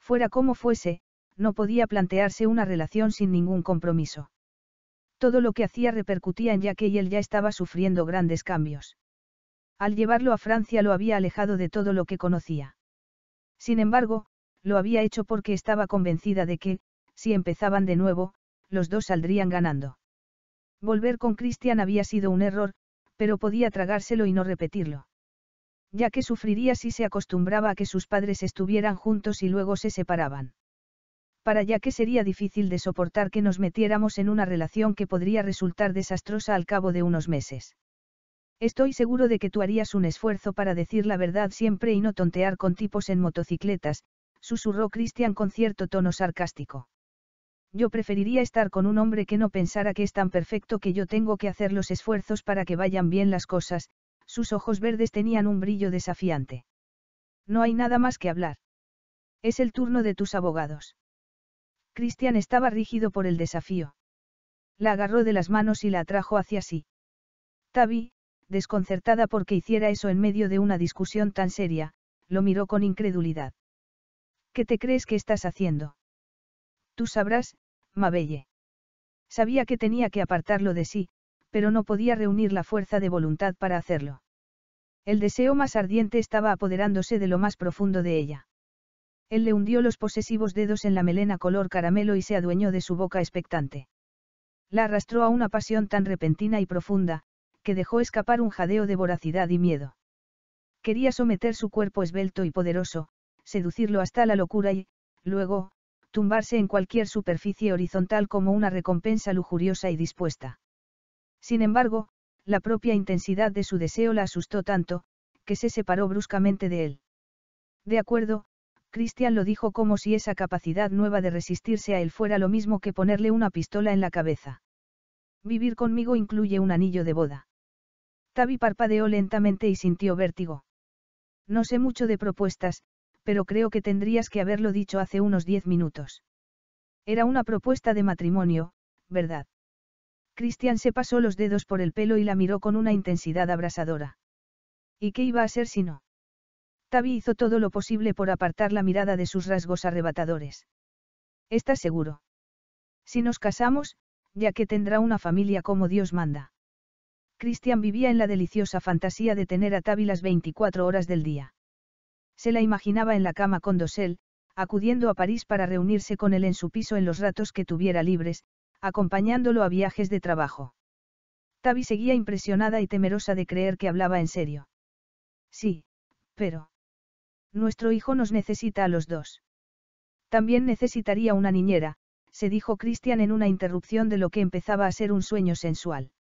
Fuera como fuese, no podía plantearse una relación sin ningún compromiso. Todo lo que hacía repercutía en ya que él ya estaba sufriendo grandes cambios. Al llevarlo a Francia lo había alejado de todo lo que conocía. Sin embargo, lo había hecho porque estaba convencida de que, si empezaban de nuevo, los dos saldrían ganando. Volver con Christian había sido un error, pero podía tragárselo y no repetirlo. Ya que sufriría si se acostumbraba a que sus padres estuvieran juntos y luego se separaban. Para ya que sería difícil de soportar que nos metiéramos en una relación que podría resultar desastrosa al cabo de unos meses. Estoy seguro de que tú harías un esfuerzo para decir la verdad siempre y no tontear con tipos en motocicletas, susurró Christian con cierto tono sarcástico. Yo preferiría estar con un hombre que no pensara que es tan perfecto que yo tengo que hacer los esfuerzos para que vayan bien las cosas, sus ojos verdes tenían un brillo desafiante. No hay nada más que hablar. Es el turno de tus abogados. Christian estaba rígido por el desafío. La agarró de las manos y la atrajo hacia sí. Tabi desconcertada porque hiciera eso en medio de una discusión tan seria, lo miró con incredulidad. ¿Qué te crees que estás haciendo? Tú sabrás, Mabelle. Sabía que tenía que apartarlo de sí, pero no podía reunir la fuerza de voluntad para hacerlo. El deseo más ardiente estaba apoderándose de lo más profundo de ella. Él le hundió los posesivos dedos en la melena color caramelo y se adueñó de su boca expectante. La arrastró a una pasión tan repentina y profunda, que dejó escapar un jadeo de voracidad y miedo. Quería someter su cuerpo esbelto y poderoso, seducirlo hasta la locura y, luego, tumbarse en cualquier superficie horizontal como una recompensa lujuriosa y dispuesta. Sin embargo, la propia intensidad de su deseo la asustó tanto, que se separó bruscamente de él. De acuerdo, Christian lo dijo como si esa capacidad nueva de resistirse a él fuera lo mismo que ponerle una pistola en la cabeza. Vivir conmigo incluye un anillo de boda. Tavi parpadeó lentamente y sintió vértigo. No sé mucho de propuestas, pero creo que tendrías que haberlo dicho hace unos diez minutos. Era una propuesta de matrimonio, ¿verdad? Cristian se pasó los dedos por el pelo y la miró con una intensidad abrasadora. ¿Y qué iba a ser si no? Tavi hizo todo lo posible por apartar la mirada de sus rasgos arrebatadores. ¿Estás seguro? Si nos casamos, ya que tendrá una familia como Dios manda. Christian vivía en la deliciosa fantasía de tener a Tavi las 24 horas del día. Se la imaginaba en la cama con Dosel, acudiendo a París para reunirse con él en su piso en los ratos que tuviera libres, acompañándolo a viajes de trabajo. Tavi seguía impresionada y temerosa de creer que hablaba en serio. Sí, pero... Nuestro hijo nos necesita a los dos. También necesitaría una niñera, se dijo Cristian en una interrupción de lo que empezaba a ser un sueño sensual.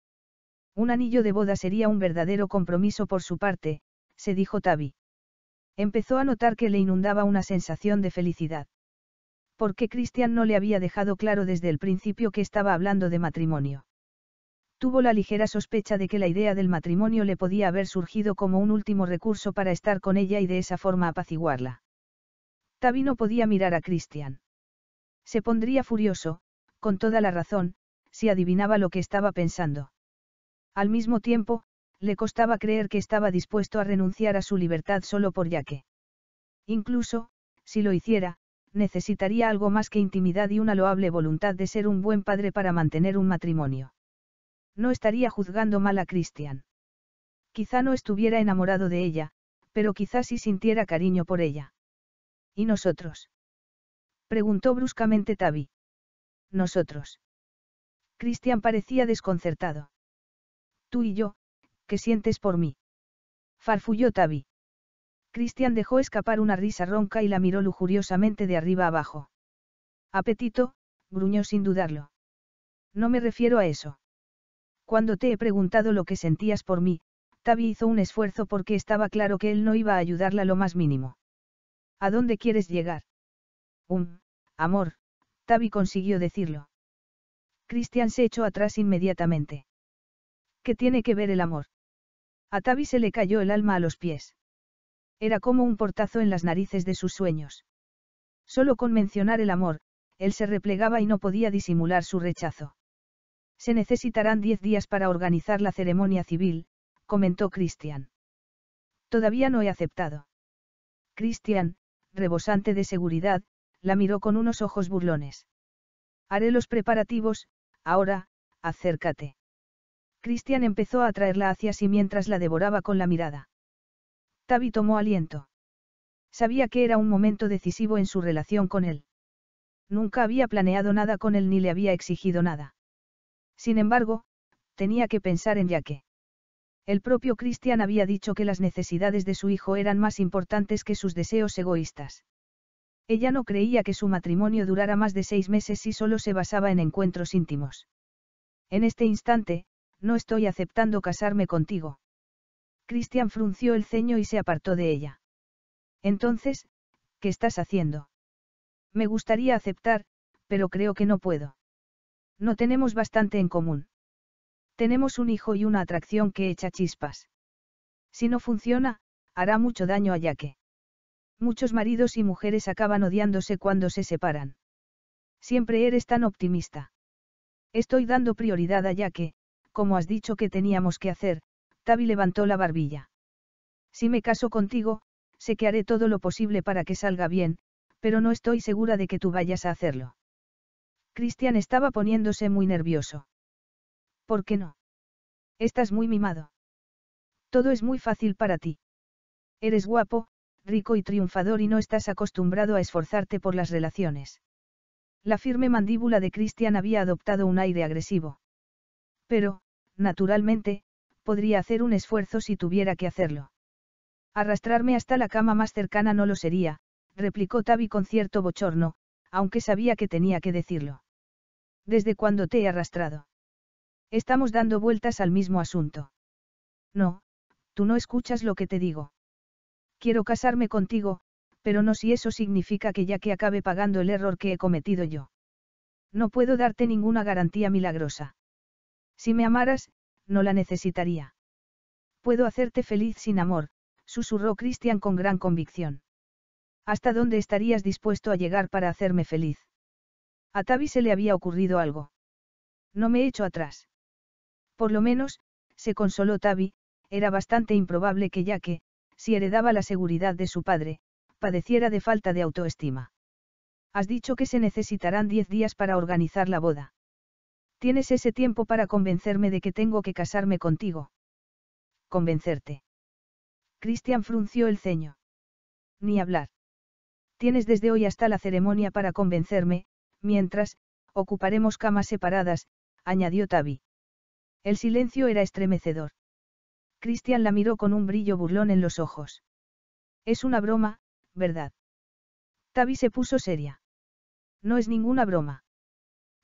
Un anillo de boda sería un verdadero compromiso por su parte, se dijo Tabi. Empezó a notar que le inundaba una sensación de felicidad. Porque Cristian no le había dejado claro desde el principio que estaba hablando de matrimonio. Tuvo la ligera sospecha de que la idea del matrimonio le podía haber surgido como un último recurso para estar con ella y de esa forma apaciguarla. Tabi no podía mirar a Cristian. Se pondría furioso, con toda la razón, si adivinaba lo que estaba pensando. Al mismo tiempo, le costaba creer que estaba dispuesto a renunciar a su libertad solo por que, Incluso, si lo hiciera, necesitaría algo más que intimidad y una loable voluntad de ser un buen padre para mantener un matrimonio. No estaría juzgando mal a Christian. Quizá no estuviera enamorado de ella, pero quizá sí sintiera cariño por ella. ¿Y nosotros? Preguntó bruscamente Tavi. Nosotros. Christian parecía desconcertado. Tú y yo, ¿qué sientes por mí? Farfulló Tabi. Cristian dejó escapar una risa ronca y la miró lujuriosamente de arriba abajo. Apetito, gruñó sin dudarlo. No me refiero a eso. Cuando te he preguntado lo que sentías por mí, Tabi hizo un esfuerzo porque estaba claro que él no iba a ayudarla lo más mínimo. ¿A dónde quieres llegar? Um, amor, Tabi consiguió decirlo. Cristian se echó atrás inmediatamente. ¿Qué tiene que ver el amor? A Tavi se le cayó el alma a los pies. Era como un portazo en las narices de sus sueños. Solo con mencionar el amor, él se replegaba y no podía disimular su rechazo. Se necesitarán diez días para organizar la ceremonia civil, comentó Cristian. Todavía no he aceptado. Cristian, rebosante de seguridad, la miró con unos ojos burlones. Haré los preparativos, ahora, acércate. Cristian empezó a atraerla hacia sí mientras la devoraba con la mirada. Tabi tomó aliento. Sabía que era un momento decisivo en su relación con él. Nunca había planeado nada con él ni le había exigido nada. Sin embargo, tenía que pensar en que. El propio Cristian había dicho que las necesidades de su hijo eran más importantes que sus deseos egoístas. Ella no creía que su matrimonio durara más de seis meses si solo se basaba en encuentros íntimos. En este instante, no estoy aceptando casarme contigo. Cristian frunció el ceño y se apartó de ella. Entonces, ¿qué estás haciendo? Me gustaría aceptar, pero creo que no puedo. No tenemos bastante en común. Tenemos un hijo y una atracción que echa chispas. Si no funciona, hará mucho daño a Yaque. Muchos maridos y mujeres acaban odiándose cuando se separan. Siempre eres tan optimista. Estoy dando prioridad a Yaque, como has dicho que teníamos que hacer, Tavi levantó la barbilla. Si me caso contigo, sé que haré todo lo posible para que salga bien, pero no estoy segura de que tú vayas a hacerlo. Cristian estaba poniéndose muy nervioso. ¿Por qué no? Estás muy mimado. Todo es muy fácil para ti. Eres guapo, rico y triunfador y no estás acostumbrado a esforzarte por las relaciones. La firme mandíbula de Cristian había adoptado un aire agresivo. Pero, naturalmente, podría hacer un esfuerzo si tuviera que hacerlo. Arrastrarme hasta la cama más cercana no lo sería, replicó Tabi con cierto bochorno, aunque sabía que tenía que decirlo. ¿Desde cuándo te he arrastrado? Estamos dando vueltas al mismo asunto. No, tú no escuchas lo que te digo. Quiero casarme contigo, pero no si eso significa que ya que acabe pagando el error que he cometido yo. No puedo darte ninguna garantía milagrosa. Si me amaras, no la necesitaría. Puedo hacerte feliz sin amor, susurró Christian con gran convicción. ¿Hasta dónde estarías dispuesto a llegar para hacerme feliz? A Tabi se le había ocurrido algo. No me echo atrás. Por lo menos, se consoló Tavi, era bastante improbable que ya que, si heredaba la seguridad de su padre, padeciera de falta de autoestima. Has dicho que se necesitarán diez días para organizar la boda. Tienes ese tiempo para convencerme de que tengo que casarme contigo. Convencerte. Cristian frunció el ceño. Ni hablar. Tienes desde hoy hasta la ceremonia para convencerme, mientras, ocuparemos camas separadas, añadió tabi El silencio era estremecedor. Cristian la miró con un brillo burlón en los ojos. Es una broma, ¿verdad? Tabi se puso seria. No es ninguna broma.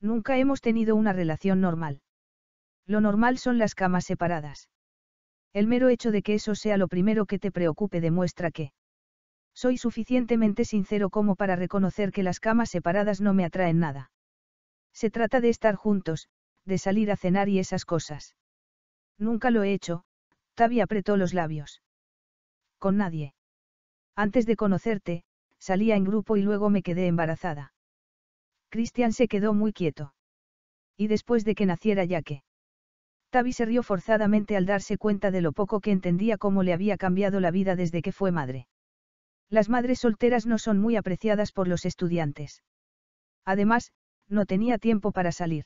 Nunca hemos tenido una relación normal. Lo normal son las camas separadas. El mero hecho de que eso sea lo primero que te preocupe demuestra que soy suficientemente sincero como para reconocer que las camas separadas no me atraen nada. Se trata de estar juntos, de salir a cenar y esas cosas. Nunca lo he hecho, Tavi apretó los labios. Con nadie. Antes de conocerte, salía en grupo y luego me quedé embarazada. Cristian se quedó muy quieto. Y después de que naciera Yaque. Tavi se rió forzadamente al darse cuenta de lo poco que entendía cómo le había cambiado la vida desde que fue madre. Las madres solteras no son muy apreciadas por los estudiantes. Además, no tenía tiempo para salir.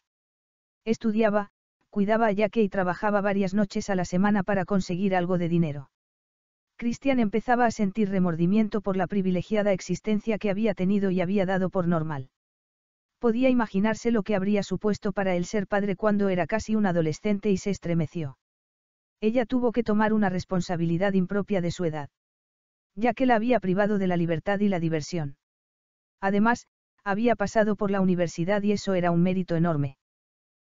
Estudiaba, cuidaba a Yaque y trabajaba varias noches a la semana para conseguir algo de dinero. Cristian empezaba a sentir remordimiento por la privilegiada existencia que había tenido y había dado por normal. Podía imaginarse lo que habría supuesto para él ser padre cuando era casi un adolescente y se estremeció. Ella tuvo que tomar una responsabilidad impropia de su edad. Ya que la había privado de la libertad y la diversión. Además, había pasado por la universidad y eso era un mérito enorme.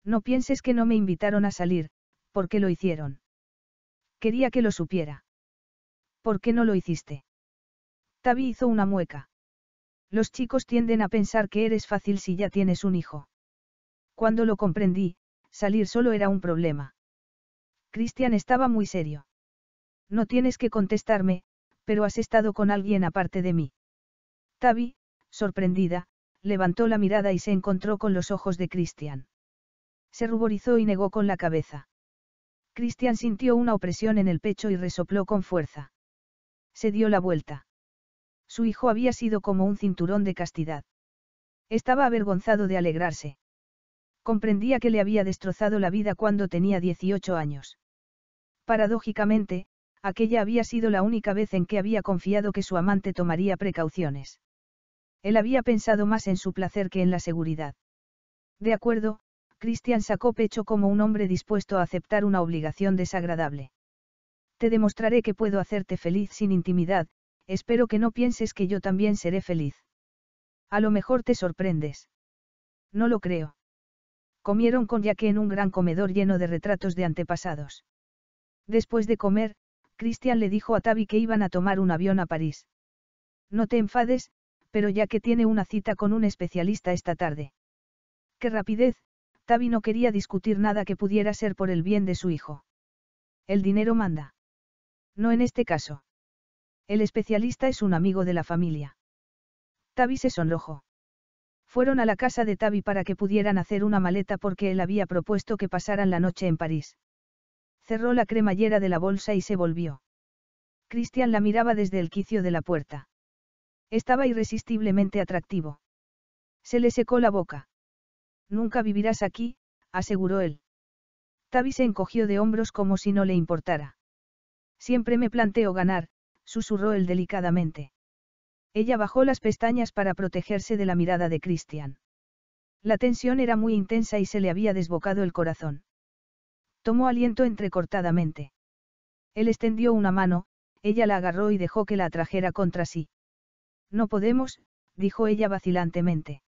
No pienses que no me invitaron a salir, porque lo hicieron. Quería que lo supiera. ¿Por qué no lo hiciste? Tabi hizo una mueca. Los chicos tienden a pensar que eres fácil si ya tienes un hijo. Cuando lo comprendí, salir solo era un problema. Cristian estaba muy serio. No tienes que contestarme, pero has estado con alguien aparte de mí. Tavi, sorprendida, levantó la mirada y se encontró con los ojos de Cristian. Se ruborizó y negó con la cabeza. Cristian sintió una opresión en el pecho y resopló con fuerza. Se dio la vuelta. Su hijo había sido como un cinturón de castidad. Estaba avergonzado de alegrarse. Comprendía que le había destrozado la vida cuando tenía 18 años. Paradójicamente, aquella había sido la única vez en que había confiado que su amante tomaría precauciones. Él había pensado más en su placer que en la seguridad. De acuerdo, Christian sacó pecho como un hombre dispuesto a aceptar una obligación desagradable. Te demostraré que puedo hacerte feliz sin intimidad, espero que no pienses que yo también seré feliz. A lo mejor te sorprendes. No lo creo. Comieron con yaque en un gran comedor lleno de retratos de antepasados. Después de comer, Christian le dijo a Tavi que iban a tomar un avión a París. No te enfades, pero ya que tiene una cita con un especialista esta tarde. ¡Qué rapidez! Tavi no quería discutir nada que pudiera ser por el bien de su hijo. El dinero manda. No en este caso. El especialista es un amigo de la familia. Tavi se sonrojó. Fueron a la casa de Tavi para que pudieran hacer una maleta porque él había propuesto que pasaran la noche en París. Cerró la cremallera de la bolsa y se volvió. Cristian la miraba desde el quicio de la puerta. Estaba irresistiblemente atractivo. Se le secó la boca. Nunca vivirás aquí, aseguró él. Tavi se encogió de hombros como si no le importara. Siempre me planteo ganar, susurró él delicadamente. Ella bajó las pestañas para protegerse de la mirada de Cristian. La tensión era muy intensa y se le había desbocado el corazón. Tomó aliento entrecortadamente. Él extendió una mano, ella la agarró y dejó que la atrajera contra sí. No podemos, dijo ella vacilantemente.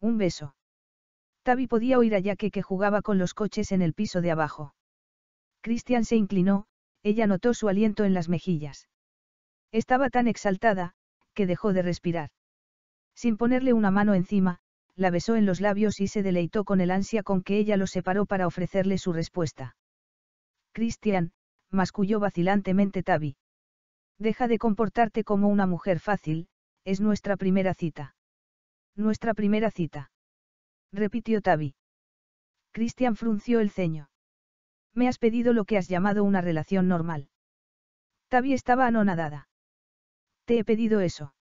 Un beso. Tavi podía oír a Jack que jugaba con los coches en el piso de abajo. Christian se inclinó, ella notó su aliento en las mejillas. Estaba tan exaltada, que dejó de respirar. Sin ponerle una mano encima, la besó en los labios y se deleitó con el ansia con que ella lo separó para ofrecerle su respuesta. Cristian, masculló vacilantemente Tavi. Deja de comportarte como una mujer fácil, es nuestra primera cita. Nuestra primera cita. Repitió Tavi. Cristian frunció el ceño. Me has pedido lo que has llamado una relación normal. Tabi estaba anonadada. Te he pedido eso.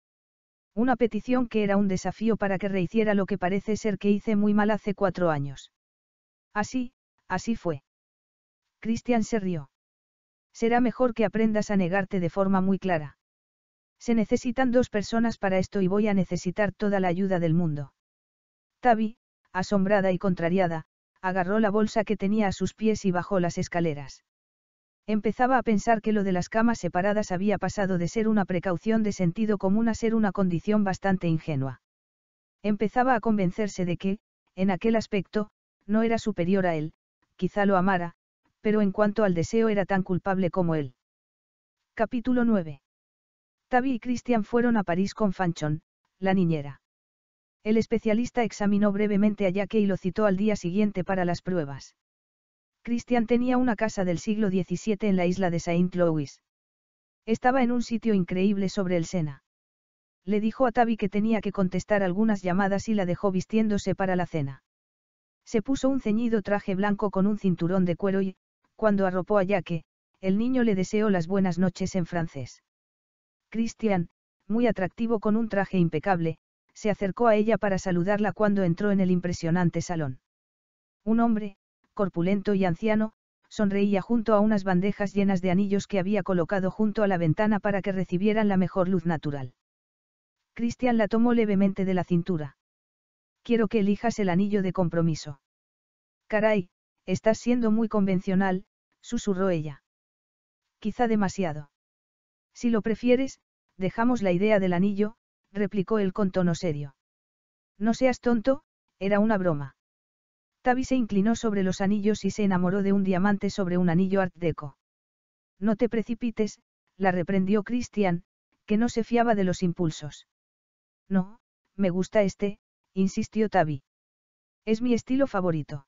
Una petición que era un desafío para que rehiciera lo que parece ser que hice muy mal hace cuatro años. Así, así fue. Cristian se rió. Será mejor que aprendas a negarte de forma muy clara. Se necesitan dos personas para esto y voy a necesitar toda la ayuda del mundo. Tavi, asombrada y contrariada, agarró la bolsa que tenía a sus pies y bajó las escaleras. Empezaba a pensar que lo de las camas separadas había pasado de ser una precaución de sentido común a ser una condición bastante ingenua. Empezaba a convencerse de que, en aquel aspecto, no era superior a él, quizá lo amara, pero en cuanto al deseo era tan culpable como él. Capítulo 9. Tavi y Christian fueron a París con Fanchon, la niñera. El especialista examinó brevemente a Jackie y lo citó al día siguiente para las pruebas. Christian tenía una casa del siglo XVII en la isla de Saint Louis. Estaba en un sitio increíble sobre el Sena. Le dijo a Tabi que tenía que contestar algunas llamadas y la dejó vistiéndose para la cena. Se puso un ceñido traje blanco con un cinturón de cuero y, cuando arropó a Yaque, el niño le deseó las buenas noches en francés. Christian, muy atractivo con un traje impecable, se acercó a ella para saludarla cuando entró en el impresionante salón. Un hombre, corpulento y anciano, sonreía junto a unas bandejas llenas de anillos que había colocado junto a la ventana para que recibieran la mejor luz natural. Cristian la tomó levemente de la cintura. Quiero que elijas el anillo de compromiso. Caray, estás siendo muy convencional, susurró ella. Quizá demasiado. Si lo prefieres, dejamos la idea del anillo, replicó él con tono serio. No seas tonto, era una broma. Tavi se inclinó sobre los anillos y se enamoró de un diamante sobre un anillo art deco. No te precipites, la reprendió Christian, que no se fiaba de los impulsos. No, me gusta este, insistió Tavi. Es mi estilo favorito.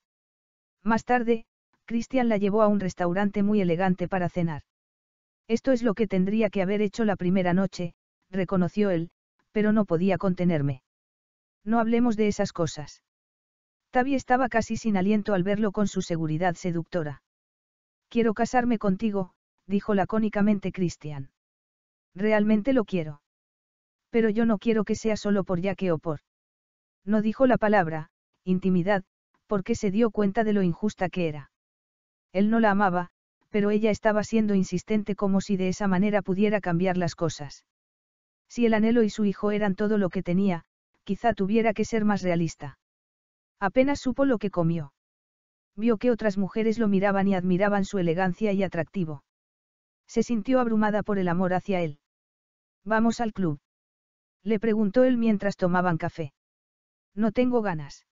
Más tarde, Christian la llevó a un restaurante muy elegante para cenar. Esto es lo que tendría que haber hecho la primera noche, reconoció él, pero no podía contenerme. No hablemos de esas cosas. Tavi estaba casi sin aliento al verlo con su seguridad seductora. Quiero casarme contigo, dijo lacónicamente Christian. Realmente lo quiero. Pero yo no quiero que sea solo por ya que o por. No dijo la palabra, intimidad, porque se dio cuenta de lo injusta que era. Él no la amaba, pero ella estaba siendo insistente como si de esa manera pudiera cambiar las cosas. Si el anhelo y su hijo eran todo lo que tenía, quizá tuviera que ser más realista. Apenas supo lo que comió. Vio que otras mujeres lo miraban y admiraban su elegancia y atractivo. Se sintió abrumada por el amor hacia él. Vamos al club. Le preguntó él mientras tomaban café. No tengo ganas.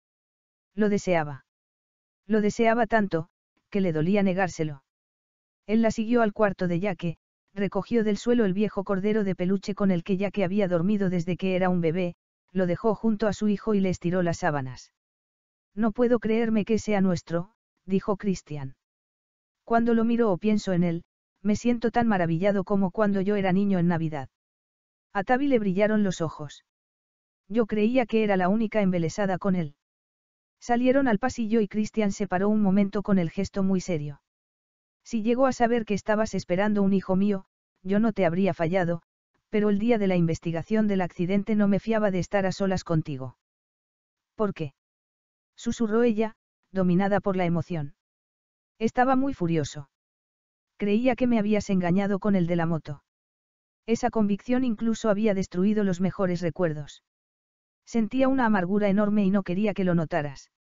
Lo deseaba. Lo deseaba tanto, que le dolía negárselo. Él la siguió al cuarto de Yaque, recogió del suelo el viejo cordero de peluche con el que Yaque había dormido desde que era un bebé, lo dejó junto a su hijo y le estiró las sábanas. No puedo creerme que sea nuestro, dijo Christian. Cuando lo miro o pienso en él, me siento tan maravillado como cuando yo era niño en Navidad. A Tavi le brillaron los ojos. Yo creía que era la única embelesada con él. Salieron al pasillo y Christian se paró un momento con el gesto muy serio. Si llegó a saber que estabas esperando un hijo mío, yo no te habría fallado, pero el día de la investigación del accidente no me fiaba de estar a solas contigo. ¿Por qué? Susurró ella, dominada por la emoción. Estaba muy furioso. Creía que me habías engañado con el de la moto. Esa convicción incluso había destruido los mejores recuerdos. Sentía una amargura enorme y no quería que lo notaras.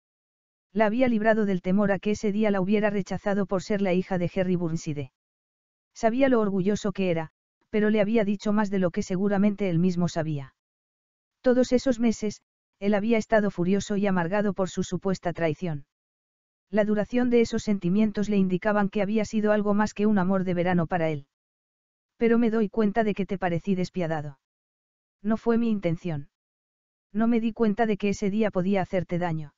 La había librado del temor a que ese día la hubiera rechazado por ser la hija de Harry Burnside. Sabía lo orgulloso que era, pero le había dicho más de lo que seguramente él mismo sabía. Todos esos meses, él había estado furioso y amargado por su supuesta traición. La duración de esos sentimientos le indicaban que había sido algo más que un amor de verano para él. Pero me doy cuenta de que te parecí despiadado. No fue mi intención. No me di cuenta de que ese día podía hacerte daño.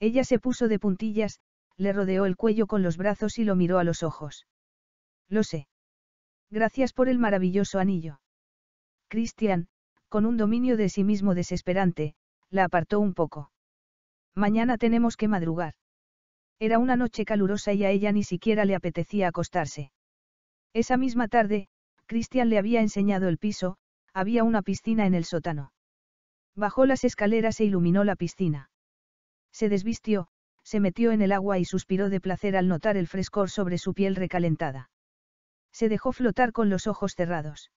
Ella se puso de puntillas, le rodeó el cuello con los brazos y lo miró a los ojos. Lo sé. Gracias por el maravilloso anillo. Cristian, con un dominio de sí mismo desesperante, la apartó un poco. Mañana tenemos que madrugar. Era una noche calurosa y a ella ni siquiera le apetecía acostarse. Esa misma tarde, Cristian le había enseñado el piso, había una piscina en el sótano. Bajó las escaleras e iluminó la piscina. Se desvistió, se metió en el agua y suspiró de placer al notar el frescor sobre su piel recalentada. Se dejó flotar con los ojos cerrados.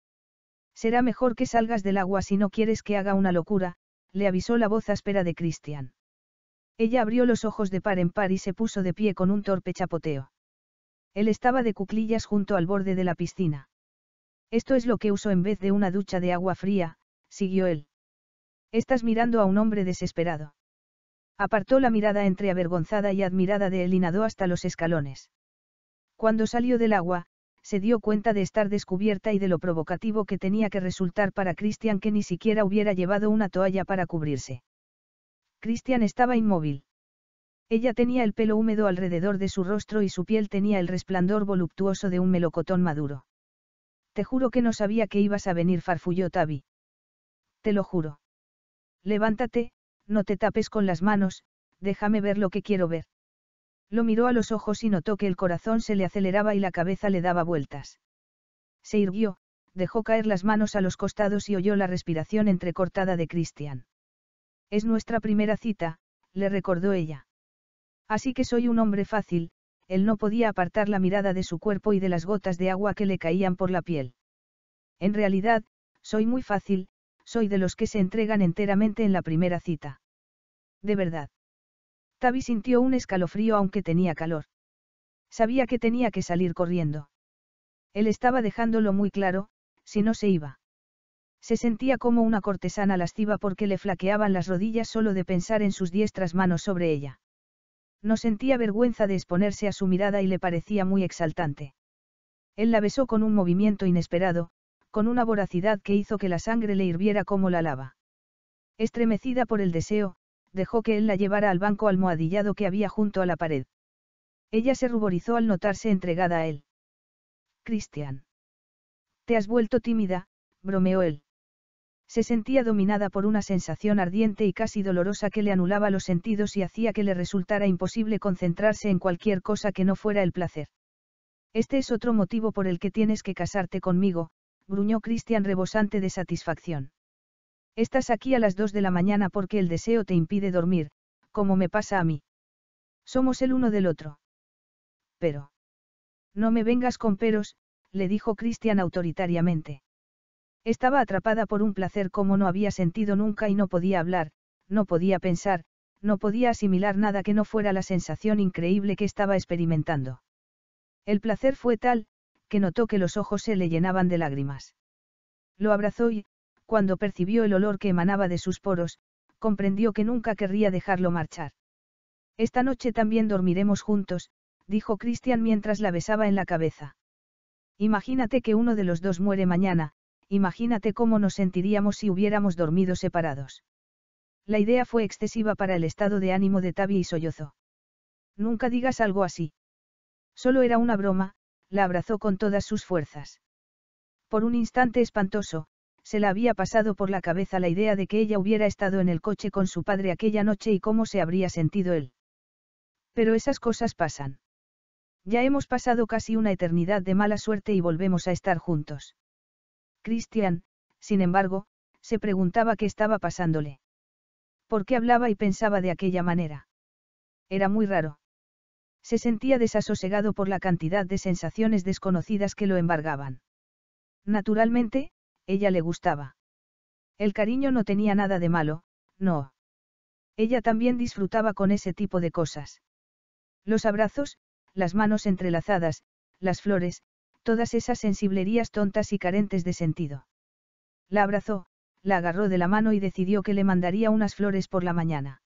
Será mejor que salgas del agua si no quieres que haga una locura, le avisó la voz áspera de Cristian. Ella abrió los ojos de par en par y se puso de pie con un torpe chapoteo. Él estaba de cuclillas junto al borde de la piscina. Esto es lo que usó en vez de una ducha de agua fría, siguió él. Estás mirando a un hombre desesperado. Apartó la mirada entre avergonzada y admirada de él y nadó hasta los escalones. Cuando salió del agua, se dio cuenta de estar descubierta y de lo provocativo que tenía que resultar para Christian que ni siquiera hubiera llevado una toalla para cubrirse. Christian estaba inmóvil. Ella tenía el pelo húmedo alrededor de su rostro y su piel tenía el resplandor voluptuoso de un melocotón maduro. Te juro que no sabía que ibas a venir, farfulló Tavi. Te lo juro. Levántate, no te tapes con las manos, déjame ver lo que quiero ver. Lo miró a los ojos y notó que el corazón se le aceleraba y la cabeza le daba vueltas. Se irguió, dejó caer las manos a los costados y oyó la respiración entrecortada de Cristian. Es nuestra primera cita, le recordó ella. Así que soy un hombre fácil, él no podía apartar la mirada de su cuerpo y de las gotas de agua que le caían por la piel. En realidad, soy muy fácil, soy de los que se entregan enteramente en la primera cita. De verdad. Tavi sintió un escalofrío aunque tenía calor. Sabía que tenía que salir corriendo. Él estaba dejándolo muy claro, si no se iba. Se sentía como una cortesana lasciva porque le flaqueaban las rodillas solo de pensar en sus diestras manos sobre ella. No sentía vergüenza de exponerse a su mirada y le parecía muy exaltante. Él la besó con un movimiento inesperado, con una voracidad que hizo que la sangre le hirviera como la lava. Estremecida por el deseo, dejó que él la llevara al banco almohadillado que había junto a la pared. Ella se ruborizó al notarse entregada a él. Cristian. Te has vuelto tímida, bromeó él. Se sentía dominada por una sensación ardiente y casi dolorosa que le anulaba los sentidos y hacía que le resultara imposible concentrarse en cualquier cosa que no fuera el placer. Este es otro motivo por el que tienes que casarte conmigo, gruñó Cristian rebosante de satisfacción. Estás aquí a las dos de la mañana porque el deseo te impide dormir, como me pasa a mí. Somos el uno del otro. Pero. No me vengas con peros, le dijo Cristian autoritariamente. Estaba atrapada por un placer como no había sentido nunca y no podía hablar, no podía pensar, no podía asimilar nada que no fuera la sensación increíble que estaba experimentando. El placer fue tal, que notó que los ojos se le llenaban de lágrimas. Lo abrazó y, cuando percibió el olor que emanaba de sus poros, comprendió que nunca querría dejarlo marchar. Esta noche también dormiremos juntos, dijo Christian mientras la besaba en la cabeza. Imagínate que uno de los dos muere mañana, imagínate cómo nos sentiríamos si hubiéramos dormido separados. La idea fue excesiva para el estado de ánimo de Tavi y sollozó. Nunca digas algo así. Solo era una broma, la abrazó con todas sus fuerzas. Por un instante espantoso, se la había pasado por la cabeza la idea de que ella hubiera estado en el coche con su padre aquella noche y cómo se habría sentido él. Pero esas cosas pasan. Ya hemos pasado casi una eternidad de mala suerte y volvemos a estar juntos. Cristian, sin embargo, se preguntaba qué estaba pasándole. ¿Por qué hablaba y pensaba de aquella manera? Era muy raro. Se sentía desasosegado por la cantidad de sensaciones desconocidas que lo embargaban. Naturalmente, ella le gustaba. El cariño no tenía nada de malo, no. Ella también disfrutaba con ese tipo de cosas. Los abrazos, las manos entrelazadas, las flores, todas esas sensiblerías tontas y carentes de sentido. La abrazó, la agarró de la mano y decidió que le mandaría unas flores por la mañana.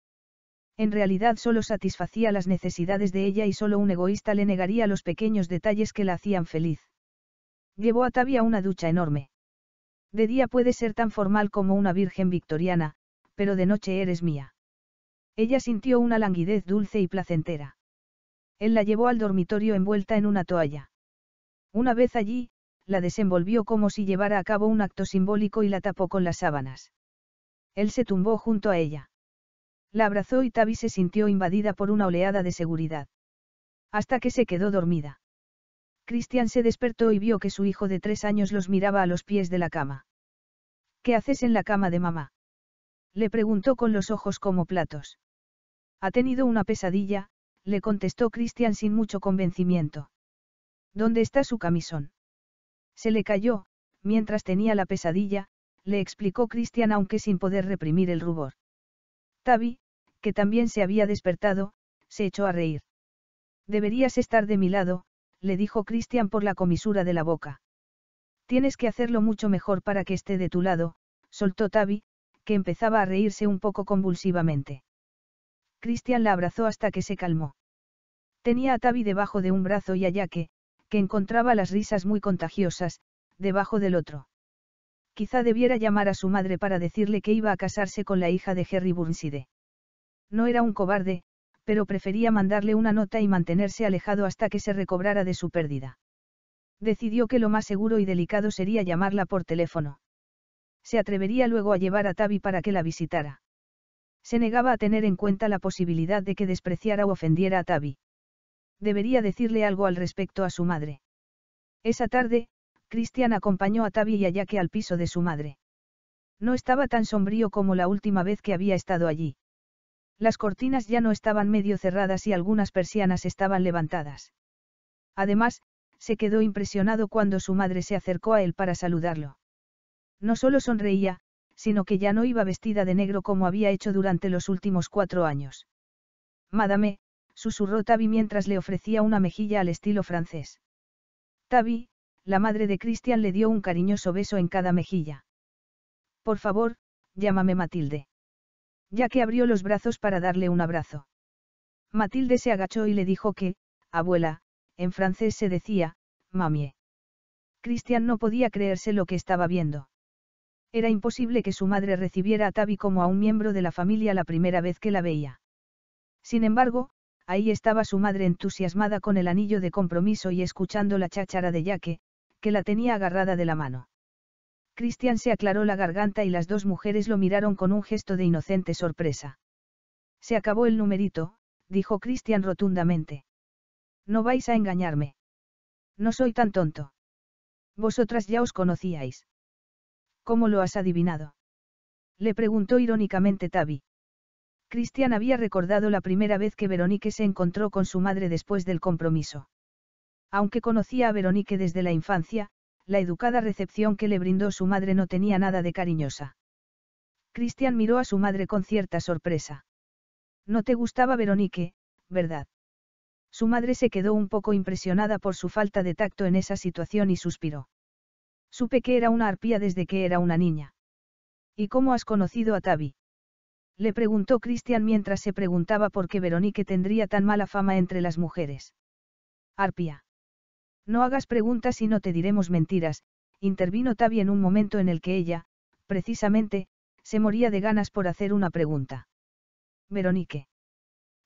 En realidad solo satisfacía las necesidades de ella y solo un egoísta le negaría los pequeños detalles que la hacían feliz. Llevó a Tavia una ducha enorme. De día puede ser tan formal como una virgen victoriana, pero de noche eres mía. Ella sintió una languidez dulce y placentera. Él la llevó al dormitorio envuelta en una toalla. Una vez allí, la desenvolvió como si llevara a cabo un acto simbólico y la tapó con las sábanas. Él se tumbó junto a ella. La abrazó y Tavi se sintió invadida por una oleada de seguridad. Hasta que se quedó dormida. Cristian se despertó y vio que su hijo de tres años los miraba a los pies de la cama. ¿Qué haces en la cama de mamá? Le preguntó con los ojos como platos. Ha tenido una pesadilla, le contestó Cristian sin mucho convencimiento. ¿Dónde está su camisón? Se le cayó, mientras tenía la pesadilla, le explicó Cristian aunque sin poder reprimir el rubor. Tavi, que también se había despertado, se echó a reír. Deberías estar de mi lado, le dijo Cristian por la comisura de la boca. Tienes que hacerlo mucho mejor para que esté de tu lado, soltó Tabi, que empezaba a reírse un poco convulsivamente. Christian la abrazó hasta que se calmó. Tenía a Tabi debajo de un brazo y a Yaque, que encontraba las risas muy contagiosas, debajo del otro. Quizá debiera llamar a su madre para decirle que iba a casarse con la hija de Harry Burnside. No era un cobarde, pero prefería mandarle una nota y mantenerse alejado hasta que se recobrara de su pérdida. Decidió que lo más seguro y delicado sería llamarla por teléfono. Se atrevería luego a llevar a Tavi para que la visitara. Se negaba a tener en cuenta la posibilidad de que despreciara o ofendiera a Tavi. Debería decirle algo al respecto a su madre. Esa tarde, Cristian acompañó a Tavi y a yaque al piso de su madre. No estaba tan sombrío como la última vez que había estado allí. Las cortinas ya no estaban medio cerradas y algunas persianas estaban levantadas. Además, se quedó impresionado cuando su madre se acercó a él para saludarlo. No solo sonreía, sino que ya no iba vestida de negro como había hecho durante los últimos cuatro años. Madame, susurró Tavi mientras le ofrecía una mejilla al estilo francés. Tabi, la madre de Christian le dio un cariñoso beso en cada mejilla. Por favor, llámame Matilde ya que abrió los brazos para darle un abrazo. Matilde se agachó y le dijo que, abuela, en francés se decía, mamie. Cristian no podía creerse lo que estaba viendo. Era imposible que su madre recibiera a Tavi como a un miembro de la familia la primera vez que la veía. Sin embargo, ahí estaba su madre entusiasmada con el anillo de compromiso y escuchando la cháchara de Yaque, que la tenía agarrada de la mano. Cristian se aclaró la garganta y las dos mujeres lo miraron con un gesto de inocente sorpresa. Se acabó el numerito, dijo Cristian rotundamente. No vais a engañarme. No soy tan tonto. Vosotras ya os conocíais. ¿Cómo lo has adivinado? Le preguntó irónicamente Tabi. Cristian había recordado la primera vez que Veronique se encontró con su madre después del compromiso. Aunque conocía a Veronique desde la infancia, la educada recepción que le brindó su madre no tenía nada de cariñosa. Cristian miró a su madre con cierta sorpresa. No te gustaba Veronique, ¿verdad? Su madre se quedó un poco impresionada por su falta de tacto en esa situación y suspiró. Supe que era una arpía desde que era una niña. ¿Y cómo has conocido a Tavi? Le preguntó Cristian mientras se preguntaba por qué Veronique tendría tan mala fama entre las mujeres. Arpía. No hagas preguntas y no te diremos mentiras, intervino Tavi en un momento en el que ella, precisamente, se moría de ganas por hacer una pregunta. Veronique.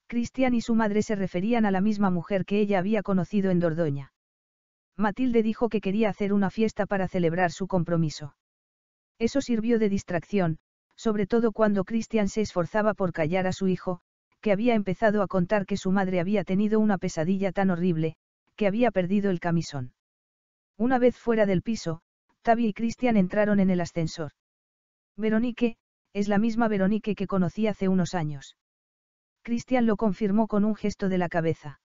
Cristian y su madre se referían a la misma mujer que ella había conocido en Dordoña. Matilde dijo que quería hacer una fiesta para celebrar su compromiso. Eso sirvió de distracción, sobre todo cuando Cristian se esforzaba por callar a su hijo, que había empezado a contar que su madre había tenido una pesadilla tan horrible, que había perdido el camisón. Una vez fuera del piso, Tavi y Cristian entraron en el ascensor. Veronique, es la misma Veronique que conocí hace unos años. Cristian lo confirmó con un gesto de la cabeza.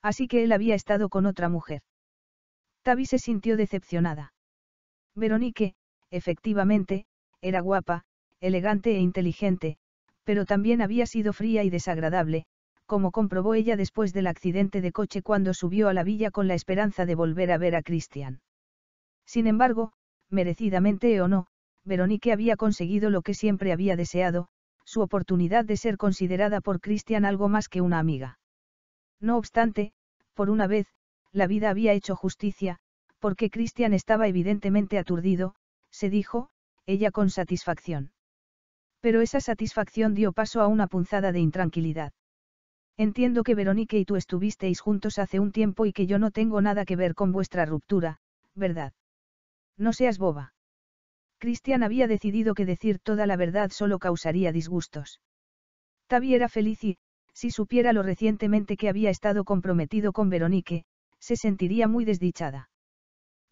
Así que él había estado con otra mujer. Tavi se sintió decepcionada. Veronique, efectivamente, era guapa, elegante e inteligente, pero también había sido fría y desagradable, como comprobó ella después del accidente de coche cuando subió a la villa con la esperanza de volver a ver a Cristian. Sin embargo, merecidamente o no, Veronique había conseguido lo que siempre había deseado, su oportunidad de ser considerada por Cristian algo más que una amiga. No obstante, por una vez, la vida había hecho justicia, porque Cristian estaba evidentemente aturdido, se dijo, ella con satisfacción. Pero esa satisfacción dio paso a una punzada de intranquilidad. Entiendo que Veronique y tú estuvisteis juntos hace un tiempo y que yo no tengo nada que ver con vuestra ruptura, ¿verdad? No seas boba. Cristian había decidido que decir toda la verdad solo causaría disgustos. Tavi era feliz y, si supiera lo recientemente que había estado comprometido con Veronique, se sentiría muy desdichada.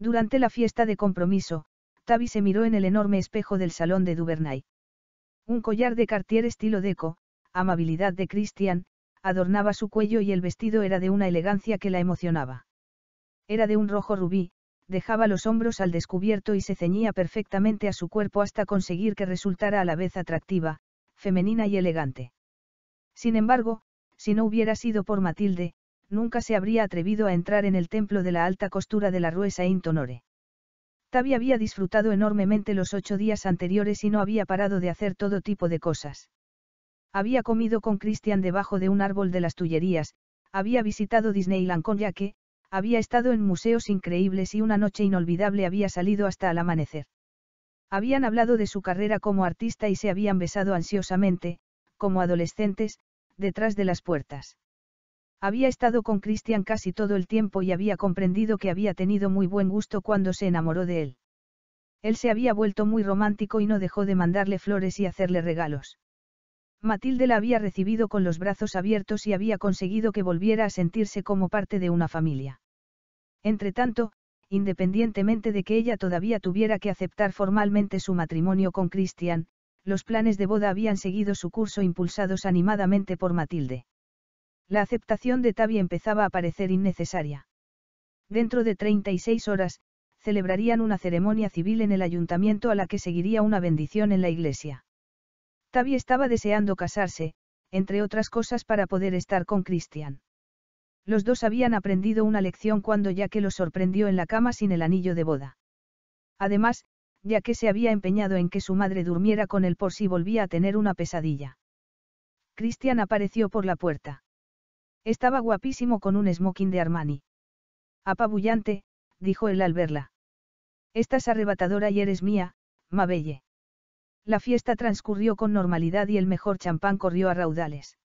Durante la fiesta de compromiso, Tavi se miró en el enorme espejo del salón de Duvernay. Un collar de Cartier estilo deco, amabilidad de Cristian, adornaba su cuello y el vestido era de una elegancia que la emocionaba. Era de un rojo rubí, dejaba los hombros al descubierto y se ceñía perfectamente a su cuerpo hasta conseguir que resultara a la vez atractiva, femenina y elegante. Sin embargo, si no hubiera sido por Matilde, nunca se habría atrevido a entrar en el templo de la alta costura de la Rue Intonore. honore Tavi había disfrutado enormemente los ocho días anteriores y no había parado de hacer todo tipo de cosas. Había comido con Christian debajo de un árbol de las Tullerías, había visitado Disneyland con Yaque, había estado en museos increíbles y una noche inolvidable había salido hasta al amanecer. Habían hablado de su carrera como artista y se habían besado ansiosamente, como adolescentes, detrás de las puertas. Había estado con Christian casi todo el tiempo y había comprendido que había tenido muy buen gusto cuando se enamoró de él. Él se había vuelto muy romántico y no dejó de mandarle flores y hacerle regalos. Matilde la había recibido con los brazos abiertos y había conseguido que volviera a sentirse como parte de una familia. Entretanto, independientemente de que ella todavía tuviera que aceptar formalmente su matrimonio con Cristian, los planes de boda habían seguido su curso impulsados animadamente por Matilde. La aceptación de Tavi empezaba a parecer innecesaria. Dentro de 36 horas, celebrarían una ceremonia civil en el ayuntamiento a la que seguiría una bendición en la iglesia estaba deseando casarse, entre otras cosas para poder estar con Cristian. Los dos habían aprendido una lección cuando ya que lo sorprendió en la cama sin el anillo de boda. Además, ya que se había empeñado en que su madre durmiera con él por si volvía a tener una pesadilla. Cristian apareció por la puerta. Estaba guapísimo con un smoking de Armani. Apabullante, dijo él al verla. Estás arrebatadora y eres mía, Mabelle. La fiesta transcurrió con normalidad y el mejor champán corrió a raudales.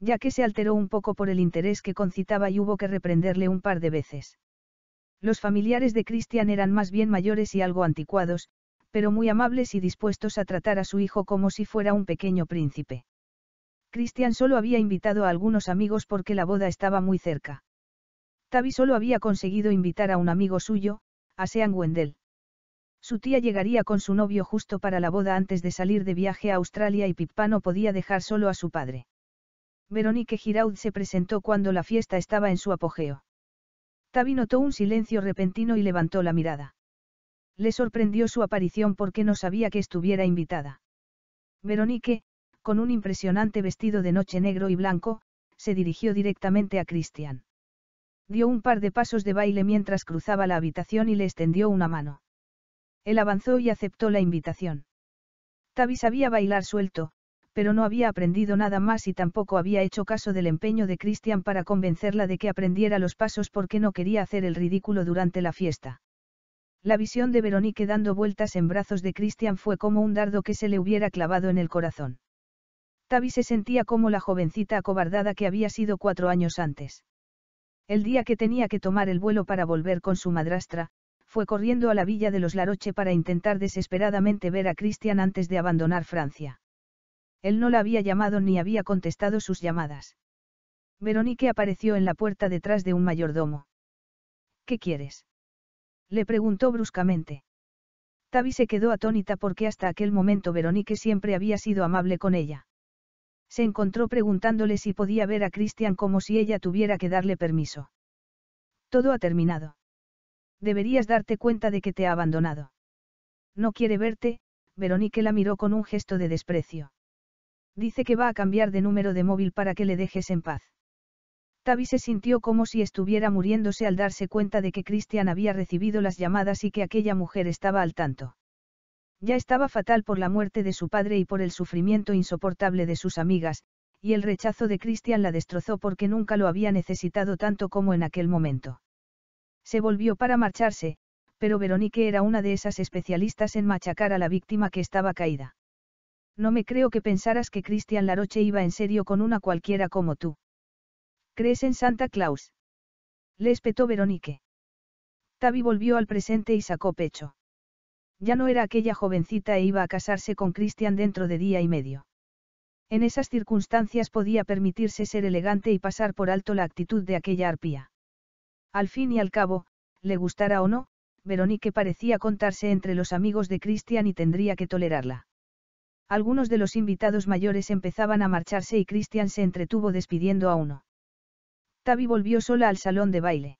Ya que se alteró un poco por el interés que concitaba y hubo que reprenderle un par de veces. Los familiares de Cristian eran más bien mayores y algo anticuados, pero muy amables y dispuestos a tratar a su hijo como si fuera un pequeño príncipe. Cristian solo había invitado a algunos amigos porque la boda estaba muy cerca. Tavi solo había conseguido invitar a un amigo suyo, a Sean Wendell. Su tía llegaría con su novio justo para la boda antes de salir de viaje a Australia y Pippa no podía dejar solo a su padre. Veronique Giraud se presentó cuando la fiesta estaba en su apogeo. Tavi notó un silencio repentino y levantó la mirada. Le sorprendió su aparición porque no sabía que estuviera invitada. Veronique, con un impresionante vestido de noche negro y blanco, se dirigió directamente a Christian. Dio un par de pasos de baile mientras cruzaba la habitación y le extendió una mano. Él avanzó y aceptó la invitación. Tavi sabía bailar suelto, pero no había aprendido nada más y tampoco había hecho caso del empeño de Christian para convencerla de que aprendiera los pasos porque no quería hacer el ridículo durante la fiesta. La visión de Veronique dando vueltas en brazos de Christian fue como un dardo que se le hubiera clavado en el corazón. Tavi se sentía como la jovencita acobardada que había sido cuatro años antes. El día que tenía que tomar el vuelo para volver con su madrastra, fue corriendo a la villa de los Laroche para intentar desesperadamente ver a Christian antes de abandonar Francia. Él no la había llamado ni había contestado sus llamadas. Veronique apareció en la puerta detrás de un mayordomo. ¿Qué quieres? Le preguntó bruscamente. Tavi se quedó atónita porque hasta aquel momento Veronique siempre había sido amable con ella. Se encontró preguntándole si podía ver a Christian como si ella tuviera que darle permiso. Todo ha terminado. Deberías darte cuenta de que te ha abandonado. No quiere verte, Veronique la miró con un gesto de desprecio. Dice que va a cambiar de número de móvil para que le dejes en paz. Tavi se sintió como si estuviera muriéndose al darse cuenta de que Cristian había recibido las llamadas y que aquella mujer estaba al tanto. Ya estaba fatal por la muerte de su padre y por el sufrimiento insoportable de sus amigas, y el rechazo de Cristian la destrozó porque nunca lo había necesitado tanto como en aquel momento. Se volvió para marcharse, pero Veronique era una de esas especialistas en machacar a la víctima que estaba caída. No me creo que pensaras que Cristian Laroche iba en serio con una cualquiera como tú. ¿Crees en Santa Claus? Le espetó Veronique. Tavi volvió al presente y sacó pecho. Ya no era aquella jovencita e iba a casarse con Cristian dentro de día y medio. En esas circunstancias podía permitirse ser elegante y pasar por alto la actitud de aquella arpía. Al fin y al cabo, le gustara o no, Veronique parecía contarse entre los amigos de Cristian y tendría que tolerarla. Algunos de los invitados mayores empezaban a marcharse y Cristian se entretuvo despidiendo a uno. Tavi volvió sola al salón de baile.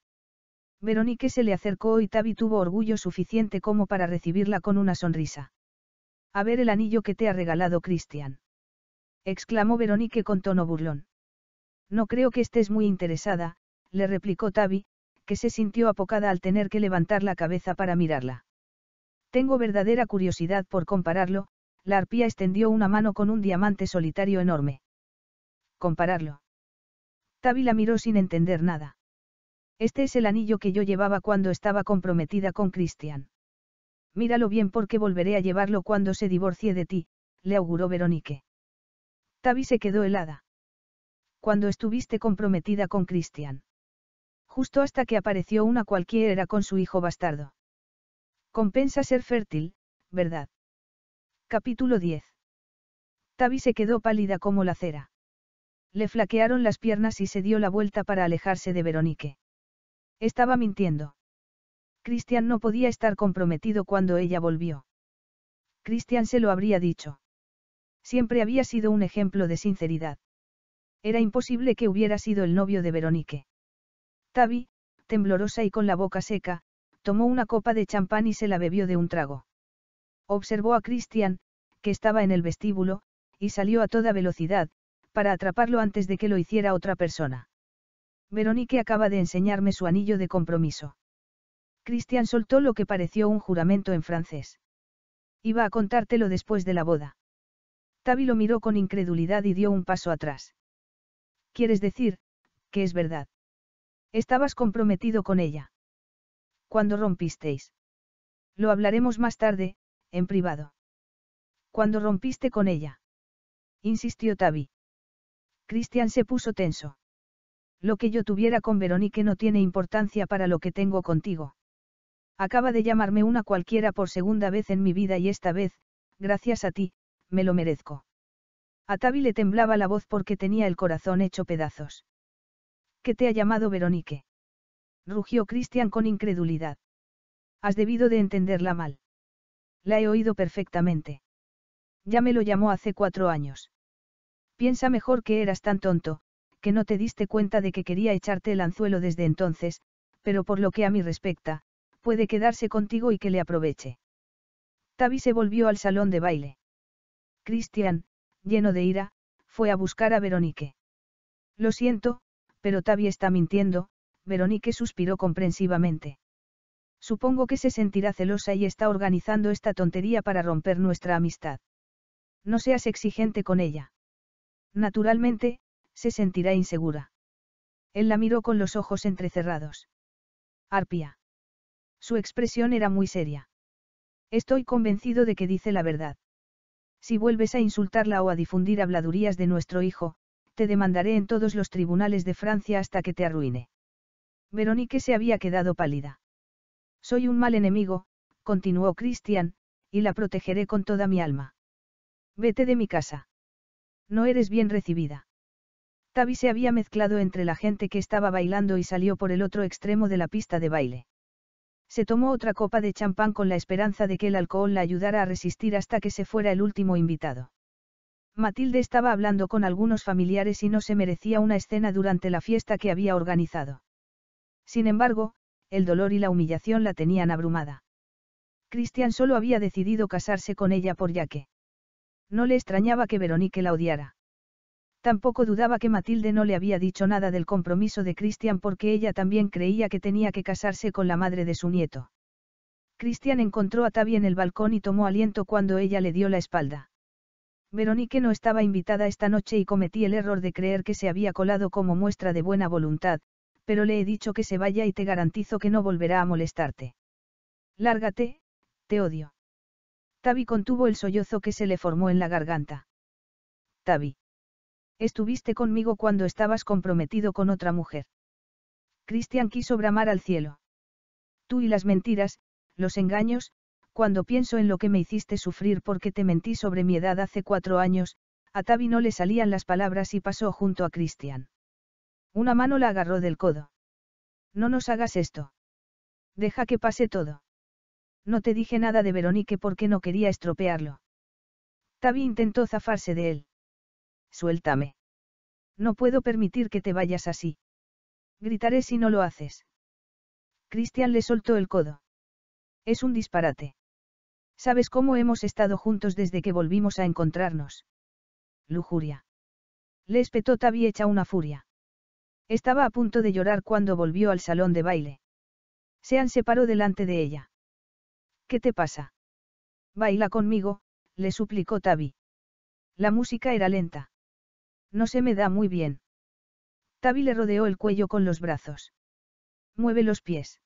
Veronique se le acercó y Tavi tuvo orgullo suficiente como para recibirla con una sonrisa. A ver el anillo que te ha regalado Cristian. Exclamó Veronique con tono burlón. No creo que estés muy interesada, le replicó Tavi, que se sintió apocada al tener que levantar la cabeza para mirarla. Tengo verdadera curiosidad por compararlo, la arpía extendió una mano con un diamante solitario enorme. Compararlo. Tavi la miró sin entender nada. Este es el anillo que yo llevaba cuando estaba comprometida con Cristian. Míralo bien porque volveré a llevarlo cuando se divorcie de ti, le auguró Veronique. Tavi se quedó helada. Cuando estuviste comprometida con Cristian justo hasta que apareció una cualquiera con su hijo bastardo. Compensa ser fértil, ¿verdad? Capítulo 10. Tavi se quedó pálida como la cera. Le flaquearon las piernas y se dio la vuelta para alejarse de Veronique. Estaba mintiendo. Cristian no podía estar comprometido cuando ella volvió. Cristian se lo habría dicho. Siempre había sido un ejemplo de sinceridad. Era imposible que hubiera sido el novio de Veronique. Tavi, temblorosa y con la boca seca, tomó una copa de champán y se la bebió de un trago. Observó a Christian, que estaba en el vestíbulo, y salió a toda velocidad, para atraparlo antes de que lo hiciera otra persona. Veronique acaba de enseñarme su anillo de compromiso. Christian soltó lo que pareció un juramento en francés. Iba a contártelo después de la boda. Tavi lo miró con incredulidad y dio un paso atrás. ¿Quieres decir, que es verdad? Estabas comprometido con ella. ¿Cuándo rompisteis? Lo hablaremos más tarde, en privado. ¿Cuándo rompiste con ella? Insistió Tavi. Cristian se puso tenso. Lo que yo tuviera con Veronique no tiene importancia para lo que tengo contigo. Acaba de llamarme una cualquiera por segunda vez en mi vida y esta vez, gracias a ti, me lo merezco. A Tavi le temblaba la voz porque tenía el corazón hecho pedazos que te ha llamado Veronique. Rugió Cristian con incredulidad. Has debido de entenderla mal. La he oído perfectamente. Ya me lo llamó hace cuatro años. Piensa mejor que eras tan tonto, que no te diste cuenta de que quería echarte el anzuelo desde entonces, pero por lo que a mí respecta, puede quedarse contigo y que le aproveche. Tavi se volvió al salón de baile. Cristian, lleno de ira, fue a buscar a Veronique. Lo siento, pero Tavi está mintiendo, Veronique suspiró comprensivamente. Supongo que se sentirá celosa y está organizando esta tontería para romper nuestra amistad. No seas exigente con ella. Naturalmente, se sentirá insegura. Él la miró con los ojos entrecerrados. Arpia. Su expresión era muy seria. Estoy convencido de que dice la verdad. Si vuelves a insultarla o a difundir habladurías de nuestro hijo, te demandaré en todos los tribunales de Francia hasta que te arruine. Veronique se había quedado pálida. Soy un mal enemigo, continuó Christian, y la protegeré con toda mi alma. Vete de mi casa. No eres bien recibida. Tavi se había mezclado entre la gente que estaba bailando y salió por el otro extremo de la pista de baile. Se tomó otra copa de champán con la esperanza de que el alcohol la ayudara a resistir hasta que se fuera el último invitado. Matilde estaba hablando con algunos familiares y no se merecía una escena durante la fiesta que había organizado. Sin embargo, el dolor y la humillación la tenían abrumada. Cristian solo había decidido casarse con ella por ya que. No le extrañaba que Veronique la odiara. Tampoco dudaba que Matilde no le había dicho nada del compromiso de Cristian porque ella también creía que tenía que casarse con la madre de su nieto. Cristian encontró a Tavi en el balcón y tomó aliento cuando ella le dio la espalda. Veronique no estaba invitada esta noche y cometí el error de creer que se había colado como muestra de buena voluntad, pero le he dicho que se vaya y te garantizo que no volverá a molestarte. Lárgate, te odio. Tavi contuvo el sollozo que se le formó en la garganta. Tavi. Estuviste conmigo cuando estabas comprometido con otra mujer. Cristian quiso bramar al cielo. Tú y las mentiras, los engaños, cuando pienso en lo que me hiciste sufrir porque te mentí sobre mi edad hace cuatro años, a Tavi no le salían las palabras y pasó junto a Cristian. Una mano la agarró del codo. No nos hagas esto. Deja que pase todo. No te dije nada de Veronique porque no quería estropearlo. Tavi intentó zafarse de él. Suéltame. No puedo permitir que te vayas así. Gritaré si no lo haces. Cristian le soltó el codo. Es un disparate. ¿Sabes cómo hemos estado juntos desde que volvimos a encontrarnos? Lujuria. Le espetó Tavi hecha una furia. Estaba a punto de llorar cuando volvió al salón de baile. Sean se paró delante de ella. ¿Qué te pasa? Baila conmigo, le suplicó Tavi. La música era lenta. No se me da muy bien. Tavi le rodeó el cuello con los brazos. Mueve los pies.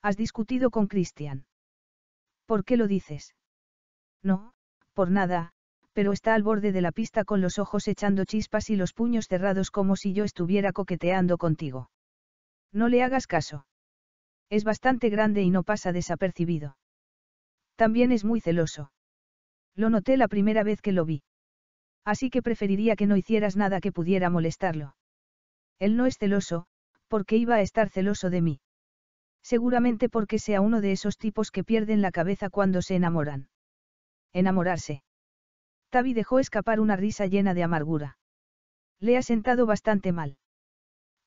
Has discutido con Cristian. ¿Por qué lo dices? No, por nada, pero está al borde de la pista con los ojos echando chispas y los puños cerrados como si yo estuviera coqueteando contigo. No le hagas caso. Es bastante grande y no pasa desapercibido. También es muy celoso. Lo noté la primera vez que lo vi. Así que preferiría que no hicieras nada que pudiera molestarlo. Él no es celoso, porque iba a estar celoso de mí. Seguramente porque sea uno de esos tipos que pierden la cabeza cuando se enamoran. Enamorarse. Tavi dejó escapar una risa llena de amargura. Le ha sentado bastante mal.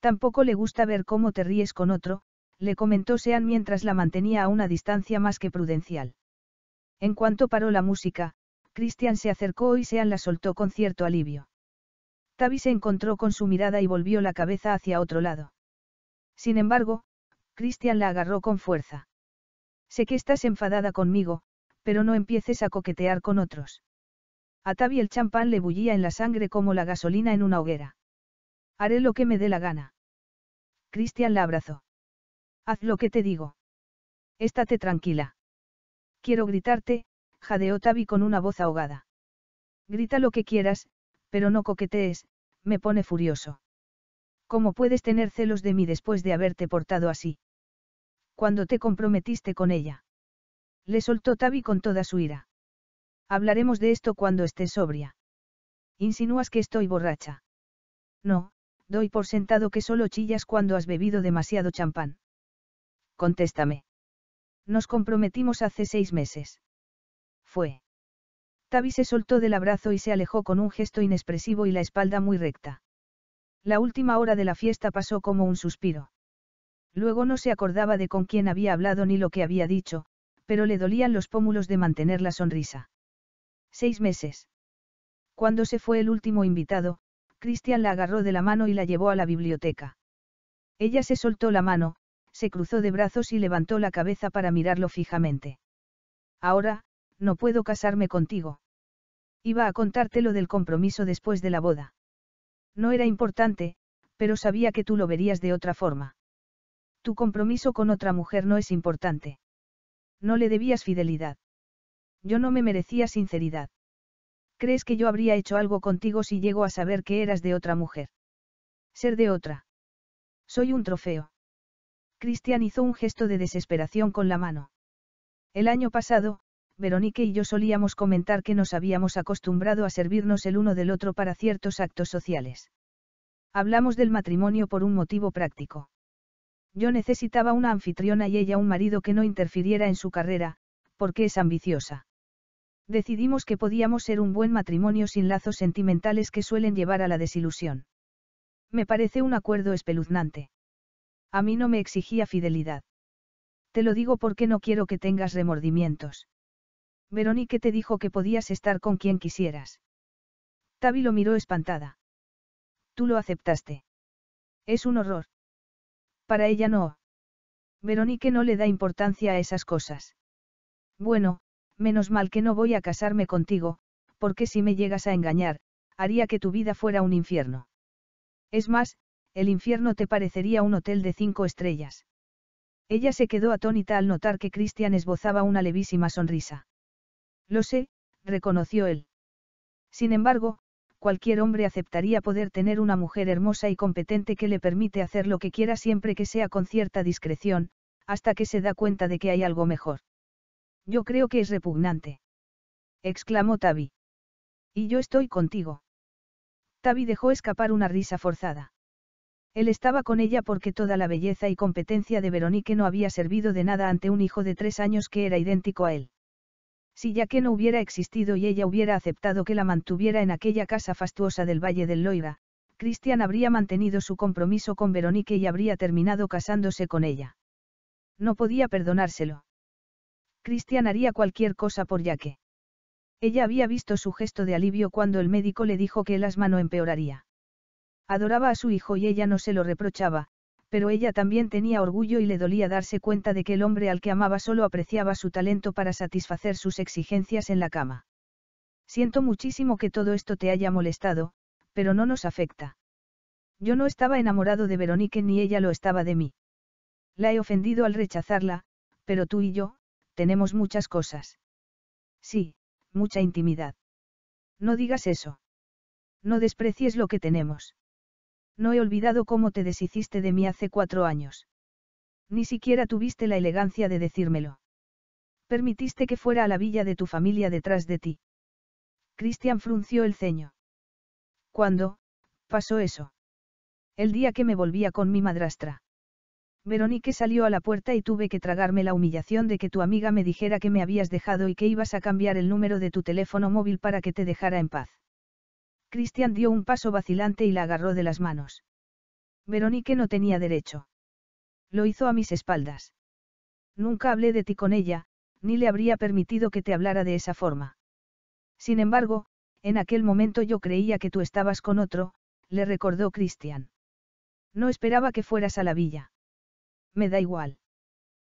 Tampoco le gusta ver cómo te ríes con otro, le comentó Sean mientras la mantenía a una distancia más que prudencial. En cuanto paró la música, Christian se acercó y Sean la soltó con cierto alivio. Tavi se encontró con su mirada y volvió la cabeza hacia otro lado. Sin embargo, Cristian la agarró con fuerza. Sé que estás enfadada conmigo, pero no empieces a coquetear con otros. A Tavi el champán le bullía en la sangre como la gasolina en una hoguera. Haré lo que me dé la gana. Cristian la abrazó. Haz lo que te digo. Estate tranquila. Quiero gritarte, jadeó Tavi con una voz ahogada. Grita lo que quieras, pero no coquetees, me pone furioso. ¿Cómo puedes tener celos de mí después de haberte portado así? cuando te comprometiste con ella. Le soltó Tavi con toda su ira. Hablaremos de esto cuando estés sobria. Insinúas que estoy borracha. No, doy por sentado que solo chillas cuando has bebido demasiado champán. Contéstame. Nos comprometimos hace seis meses. Fue. Tavi se soltó del abrazo y se alejó con un gesto inexpresivo y la espalda muy recta. La última hora de la fiesta pasó como un suspiro. Luego no se acordaba de con quién había hablado ni lo que había dicho, pero le dolían los pómulos de mantener la sonrisa. Seis meses. Cuando se fue el último invitado, Cristian la agarró de la mano y la llevó a la biblioteca. Ella se soltó la mano, se cruzó de brazos y levantó la cabeza para mirarlo fijamente. Ahora, no puedo casarme contigo. Iba a contártelo del compromiso después de la boda. No era importante, pero sabía que tú lo verías de otra forma. Tu compromiso con otra mujer no es importante. No le debías fidelidad. Yo no me merecía sinceridad. ¿Crees que yo habría hecho algo contigo si llego a saber que eras de otra mujer? Ser de otra. Soy un trofeo. Cristian hizo un gesto de desesperación con la mano. El año pasado, Veronique y yo solíamos comentar que nos habíamos acostumbrado a servirnos el uno del otro para ciertos actos sociales. Hablamos del matrimonio por un motivo práctico. Yo necesitaba una anfitriona y ella un marido que no interfiriera en su carrera, porque es ambiciosa. Decidimos que podíamos ser un buen matrimonio sin lazos sentimentales que suelen llevar a la desilusión. Me parece un acuerdo espeluznante. A mí no me exigía fidelidad. Te lo digo porque no quiero que tengas remordimientos. Verónica te dijo que podías estar con quien quisieras. Tavi lo miró espantada. Tú lo aceptaste. Es un horror. Para ella no. Veronique no le da importancia a esas cosas. Bueno, menos mal que no voy a casarme contigo, porque si me llegas a engañar, haría que tu vida fuera un infierno. Es más, el infierno te parecería un hotel de cinco estrellas. Ella se quedó atónita al notar que Cristian esbozaba una levísima sonrisa. Lo sé, reconoció él. Sin embargo, cualquier hombre aceptaría poder tener una mujer hermosa y competente que le permite hacer lo que quiera siempre que sea con cierta discreción, hasta que se da cuenta de que hay algo mejor. Yo creo que es repugnante. Exclamó Tavi. Y yo estoy contigo. Tavi dejó escapar una risa forzada. Él estaba con ella porque toda la belleza y competencia de Veronique no había servido de nada ante un hijo de tres años que era idéntico a él. Si ya que no hubiera existido y ella hubiera aceptado que la mantuviera en aquella casa fastuosa del Valle del Loira, Cristian habría mantenido su compromiso con Veronique y habría terminado casándose con ella. No podía perdonárselo. Cristian haría cualquier cosa por Yaque. Ella había visto su gesto de alivio cuando el médico le dijo que el asma no empeoraría. Adoraba a su hijo y ella no se lo reprochaba, pero ella también tenía orgullo y le dolía darse cuenta de que el hombre al que amaba solo apreciaba su talento para satisfacer sus exigencias en la cama. Siento muchísimo que todo esto te haya molestado, pero no nos afecta. Yo no estaba enamorado de Veronique ni ella lo estaba de mí. La he ofendido al rechazarla, pero tú y yo, tenemos muchas cosas. Sí, mucha intimidad. No digas eso. No desprecies lo que tenemos. No he olvidado cómo te deshiciste de mí hace cuatro años. Ni siquiera tuviste la elegancia de decírmelo. Permitiste que fuera a la villa de tu familia detrás de ti. Cristian frunció el ceño. ¿Cuándo? Pasó eso. El día que me volvía con mi madrastra. Veronique salió a la puerta y tuve que tragarme la humillación de que tu amiga me dijera que me habías dejado y que ibas a cambiar el número de tu teléfono móvil para que te dejara en paz. Cristian dio un paso vacilante y la agarró de las manos. Veronique no tenía derecho. Lo hizo a mis espaldas. Nunca hablé de ti con ella, ni le habría permitido que te hablara de esa forma. Sin embargo, en aquel momento yo creía que tú estabas con otro, le recordó Cristian. No esperaba que fueras a la villa. Me da igual.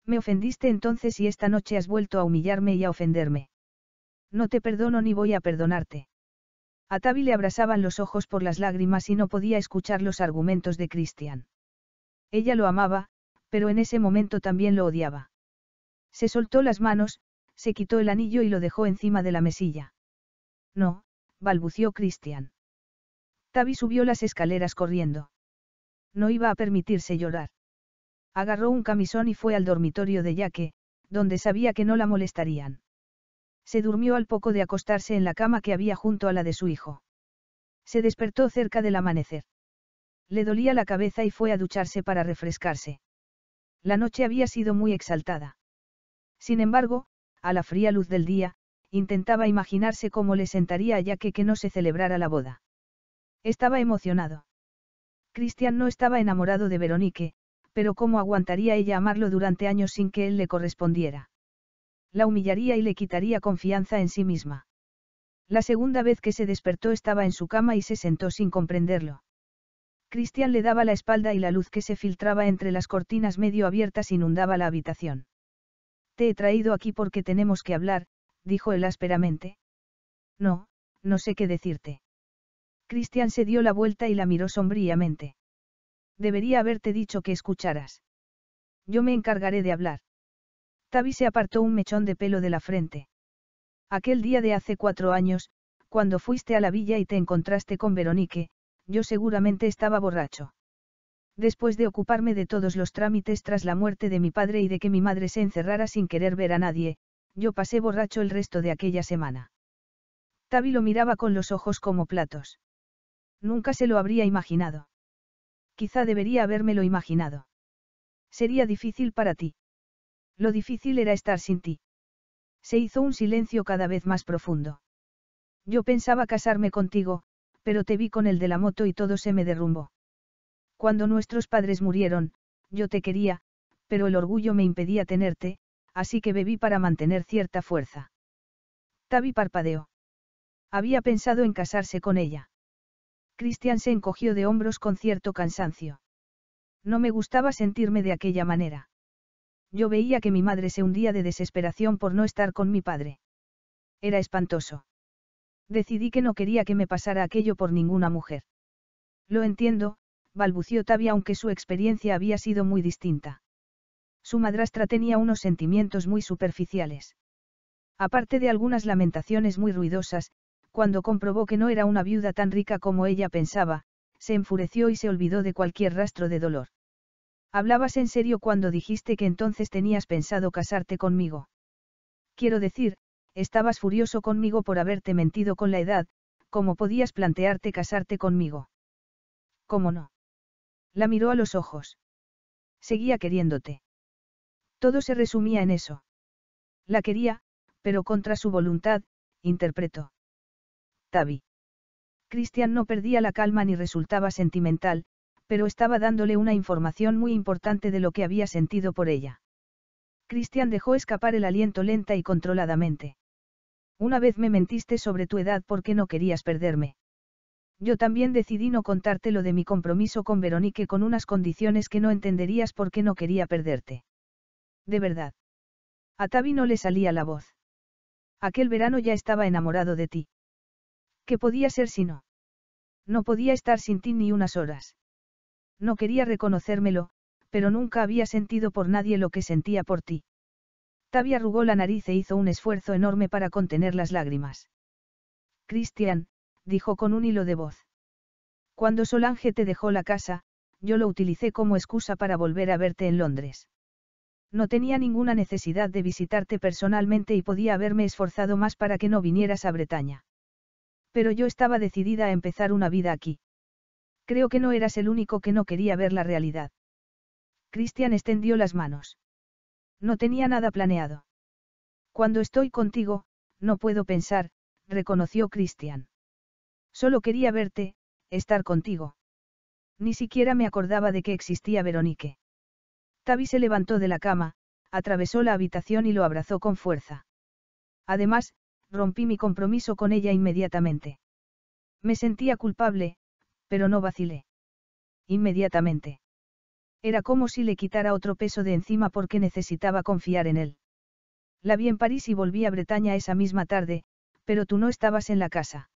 Me ofendiste entonces y esta noche has vuelto a humillarme y a ofenderme. No te perdono ni voy a perdonarte. A Tavi le abrasaban los ojos por las lágrimas y no podía escuchar los argumentos de Cristian. Ella lo amaba, pero en ese momento también lo odiaba. Se soltó las manos, se quitó el anillo y lo dejó encima de la mesilla. No, balbució Cristian. Tavi subió las escaleras corriendo. No iba a permitirse llorar. Agarró un camisón y fue al dormitorio de Yaque, donde sabía que no la molestarían. Se durmió al poco de acostarse en la cama que había junto a la de su hijo. Se despertó cerca del amanecer. Le dolía la cabeza y fue a ducharse para refrescarse. La noche había sido muy exaltada. Sin embargo, a la fría luz del día, intentaba imaginarse cómo le sentaría ya que que no se celebrara la boda. Estaba emocionado. Cristian no estaba enamorado de Veronique, pero cómo aguantaría ella amarlo durante años sin que él le correspondiera la humillaría y le quitaría confianza en sí misma. La segunda vez que se despertó estaba en su cama y se sentó sin comprenderlo. Cristian le daba la espalda y la luz que se filtraba entre las cortinas medio abiertas inundaba la habitación. Te he traído aquí porque tenemos que hablar, dijo él ásperamente. No, no sé qué decirte. Cristian se dio la vuelta y la miró sombríamente. Debería haberte dicho que escucharas. Yo me encargaré de hablar. Tavi se apartó un mechón de pelo de la frente. Aquel día de hace cuatro años, cuando fuiste a la villa y te encontraste con Veronique, yo seguramente estaba borracho. Después de ocuparme de todos los trámites tras la muerte de mi padre y de que mi madre se encerrara sin querer ver a nadie, yo pasé borracho el resto de aquella semana. Tavi lo miraba con los ojos como platos. Nunca se lo habría imaginado. Quizá debería habérmelo imaginado. Sería difícil para ti. Lo difícil era estar sin ti. Se hizo un silencio cada vez más profundo. Yo pensaba casarme contigo, pero te vi con el de la moto y todo se me derrumbó. Cuando nuestros padres murieron, yo te quería, pero el orgullo me impedía tenerte, así que bebí para mantener cierta fuerza. Tavi parpadeó. Había pensado en casarse con ella. Cristian se encogió de hombros con cierto cansancio. No me gustaba sentirme de aquella manera yo veía que mi madre se hundía de desesperación por no estar con mi padre. Era espantoso. Decidí que no quería que me pasara aquello por ninguna mujer. Lo entiendo, balbució Tavia aunque su experiencia había sido muy distinta. Su madrastra tenía unos sentimientos muy superficiales. Aparte de algunas lamentaciones muy ruidosas, cuando comprobó que no era una viuda tan rica como ella pensaba, se enfureció y se olvidó de cualquier rastro de dolor. Hablabas en serio cuando dijiste que entonces tenías pensado casarte conmigo. Quiero decir, estabas furioso conmigo por haberte mentido con la edad, ¿cómo podías plantearte casarte conmigo? ¿Cómo no? La miró a los ojos. Seguía queriéndote. Todo se resumía en eso. La quería, pero contra su voluntad, interpretó. Tabi. Cristian no perdía la calma ni resultaba sentimental, pero estaba dándole una información muy importante de lo que había sentido por ella. Cristian dejó escapar el aliento lenta y controladamente. Una vez me mentiste sobre tu edad porque no querías perderme. Yo también decidí no contarte lo de mi compromiso con Veronique con unas condiciones que no entenderías porque no quería perderte. De verdad. A Tavi no le salía la voz. Aquel verano ya estaba enamorado de ti. ¿Qué podía ser si no? No podía estar sin ti ni unas horas. No quería reconocérmelo, pero nunca había sentido por nadie lo que sentía por ti. Tavia arrugó la nariz e hizo un esfuerzo enorme para contener las lágrimas. Cristian, dijo con un hilo de voz. Cuando Solange te dejó la casa, yo lo utilicé como excusa para volver a verte en Londres. No tenía ninguna necesidad de visitarte personalmente y podía haberme esforzado más para que no vinieras a Bretaña. Pero yo estaba decidida a empezar una vida aquí. Creo que no eras el único que no quería ver la realidad. Cristian extendió las manos. No tenía nada planeado. Cuando estoy contigo, no puedo pensar, reconoció Cristian. Solo quería verte, estar contigo. Ni siquiera me acordaba de que existía Veronique. Tavi se levantó de la cama, atravesó la habitación y lo abrazó con fuerza. Además, rompí mi compromiso con ella inmediatamente. Me sentía culpable, pero no vacilé. Inmediatamente. Era como si le quitara otro peso de encima porque necesitaba confiar en él. La vi en París y volví a Bretaña esa misma tarde, pero tú no estabas en la casa.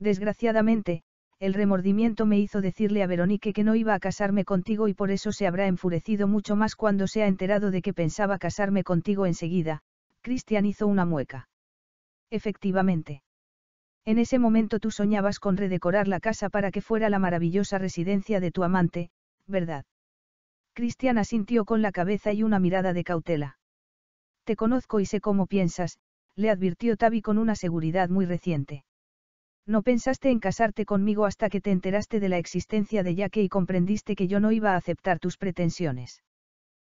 Desgraciadamente, el remordimiento me hizo decirle a Veronique que no iba a casarme contigo y por eso se habrá enfurecido mucho más cuando se ha enterado de que pensaba casarme contigo enseguida, Cristian hizo una mueca. Efectivamente. En ese momento tú soñabas con redecorar la casa para que fuera la maravillosa residencia de tu amante, ¿verdad? Cristiana asintió con la cabeza y una mirada de cautela. Te conozco y sé cómo piensas, le advirtió Tavi con una seguridad muy reciente. No pensaste en casarte conmigo hasta que te enteraste de la existencia de Yaque y comprendiste que yo no iba a aceptar tus pretensiones.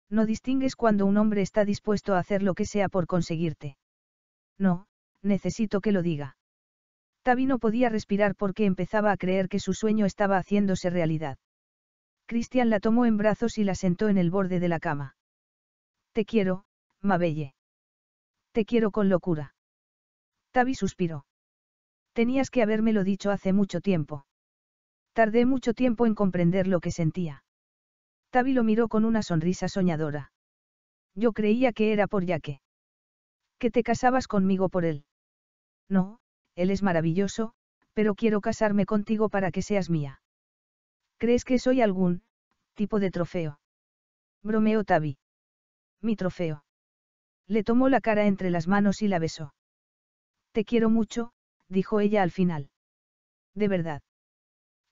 No distingues cuando un hombre está dispuesto a hacer lo que sea por conseguirte. No, necesito que lo diga. Tavi no podía respirar porque empezaba a creer que su sueño estaba haciéndose realidad. Cristian la tomó en brazos y la sentó en el borde de la cama. Te quiero, Mabelle. Te quiero con locura. Tavi suspiró. Tenías que habérmelo dicho hace mucho tiempo. Tardé mucho tiempo en comprender lo que sentía. Tavi lo miró con una sonrisa soñadora. Yo creía que era por Yaque. Que te casabas conmigo por él. No, él es maravilloso, pero quiero casarme contigo para que seas mía. ¿Crees que soy algún tipo de trofeo? Bromeó Tavi. Mi trofeo. Le tomó la cara entre las manos y la besó. Te quiero mucho, dijo ella al final. De verdad.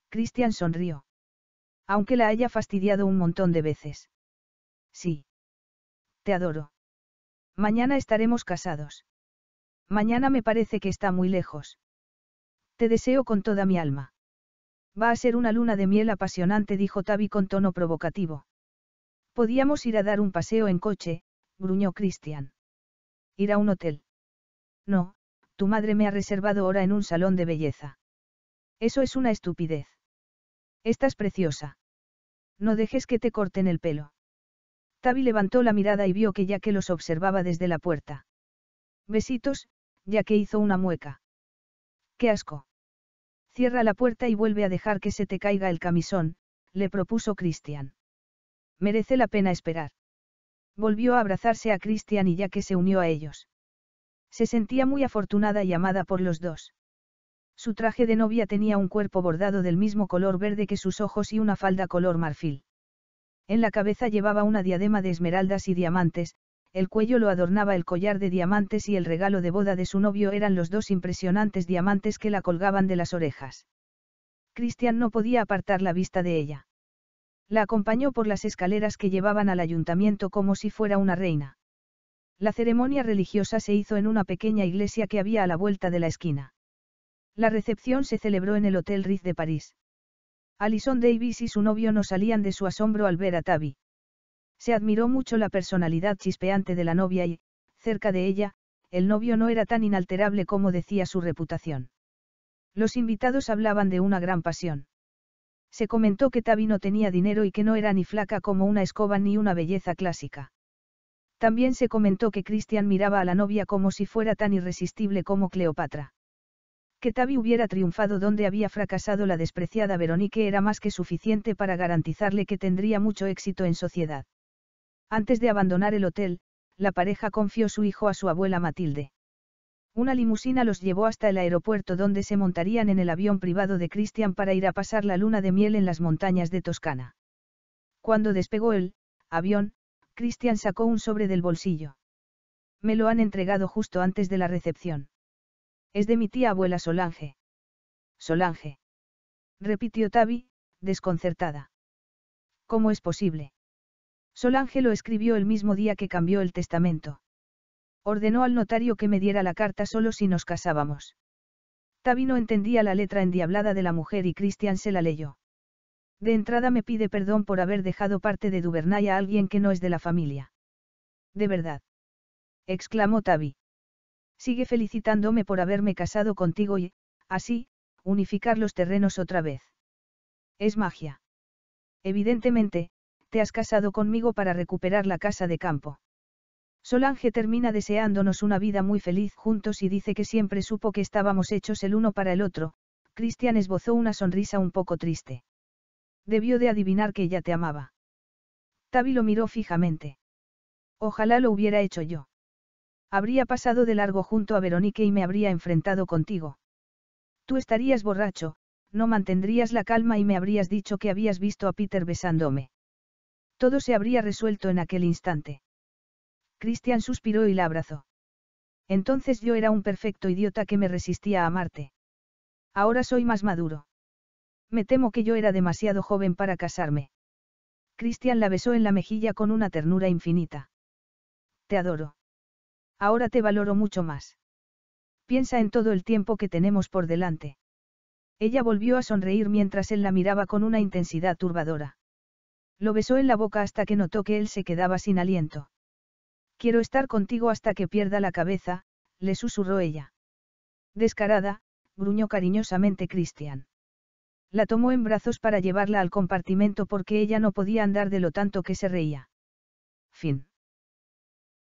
Christian sonrió. Aunque la haya fastidiado un montón de veces. Sí. Te adoro. Mañana estaremos casados. Mañana me parece que está muy lejos. Te deseo con toda mi alma. Va a ser una luna de miel apasionante, dijo Tabi con tono provocativo. Podíamos ir a dar un paseo en coche, gruñó Cristian. Ir a un hotel. No, tu madre me ha reservado hora en un salón de belleza. Eso es una estupidez. Estás preciosa. No dejes que te corten el pelo. Tabi levantó la mirada y vio que ya que los observaba desde la puerta. Besitos, ya que hizo una mueca. ¡Qué asco! Cierra la puerta y vuelve a dejar que se te caiga el camisón, le propuso Cristian. Merece la pena esperar. Volvió a abrazarse a Cristian y ya que se unió a ellos. Se sentía muy afortunada y amada por los dos. Su traje de novia tenía un cuerpo bordado del mismo color verde que sus ojos y una falda color marfil. En la cabeza llevaba una diadema de esmeraldas y diamantes, el cuello lo adornaba el collar de diamantes y el regalo de boda de su novio eran los dos impresionantes diamantes que la colgaban de las orejas. Cristian no podía apartar la vista de ella. La acompañó por las escaleras que llevaban al ayuntamiento como si fuera una reina. La ceremonia religiosa se hizo en una pequeña iglesia que había a la vuelta de la esquina. La recepción se celebró en el Hotel Ritz de París. Alison Davis y su novio no salían de su asombro al ver a Tavi. Se admiró mucho la personalidad chispeante de la novia y, cerca de ella, el novio no era tan inalterable como decía su reputación. Los invitados hablaban de una gran pasión. Se comentó que Tavi no tenía dinero y que no era ni flaca como una escoba ni una belleza clásica. También se comentó que Cristian miraba a la novia como si fuera tan irresistible como Cleopatra. Que Tavi hubiera triunfado donde había fracasado la despreciada Veronique era más que suficiente para garantizarle que tendría mucho éxito en sociedad. Antes de abandonar el hotel, la pareja confió su hijo a su abuela Matilde. Una limusina los llevó hasta el aeropuerto donde se montarían en el avión privado de Cristian para ir a pasar la luna de miel en las montañas de Toscana. Cuando despegó el avión, Cristian sacó un sobre del bolsillo. Me lo han entregado justo antes de la recepción. Es de mi tía abuela Solange. Solange. Repitió Tavi, desconcertada. ¿Cómo es posible? Solange lo escribió el mismo día que cambió el testamento. Ordenó al notario que me diera la carta solo si nos casábamos. no entendía la letra endiablada de la mujer y Christian se la leyó. De entrada me pide perdón por haber dejado parte de Duvernay a alguien que no es de la familia. De verdad. exclamó Tavi. Sigue felicitándome por haberme casado contigo y, así, unificar los terrenos otra vez. Es magia. Evidentemente, te has casado conmigo para recuperar la casa de campo. Solange termina deseándonos una vida muy feliz juntos y dice que siempre supo que estábamos hechos el uno para el otro, Cristian esbozó una sonrisa un poco triste. Debió de adivinar que ella te amaba. Tavi lo miró fijamente. Ojalá lo hubiera hecho yo. Habría pasado de largo junto a Veronique y me habría enfrentado contigo. Tú estarías borracho, no mantendrías la calma y me habrías dicho que habías visto a Peter besándome. Todo se habría resuelto en aquel instante. Cristian suspiró y la abrazó. Entonces yo era un perfecto idiota que me resistía a amarte. Ahora soy más maduro. Me temo que yo era demasiado joven para casarme. Cristian la besó en la mejilla con una ternura infinita. Te adoro. Ahora te valoro mucho más. Piensa en todo el tiempo que tenemos por delante. Ella volvió a sonreír mientras él la miraba con una intensidad turbadora. Lo besó en la boca hasta que notó que él se quedaba sin aliento. Quiero estar contigo hasta que pierda la cabeza, le susurró ella. Descarada, gruñó cariñosamente Cristian. La tomó en brazos para llevarla al compartimento porque ella no podía andar de lo tanto que se reía. Fin.